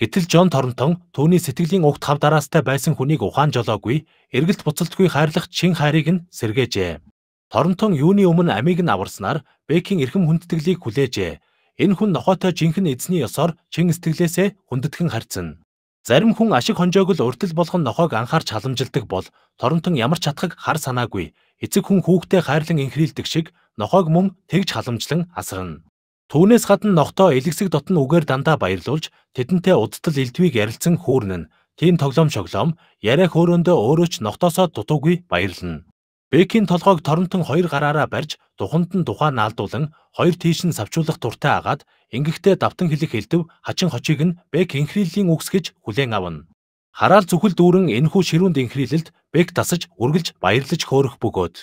Гэтэл Жон Торнтон түүний сэтгэлийн угт хав дараастай байсан хүнийг ухаан жолоогүй, эргэлт буцалтгүй хайрлах чин хайрыг нь сэргээжээ. Торнтон юуны өмнө амийг нь аварснаар Бэкийн эрхэм хүндэтгэлийг хүлээжээ. Энэ хүн нохотой жинхэнэ эзний ёсоор чин сэтгэлээсээ хүндэтгэн харьцна. Зарим хүн ашиг хонжоог л өртөл болгон нохоог анхаарч халамжилдаг бол торонтон ямар ч хатхаг хар санаагүй. Эцэг хүн хүүхдээ хайрлан инхрийлдэг шиг нохоог мөн тэгж халамжлан асарна. Түүнээс гадна нохтоо элэгсэг дотн үгээр дандаа баярлуулж тэдэнтэй удтал элдвийг ярилцсан хүүрнэн. Тийм тоглоом шоглоом яриа хөөрөндөө өөрөө ч нохтоосоо дутуугүй баярлна. Бэкийн толгойг торонтон хоёр гараараа барьж духанд нь тухай наалдуулан хоёр тийш нь савчуулах дуртай агаад ингэхдээ давтан хэлэх хэлдэв хачин хочийг нь Бэк инхрилийн үгс гэж хүлээн авна. Хараал зүхэл дүүрэн энхүү ширүүнд инхрилэлд Бэк тасаж үргэлж баярлаж хөөрөх бөгөөд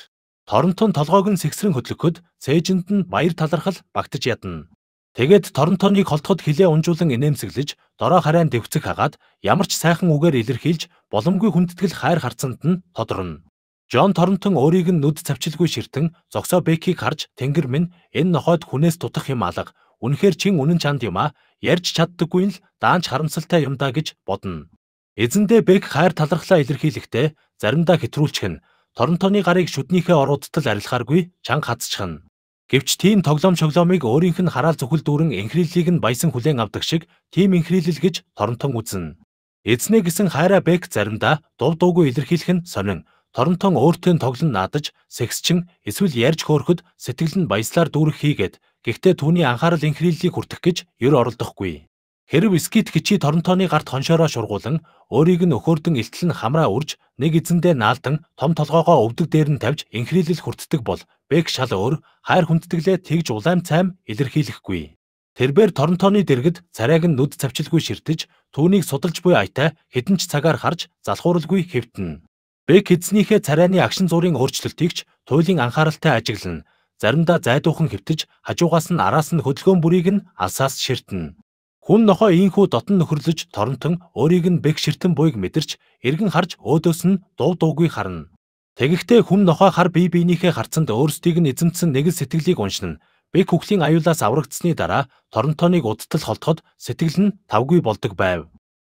торонтон толгойг нь сэгсрэн хөдлөхөд цээжинд нь баяр талархал багтаж ядна. Тэгээд торонтоныг холтоход хилээ унжуулан инээмсэглэж дорой харайн дэвцэх хагаад ямар ч сайхан үгээр илэрхийлж боломгүй хүндэтгэл хайр харцанд нь тодорно. Джон Торнтон өөрийг нь нүд цавчилгүй ширтэн зогсоо Бекийг харж тэнгэр минь энэ нохойд хүнээс тутах юм алга. Үнэхээр чин үнэн чанд юм а. Ярьж чаддаггүй нь л даанч харамсалтай юм да гэж бодно. Эзэндээ Бек хайр талархлаа илэрхийлэхдээ заримдаа хэтрүүлчихнэ. Торнтоны гарыг шүднийхээ оруудтал арилгахааргүй чанга хатчихна. Гэвч тийм тоглоом чоглоомыг өөрийнх нь хараал зүхэл дүүрэн инхрийллийг нь баясан хүлээн авдаг шиг тийм инхрийлэл гэж Торнтон үзнэ. Эзнээ гэсэн хайраа Бек заримдаа дув дуугүй илэрхийлэх нь сонин. Торонтон өөртөө тоглон наадаж, сексчин эсвэл ярьж хөөрөхөд сэтгэл нь баяслаар дүүрэх хийгээд гэхдээ түүний анхаарал инхрийллийг хүртэх гэж ер оролдохгүй. Хэрв скит хичи Торонтоны гарт хоншоороо шургуулan өөрийг нь өхөөрдөн илтгэл нь хамраа урж нэг эзэндээ наалдан том толгоогоо өвдөг дээр нь тавьж инхрийлэл хүртдэг бол Бэк шал өөр хайр хүндэтгэлээ тэгж улаан цайм илэрхийлэхгүй. Тэрээр Торонтоны дэргэд царайг нь нүд цавчилгүй ширтэж түүнийг судалж буй айтай хэдэн ч цагаар харж залхууралгүй хэвтэнэ. Бэк эзнийхээ царайны агшин зургийн өөрчлөлтийг ч туйлын анхааралтай ажиглана. Заримдаа зайдуухан хэвтэж, хажуугаас нь араас нь хөдөлгөөн бүрийг нь алсаас ширтэнэ. Хүн нохой ийхүү дотн нөхөрлөж торонтон өөрийг нь бэг ширтэн буйг мэдэрч эргэн харж өөдөөс нь дуу дуугүй харна. Тэгэхдээ хүн нохой хар бие биенийхээ харцанд өөрсдийг нь эзэмдсэн нэгэн сэтгэлийг уншина. Бэг хөхлийн аюулаас аврагдсны дараа торонтоныг удтал холтоход сэтгэл нь тавгүй болдог байв.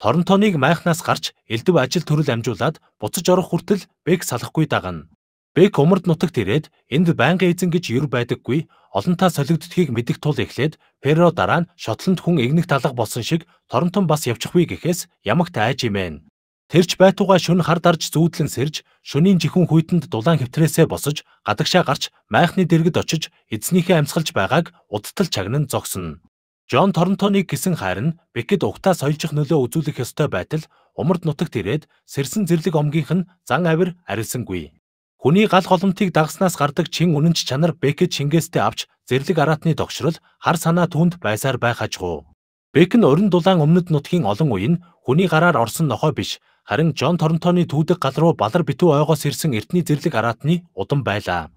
Торонтоныг майхнаас гарч элдв ажил төрөл амжуулаад буцаж орох хүртэл Бэк салахгүй дагана. Бэк умард нутагт ирээд энд байнгын эзэн гэж юр байдаггүй олонтаа солигддгийг мэдих тул эхлээд Перо дараа нь Шотланд хүн игнэх талах болсон шиг Торонтон бас явчихгүй гэхээс ямагт айж имэн. Тэрч байтугай шүн хар дарж зүүдлэн сэрж шөнийн жихэн хүйтэнд дулаан хэвтрээсээ босож гадагшаа гарч майхны дэргэд очиж эзнийхээ амьсгалж байгааг удтал чагнан зогсно. Джон Торнтоныг гисэн харин Бекет угтаас соёлжих нөлөө үзүүлэх ёстой байтал умард нутагт ирээд сэрсэн зэрлэг омгийнх нь зан авир арилсангүй. Хүний гал холомтыг дагснаас гардаг чин үнэнч чанар Бекет шингээстэй авч зэрлэг араатны тогшрол хар санаа түнд байсаар байх ажгүй. Бек нь орон дулаан өмнөд нутгийн олон үе нь хүний гараар орсон нохой биш харин Джон Торнтоны түүдэг гал руу балар битүү ойгоос ирсэн эртний зэрлэг араатны удам байлаа.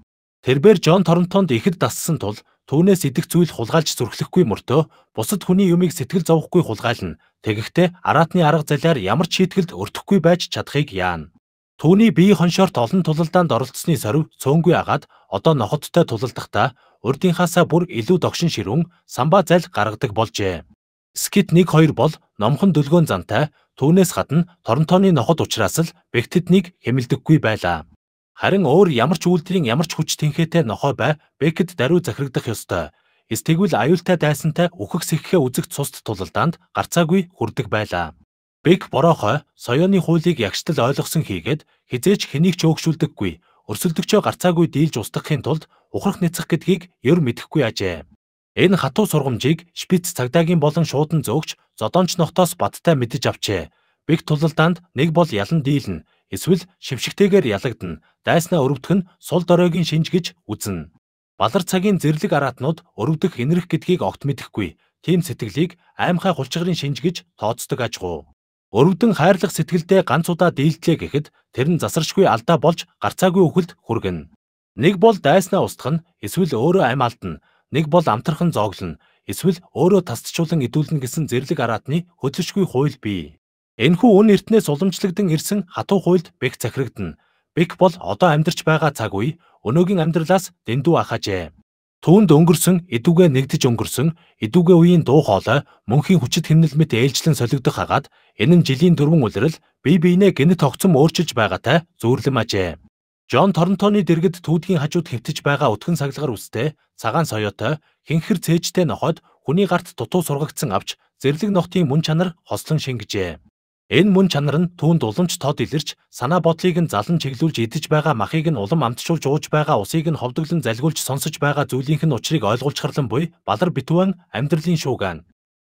Тэрбээр Жон Торонтонд ихэд дассан тул түүнээс идэх зүйл хулгайлж зүрхлэхгүй мөртөө бусад хүний юмыг сэтгэл зовхгүй хулгайлна. Тэгэхдээ араатны арга залиар ямар ч шийтгэлд өртөхгүй байж чадахыг яана. Түүний бие хоншоорт олон тулалдаанд оролцсны сорив цөөнгүй агаад одоо нохоттой тулалдахдаа урдынхаасаа бүр илүү догшин ширүүн самба зал гаргадаг болжээ. Скит 1 2 бол номхон дөлгөөн зантай түүнээс гадна Торонтоны нохот ухраас л бэгтэднийг хэмэлдэггүй байлаа. Харин өөр ямар ч үйлдвэрийн ямар ч хүч тэнхээтэй нохой бай Бекет даруй захирагдах ёстой. Эсвэл аюултай дайсантай үхэх сэххээ үзэгт цуст тулалдаанд гарцаагүй хүрдэг байлаа. Бек борохой соёоны хуулийг ягштал ойлгосон хийгээд хизээч хэнийг ч өөгшүүлдэггүй. Өрсөлдөгчөө гарцаагүй дийлж устгахын тулд ухрах нэцэх гэдгийг ер мэдэхгүй ажээ. Энэ хатуу сургамжийг шпиц цагдаагийн болон шуудан зөөгч зодоонч нохтоос бадтай мэдэж авчээ. Бек тулалдаанд нэг бол ялан дийлнэ эсвэл шившигтэйгээр ялагдана. Дайснаа өрөвдөх нь сул доройгийн шинж гэж үзнэ. Балар цагийн зэрлэг араатнууд өрөвдөх инэрх гэдгийг огт мэдэхгүй. Тим сэтгэлийг аимхай хулчгарын шинж гэж тооцдог аж гоо. Өрөвдөн хайрлах сэтгэлдээ ганц удаа дийлдлээ гэхэд тэр нь засаршгүй алдаа болж гарцаагүй үхэлд хүргэнэ. Нэг бол дайснаа устгах нь эсвэл өөрөө амь алдна. Нэг бол амтархан зооглоно. Эсвэл өөрөө тасцчулан идүүлнэ гэсэн зэрлэг араатны хөдөлшгүй хууль бий. Энэхүү үн эрднээс уламжлагдсан ирсэн хатуу хуйлд бэг захирагдана. Бэг бол одоо амьдарч байгаа цаг үе өнөөгийн амьдралаас дэндүү ахажээ. Түүнд өнгөрсөн, эдүүгээ нэгдэж өнгөрсөн, эдүүгээ үеийн дуу хоолой, мөнхийн хүчит хэмнэлмэд ээлжлэн солигдох хагаад энэ нь жилийн дөрвөн үлрэл бие биенээ гэнэт огцом өөрчилж байгаатай зүүрлэм ажээ. Жон Торнтоны дэргэд түүдгийн хажууд хэвтэж байгаа өтгөн саглагар үстэй, цагаан соёотой, хинхэр цээжтэй нохойд хүний гарт дутуу сургагдсан авч зэрлэг ногтын мөн чанар хослон шингэжээ. Энэ мөн чанар нь түүнд уламж тод илэрч санаа бодлыг нь залан чиглүүлж идэж байгаа махыг нь улам амтшуулж ууж байгаа усыг нь ховдөглөн залгиулж сонсож байгаа зүйлийнх нь учрыг ойлгуулчхарлан буй балар битүүн амьдралын шуугаан.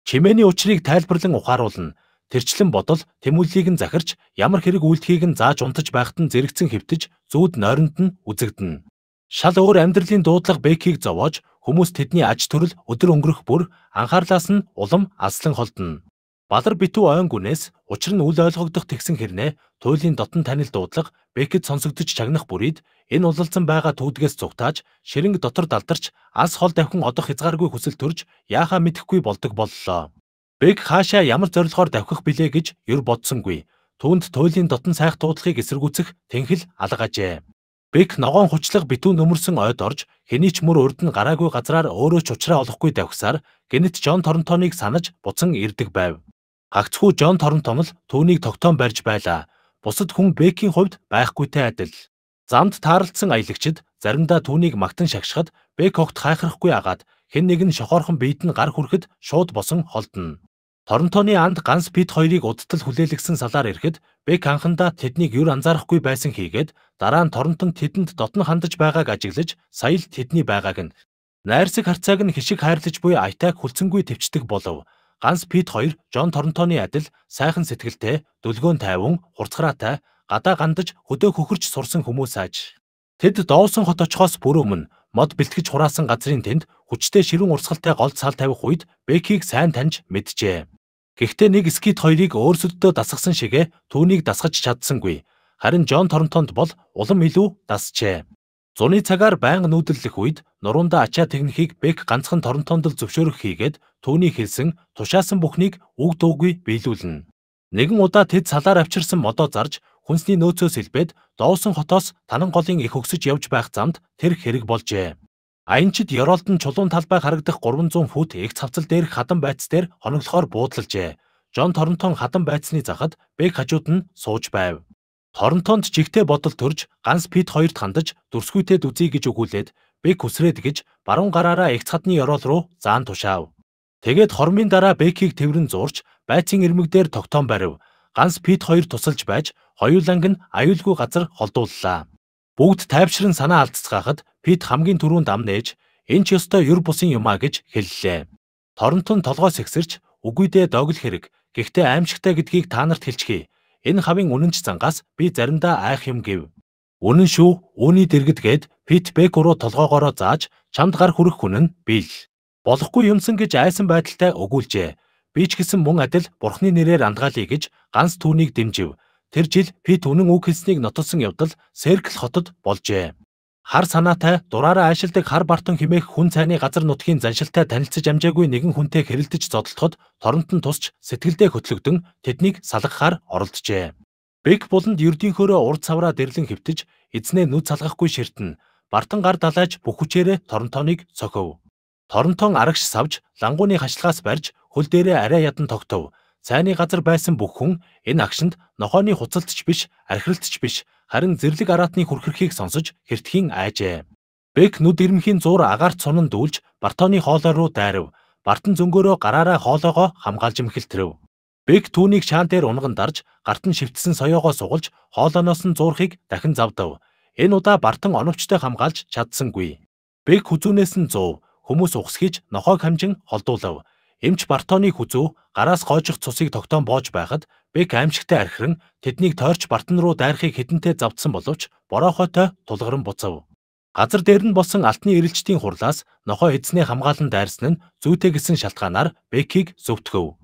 Чимээний учрыг тайлбарлан ухааруулна. Тэрчлэн бодол тэмүүллийг нь захирч ямар хэрэг үйлдэлийг нь зааж унтаж байхад нь зэрэгцэн хэвтэж зүүд нойронд нь үзэгдэнэ. Шал өөр амьдралын дуудлага Бэкийг зовоож хүмүүс тэдний аж төрөл өдөр өнгөрөх бүр анхаарлаас нь улам алслан холдоно. Балар битүү ойнгүнээс учир нь үл ойлгогдох тэгсэн хэрнээ туйлын дотн танил дуудлага Бекет сонсогдож чагнах бүрийд энэ улалцсан байгаа түүдгээс цугтааж ширэнг дотор далдарч алс хол давхин одох хязгааргүй хүсэл төрж яахаа мэдэхгүй болдог боллоо. Бек хаашаа ямар зорилгоор давхих билээ гэж юр бодсонгүй. Түүнд туйлын дотн сайх дуудлагыг эсэргүүцэх тэнхэл алга ажээ. Бек ногоон хучлаг битүүн өмөрсөн ойд орж хэний ч мөр урд нь гараагүй газраар өөрөө ч ухраа олохгүй давхсаар гэнэт Жон Торонтоныг санаж буцан ирдэг байв. Гагцхүү Жон Торнтон л түүнийг тогтоон барьж байлаа. Бусад хүн Бэкийн хувьд байхгүйтэй адил. Замд тааралцсан аялагчид заримдаа түүнийг магтан шагшихад Бэк огт хайхрахгүй агаад хэн нэгэн шохоорхон биед нь гар хүрэхэд шууд босон холдно. Торонтоны анд ганс бит хоёрыг удтал хүлээлгсэн салаар ирэхэд Бек анхандаа тэднийг юр анзаарахгүй байсан хийгээд дараа нь Торонтон тэдэнд дотн хандаж байгааг ажиглаж сая л тэдний байгааг нь найрсаг харцааг нь хишиг хайрлаж буй аятайг хүлцэнгүй төвчдөг болов. Ганс Пит 2 Жон Торнтоны адил сайхан сэтгэлтэй, дүлгөөн тайван, хурцгараатай, гадаа гандаж хөдөө хөхөрч сурсан хүмүүс ааж. Тэд Доусон хот очихоос бүр өмнө мод бэлтгэж хураасан газрын тэнд хүчтэй ширүүн урсгалтай гол цал тавих үед Бекийг сайн таньж мэджээ. Гэхдээ нэг скит хоёрыг өөрсөддөө дасгасан шигэ түүнийг дасгаж чадсангүй. Харин Жон Торнтонд бол улам илүү дасжээ. Зуны цагаар байнга нүүдэллэх үед нуруунда ачаа техникийг Бек ганцхан Торонтонд л зөвшөөрөх хийгээд түүний хэлсэн тушаасан бүхнийг үг дуугүй биелүүлнэ. Нэгэн удаа тэд салаар авчирсан модоо зарж хүнсний нөөцөөс илбэд доосон хотоос Танан голын их өгсөж явж байх замд тэр хэрэг болжээ. Аянчид Еролд нь чулуун талбай харагдах 300 фут их цавцал дээрх хатан байц дээр хоноглохоор буудалжээ. Жон Торонтон хатан байцны захад Бек хажууд нь сууж байв. Торонтонд жигтэй бодол төрж ганс Пит хоёрт хандаж дүрсгүйтэд үзье гэж өгүүлээд Бек үсрээд гэж баруун гараараа эгц хадны ёроол руу заан тушаав. Тэгээд хормын дараа Бекийг тэрвэн зурж байцын ирмэгдээр тогтоон барив. Ганс Пит хоёр тусалж байж хоёуланг нь аюулгүй газар холдууллаа. Бүгд тайвшрын санаа алдцгаахад Пит хамгийн түрүүнд ам нээж энэ ч ёстой юр бусын юм а гэж хэллээ. Торонтон толгойс ихсэрч үгүйдээ догл хэрэг гэхдээ аимшигтай гэдгийг та нарт хэлчихье. Энэ хавийн үнэнч зангаас би заримдаа айх юм гэв. Үнэн шүү, үүний дэргэд гээд фитбэк руу толгоогоороо зааж чамд гар хүрэх хүн нь би л. Болохгүй юмсан гэж айсан байдалтай өгүүлжээ. Би ч гэсэн мөн адил бурхны нэрээр андгаалъя гэж ганц түүнийг дэмжив. Тэр жил фит үнэн үг хэлснийг нотолсон явдал Серкл хотод болжээ. Хар санаатай дураараа аашилдаг хар бартон химээх хүн цайны газар нутгийн заншилтай танилцж амжаагүй нэгэн хүнтэй хэрэлдэж зодтолтоход торонтон тусч сэтгэлдээ хөтлөгдөн тэднийг салгахаар оролджээ. Бэг буланд ердийнхөөрөө урд цавраа дэрлэн хөвтөж эзнээ нүд салгахгүй ширтэн бартан гар далайж бүх хүчээрээ Торонтоныг цохов. Торонтон арагш савж лангууны хашлаас барьж хөл дээрээ арай ядан тогтов. Цайны газар байсан бүх хүн энэ агшинд нохооны хуцалтч биш, архиралтч биш, харин зэрлэг араатны хүрхэрхийг сонсож хертхийн айжээ. Бэг нүд ирмхийн зуур агаар цунан дүүлж Бартоны хоолой руу дайрав. Бартан зөнгөөрөө гараараа хоолойгоо хамгаалж имхэлтрэв. Бэг түүнийг шаан дээр унган дарж, гарт нь шивтсэн соёогоо сугалж, хоолооноос нь зуурхийг дахин завдав. Энэ удаа Бартан оновчтой хамгаалж чадсангүй. Бэг хүзүүнээс нь 100 хүмүүс ухсгиж нохойг хамжин холдуулав. Эмч Бартоны хүзүү гараас гоожих цусыг тогтоон боож байхад Бэг аимшигтай архирн тэднийг тойрч Бартан руу дайрахыг хідэнтэй завдсан боловч борохотой тулгарн буцав. Газар дээр нь болсон алтны эрэлчдийн хурлаас нохой эзнээ хамгаалан дайрсан нь зүйтэй гэсэн шалтгаанаар Бэкийг зөвтгөв.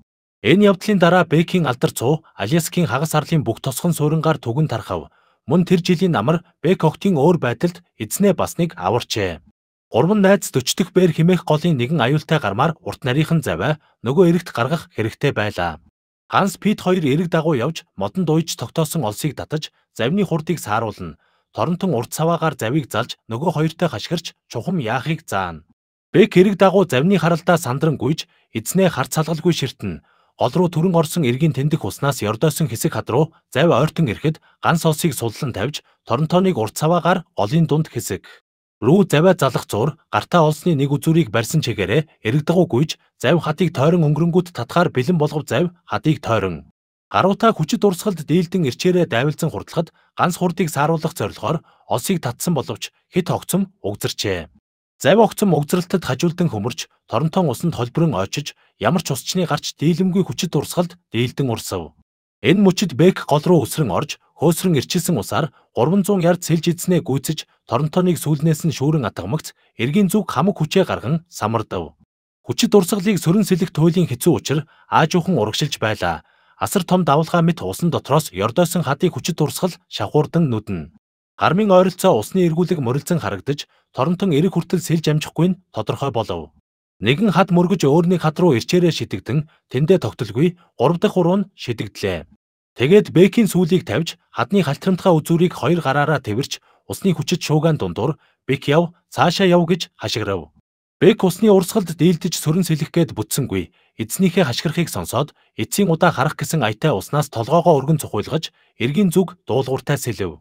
Энэ явдлын дараа Бэкийн алдар цуу Аляскийн хагас арлын бүх тосгон суурингаар түгэн тархав. Мөн тэр жилийн намар Бэк охтын өөр байдалд эзнээ бас нэг аварчээ. Гурван найз 40 дэх бээр химээх голын нэгэн аюултай гармаар урт нарийнхан заваа нөгөө эрэгт гаргах хэрэгтэй байлаа. Ганс Пит хоёр эрэг дагуу явж модон дууйч тогтоосон олсыг татаж завны хурдыг сааруулна. Торонтон урт цаваагаар завийг залж нөгөө хоёртой хашгирч чухам яахыг заана. Бэк эрэг дагуу завны харалдаа сандран гүйж эзнээ хар цалгалгүй ширтэн гол руу төрөн орсон эргийн тэмдэх уснаас ёрдоосон хэсэг хад руу зав ойртон ирэхэд ганц олсыг суллан тавьж Торонтоныг урт цаваагаар голын дунд хэсэг рүү заваа залах зуур гартаа олсны нэг үзүүрийг барьсан чигээрээ эрэг дагуу гүйж зав хатыг тойрон өнгөрөнгүүд татгаар бэлэн болгов зав хатыг тойрон Гаруутаа хүчит урсгалд дийлдэн ирчээрээ дайвилсан хурдлахад ганц хурдыг сааруулах зорилгоор осыг татсан боловч хит огцом угзарчээ. Зав огцом угзралтад хажуулдан хөмөрч Торонтон усанд холборон очиж ямар ч усчны гарч дийлэмгүй хүчит урсгалд дийлдэн урсав. Энэ мөчид Бек гол руу өсрөн орж хөөсрөн ирчилсэн усаар 300 ярд сэлж эзнээ гүйцэж Торонтоныг сүүлнээс нь шүүрэн атгамгц эргийн зүг хамаг хүчээ гарган самардав. Хүчит урсгалыг сөрөн сэлэх туйлын хэцүү учир аажуухан урагшилж байлаа. Асар том давлгаа мэт усан дотроос ёрдоосон хатыг хүчит урсгал шавхуурдан нүдэн. Гармын ойролцоо усны эргүүлэг морилзон харагдаж Торонтон эрэг хүртэл сэлж амжихгүй нь тодорхой болов. Нэгэн хад мөргөж өөрний хад руу ирчээрээ шидэгдэн тэндээ тогтолгүй 3 дахь уруу нь шидэгдлээ. Тэгээд Бэкийн сүлийг тавьж хадны халтрамтгай үзүүрийг хоёр гараараа тэмэрч усны хүчит шуугаан дундуур Бэк яв цаашаа яв гэж хашиграв. Бэк усны урсгалд дийлдэж сөрөн сэлэх гээд бүтсэнгүй. Эзнийхээ хашгирахыг сонсоод эцсийн удаа харах гэсэн аятай уснаас толгоогоо өргөн цохиулгаж эргийн зүг дуулууртай сэлэв.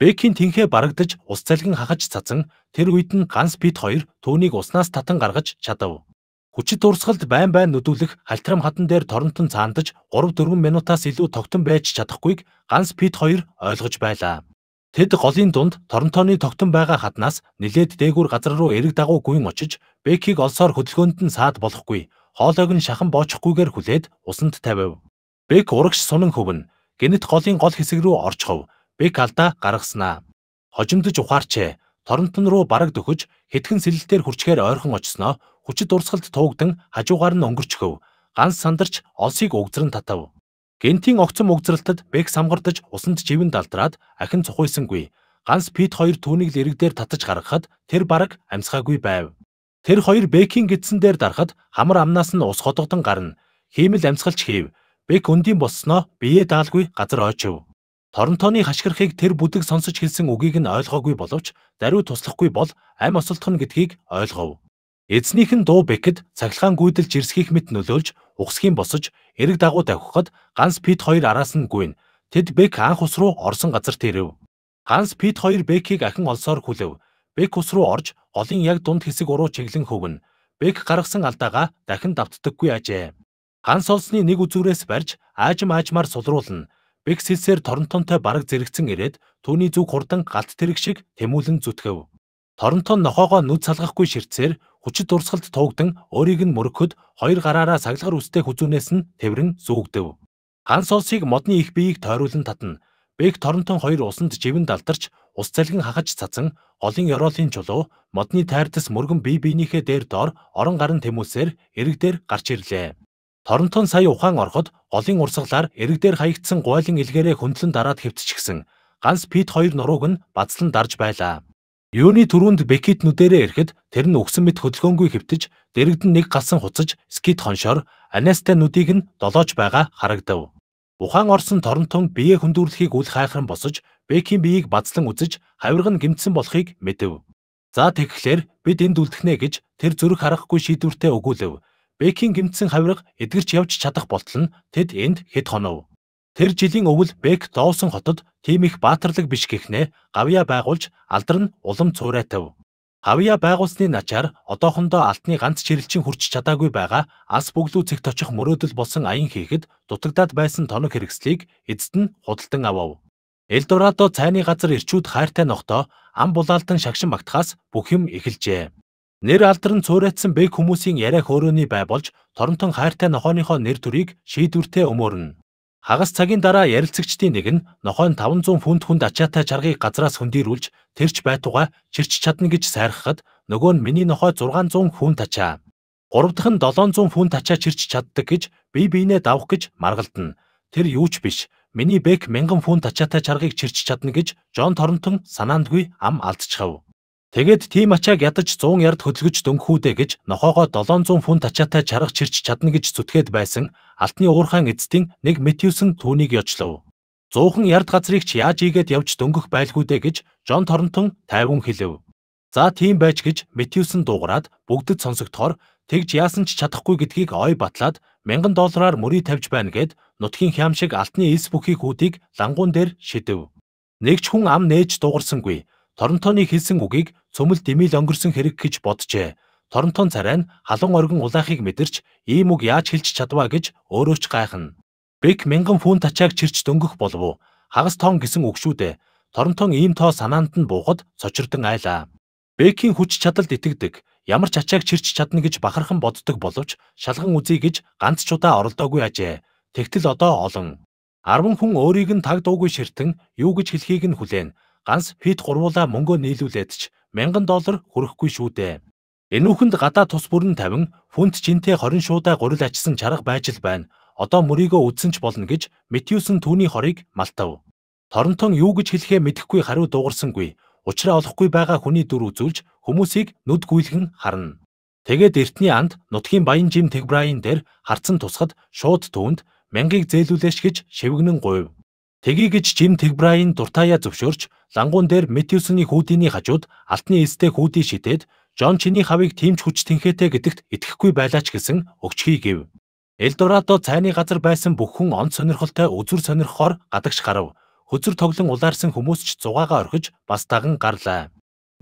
Бекийн тэнхээ барагдаж ус цалгин хахаж цацан тэр үед нь ганц бит хоёр түүнийг уснаас татан гаргаж чадав. Хүчит урсгалд байн байн нүдүүлэх халтрам хатан дээр торонтон цаандаж 3 4 минутаас илүү тогтон байж чадахгүйг ганц бит хоёр ойлгож байлаа. Тэд голын дунд Торонтоны тогтон байгаа хаднаас нилээд дээгүүр газар руу эрэг дагуу гүйн очиж Бекийг олсоор хөдөлгөөнд нь саад болохгүй. Хоолойг нь шахан боочхгүйгээр хүлээд усанд тавив. Бек урагш сунан хөвн гинт голын гол хэсэг рүү орчхов. Бекалда гаргаснаа. Хожимдож ухаарчээ. Торонтон руу бараг дөхөж хэдхэн сэлэлтээр хурчгээр ойрхон очсноо хүчит урсгалд туугдан хажуугаар нь өнгөрчхөв. Ганс сандарч олсыг угзран татав. Гентийн огцом угзралтад Бек самгардаж усанд живэн далдраад ахин цухуйсангүй. Ганс Пит хоёр түүнийг л ирэг дээр татаж гаргахад тэр бараг амьсгаагүй байв. Тэр хоёр Бекийн гидсэн дээр дарахад хамар амнаас нь ус хотгодон гарна. Хиймэл амьсгалч хийв. Бек өндийн болсноо бие даалгүй газар очив. Торонтоны хашгирхийг тэр бүдэг сонсож хэлсэн үгийг нь ойлгоогүй боловч даруй туслахгүй бол ам осолдох нь гэдгийг ойлгов. Эзнийх нь дуу бэхэд цахилгаан гүйдэлж ирсхийх мэт нөлөөлж ухсхийн босож эрэг дагуу давхихад ганс пит хоёр араас нь гүйн. Тэд бэк анх ус руу орсон газар тэрэв. Ганс пит хоёр бэкийг ахин олсоор хүлэв. Бэк ус руу орж голын яг дунд хэсэг уруу чиглэн хөвгөн. Бэк гаргасан алдаагаа дахин давтдаггүй ажээ. Ганс олсны нэг үзүүрээс барьж аажим аажмаар сулруулна Бексисээр Торонтонтой бараг зэрэгцэн ирээд түүний зүг хурдан галт тэрэг шиг тэмүүлэн зүтгэв. Торонтон нохоогоо нүд салгахгүй ширцээр хүчит дурсгалд туугдан өөрийг нь мөрөхөд хоёр гараараа саглагар үстэй хүзүүнээс нь тэврэн зүгдэв. Ганс улсыг модны их биеийг тойруулан татна. Бек Торонтон хоёр усанд живэн далдарч ус цалгин хахаж цацан олон ёроолын чулуу модны тайртас мөргөн бие биенийхээ дээр доор орон гарын тэмүүлсээр эрэг дээр гарч ирлээ. Торонтон сая ухаан ороход голын урсгалаар эрэг дээр хаягдсан гуайлын илгээрээ хөндлөн дараад хэвтчихсэн. Ганс Пит хоёр нурууг нь бацлан дарж байлаа. Юуны түрүүнд Бекет нүдэрээ ирэхэд тэр нь өгсөн мэт хөдөлгөөнгүй хэвтэж, дэрэгд нь нэг галсан хуцаж, скит хоншоор Анестай нүдийг нь долоож байгаа харагдав. Ухаан орсон Торонтон биеэ хөндөөрлөхийг үл хайхран босож, Бекийн биеийг бацлан үзэж, хавирган гимтсэн болохыг мэдэв. За тэгэхээр бид энд үлдэх нэ гэж тэр зүрх харахгүй шийдвэртэй өгүүлэв. Бэкийн гимтсэн хавирга эдгэрч явж чадах болтол нь тэд энд хэд хонов. Тэр жилийн өвөл Бэк Доусон хотод тийм их баатарлаг биш гэхнээ гавья байгуулж алдар нь улам цуурайтав. Хавья байгуулсны начаар одоохондоо алтны ганц чирэлчин хүрч чадаагүй байгаа ас бүглүү цэгт очих мөрөөдөл болсон аян хийхэд дутагдаад байсан тоног хэрэгслийг эзэд нь худалдан авав. Элдорадо цайны газар ирчүүд хайртай нохдоо ам булаалдан шагшин багтахаас бүх юм эхэлжээ. Нэр алдар нь цуурайтсан бэг хүмүүсийн яриа хөөрөөний бай болж Торонтон хайртай нохооныхоо нэр төрийг шийдвэртэй өмөрнө. Хагас цагийн дараа ярилцагчдын нэг нь нохойн 500 фунт хүнд ачаатай чаргыг газраас хөндөрүүлж тэрч байтугай чирч чадна гэж сайрхахад нөгөө нь миний нохой 600 фунт ачаа. Гурав дахь нь 700 фунт ачаа чирч чаддаг гэж бие биенээ давх гэж маргалдана. Тэр юу ч биш. Миний бэк 1000 фунт ачаатай чаргыг чирч чадна гэж Джон Торнтон санаандгүй ам алдчихав. Тэгээд тийм ачааг ядаж 100 ярд хөдөлгөж дөнгөхүүдэ гэж нохоогоо 700 фунт ачаатай чарах чирч чадна гэж зүтгээд байсан алтны уурхайн эцдийн нэг Мэтьюсэн түүнийг ёжлов. 100хан ярд газрыг ч яаж ийгээд явж дөнгөх байлгүүдэ гэж Жон Торнтон тайван хэлв. За тийм байж гэж Мэтьюсэн дуугараад бүгдэд сонсогдохоор тэгж яасан ч чадахгүй гэдгийг ой батлаад 1000 доллараар мөрий тавьж байна гэд нутгийн хям шиг алтны эс бүхий хүүдийг лангуун дээр шидэв. Нэг ч хүн ам нээж дуугарсангүй. Торнтоны хэлсэн үгийг цөмөл дэмийл өнгөрсөн хэрэг гэж боджээ. Торонтон царай нь халуун оргин улаахыг мэдэрч ийм үг яаж хэлж чадваа гэж өөрөө ч гайхна. Бек мянган фунт ачааг чирч дөнгөх болов уу? Хагас тон гэсэн үг шүү дээ. Торонтон ийм тоо санаанд нь буухад цочирдон айлаа. Бекийн хүч чадалд итгэдэг, ямар ч ачааг чирч чадна гэж бахархан боддог боловч шалган үзье гэж ганц чудаа оролдоогүй ажээ. Тэгтэл одоо олон 10 хүн өөрийг нь таг дуугүй ширтэн юу гэж хэлхийг нь хүлээн. Ганц фит гурвуулаа мөнгөө нийлүүлээд ч 1000 доллар хүрэхгүй шүү дээ. Энүүхэнд гадаа тус бүрэн 50 фунт жинтэй 20 шуудаа гурил ачсан чарга байж л байна. Одоо мөрийгөө үдсэн ч болно гэж Мэтьюсэн түүний хорыг малтав. Торонтон юу гэж хэлэхээ мэдэхгүй хариу дуугарсангүй. Учраа олохгүй байгаа хүний дүр үзүүлж хүмүүсийг нүд гүйлгэн харна. Тэгээд эртний анд нутгийн баян Жим Тэгбрайн дээр харцсан тусахад шууд түүнд мянгийг зөөлүүлээч гэж шивгэнэн гуйв. Тгий гэж Жим Тэгбрайн дуртаяа зөвшөөрч лангуун дээр Мэтьюсны хүүдийн хажууд алтны эстэй хүүдий шидээд Жон чиний хавийг тэмч хүч тэнхээтэй гэдэгт итгэхгүй байлаач гэсэн өгчхий гэв. Элдорадо цайны газар байсан бүх хүн онц сонирхолтой үзүр сонирхохоор гадагш гарав. Хөзөр тоглон улаарсан хүмүүс ч зугаагаа орхиж бас даган гарлаа.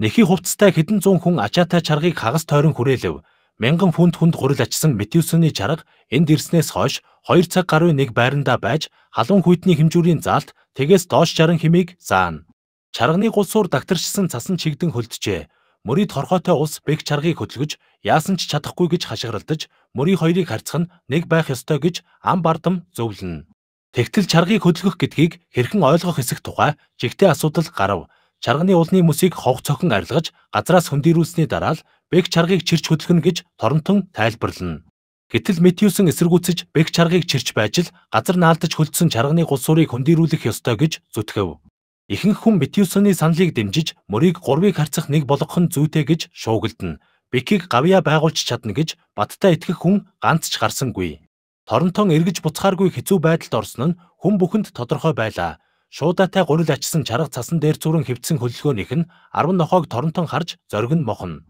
Нэхий хувцастай хэдэн зуун хүн ачаатай чаргыг хагас тойрон хүрээлв мянган фунт хүнд хурил ачсан Метиусны чарга энд ирснээс хойш 2 цаг гаруй нэг байрандаа байж халуун хүйтний хэмжүүрийн заалт тэгээс доош чаран химийг заана. Чарганы гулсуур дагтарчсан цасан чигдэн хөлдөжээ. Мөрийн торхоотой ус бэг чаргыг хөтлөгж яасан ч чадахгүй гэж хашгиралдаж мөрийн хоёрыг харьцах нь нэг байх ёстой гэж ам бардам зөвлөнө. Тэгтэл чаргыг хөдөлгөх гэдгийг хэрхэн ойлгох хэсэг тухай жигтэй асуудал гарав. Чарганы уулны мөсийг ховх цохин арилгаж газраас хөндөрүүлсний дараа л Бэг чаргыг чирч хөдөлгөн гэж Торнтон тайлбарлана. Гэтэл Мэтьюсэн эсэргүүцэж бэг чаргыг чирч байж л газар наалдаж хөлдсөн чарганы гулсуурыг хөндөрүүлэх ёстой гэж зүтгэв. Ихэнх хүн Мэтьюсоны саналыг дэмжиж мөрийг 3-ыг харцах нэг болгох нь зүйтэй гэж шуугилдана. Бэкийг гавья байгуулж чадна гэж баттай итгэх хүн ганц ч гарсангүй. Торонтон эргэж буцхааргүй хэцүү байдалд орсон нь хүн бүхэнд тодорхой байлаа. Шуудатай гурил ачсан чарга цасан дээр зүрэн хөвцөн хөллөгөөнийх нь 10 нохоог Торонтон харж зориг нь мохно.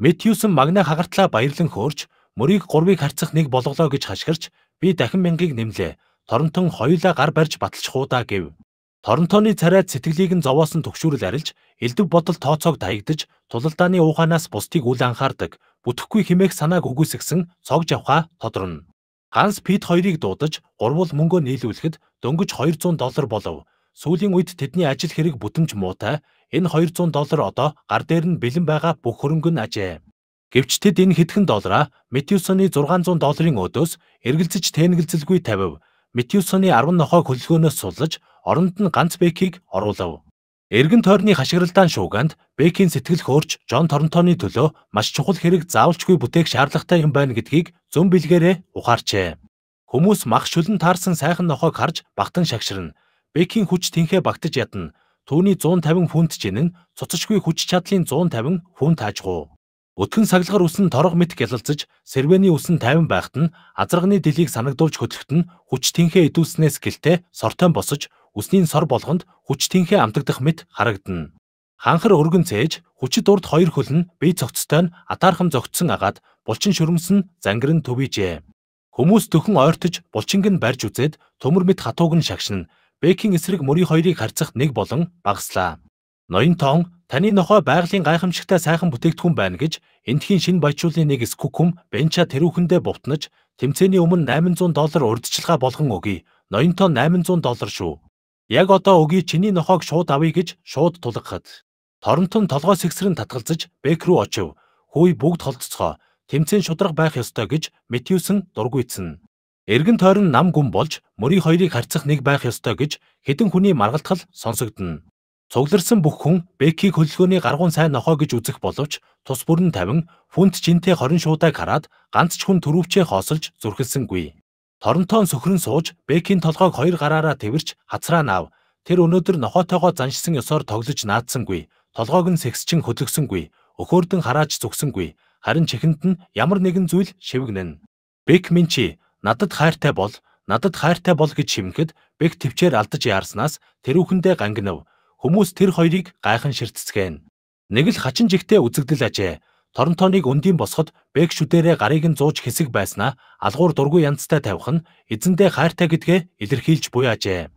Мэтьюсэн магнаа хагартлаа баярлан хөөрч мөрийг 3-ыг харцах нэг болголоо гэж хашгирч би дахин мянгийг нэмлээ. Торонтон хоёулаа гар барьж баталж хуудаа гэв. Торонтоны царайд сэтгэлийг нь зовоосон төгшүүрэл арилж элдв бодол тооцоог таягдж тулалдааны ууханаас бусдыг үл анхаардаг. Бүтэхгүй химээх санааг өгөөсгсөн цогж явхаа тодорно. Ганс Пит хоёрыг дуудаж гурвал мөнгөө нийлүүлэхэд дөнгөж 200 доллар болов. Сүүлийн үед тэдний ажил хэрэг бүтэмж муутай. Энэ 200 доллар одоо гар дээр нь бэлэн байгаа бүх хөрөнгө нь ажээ. Гэвч тэд энэ хэдхэн доллараа Метиусоны 600 долларын өдөөс эргэлзэж тэнэгэлзэлгүй тавив. Метиусоны 10 нохойг хөлгөөнөөс сулж, оронд нь ганц Бекийг оруулав. Эргэн тойрны хашгиралдаан шууганд Бекийн сэтгэл хөөрч Жон Торонтоны төлөө маш чухал хэрэг заавалчгүй бүтээх шаардлагатай юм байна гэдгийг зөв бэлгээрээ ухаарчээ. Хүмүүс мах шүлэн таарсан сайхан нохойг харж багтан шагширна. Бекийн хүч тэнхээ багтаж ядна. Төвний 150 фунт чинь цоцочгүй хүч чадлын 150 фунт таажгүй. Өтгөн саглагар үсэн торго мэт гялалцаж, сэрвэний үсэн 50 байхад нь азрагны дэлийг санагдуулж хөтлөхт нь хүч тэнхээ идүүлснээс гэлтэй сортон босож, үсний сор болгонд хүч тэнхээ амтагдах мэт харагдана. Ханхар өргөн цээж, хүчит урд хоёр хөл нь бие цогцтой нь атаархам зогтсон агаад булчин шүрмсэн зангирн төвийжээ. Хүмүүс төхөн ойртож булчинг нь барьж үзээд төмөр мэт хатууг нь шагшин Бекин эсрэг мөрийн хоёрыг харьцах нэг болон багаслаа. Ноёнтон таны нохой байгалийн гайхамшигтай сайхан бүтээгдэхүүн байна гэж эндхийн шинэ баячуулын нэг скүкүм Бенча тэрүүхэндээ бутнаж тэмцээний өмнө 800 доллар урдчилгаа болгон өгье. Ноёнтон 800 доллар шүү. Яг одоо өгье чиний нохойг шууд авъя гэж шууд тулгахад Торонтон толгой сэгсрэн татгалзаж Бэк рүү очив. Хүй бүгд холцоцгоо. Тэмцээн шудраг байх ёстой гэж Мэтьюсэн дургүйцэн. Эргэн тойрон нам гүм болж мөрийн хоёрыг харьцах нэг байх ёстой гэж хэдэн хүний маргалдахал сонсогдно. Цугларсан бүх хүн Беккиг хөллөгөөний гаргуун сайн нохоо гэж үзэх боловч тус бүр нь тавин фүнт жинтэй 20 шуудаг хараад ганц ч хүн төрөвчөө хоосолж зүрхэлсэнгүй. Торонтон сөхрөн сууж Беккийн толгойг хоёр гараараа тэмэрч хацраа наав. Тэр өнөөдөр нохоотойгоо заншсан ёсоор тоглож наадсангүй. Толгойг нь сэгсчин хөдлөсөнгүй. Өхөөрдөн харааж зүгсэнгүй. Харин чихэнд нь ямар нэгэн зүйл шивгэнэн. Бек минь чи надад хайртай бол, надад хайртай бол гэж шимгэхэд Бэг төвчээр алдаж яарснаас тэрүүхэндээ гангинав. Хүмүүс тэр хоёрыг гайхан ширтцгэн. Нэг л хачин жигтэй үзэгдэл ажээ. Торонтоныг өндийн босход Бэг шүдэрээ гарыг нь зууж хэсэг байснаа алгуур дургүй янзтай тавих нь эзэндээ хайртай гэдгээ илэрхийлж буй ажээ.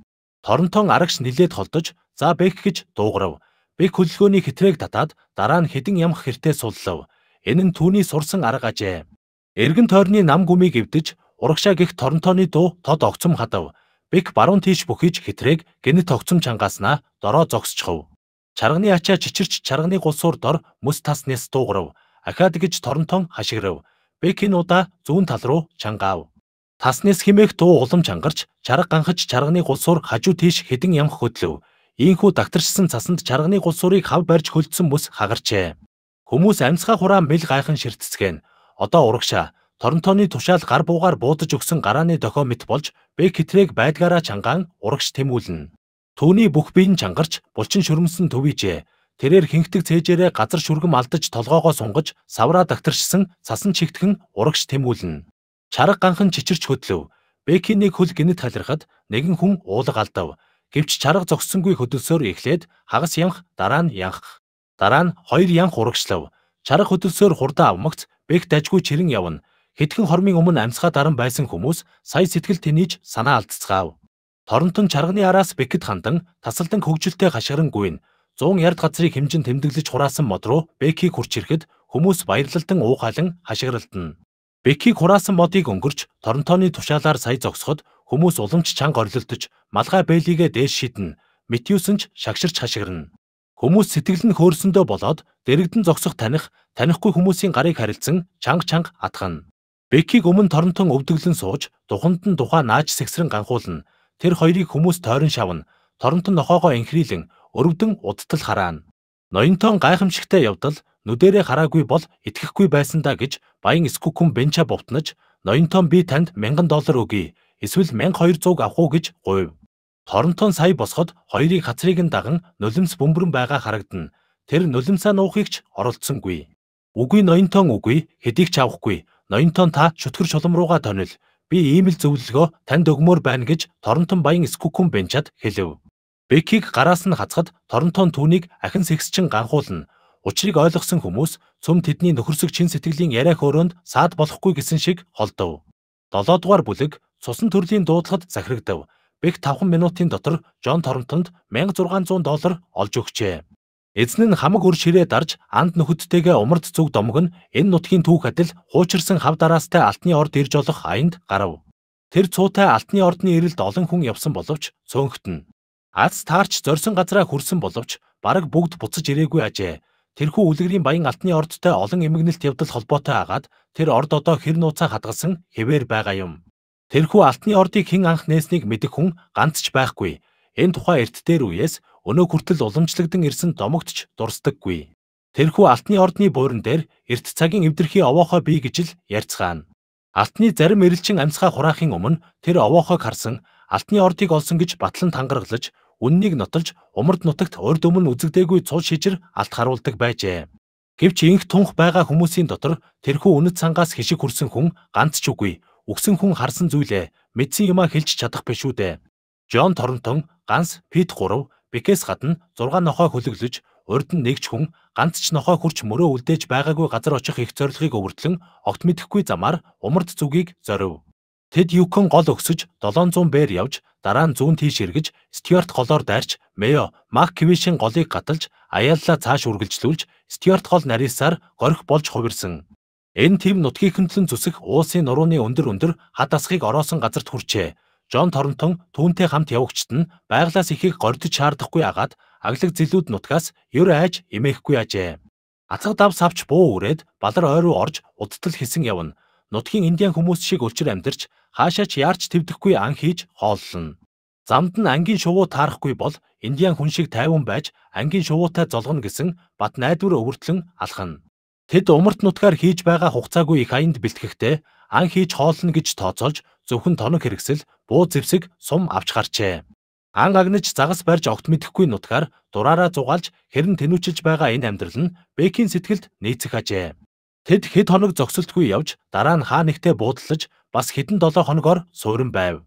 Торонтон арагш нилээд холдож за Бэг гэж дуугарав. Бэг хөдөлгөөний хэтрээг татаад дараа нь хідэн ямх хэртээ суллав. Энэ нь түүний сурсан арга ажээ. Эргэн тойрны нам гүмийг эвдэж Урагшаа гих Торонтоны дуу тод огцом хадав. Бик баруун тийш бүхийж хитрэг гэнэт огцом чангааснаа дороо зогсчихов. Чарганы ачаа чичирч чарганы гулсуур дор мөс таснес дуугарв. Ахаад гэж Торонтон хашиграв. Бик энэ удаа зүүн тал руу чангаав. Таснес химээх дуу улам чангарч чарга ганхаж чарганы гулсуур хажуу тийш хідэн ямх хөдлөв. Ийхүү дагтарчсан цасанд чарганы гулсуурыг хав барьж хөлдсөн мөс хагарчээ. Хүмүүс амьсгаа хураан мэл гайхан ширтцгэн. Одоо урагшаа Торонтоны тушаал гар буугаар буудаж өгсөн гарааны дохио мэт болж Бэк хитрэг байдгаараа чангаан урагш тэмүүлнэ. Төвний бүх биеийн чангарч булчин шүрмсэн төвийжээ. Тэрээр хинхдэг цээжээрээ газар шүргэм алдаж толгоогоо сунгаж савраа дагтаршсан сасан чигтгэн урагш тэмүүлнэ. Чарга ганхан чичирч хөдлөв. Бэкийн нэг хөл гинэт халирхад нэгэн хүн уулаг алдав. Гэвч чарга зогссонгүй хөдөлсөөр эхлээд хагас янх дараа нь янх. Дараа нь хоёр янх урагшлав. Чарга хөдөлсөөр хурдан авмагц Бэк дажгүй чирэн явна Хэдхэн хормын өмнө амьсгаа даран байсан хүмүүс сая сэтгэл тэнийж санаа алдцгаав. Торонтон чарганы араас бэхэд хандан тасалдан хөвгөлтэй хашгирангүй нь 100 ярд газрыг хэмжин тэмдэглэж хураасан мод руу Бэкийг хурч ирэхэд хүмүүс баярлалтан уухайлан хашгиралтна. Бэкийг хураасан модыг өнгөрч Торонтоны тушаалаар сая зогсоход хүмүүс уламж чанга орилолтож малгай бэлийгээ дээш шиднэ. Мэтьюсэн ч шагширч хашгирна. Хүмүүс сэтгэл нь хөөрсөндөө болоод дэрэгдэн зогсох таних танихгүй хүмүүсийн гарыг харилцан чанга чанга атгана. Бекийг өмнө торонтон өвдөглөн сууж, духанд нь тухайн нааж сэгсрэн ганхуулна. Тэр хоёрыг хүмүүс тойрон шавна. Торонтон нохоогоо инхрийлэн өрөвдөн удтал хараана. Ноёнтон гайхамшигтай явдал нүдэрэ хараагүй бол итгэхгүй байсан да гэж баян Скукун Бенча бовтнож, ноёнтон би танд 1000 доллар өгье. Эсвэл 1200 авах уу гэж гуйв. Торонтон сая босоход хоёрыг хацрыг нь даган нулимс бөмбөрөн байгаа харагдана. Тэр нулимсаа нуухыг ч оролцсонгүй. Үгүй ноёнтон үгүй, хэдийг ч авахгүй. Ноёнтон та шүтгэр шулам руугаа тонил. Би ийм л зөвлөгөө танд өгмөр байна гэж Торнтон баян Скукун Бенчад хэлв. Бекийг гараас нь хацхад Торнтон түүнийг ахин сэгсчин ганхуулна. Учрыг ойлгосон хүмүүс цөм тэдний нөхөрсөг чин сэтгэлийн яриах өрөөнд саад болохгүй гэсэн шиг холдов. 7 дугаар бүлэг цусан төрлийн дуудлагад захирагдав. Бек 5 минутын дотор Жон Торнтонд 1600 доллар олж өгчээ. Эзэн нь хамаг хөр ширээ дарж анд нөхөдтэйгээ умард зүг домгон энэ нутгийн түүх адил хуучирсан хав дараастай алтны орд ирж олох аянд гарав. Тэр цуутай алтны ордны ирэлд олон хүн явсан боловч цөөнгтөн. Аз таарч зорсон газраа хүрсэн боловч бараг бүгд буцаж ирээгүй ажээ. Тэрхүү үлгэрийн баян алтны ордтой олон эмгэнэлт явдал холбоотой агаад тэр орд одоо хэр нууцаа хадгалсан хэвээр байгаа юм. Тэрхүү алтны ордыг хэн анх нээснийг мэдэх хүн ганц ч байхгүй. Энэ тухай эрт дээр үеэс өнөө хүртэл уламжлагдan ирсэн домогтч дурсдаггүй. Тэрхүү алтны ордны буурин дээр эрт цагийн эвдэрхий овоохоо бий гэж л ярьцгаана. Алтны зарим эрэлчин амьсгаа хураахын өмнө тэр овоохоо харсан алтны ордыг олсон гэж батлан тангаргалж үннийг нотолж умард нутагт урд өмнө үзэгдээгүй цул шижир алт харуулдаг байжээ. Гэвч инх тунх байгаа хүмүүсийн дотор тэрхүү үнэт цангаас хишиг хүрсэн хүн ганц ч үгүй. Өгсөн хүн харсан зүйлээ мэдсэн юмаа хэлж чадах биш үү дээ. Джон Торнтон ганс Пит 3 Бикээс гадна 6 нохой хөлөглөж, урд нь нэгч хүн ганц ч нохой хурч мөрөө үлдээж байгаагүй газар очих их зорилгыг өвөртлөн огт мэдэхгүй замаар умард зүгийг зорив. Тэд Юкон гол өгсөж 700 бээр явж, дараа нь зүүн тийш эргэж, Стюарт голоор дайрч, Мэё, Макквишийн голыг гаталж, Аялла цааш үргэлжлүүлж, Стюарт гол нарийсаар горих болж хувирсан. Энэ тэм нутгийн хөндлөн зүсэх уусын нурууны өндөр өндөр хад асхыг ороосон газарт хүрчээ. Джон Торнтон түүнтэй хамт явагчд нь байглаас ихийг гордож шаардахгүй агаад аглаг зилүүд нутгаас ер айж эмээхгүй ажээ. Атцаг давс авч буу өрөөд балар ойруу орж удтал хийсэн явна. Нутгийн индиан хүмүүс шиг улчир амьдарч хаашаач яарч твдэхгүй ан хийж хооллоно. Замд нь ангийн шувуу таарахгүй бол индиан хүн шиг тайван байж ангийн шувуутай золгоно гэсэн бат найдвар өвөртлөн алхана. Тэд умарт нутгаар хийж байгаа хугацаагүй их аянд бэлтгэхдээ ан хийж хоолно гэж тооцоолж зөвхөн тоног хэрэгсэл буу зэвсэг сум авч гарчээ. Ан агнаж загас барьж огт мэдэхгүй нутгаар дураараа зугаалж хэрн тэнүүчилж байгаа энэ амьдрал нь Бэкийн сэтгэлд нийцэх ажээ. Тэд хэд хоног зогсолтгүй явж дараа нь хаа нэгтээ буудлаж бас хэдэн 7 хоногоор суурин байв.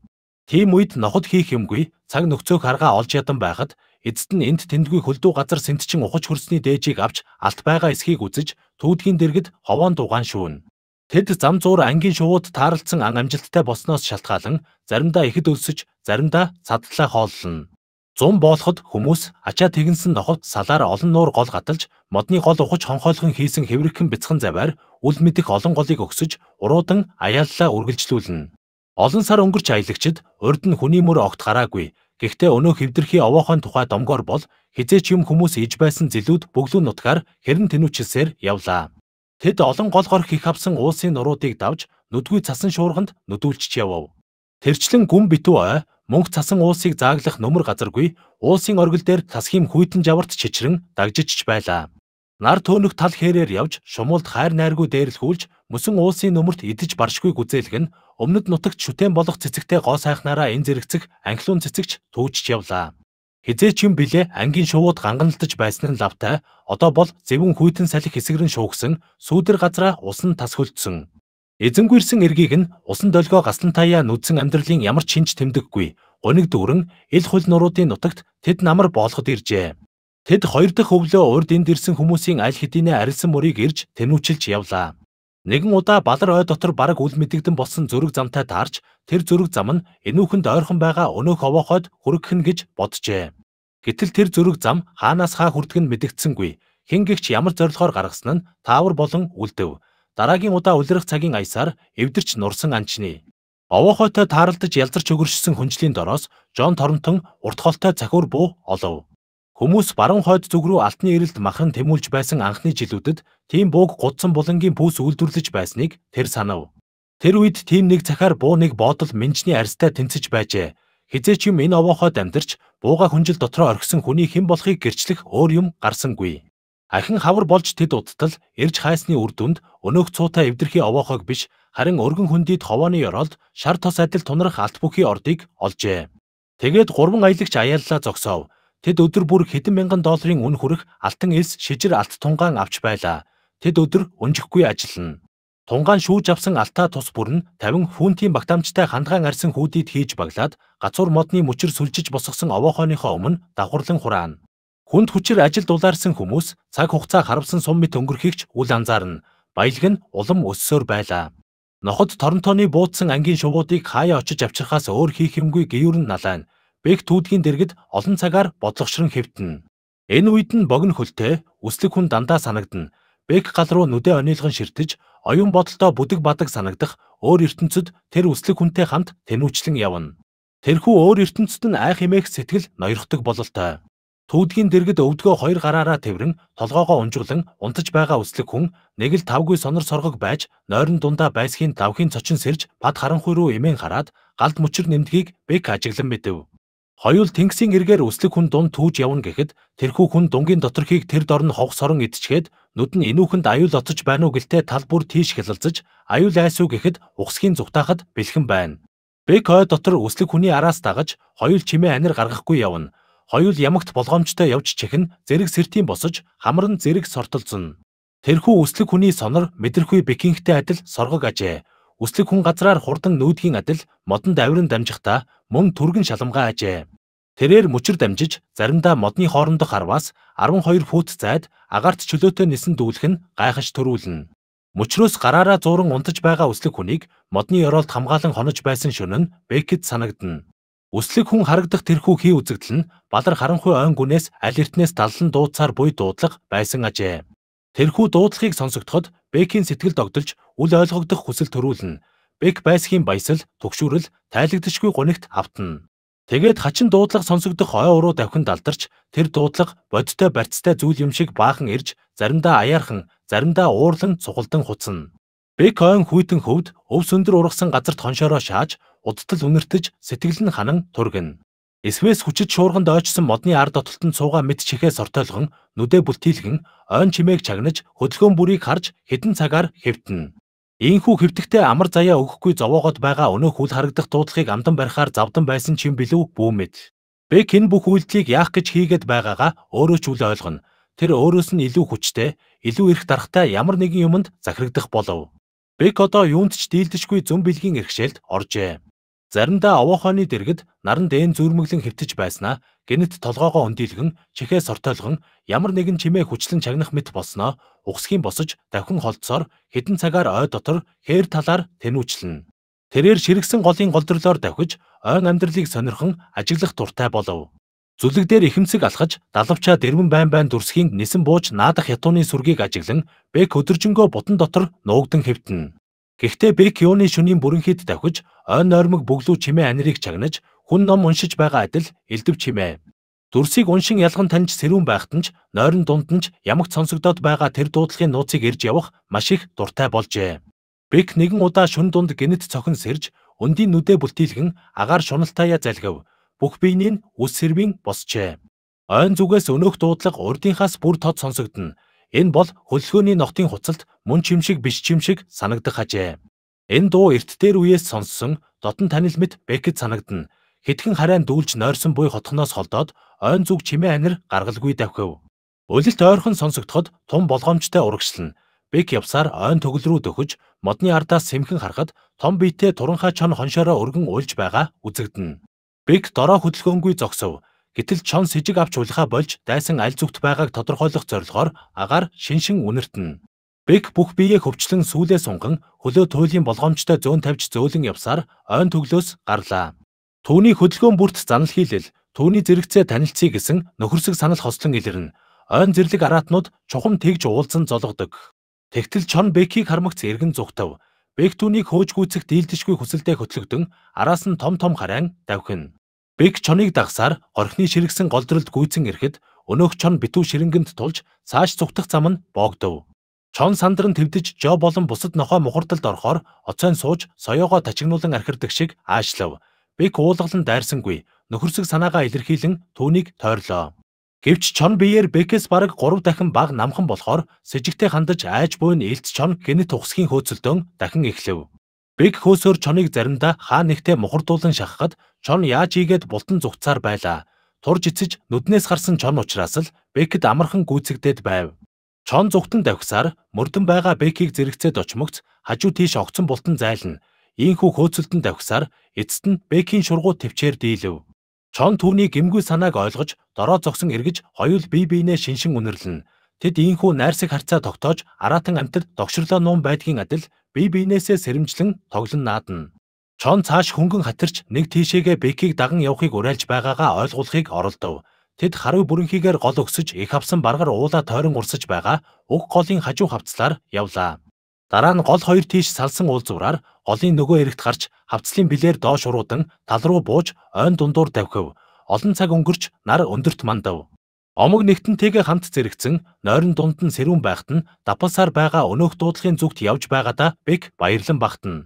Тийм үед ноход хийх юмгүй цаг нөхцөө харгаа олж ядан байхад эцэд нь энд тэндгүй хөлдөө газар сэнтчин ухаж хөрсний дээжийг авч алт байгаа эсхийг үзэж түүдгийн дэргэд ховоон дугаан шүүн. Тэд зам зуур ангийн шувууд тааралцсан ан амжилттай босноос шалтгаалan заримдаа ихэд өлсөж, заримдаа цаддлаа хооллоно. Зум боолоход хүмүүс ачаа тэгэнсэн нохолт салаар олон нуур гол гаталж, модны гол ухаж хонхойлхон хийсэн хэврэхэн бяцхан заваар үл мэдэх олон голыг өгсөж, уруудан аяллаа үргэлжлүүлнэ. Олон сар өнгөрч аялагчид урд нь хүний мөр огт гараагүй. Гэхдээ өнөө хэвдэрхий овоохойн тухай домгоор бол хизээч юм хүмүүс иж байсан зэлүүд бөглүү нутгаар хэрэн тэнүүчилсээр явлаа. Тэд олон гол горх их авсан уусын нуруудыг давж нүдгүй цасан шуурганд нүдүүлчих явав. Тэрчлэн гүм битүү ой мөнх цасан уусыг зааглах нөмөр газаргүй уусын оргил дээр тасхим хүйтэн жаварт чичрэн дагжиж байлаа. Нар төөнөх тал хээрээр явж шумуулд хайр найргүй дээрлхүүлж мөсөн уусын нөмөрт идэж баршгүй гүзээлг нь өмнөд нутагт шүтэн болох цэцэгтэй гоо сайхнараа энэ зэрэгцэх анхлуун цэцэгч төвчж явлаа. Хизээч юм блэ ангийн шувууд ганганалтаж байсан нь лавтай одоо бол зэвүүн хүйтэн салхи хэсгэрэн шуугсан сүүдэр газраа усан тас хөлдсөн. Эзэнгүйрсэн эргийг нь усан долгоо гаслантаяа нүдсэн амьдралын ямар ч шинж тэмдэггүй. Гуниг дүүрэн ил хөл нуруудын нутагт тэд намар болоход иржээ. Тэд хоёр дахь өвлөө урд энд ирсэн хүмүүсийн аль хэдийнэ арилсан мөрийг ирж тэмүүлчилж явлаа. Нэгэн удаа балар ой дотор бараг үл мэдэгдэн болсон зөрөг замтай таарч тэр зөрөг зам нь энүүхэнд ойрхон байгаа өнөөх овоохойд хүргэх нь гэж боджээ. Гэтэл тэр зөрөг зам хаанаас хаа хүрдэг нь мэдэгдсэнгүй. Хэн гихч ямар зорилгоор гаргасан нь таавар болон үлдэв. Дараагийн удаа үлрэх цагийн аясаар эвдэрч нурсан анчны. Овоохойтой тааралдаж ялзарч өгөршсөн хүнчлийн дороос Жон Торнтон урт холтой цахиур буу олов. Хүмүүс баруун хойд зүг рүү алтны эрэлт махан тэмүүлж байсан анхны жилүүдэд тийм бууг гудсан булангийн пүүс үйлдвэрлэж байсныг тэр санав. Тэр үед тийм нэг цахаар буу нэг боодол мэнчний арьстай тэнцэж байжээ хизээч юм энэ овоохойд амьдарч бууга хүнжил дотроо орхисон хүний хэн болохыг гэрчлэх өөр юм гарсангүй. Ахин хавар болж тэд удтал ирж хайсны үр дүнд өнөөх цуутай эвдэрхий овоохойг биш харин өргөн хөндид ховооны ёролд шар тос адил тунрах алт бүхий ордыг олжээ. Тэгээд гурван аялагч аяллаа зогсоов. Тэд өдөр бүр хэдэн мянган долларын үн хүрэх алтан элс шижир алт тунгаан авч байлаа. Тэд өдөр өнжихгүй ажиллана. Тунгаан шүүж авсан алтаа тус бүр нь 50 фунтын багтаамжтай хандгаан арсан хүүдийг хийж баглаад гацуур модны мөчр сүлжиж босгосон овоохойныхоо өмнө давхарлан хураана. Хүнд хүчээр ажил дулаарсан хүмүүс цаг хугацаа харавсан сум мэт өнгөрөхийгч үл анзаарна. Баялаг нь улам өссөөр байлаа. Ноход Торонтоны буудсан ангийн шувуудыг хаяа очиж авчирхаас өөр хийх юмгүй гүйрэн налайн. Бэг түүдгийн дэргэд олон цагаар бодлогшрон хэвтэн. Энэ үед нь богино хөлтэй, үслэг хүн дандаа санагдна. Бэг гал руу нүдэ онийлгон ширтэж оюун бодолдоо бүдэг бадаг санагдах өөр ертөнцид тэр үслэг хүнтэй хамт тэнүүчлэн явна. Тэрхүү өөр ертөнцид нь айх эмээх сэтгэл ноёрхдог бололтой. Төвдгийн дэргэд өвдгөө хоёр гараараа тэврэн толгоогоо унжуулан унтаж байгаа үслэг хүн нэг л тавгүй сонор соргог байж нойрон дундаа байсхийн давхийн цочин сэрж бад харанхуй руу эмээн хараад галд мөчр нэмдгийг бэг ажиглан мэдв. Хоёул тэнгисийн эргээр үслэг хүн дунд түүж явна гэхэд тэрхүү хүн дунгийн доторхийг тэр дор нь ховх сорон идчихээд нүд нь инүүхэнд аюул оцож байна уу гэлтэй тал бүр тийш хялалзаж аюул айсуу гэхэд ухсхийн зүгтаахад бэлхэн байна. Бэк хой дотор үслэг хүний араас дагаж хоёул чимээ анир гаргахгүй явна. Хоёул ямагт болгоомжтой явж чихэн зэрэг сэртийн босож хамран зэрэг сортолзно. Тэрхүү үслэг хүний сонор мэдрэхгүй бекингтэй адил соргог ажээ. Үслэг хүн газраар хурдан нүүдгийн адил модон давирын дамжихта мөн түргэн шалмгаа ажээ. Тэрээр мөчр дамжиж заримдаа модны хоорондох арваас 12 фут зайд агаарт чөлөөтэй нисэн дүүлэх нь гайхаж төрүүлнэ. Мөчрөөс гараараа зууран унтаж байгаа өслөг хүнийг модны ёроолд хамгаалan хонож байсан шөнө нь Бэкэд санагдна. Өслөг хүн харагдах тэрхүү хий үзэгдэл нь балар харанхуй ойн гүнээс аль эртнээс таллан дуудсаар буй дуудлага байсан ажээ. Тэрхүү дуудлагыг сонсогдоход Бэкийн сэтгэл догдолж үл ойлгогдох хүсэл төрүүлнэ. Бэг байсхийн баясал, төгшүүрэл тайлагдшгүй гонигт автна. Тэгээд хачин дуудлага сонсогдох хой уруу давхин далдарч тэр дуудлага бодтой барьцтай зүйл юм шиг баахан ирж заримдаа аяархан заримдаа уурлан цугалдан хуцна. Бэг хойн хүйтэн хөвд өв сөндөр ургасан газарт хоншороо шааж удтал үнэртэж сэтгэл нь ханан тургин. Эсвэл хүчит шуурганд ойчсон модны ар дотолтон цууга мэд чихээ сортойлгон нүдэ бүлтийлгэн ойн чимээг чагнаж хөдөлгөөн бүрийг харж хідэн цагаар хэвтэн. Ийхүү хэвтэгтэй амар заяа өгөхгүй зовоогод байгаа өнөөх үл харагдах дуудлагыг амдан барихаар завдан байсан ч юм билүү бүү мэд. Бек энэ бүх үйлдэлийг яах гэж хийгээд байгаагаа өөрөө ч үл ойлгоно. Тэр өөрөөс нь илүү хүчтэй, илүү эрх дарахтай ямар нэгэн юмд захирагдах болов. Бек одоо юунд ч дийлдэшгүй зөм бэлгийн эрхшээлд оржээ. Заримдаа овоохооны дэргэд наран дээн зүрмэглэн хөвтөж байснаа гэнэт толгоогоо өндийлгэн чихээ сортойлгон ямар нэгэн чимээ хүчлэн чагнах мэт болсноо ухсхийн босож давхин холдсоор хідэн цагаар ой дотор хээр талаар тэнүүчлэн. Тэрээр ширгсэн голын голдрлоор давхиж ойн амьдралыг сонирхон ажиглах туртай болов. Зүлэг дээр ихэмсэг алхаж далавчаа дэрвэн байн байн дүрсхийн нисэн бууж наадах ятууны сүргийг ажиглан бэк өдөржингөө бутан дотор нуугдсан хэвтэн. Гэхдээ Бек юуны шөнийн бүрэнхийд давхиж, ойн нойрмог бөглүү чимээ анирыг чагнаж, хүн ном уншиж байгаа адил элдв чимээ. Дүрсийг уншин ялган таньж сэрүүн байхад нь нойрон дунд нь ямагт сонсогдоод байгаа тэр дуудлагын нууцыг ирж явах маш их дуртай болжээ. Бек нэгэн удаа шүн дунд гинэт цохин сэрж, өндийн нүдэ бүлтийлгэн агаар шуналтаая залгив. Бүх биеийн нь үс сэрвийн босчээ. Ойн зүгээс өнөөх дуудлага урдынхаас бүр тод сонсогдно. Энэ бол хөлсгөөний ногтын хуцалд мөн чимшиг биш чимшиг санагдах хажээ. Энэ дуу эрт дээр үеэс сонссон дотн танил мэт Бекет санагдна. Хитгэн харайн дүүлж нойрсон буй хотхноос холдоод ойн зүг чимээ анир гаргалгүй давхив. Өлөлт ойрхон сонсогдоход тум болгоомжтой урагшлна. Бек явсаар ойн төгөл рүү дөхөж модны ардаас сэмхэн харахад том биетэ туранхай чон хоншороо өргөн уйлж байгаа үзэгдэнэ. Бек дороо хөдөлгөөнгүй зогсов. Гэтэл чон с ижиг авч уйлхаа болж дайсан аль зүгт байгааг тодорхойлох зорилгоор агаар шиншин үнэртэнэ. Бэг бүх биеийг хөвчлэн сүүлээ сунган хөлөө туйлын болгоомжтой зөөн тавьж зөөлөн явсаар ойн төглөөс гарлаа. Төвний хөдөлгөөн бүрт занал хийлэл, төвний зэрэгцээ танилцъя гэсэн нөхөрсөг санал хослон илэрнэ. Ойн зэрлэг араатнууд чухам тэгж уулзсан зологдог. Тэгтэл чон Бэкийг хармагц эргэн зүгтв. Бэг түүнийг хөөж гүйцэх дийлдэшгүй хүсэлдээ хөтлөгдөн араас нь том том харайн давхин. Бэг чоныг дагсаар орхины ширгсэн голдролд гүйцэн ирэхэд өнөөх чон битүү ширэнгэнд тулж цааш цугтах зам нь боогдов. Чон сандран твдэж жо болон бусад нохоо мухардалд орохоор оцойн сууж соёогоо тачигнуулан архирдаг шиг аашлав. Бэг уулгалан дайрсангүй нөхөрсөг санаагаа илэрхийлэн түүнийг тойрлоо. Гэвч чон биеэр Бэкэс бараг 3 дахин баг намхан болохоор с ิจ гтэй хандаж айж буйн элц чон гэнэт ухсхийн хөөцөлдөн дахин эхлэв. Бэг хөөсөөр чоныг заримдаа хаа нэгтээ мухардуулан шахахад Чон яаж ийгээд бултан зүгцаар байлаа. Турж эцэж нүднээс гарсан чон ухраас л Бекэд амархан гүйцэгдээд байв. Чон зүгтэн давхсаар мөрдөн байгаа Бекийг зэрэгцээд очмогц хажуу тийш огцон бултан зайлна. Ийхүү хөөцөлтөнд давхсаар эцэст нь Бекийн шургууд төвчээр дийлв. Чон түүний гимгүй санааг ойлгож дороо зогсон эргэж хоёул бие биенээ шиншин үнэрлэнэ. Тэд ийхүү найрсаг харцаа тогтоож аратан амтд догшрлоо нуун байдгийн адил бие биенээсээ сэрэмжлэн тоглон наадна. Чон цааш хөнгөн хатирч нэг тийшээгээ Бекийг даган явахыг уриалж байгаагаа ойлгуулахыг оролдов. Тэд харав бүрэнхийгээр гол өгсөж их авсан баргаар уулаа тойрон урсаж байгаа уг голын хажуу хавцлаар явлаа. Дараа нь гол хоёр тийш салсан уулзвраар голын нөгөө эрэгт гарч хавцлын бэлээр доош уруудан тал руу бууж ойн дундуур давхив. Олон цаг өнгөрч нар өндөрт мандав. Омог нэгтэнтэйгээ хамт зэрэгцэн нойрон дунд нь сэрүүн байхад нь дапалсаар байгаа өнөөх дуудлагын зүгт явж байгаадаа Бек баярлан багтана.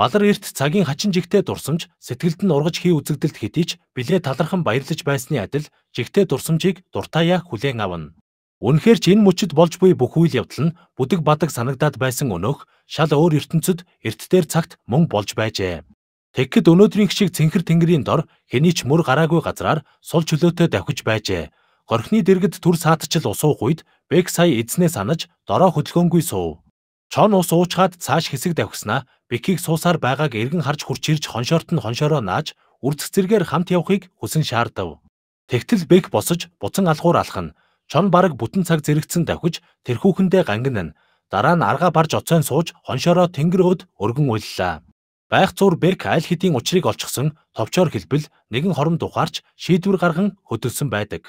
Балар эрт цагийн хачин жигтэй дурсамж сэтгэлд нь ургаж хий үзэгдэлт хэдий ч билээ талархан баярлаж байсны адил жигтэй дурсамжийг дуртаяа хүлээн авна. Үнэхээр ч энэ мөчд болж буй бүх үйл явдал нь бүдэг бадаг санагдаад байсан өнөөх шал өөр ертөнцид эрт дээр цагт мөн болж байжээ. Тэгэхэд өнөөдрийн хшиг цэнхэр тэнгэрийн дор хэний ч мөр гараагүй газраар сул чөлөөтэй давхиж байжээ. Горхны дэргэд төр саатчил усуух үед Бек сая эзнээ санаж дороо хөдөлгөөнгүй суув. Чон ус уучгаад цааш хэсэг давхиснаа бэкийг суусаар байгааг эргэн харж хурч ирж хоншоорт нь хоншоороо нааж үрцэг зэргээр хамт явахыг хүсэн шаардав. Тэгтэл бэк босож буцан алхуур алхна. Чон бараг бүтэн цаг зэрэгцэн давхиж тэрхүүхэндээ гангинана. Дараа нь аргаа барж оцойн сууж хоншоороо тэнгэр өд өргөн уйллаа. Байх зур бэк аль хэдийн учрыг олчихсон товчоор хэлбэл нэгэн хором духаарч шийдвэр гарган хөдөлсөн байдаг.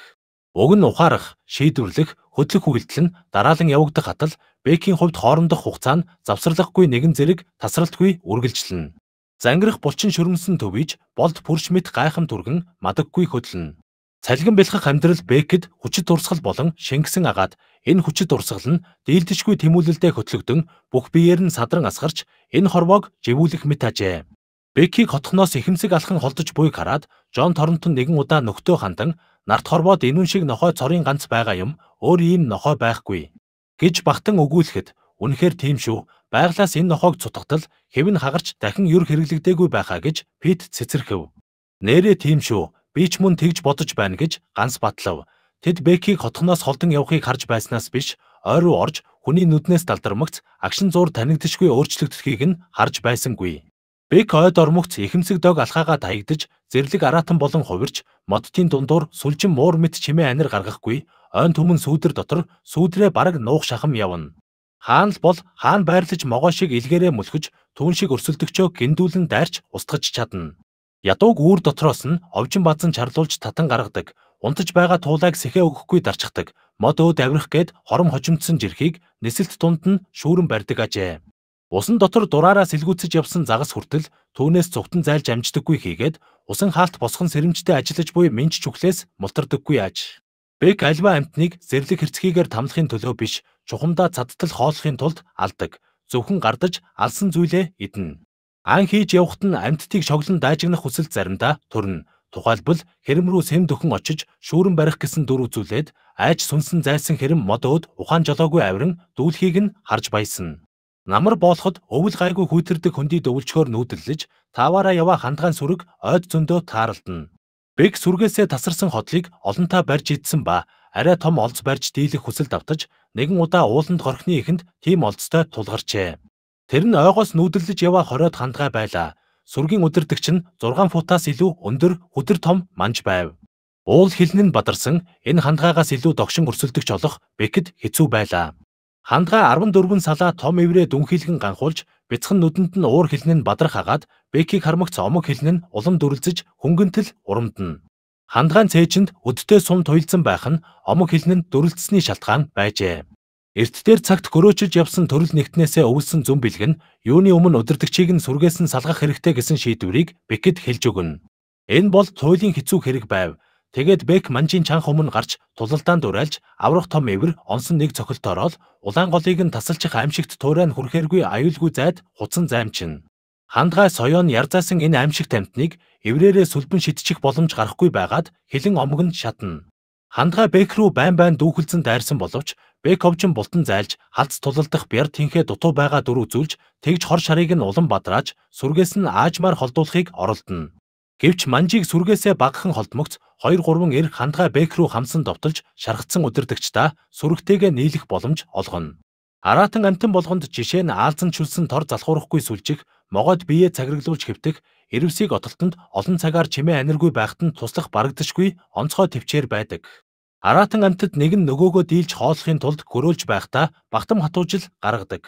Уг нь ухаарах, шийдвэрлэх, хөдлөх үйлдэл нь дараалан явагдах хатал Бэкийн хувьд хоорондох хугацаа нь завсарлахгүй нэгэн зэрэг тасралтгүй үргэлжилнэ. Зангирах булчин шөрмсөн төвийж болд пүрш мэт гайхам түргэн мадаггүй хөдлөн. Цалгин бэлхэх амьдрал Бэкэд хүчит дурсгал болон шингэсэн агаад энэ хүчит дурсгал нь дийлдэшгүй тэмүүлэлдээ хөтлөгдөн бүх биеэр нь садран асгарч энэ хорвоог живүүлэх мэт ажээ. Бекийг хотхноос ихэмсэг алхан холдож буйг хараад Жон Торнтон нэгэн удаа нөхдөө хандан нарт хорвоод энүүн шиг нохой цорын ганц байгаа юм өөр ийм нохой байхгүй гэж бахтан өгүүлэхэд үнэхээр тийм шүү байглаас энэ нохойг цутгатал хэвэн хагарч дахин юр хэрэглэгдээгүй байхаа гэж Пит цэцэрхэв. Нээрээ тийм шүү би ч мөн тэгж бодож байна гэж ганц батлав. Тэд Бекийг хотхноос холдон явахыг харж байснаас биш ойр руу орж хүний нүднээс талдармагц агшин зур танигдшгүй өөрчлөгдөхийг нь харж байсангүй. Бэк ойд ормогц ихэмсэг дог алхаагаа таягдж, зэрлэг аратан болон хувирч, модтын дундуур сүлжин муур мэт чимээ анир гаргахгүй, ойн түмэн сүүдэр дотор сүүдрээ бараг нуух шахам явна. Хаан л бол хаан байрлаж могоо шиг илгээрээ мөлхөж, түн шиг өрсөлдөгчөө гиндүүлэн дайрч устгаж чадна. Ядууг үүр дотроос нь овжин бадсан чарлуулж татан гаргадаг, унтаж байгаа туулайг сэхээ өгөхгүй дарчдаг, мод өөд авирах гээд хором хожимдсан жирхийг нэсэлт тунд нь шүүрэн барьдаг ажээ. Усан дотор дураараа сэлгүүцэж явсан загас хүртэл түүнээс цугтан зайлж амждаггүй хийгээд усан хаалт босхон сэрэмжтэй ажиллаж буй минч чүхлээс мултардаггүй яаж. Бэк альва амтныг зэрлэг хэрцгийгээр тамлахын төлөө биш чухамдаа цадтал хоолохын тулд алдаг. Зөвхөн гардаж алсан зүйлээ идэнэ. Ан хийж явхад нь амттыг шоглон дайжигнах хүсэл заримдаа төрнө. Тухайлбал хэрэм рүү сэм дөхөн очиж шүүрэн барих гэсэн дүр үзүүлээд айж сүнсэн зайлсан хэрэм мод өөд ухаан жолоогүй авирн дүүлхийг нь харж баясна. Намар боолоход өвөл гайгүй хөдөрдөг хөндий дөвлчгөөр нүүдэллэж таваараа яваа хандгаан сүрэг ойд зөндөө тааралдана. Бэг сүргээсээ тасарсан хотлыг олонтаа барьж идсэн ба арай том олз барьж дийлэх хүсэл давтаж нэгэн удаа ууланд горхны ихэнд тийм олзтой тулгарчээ. Тэр нь ойгоос нүүдэллэж яваа хоройд хандгаа байлаа. Сүргийн өдөрдөгч нь 6 футаас илүү өндөр хөдөр том манж байв. Уул хилэн нь бадарсан энэ хандгаагаас илүү догшин өрсөлдөгч олох бэхэд хэцүү байлаа. Хандгай 14 салаа том эврээ дүнхийлгэн ганхуулж бяцхан нүдэнд нь уур хилэн нь бадрах хагаад Бекийг хармагц омог хилэн нь улам дүрлзэж хөнгөнтөл урамдана. Хандгайн цээжинд өдтэй сум туйлдсан байх нь омог хилэн нь дүрлцсэний шалтгаан байжээ. Эрт дээр цагт гөрөөчөж явсан төрөл нэгтнээсээ өвлсөн зүн бэлгэн юуны өмнө удирдгчийг нь сүргээс нь салгах хэрэгтэй гэсэн шийдвэрийг Бекэд хэлж өгнө. Энэ бол туйлын хэцүү хэрэг байв. Тэгээд Бек манжийн чанх өмнө гарч тулалдаанд урайлж аврах том эвэр онсон нэг цохилтороол улаан голыг нь тасалчих аимшигт туурайн хүрхээргүй аюулгүй зайд хуцсан займчин. Хандгай соёон ярзаасан энэ аимшигт амтныг эврээрээ сүлбэн шидчих боломж гарахгүй байгаад хилэн омгонд шатна. Хандгай Бек рүү байн байн дүүхэлсэн дайрсан боловч Бек овчин бултан зайлж халц тулалдах бяр тэнхээ дутуу байгаа дөрөв үзүүлж тэгж хор шарыг нь улан бадрааж сүргээс нь аажмаар холдуулахыг оролдоно. Гэвч манжийг сүргээсээ багахан холдмогц 2 3 эрх хандгай бэк рүү хамсан довтолж шаргацсан удирдагчдаа сүрэгтэйгээ нийлэх боломж олгоно. Аратан амтан болгонд жишээ нь аалзан чүлсэн тор залхуурахгүй сүлжих, могод биеэ цаграглуулж хэвтэх, ирвсийг отолтонд олон цагаар чимээ аниргүй байхад нь туслах барагдашгүй онцгой төвчээр байдаг. Аратан амтад нэг нь нөгөөгөө дийлж хооллохын тулд гөрөөлж байхдаа багтам хатуужил гаргадаг.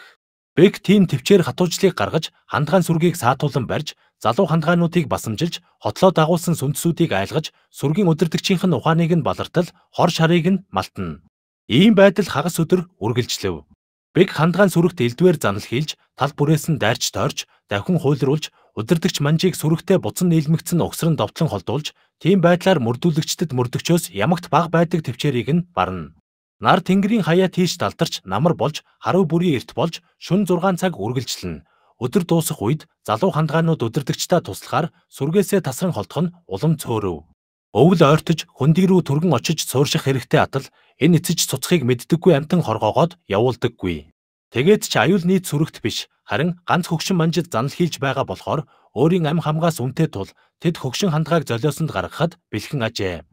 Бэк тийм төвчээр хатуужлыг гаргаж хандгаан сүргийг саатуулan барьж залуу хандгаануудыг басамжилж, хотлоо дагуулсан сүнсүүдийг айлгаж, сүргийн өдөртөгчийнх нь ухааныг нь балартал, хор шарыг нь малтна. Ийм байдал хагас өдөр үргэлжлэв. Бэг хандгаан сүрэгт элдвээр занал хийлж, тал бүрээс нь дайрч тойрч, давхин хуйлруулж, өдөртөгч манжийг сүрэгтээ буцан нийлмэгцэн угсран довтлон холдуулж, тийм байдлаар мөрдүүлэгчдэд мөрдөгчөөс ямагт баг байдаг төвчээрийг нь барна. Нар тэнгэрийн хаяа тийш далдарч намар болж, харав бүрийн эрт болж, шүн 6 цаг үргэлжлэнэ Өдөр дуусах үед залуу хандгаанууд өдөртөгчтэй туслахаар сүргээсээ тасран холдох нь улам цөөрөв. Өвөл ойртож хөндөг рүү түргэн очиж суурших хэрэгтэй атал энэ эцэж цуцхийг мэддэггүй амтан хоргоогоод явуулдаггүй. Тэгээд ч аюул нийт сүрэгт биш харин ганц хөгшин манжид занал хийж байгаа болохоор өөрийн ам хамгаас үнтэй тул тэд хөгшин хандгааг золиосонд гаргахад бэлхэн ажээ.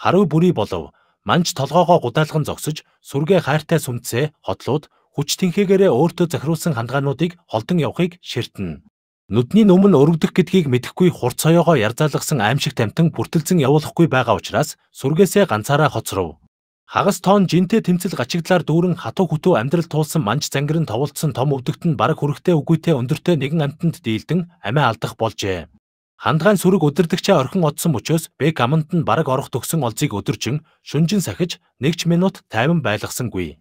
Харуу бүрий болов манж толгоогоо гудаалхан зогсож сүргээ хайртай сүмцээ хотлууд хүч тэнхээгээрээ өөртөө захируулсан хандгаануудыг холдон явахыг ширтнэ. Нүдний нүмэн өргөдөх гэдгийг мэдэхгүй хурц соёогоо ярзаалгасан аимшиг тамтин бүртэлцэн явуулахгүй байгаа учраас сүргээсээ ганцаараа хоцров. Хагас тоон жинтэй тэмцэл гачигдлаар дүүрэн хатуу хөтөө амьдрал туулсан манч зангирн товолдсон том өвдөгт нь баг хүрхтэй үгүйтэй өндөртэй нэгэн амтанд дийлдэн амиа алдах болжээ. Хандгаан сүрэг өдөрдөгчөө орхин одсон мөчөөс Бэк аманд нь баг орох төгсөн олзыг өдөржин шүнжин сахиж 1 минут тайван байлгасангүй.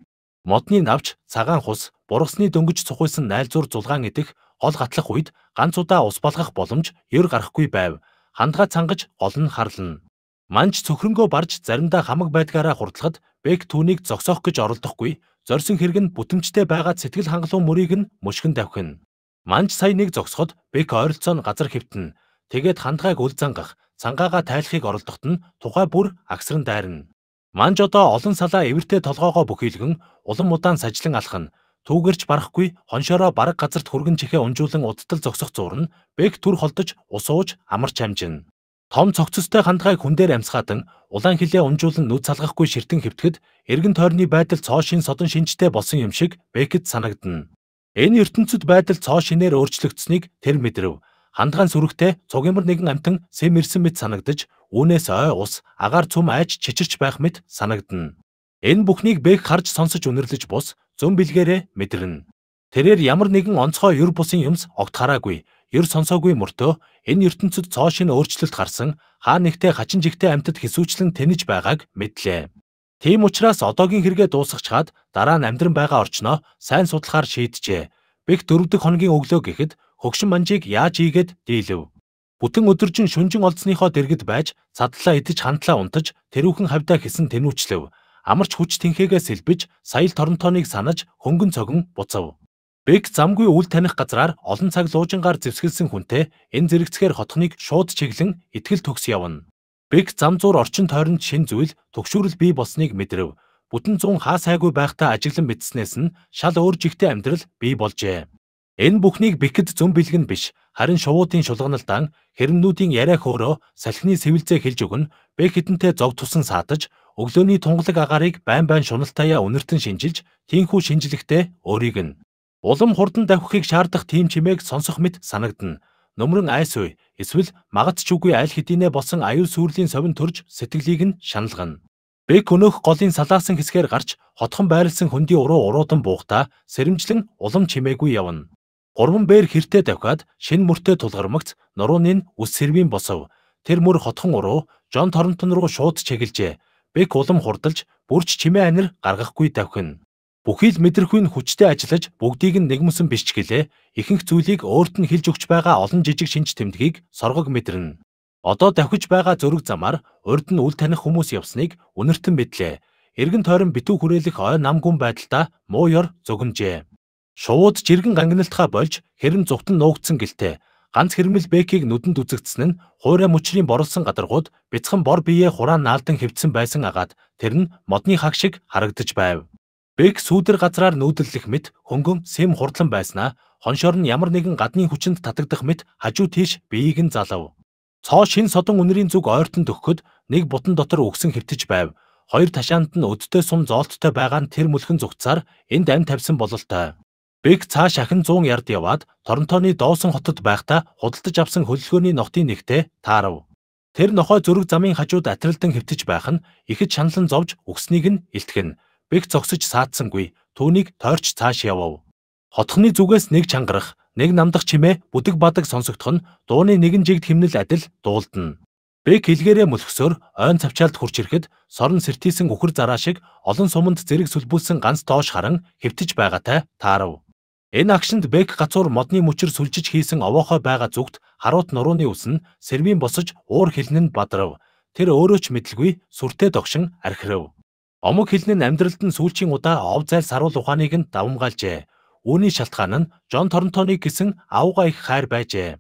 Модны навч, цагаан хус, бургасны дөнгөж цухуйсан найлзуур зулгаан идэх, гол гатлах үед ганц удаа ус болгох боломж ер гарахгүй байв. Хандгаа цангаж гол нь харлна. Манж цөхрөнгөө барж заримдаа хамаг байдгаараа хурдлахад Бэк түүнийг зогсоох гэж оролдохгүй, зорсон хэрэг нь бүтэмжтэй байгаа сэтгэл хангалуун мөрийг нь мушгин давхин. Манж сая нэг зогсоход Бэк ойролцоо нь газар хөвтөн. Тэгээд хандгааг үл зангах, цангаагаа тайлахыг оролдоход нь тухай бүр агсран дайрна. Манж одоо олон салаа эвэртэй толгоогоо бүхийлгэн улам удаан сажлан алах нь түүгэрч барахгүй хоншороо бараг газарт хөргөн чихээ унжуулан удтал зогсох зуур нь бэг төр холдож усууж амарч хамжин. Том цогцстой хандгайг хүн дээр амсгадан улаан хилээ унжуулан нүд салгахгүй ширтэн хөвтгөд эргэн тойрны байдал цоо шин содон шинжтэй болсон юм шиг бэкэд санагдана. Энэ ертөнцид байдал цоо шинээр өөрчлөгдсөнийг тэр мэдрэв. Хандгаан сүрэгтэй цуг ямар нэгэн амтан сэм ирсэн мэт санагдаж, үүнээс ой ус, агаар цөм айж чичирч байх мэт санагдана. Энэ бүхнийг Бэк харж сонсож үнэрлэж бус зөм бэлгээрээ мэдэрнэ. Тэрээр ямар нэгэн онцгой ер бусын юмс огт хараагүй, ер сонсоогүй мөртөө энэ ертөнцид цоо шин өөрчлөлт гарсан хаа нэгтээ хачин жигтэй амтд хэсүүчлэн тэнэж байгааг мэдлээ. Тийм учраас одоогийн хэрэгээ дуусгахч хаад дараа нь амьдран байгаа орчноо сайн судлахаар шийджээ. Бэх дөрөвдөг хоногийн өглөө гэхэд хөгшин манжийг яаж ийгээд дийлэв. Бүтэн өдөржин шүнжин олдсныхоо дэргэд байж задлаа идэж хандлаа унтаж тэрүүхэн хавдаа хэсэн тэнүүчлэв. Амарч хүч тэнхээгээ сэлбэж саял торонтоныг санаж хөнгөн цогон буцав. Бэг замгүй үл таних газраар олон цаг луужингаар зэвсгэлсэн хүнтэй энэ зэрэгцгээр хотхныг шууд чиглэн ихтгэл төгс явна. Бэг зам зуур орчин тойронд шин зүйл төгшүүрэл бий болсныг мэдрэв. Бүтэн зуун хаа сайгүй байхдаа ажиглан мэдснээс нь шал өөр жигтэй амьдрал бий болжээ. Энэ бүхнийг бэхэд зөв бэлгэн биш, харин шувуудын шулганалдаан хэрэмнүүдийн яриа хөөрөө салхины сэвэлзээ хэлж өгнө, бэ хитэнтэй зов тусан саатаж, өглөөний тунгалаг агаарыг байн байн шуналтаая үнэртэн шинжилж, тийхүү шинжлэхдээ өөрийг нь улам хурдан давхихыг шаардах тийм чимээг сонсох мэт санагдана. Нөмрөн айс үе эсвэл магац ч үгүй аль хэдийнэ болсон аюул сүрлийн совин төрж сэтгэлийг нь шаналгана. Бэг өнөөх голын салаасан хэсгээр гарч хотхон байрлсан хөндөй уруу уруудан буухта сэрэмжлэн улам чимээгүй явна. Гурван бээр хертэ давхаад шин мөртөө тулгармагц нурууны ус сэрвийн босов. Тэр мөр хотхон уруу Жон Торнтон руу шууд чиглэжээ. Бек улам хурдалж бүрч чимээ анир гаргахгүй давхин. Бүхий л мэдрэхүйн хүчтэй ажиллаж бүгдийг нь нэгмөсөн бишчгэлээ. Ихэнх зүйлийг өөрт нь хилж өгч байгаа олон жижиг шинж тэмдгийг соргог мэдэрнэ. Одоо давхиж байгаа зөрөг замаар урд нь үл таних хүмүүс явсныг үнэртэн мэдлээ. Эргэн тойрон битүү хүрээлэх ой намгүн байдалда муу ёр зөгнжээ. Шувууд жиргэн гангиналтхаа болж хэрэм зүгтэн нуугдсан гэлтэй. Ганц хэрмэл Бэкийг нүдэнд үзэгдсэн нь хуурай мөчрийн борлсон гадаргууд бяцхан бор биеэ хураан наалдан хөвцсөн байсан агаад тэр нь модны хаг шиг харагдаж байв. Бэк сүүдэр газраар нүүдэллэх мэт хөнгөн сэм хурдлан байснаа хоншоор нь ямар нэгэн гадны хүчинд татагдах мэт хажуу тийш биеийг нь залав. Цоо шин содон үнэрийн зүг ойртон төгөхөд нэг бутан дотор өгсөн хөвтөж байв. Хоёр ташаанд нь өдтэй сум зоолттой байгаа нь тэр мөлхөн зүгцаар энд амь тавьсан бололтой. Бэг цааш ахин 100 ярд яваад Торонтоны Доусон хотод байхдаа худалдаж авсан хөдөлгөөний ногтын нэгтээ таарав. Тэр нохой зөрөг замын хажууд атрилдан хөвтөж байх нь ихэд шаналн зовж өгснийг нь илтгэн. Бэг зогсож саадсангүй түүнийг тойрч цааш явав. Хотхны зүгээс нэг чангарах, нэг намдах чимээ бүдэг бадаг сонсогдох нь дууны нэгэн жигд химнэл адил дуулдана. Бэг хилгээрээ мөлхсөөр ойн цавчаалд хурч ирэхэд сорн сэртийсэн үхэр зараа шиг олон суманд зэрэг сүлбүүлсэн ганц доош харан хэвтэж байгаатай таарав. Энэ акшнд Бэк гацуур модны мөчр сүлжиж хийсэн овоохой байгаа зүгт харуут нурууны ус нь сервийн босож уур хилэн нь бадрав. Тэр өөрөө ч мэдлгүй сүртэй догшин архирав. Омог хилэн нь амьдралд нь сүүлчийн удаа ов зайл саруул ухааныг нь давмгаалжээ. Үүний шалтгаан нь Жон Торнтоны гэсэн авгаа их хайр байжээ.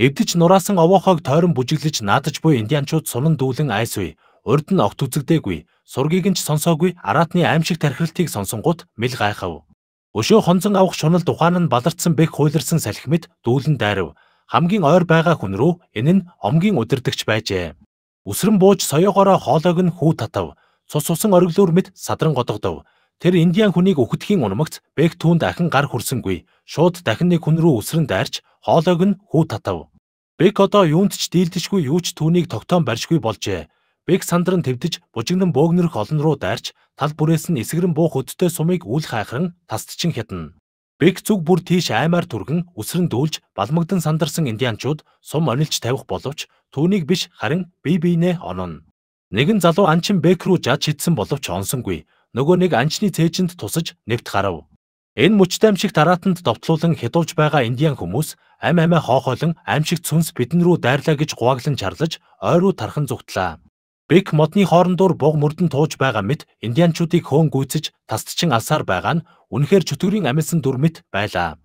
Эвдэж нураасан овоохойг тойрон бүжиглэж наадаж буй индианчууд сунан дүүлэн айсвэ. Урд нь огт үзэгдээгүй. Сургийг нь ч сонсоогүй араатны аимшигт тархиралтыг сонсон гут мэл гайхав. Өшөө хонзон авах шунал тухайн нь баларцсан бэх хуйларсан салхимд дүүлэн дайрав. Хамгийн ойр байгаа хүн рүү энэ нь омгийн удирдагч байжээ. Үсрэн бууж соёогоороо хоолойг нь хүү татав. Цус усан ориглоор мэд садран годогдов. Тэр индиан хүнийг өгөхдөхийн унамгц бэх түүнд ахин гар хүрсэнгүй. Шууд дахин нэг хүн рүү үсрэн дайрч хоолойг нь хүү татав. Бек одоо юунд ч дийлдэжгүй юу ч түүнийг тогтоон барьжгүй болжээ. Бэг сандар нь твдэж бужигнан бөөгнөрөх олон руу дайрч тал бүрээс нь эсгэрэн буух өдтэй сумыг үл хайхран тасдчин хятна. Бэг зүг бүр тийш аймаар түргэн өсрөн дүүлж балмагдан сандарсан индианчууд сум онилж тавих боловч түүнийг биш харин бие биенээ онооно. Нэгэн залуу анчин Бэк рүү жаж хитсэн боловч онсонгүй. Нөгөө нэг анчны цээжинд тусаж нэвт гарав. Энэ мөчтэй амшиг тараатанд довтлуулан хядуулж байгаа индиан хүмүүс ам амиа хоохойлон амшиг цүнс бидэн рүү дайрлаа гэж гуаглан чарлаж ойруу тархан зүгтлээ. Бек модны хоорондоор буг мөрдөн тууж байгаа мэт индианчуудыг хөөн гүйцэж тасдчин алсаар байгаа нь үнэхээр чөтгөрийн амилсан дүр мэт байлаа.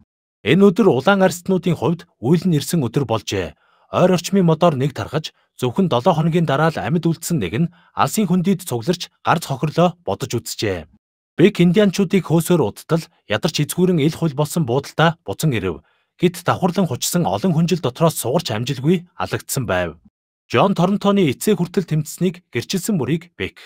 Энэ өдөр улаан арстнуудын хувьд үйлэн ирсэн өдөр болжээ. Ойр орчмын модоор нэг тархаж зөвхөн 7 хоногийн дараа л амьд үлдсэн нэг нь алсын хөндөд цугларч гар цохирлоо бодож үзжээ. Бек индианчуудыг хөөсөөр удтал ядарч эзгүүрэн ил хул болсон буудалтай буцан ирэв. Гэт давхарлан хучсан олон хүнжил дотроос сугарч амжилгүй алагдсан байв. Жон Торонтоны эцэг хүртэл тэмцсэнийг гэрчилсэн бүрийг Бек.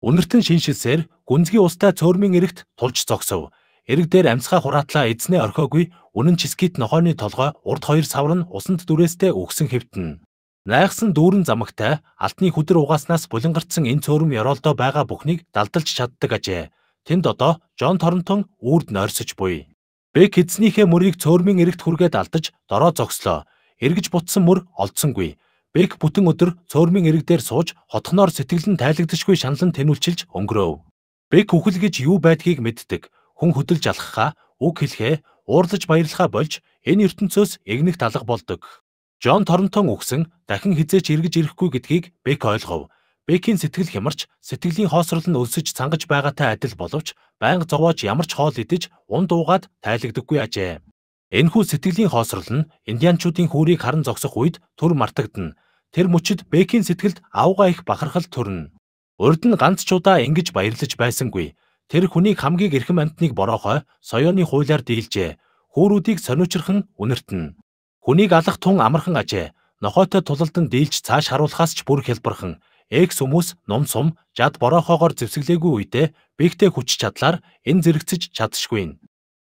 Үнэртэн шинжилсээр гүнзгий устай цөөрмийн эрэгт тулж зогсов. Эрэг дээр амьсгаа хураатлаа эзнээ орхиогүй үнэн чискит нохооны толгой урд хоёр савар нь усанд дүрээстэй өгсөн хэвтэн. Найхсан дүүрэн замагтай алтны хүдэр угааснаас булингарцсан энэ цөөрм ёроолдоо байгаа бүхнийг далдалж чаддаг ажээ. Тэнд одоо Жон Торонтон үрд нойрсож буй. Бек эзнийхээ мөрийг цөөрмийн эрэгт хүргээд алдаж дороо зогслоо. Эргэж бутсан мөр олдсонгүй. Бек бүтэн өдөр цөөрмийн эрэг дээр сууж хотхноор сэтгэл нь тайлагдшгүй шаналн тэнүүлчилж өнгөрөв. Бек үхэл гэж юу байдгийг мэддэг. Хүн хөдөлж алхахаа, үг хэлхээ, уурлаж баярлахаа болж энэ ертөнцөөс эгнэх талах болдог. Джон Торнтон үхсэн дахин хизээч эргэж ирэхгүй гэдгийг Бек ойлгов. Бекийн сэтгэл хямарч, сэтгэлийн хоосрол нь өлсөж цангаж байгаатай адил боловч байнга зовоож ямар ч хоол идэж, унд уугаад тайлагдаггүй ажээ. Энэхүү сэтгэлийн хоосрол нь индианчуудын хөөрийг харан зогсох үед төр мартагдана. Тэр мөчид Бэкийн сэтгэлд авгаа их бахархал төрнө. Урд нь ганц чудаа ингэж баярлаж байсангүй. Тэр хүнийг хамгийн эрхэм амтныг бороохой соёоны хуулиар дийлжээ. Хөөрүүдийг сониучрхан үнэртэн. Хүнийг алах тун амархан ажээ. Нохойтой тулалдан дийлж цааш харуулахаас ч бүр хэлбэрхэн. Экс хүмүүс ном сум жад бороохоогоор зэвсэглээгүй үедээ бэгтэй хүч чадлаар энэ зэрэгцэж чадшгүй.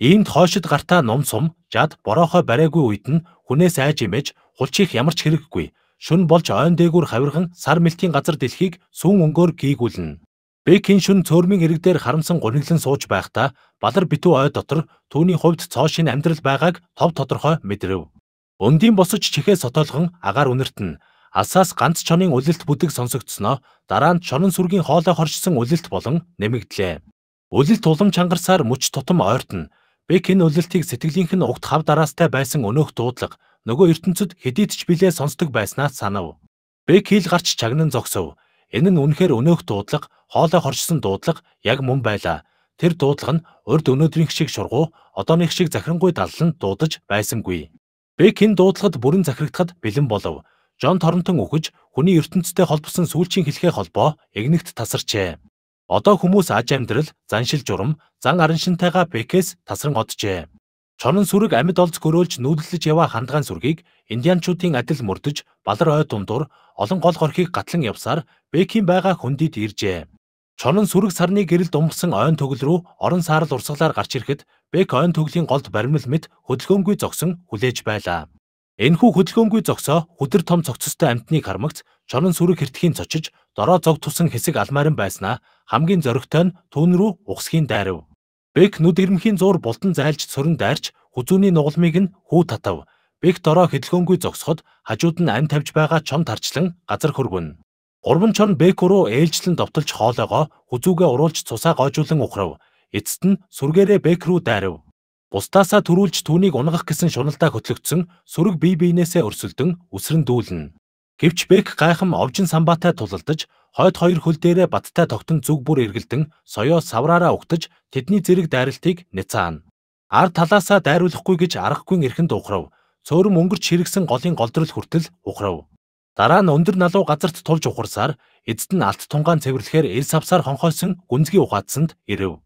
Иймд хойшид гартаа ном сум, жад бороохой бариагүй үед нь хүнээс айж имэж хулчих ямар ч хэрэггүй. Шүн болж ойн дээгүүр хавирхан сар мэлтийн газар дэлхийг сүн өнгөөр гийгүүлнэ. Бэкин шүн цөөрмийн ирэг дээр харамсан гониглон сууж байхдаа балар битүү ой дотор түүний хувьд цоо шин амьдрал байгааг тов тодорхой мэдрэв. Өндийн босож чихээ сотоолхон агаар үнэртэн алсаас ганц чонын үлэлт бүдэг сонсогдсноо дараа нь чонын сүргийн хоолой хоршсон үлэлт болон нэмэгдлээ. Үлэлт улам чангарсаар мөч тутам ойртно. Бек энэ үлэлтийг сэтгэлийнх нь угт хав дараастай байсан өнөөх дуудлага нөгөө ертөнцид хэдийд ч билээ сонсдог байснаа санав. Бек хил гарч чагнан зогсов. Энэ нь үнэхээр өнөөх дуудлага, хоолой хоршсон дуудлага яг мөн байлаа. Тэр дуудлага нь урд өнөөдрийнх шиг шургуу, одооных шиг захирангуй даллан дуудаж байсангүй. Бек энэ дуудлагад бүрэн захирагдахад бэлэн болов. Жон Торнтон үхэж, хүний ертөнцтэй холбосон сүүлчийн хэлхээ холбоо эгнэгт тасарчээ. Одоо хүмүүс аж амьдрал, заншил журам, зан аран шинтайгаа бэкээс тасран оджээ. Чонн сүрэг амьд олз гөрөөлж нүүдлэж яваа хандгаан сүргийг индианчуудын адил мөрдөж, балар ой дундуур олон гол горхийг гатлан явсаар бэкийн байгаа хөндөд иржээ. Чонн сүрэг сарны гэрэл думсан ойн төгөл рүү орон саарл урсгалаар гарч ирэхэд бэк ойн төглийн голд баримл мэд хөдөлгөөнгүй зогсон хүлээж байлаа. Энэхүү хөдөлгөөнгүй зогсоо өдөр том цогцстой амтны кармагц чонн сүрэг хертхийн цочиж дороо зог тусан хэсэг алмаарн байснаа хамгийн зөрөгтэй нь түүн рүү ухсхийн дайрав. Бэк нүд ирмхийн зуур бултан зайлж сөрөн дайрч хүзүүний нугалмыг нь хүү татав. Бэк дороо хөдөлгөөнгүй зогсоход хажууд нь амь тавьж байгаа чон тарчлан газар хөргөн. Гурван чон Бэк руу ээлжлэн довтолж хоолойгоо хүзүүгээ уруулж цусаа гоожуулан ухрав. Эцэст нь сүргээрээ Бэк рүү дайрав бусдаасаа төрүүлж түүнийг унгах гэсэн шуналтаа хөтлөгдсөн сөрөг бие биенээсээ өрсөлдөн үсрэн дүүлнэ. Гэвч Бек гайхам овжин самбаатай тулалдаж хойд хоёр хөл дээрээ баттай тогтон зүг бүр эргэлдэн соёо савраараа угтаж тэдний зэрэг дайралтыг няцаана. Ар талаасаа дайруулахгүй гэж аргагүй эрхэнд ухрав. Цөөрөм өнгөрч хэрэгсэн голын голдрол хүртэл ухрав. Дараа нь өндөр налуу газарт тулж ухарсаар эзэд нь алт тунгаан цэвэрлэхээр элс авсаар хонхойсон гүнзгий ухаацсанд ирэв.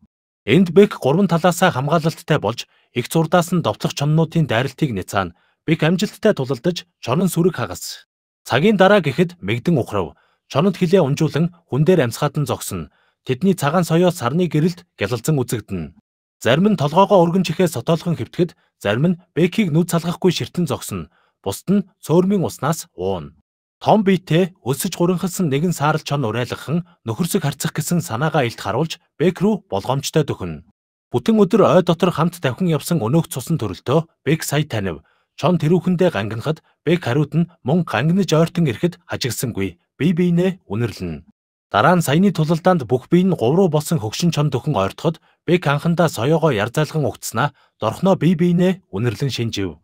Энд Бек гурван талаасаа хамгаалалттай болж их зурдаас нь довтлох чоннуудын дайралтыг няцаана. Бек амжилттай тулалдаж чонн сүрэг хагас. Цагийн дараа гэхэд мэгдэн ухрав. Чонод хилээ унжуулан хүн дээр амсгаатан зогсно. Тэдний цагаан соёо сарны гэрэлд гялалзан үзэгдэнэ. Зарим нь толгоогоо өргөн чихээ сотоолхон хөвтгөд, зарим нь Бекийг нүд салгахгүй ширтэн зогсно. Бусд нь цөөрмийн уснаас уун. Том биетэ өсөж гурванхалсан нэгэн саарл чон урайлахын нөхөрсөг харцах гэсэн санаагаа илт харуулж Бэк рүү болгоомжтой дөхөн. Бүтэн өдөр ой дотор хамт тавхин явсан өнөөх цусан төрөлтөө Бэк сая танив. Чон тэрүүхэндээ гангинахад Бэк хариуд нь мөн гангинаж ойртон ирэхэд хажигсангүй. Бие биенээ үнэрлэн. Дараа нь саяны тулалдаанд бүх бие нь гувруу болсон хөгшин чон дөхөн ойртоход Бэк анхандаа соёогоо ярзаалган угтснаа дорхноо бие биенээ үнэрлэн шинжив.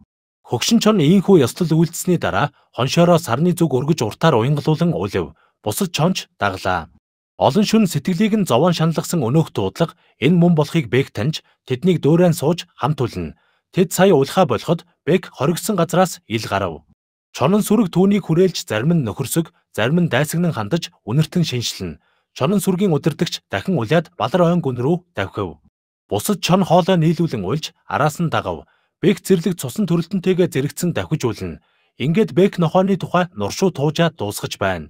Хөгшин чон ийхүү ёслол үйлдсэний дараа хоншоороо сарны зүг өргөж уртаар уянгалуулан улив. Бусад чонч даглаа. Олон шүн сэтгэлийг нь зовоон шаналгасан өнөөх дуудлага энэ мөн болохыг Бэк таньж тэднийг дөөрэн сууж хамт үлнэ. Тэд сая уйлхаа болоход Бэк хоригдсон газраас ил гарав. Чонн сүрэг түүнийг хүрээлж зарим нь нөхөрсөг, зарим нь дайсагнан хандаж үнэртэн шинжилнэ. Чонн сүргийн удирдагч дахин уляад балар ойн гүн рүү давхив. Бусад чон хоолой нийлүүлэн уйлж араас нь дагав. Бек зэрлэг цусан төрөлтөнтэйгээ зэрэгцэн давхижуулна. Ингээд Бек нохооны тухай нуршуу туужаа дуусгаж байна.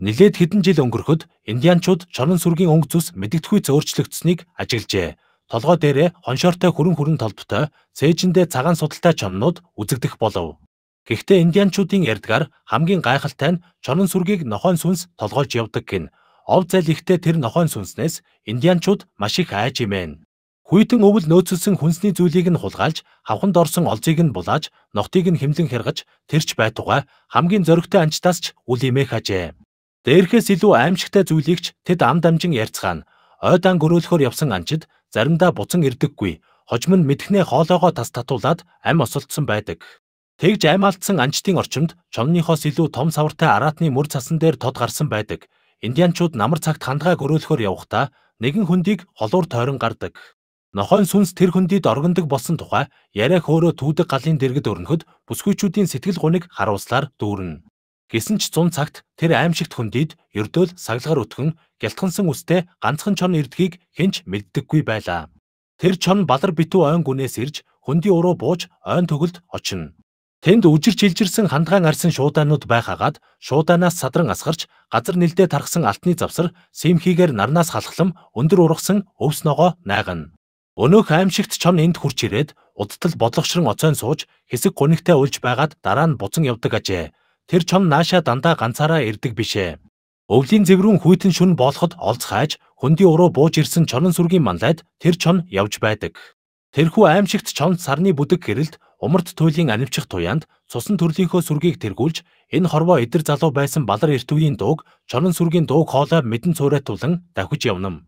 Нилээд хэдэн жил өнгөрөхөд индианчууд чорон сүргийн өнгө цус мэддэхгүй зөөрчлөгдсөнийг ажиглажээ. Толгой дээрээ хоншоортой хөрөн хөрөн толботой, цээжиндээ цагаан судалтай чамнууд үзэгдэх болов. Гэхдээ индианчуудын ярдгаар хамгийн гайхалтай нь чорон сүргийг нохоон сүнс толгойлж явдаг гин. Ов зал ихтэй тэр нохоон сүнснээс индианчууд маш их айж имэн. Хүйтэн өвөл нөөцөлсөн хүнсний зүйлийг нь хулгайлж, хавханд орсон олзыг нь булааж, ногтыг нь хэмлэн хэргэж, тэрч байтугай хамгийн зөрөгтэй анчтаас ч үл имэх ажээ. Дээрхээс илүү аимшигтай зүйлийг ч тэд ам дамжин ярьцгаана. Ойдан гөрөөлөхөр явсан анчид заримдаа буцан ирдэггүй. Хожим нь мэдхнээ хоолоогоо тас татуулаад ам осолдсон байдаг. Тэгж ам алдсан анчдын орчимд чонныхоос илүү том савартай араатны мөр цасан дээр тод гарсан байдаг. Индианчууд намар цагт хандгаа гөрөөлөхөр явхдаа нэгэн хөндийг холуур тойрон гардаг. Нохон сүнс тэр хөндөд оргондог болсон тухай яриах өөрөө түүдэг галын дэргэд өрнөхөд бүсгүйчүүдийн сэтгэл гуниг харуулслаар дүүрнэ. Гэсэн ч зун цагт тэр аимшигт хөндөд ердөөл саглагаар өтгөн гэлтхэнсэн үстэй ганцхан чон ирдгийг хинч мэддэггүй байлаа. Тэр чон балар битүү ойн гүнээс ирж хөндөй уруу бууж ойн төгөлд очино. Тэнд үжирч илжирсэн хандгаан арсан шуудаанууд байхаагаад шуудаанаас садран асгарч газар нэлдээ тархсан алтны завсар симхийгээр нарнаас халахлам өндөр ургасан өвс ногоо найгана. Өнөөх аимшигт чон энд хурч ирээд удтал бодлогошрон оцойн сууж хэсэг гунигтай улж байгаад дараа нь буцан явдаг ажээ. Тэр чон наашаа дандаа ганцаараа ирдэг бишээ. Өвлийн зэврүүн хүйтэн шүн болоход олцхайж хөндийн уруу бууж ирсэн чонн сүргийн манлайд тэр чон явж байдаг. Тэрхүү аимшигт чон сарны бүдэг гэрэлд умард туйлын анивчих туяанд цусан төрлийнхөө сүргийг тэргүүлж энэ хорвоо эдэр залуу байсан балар эртвийн дууг чонн сүргийн дууг хоолой мэдэн цуурайтуулан давхиж явнам.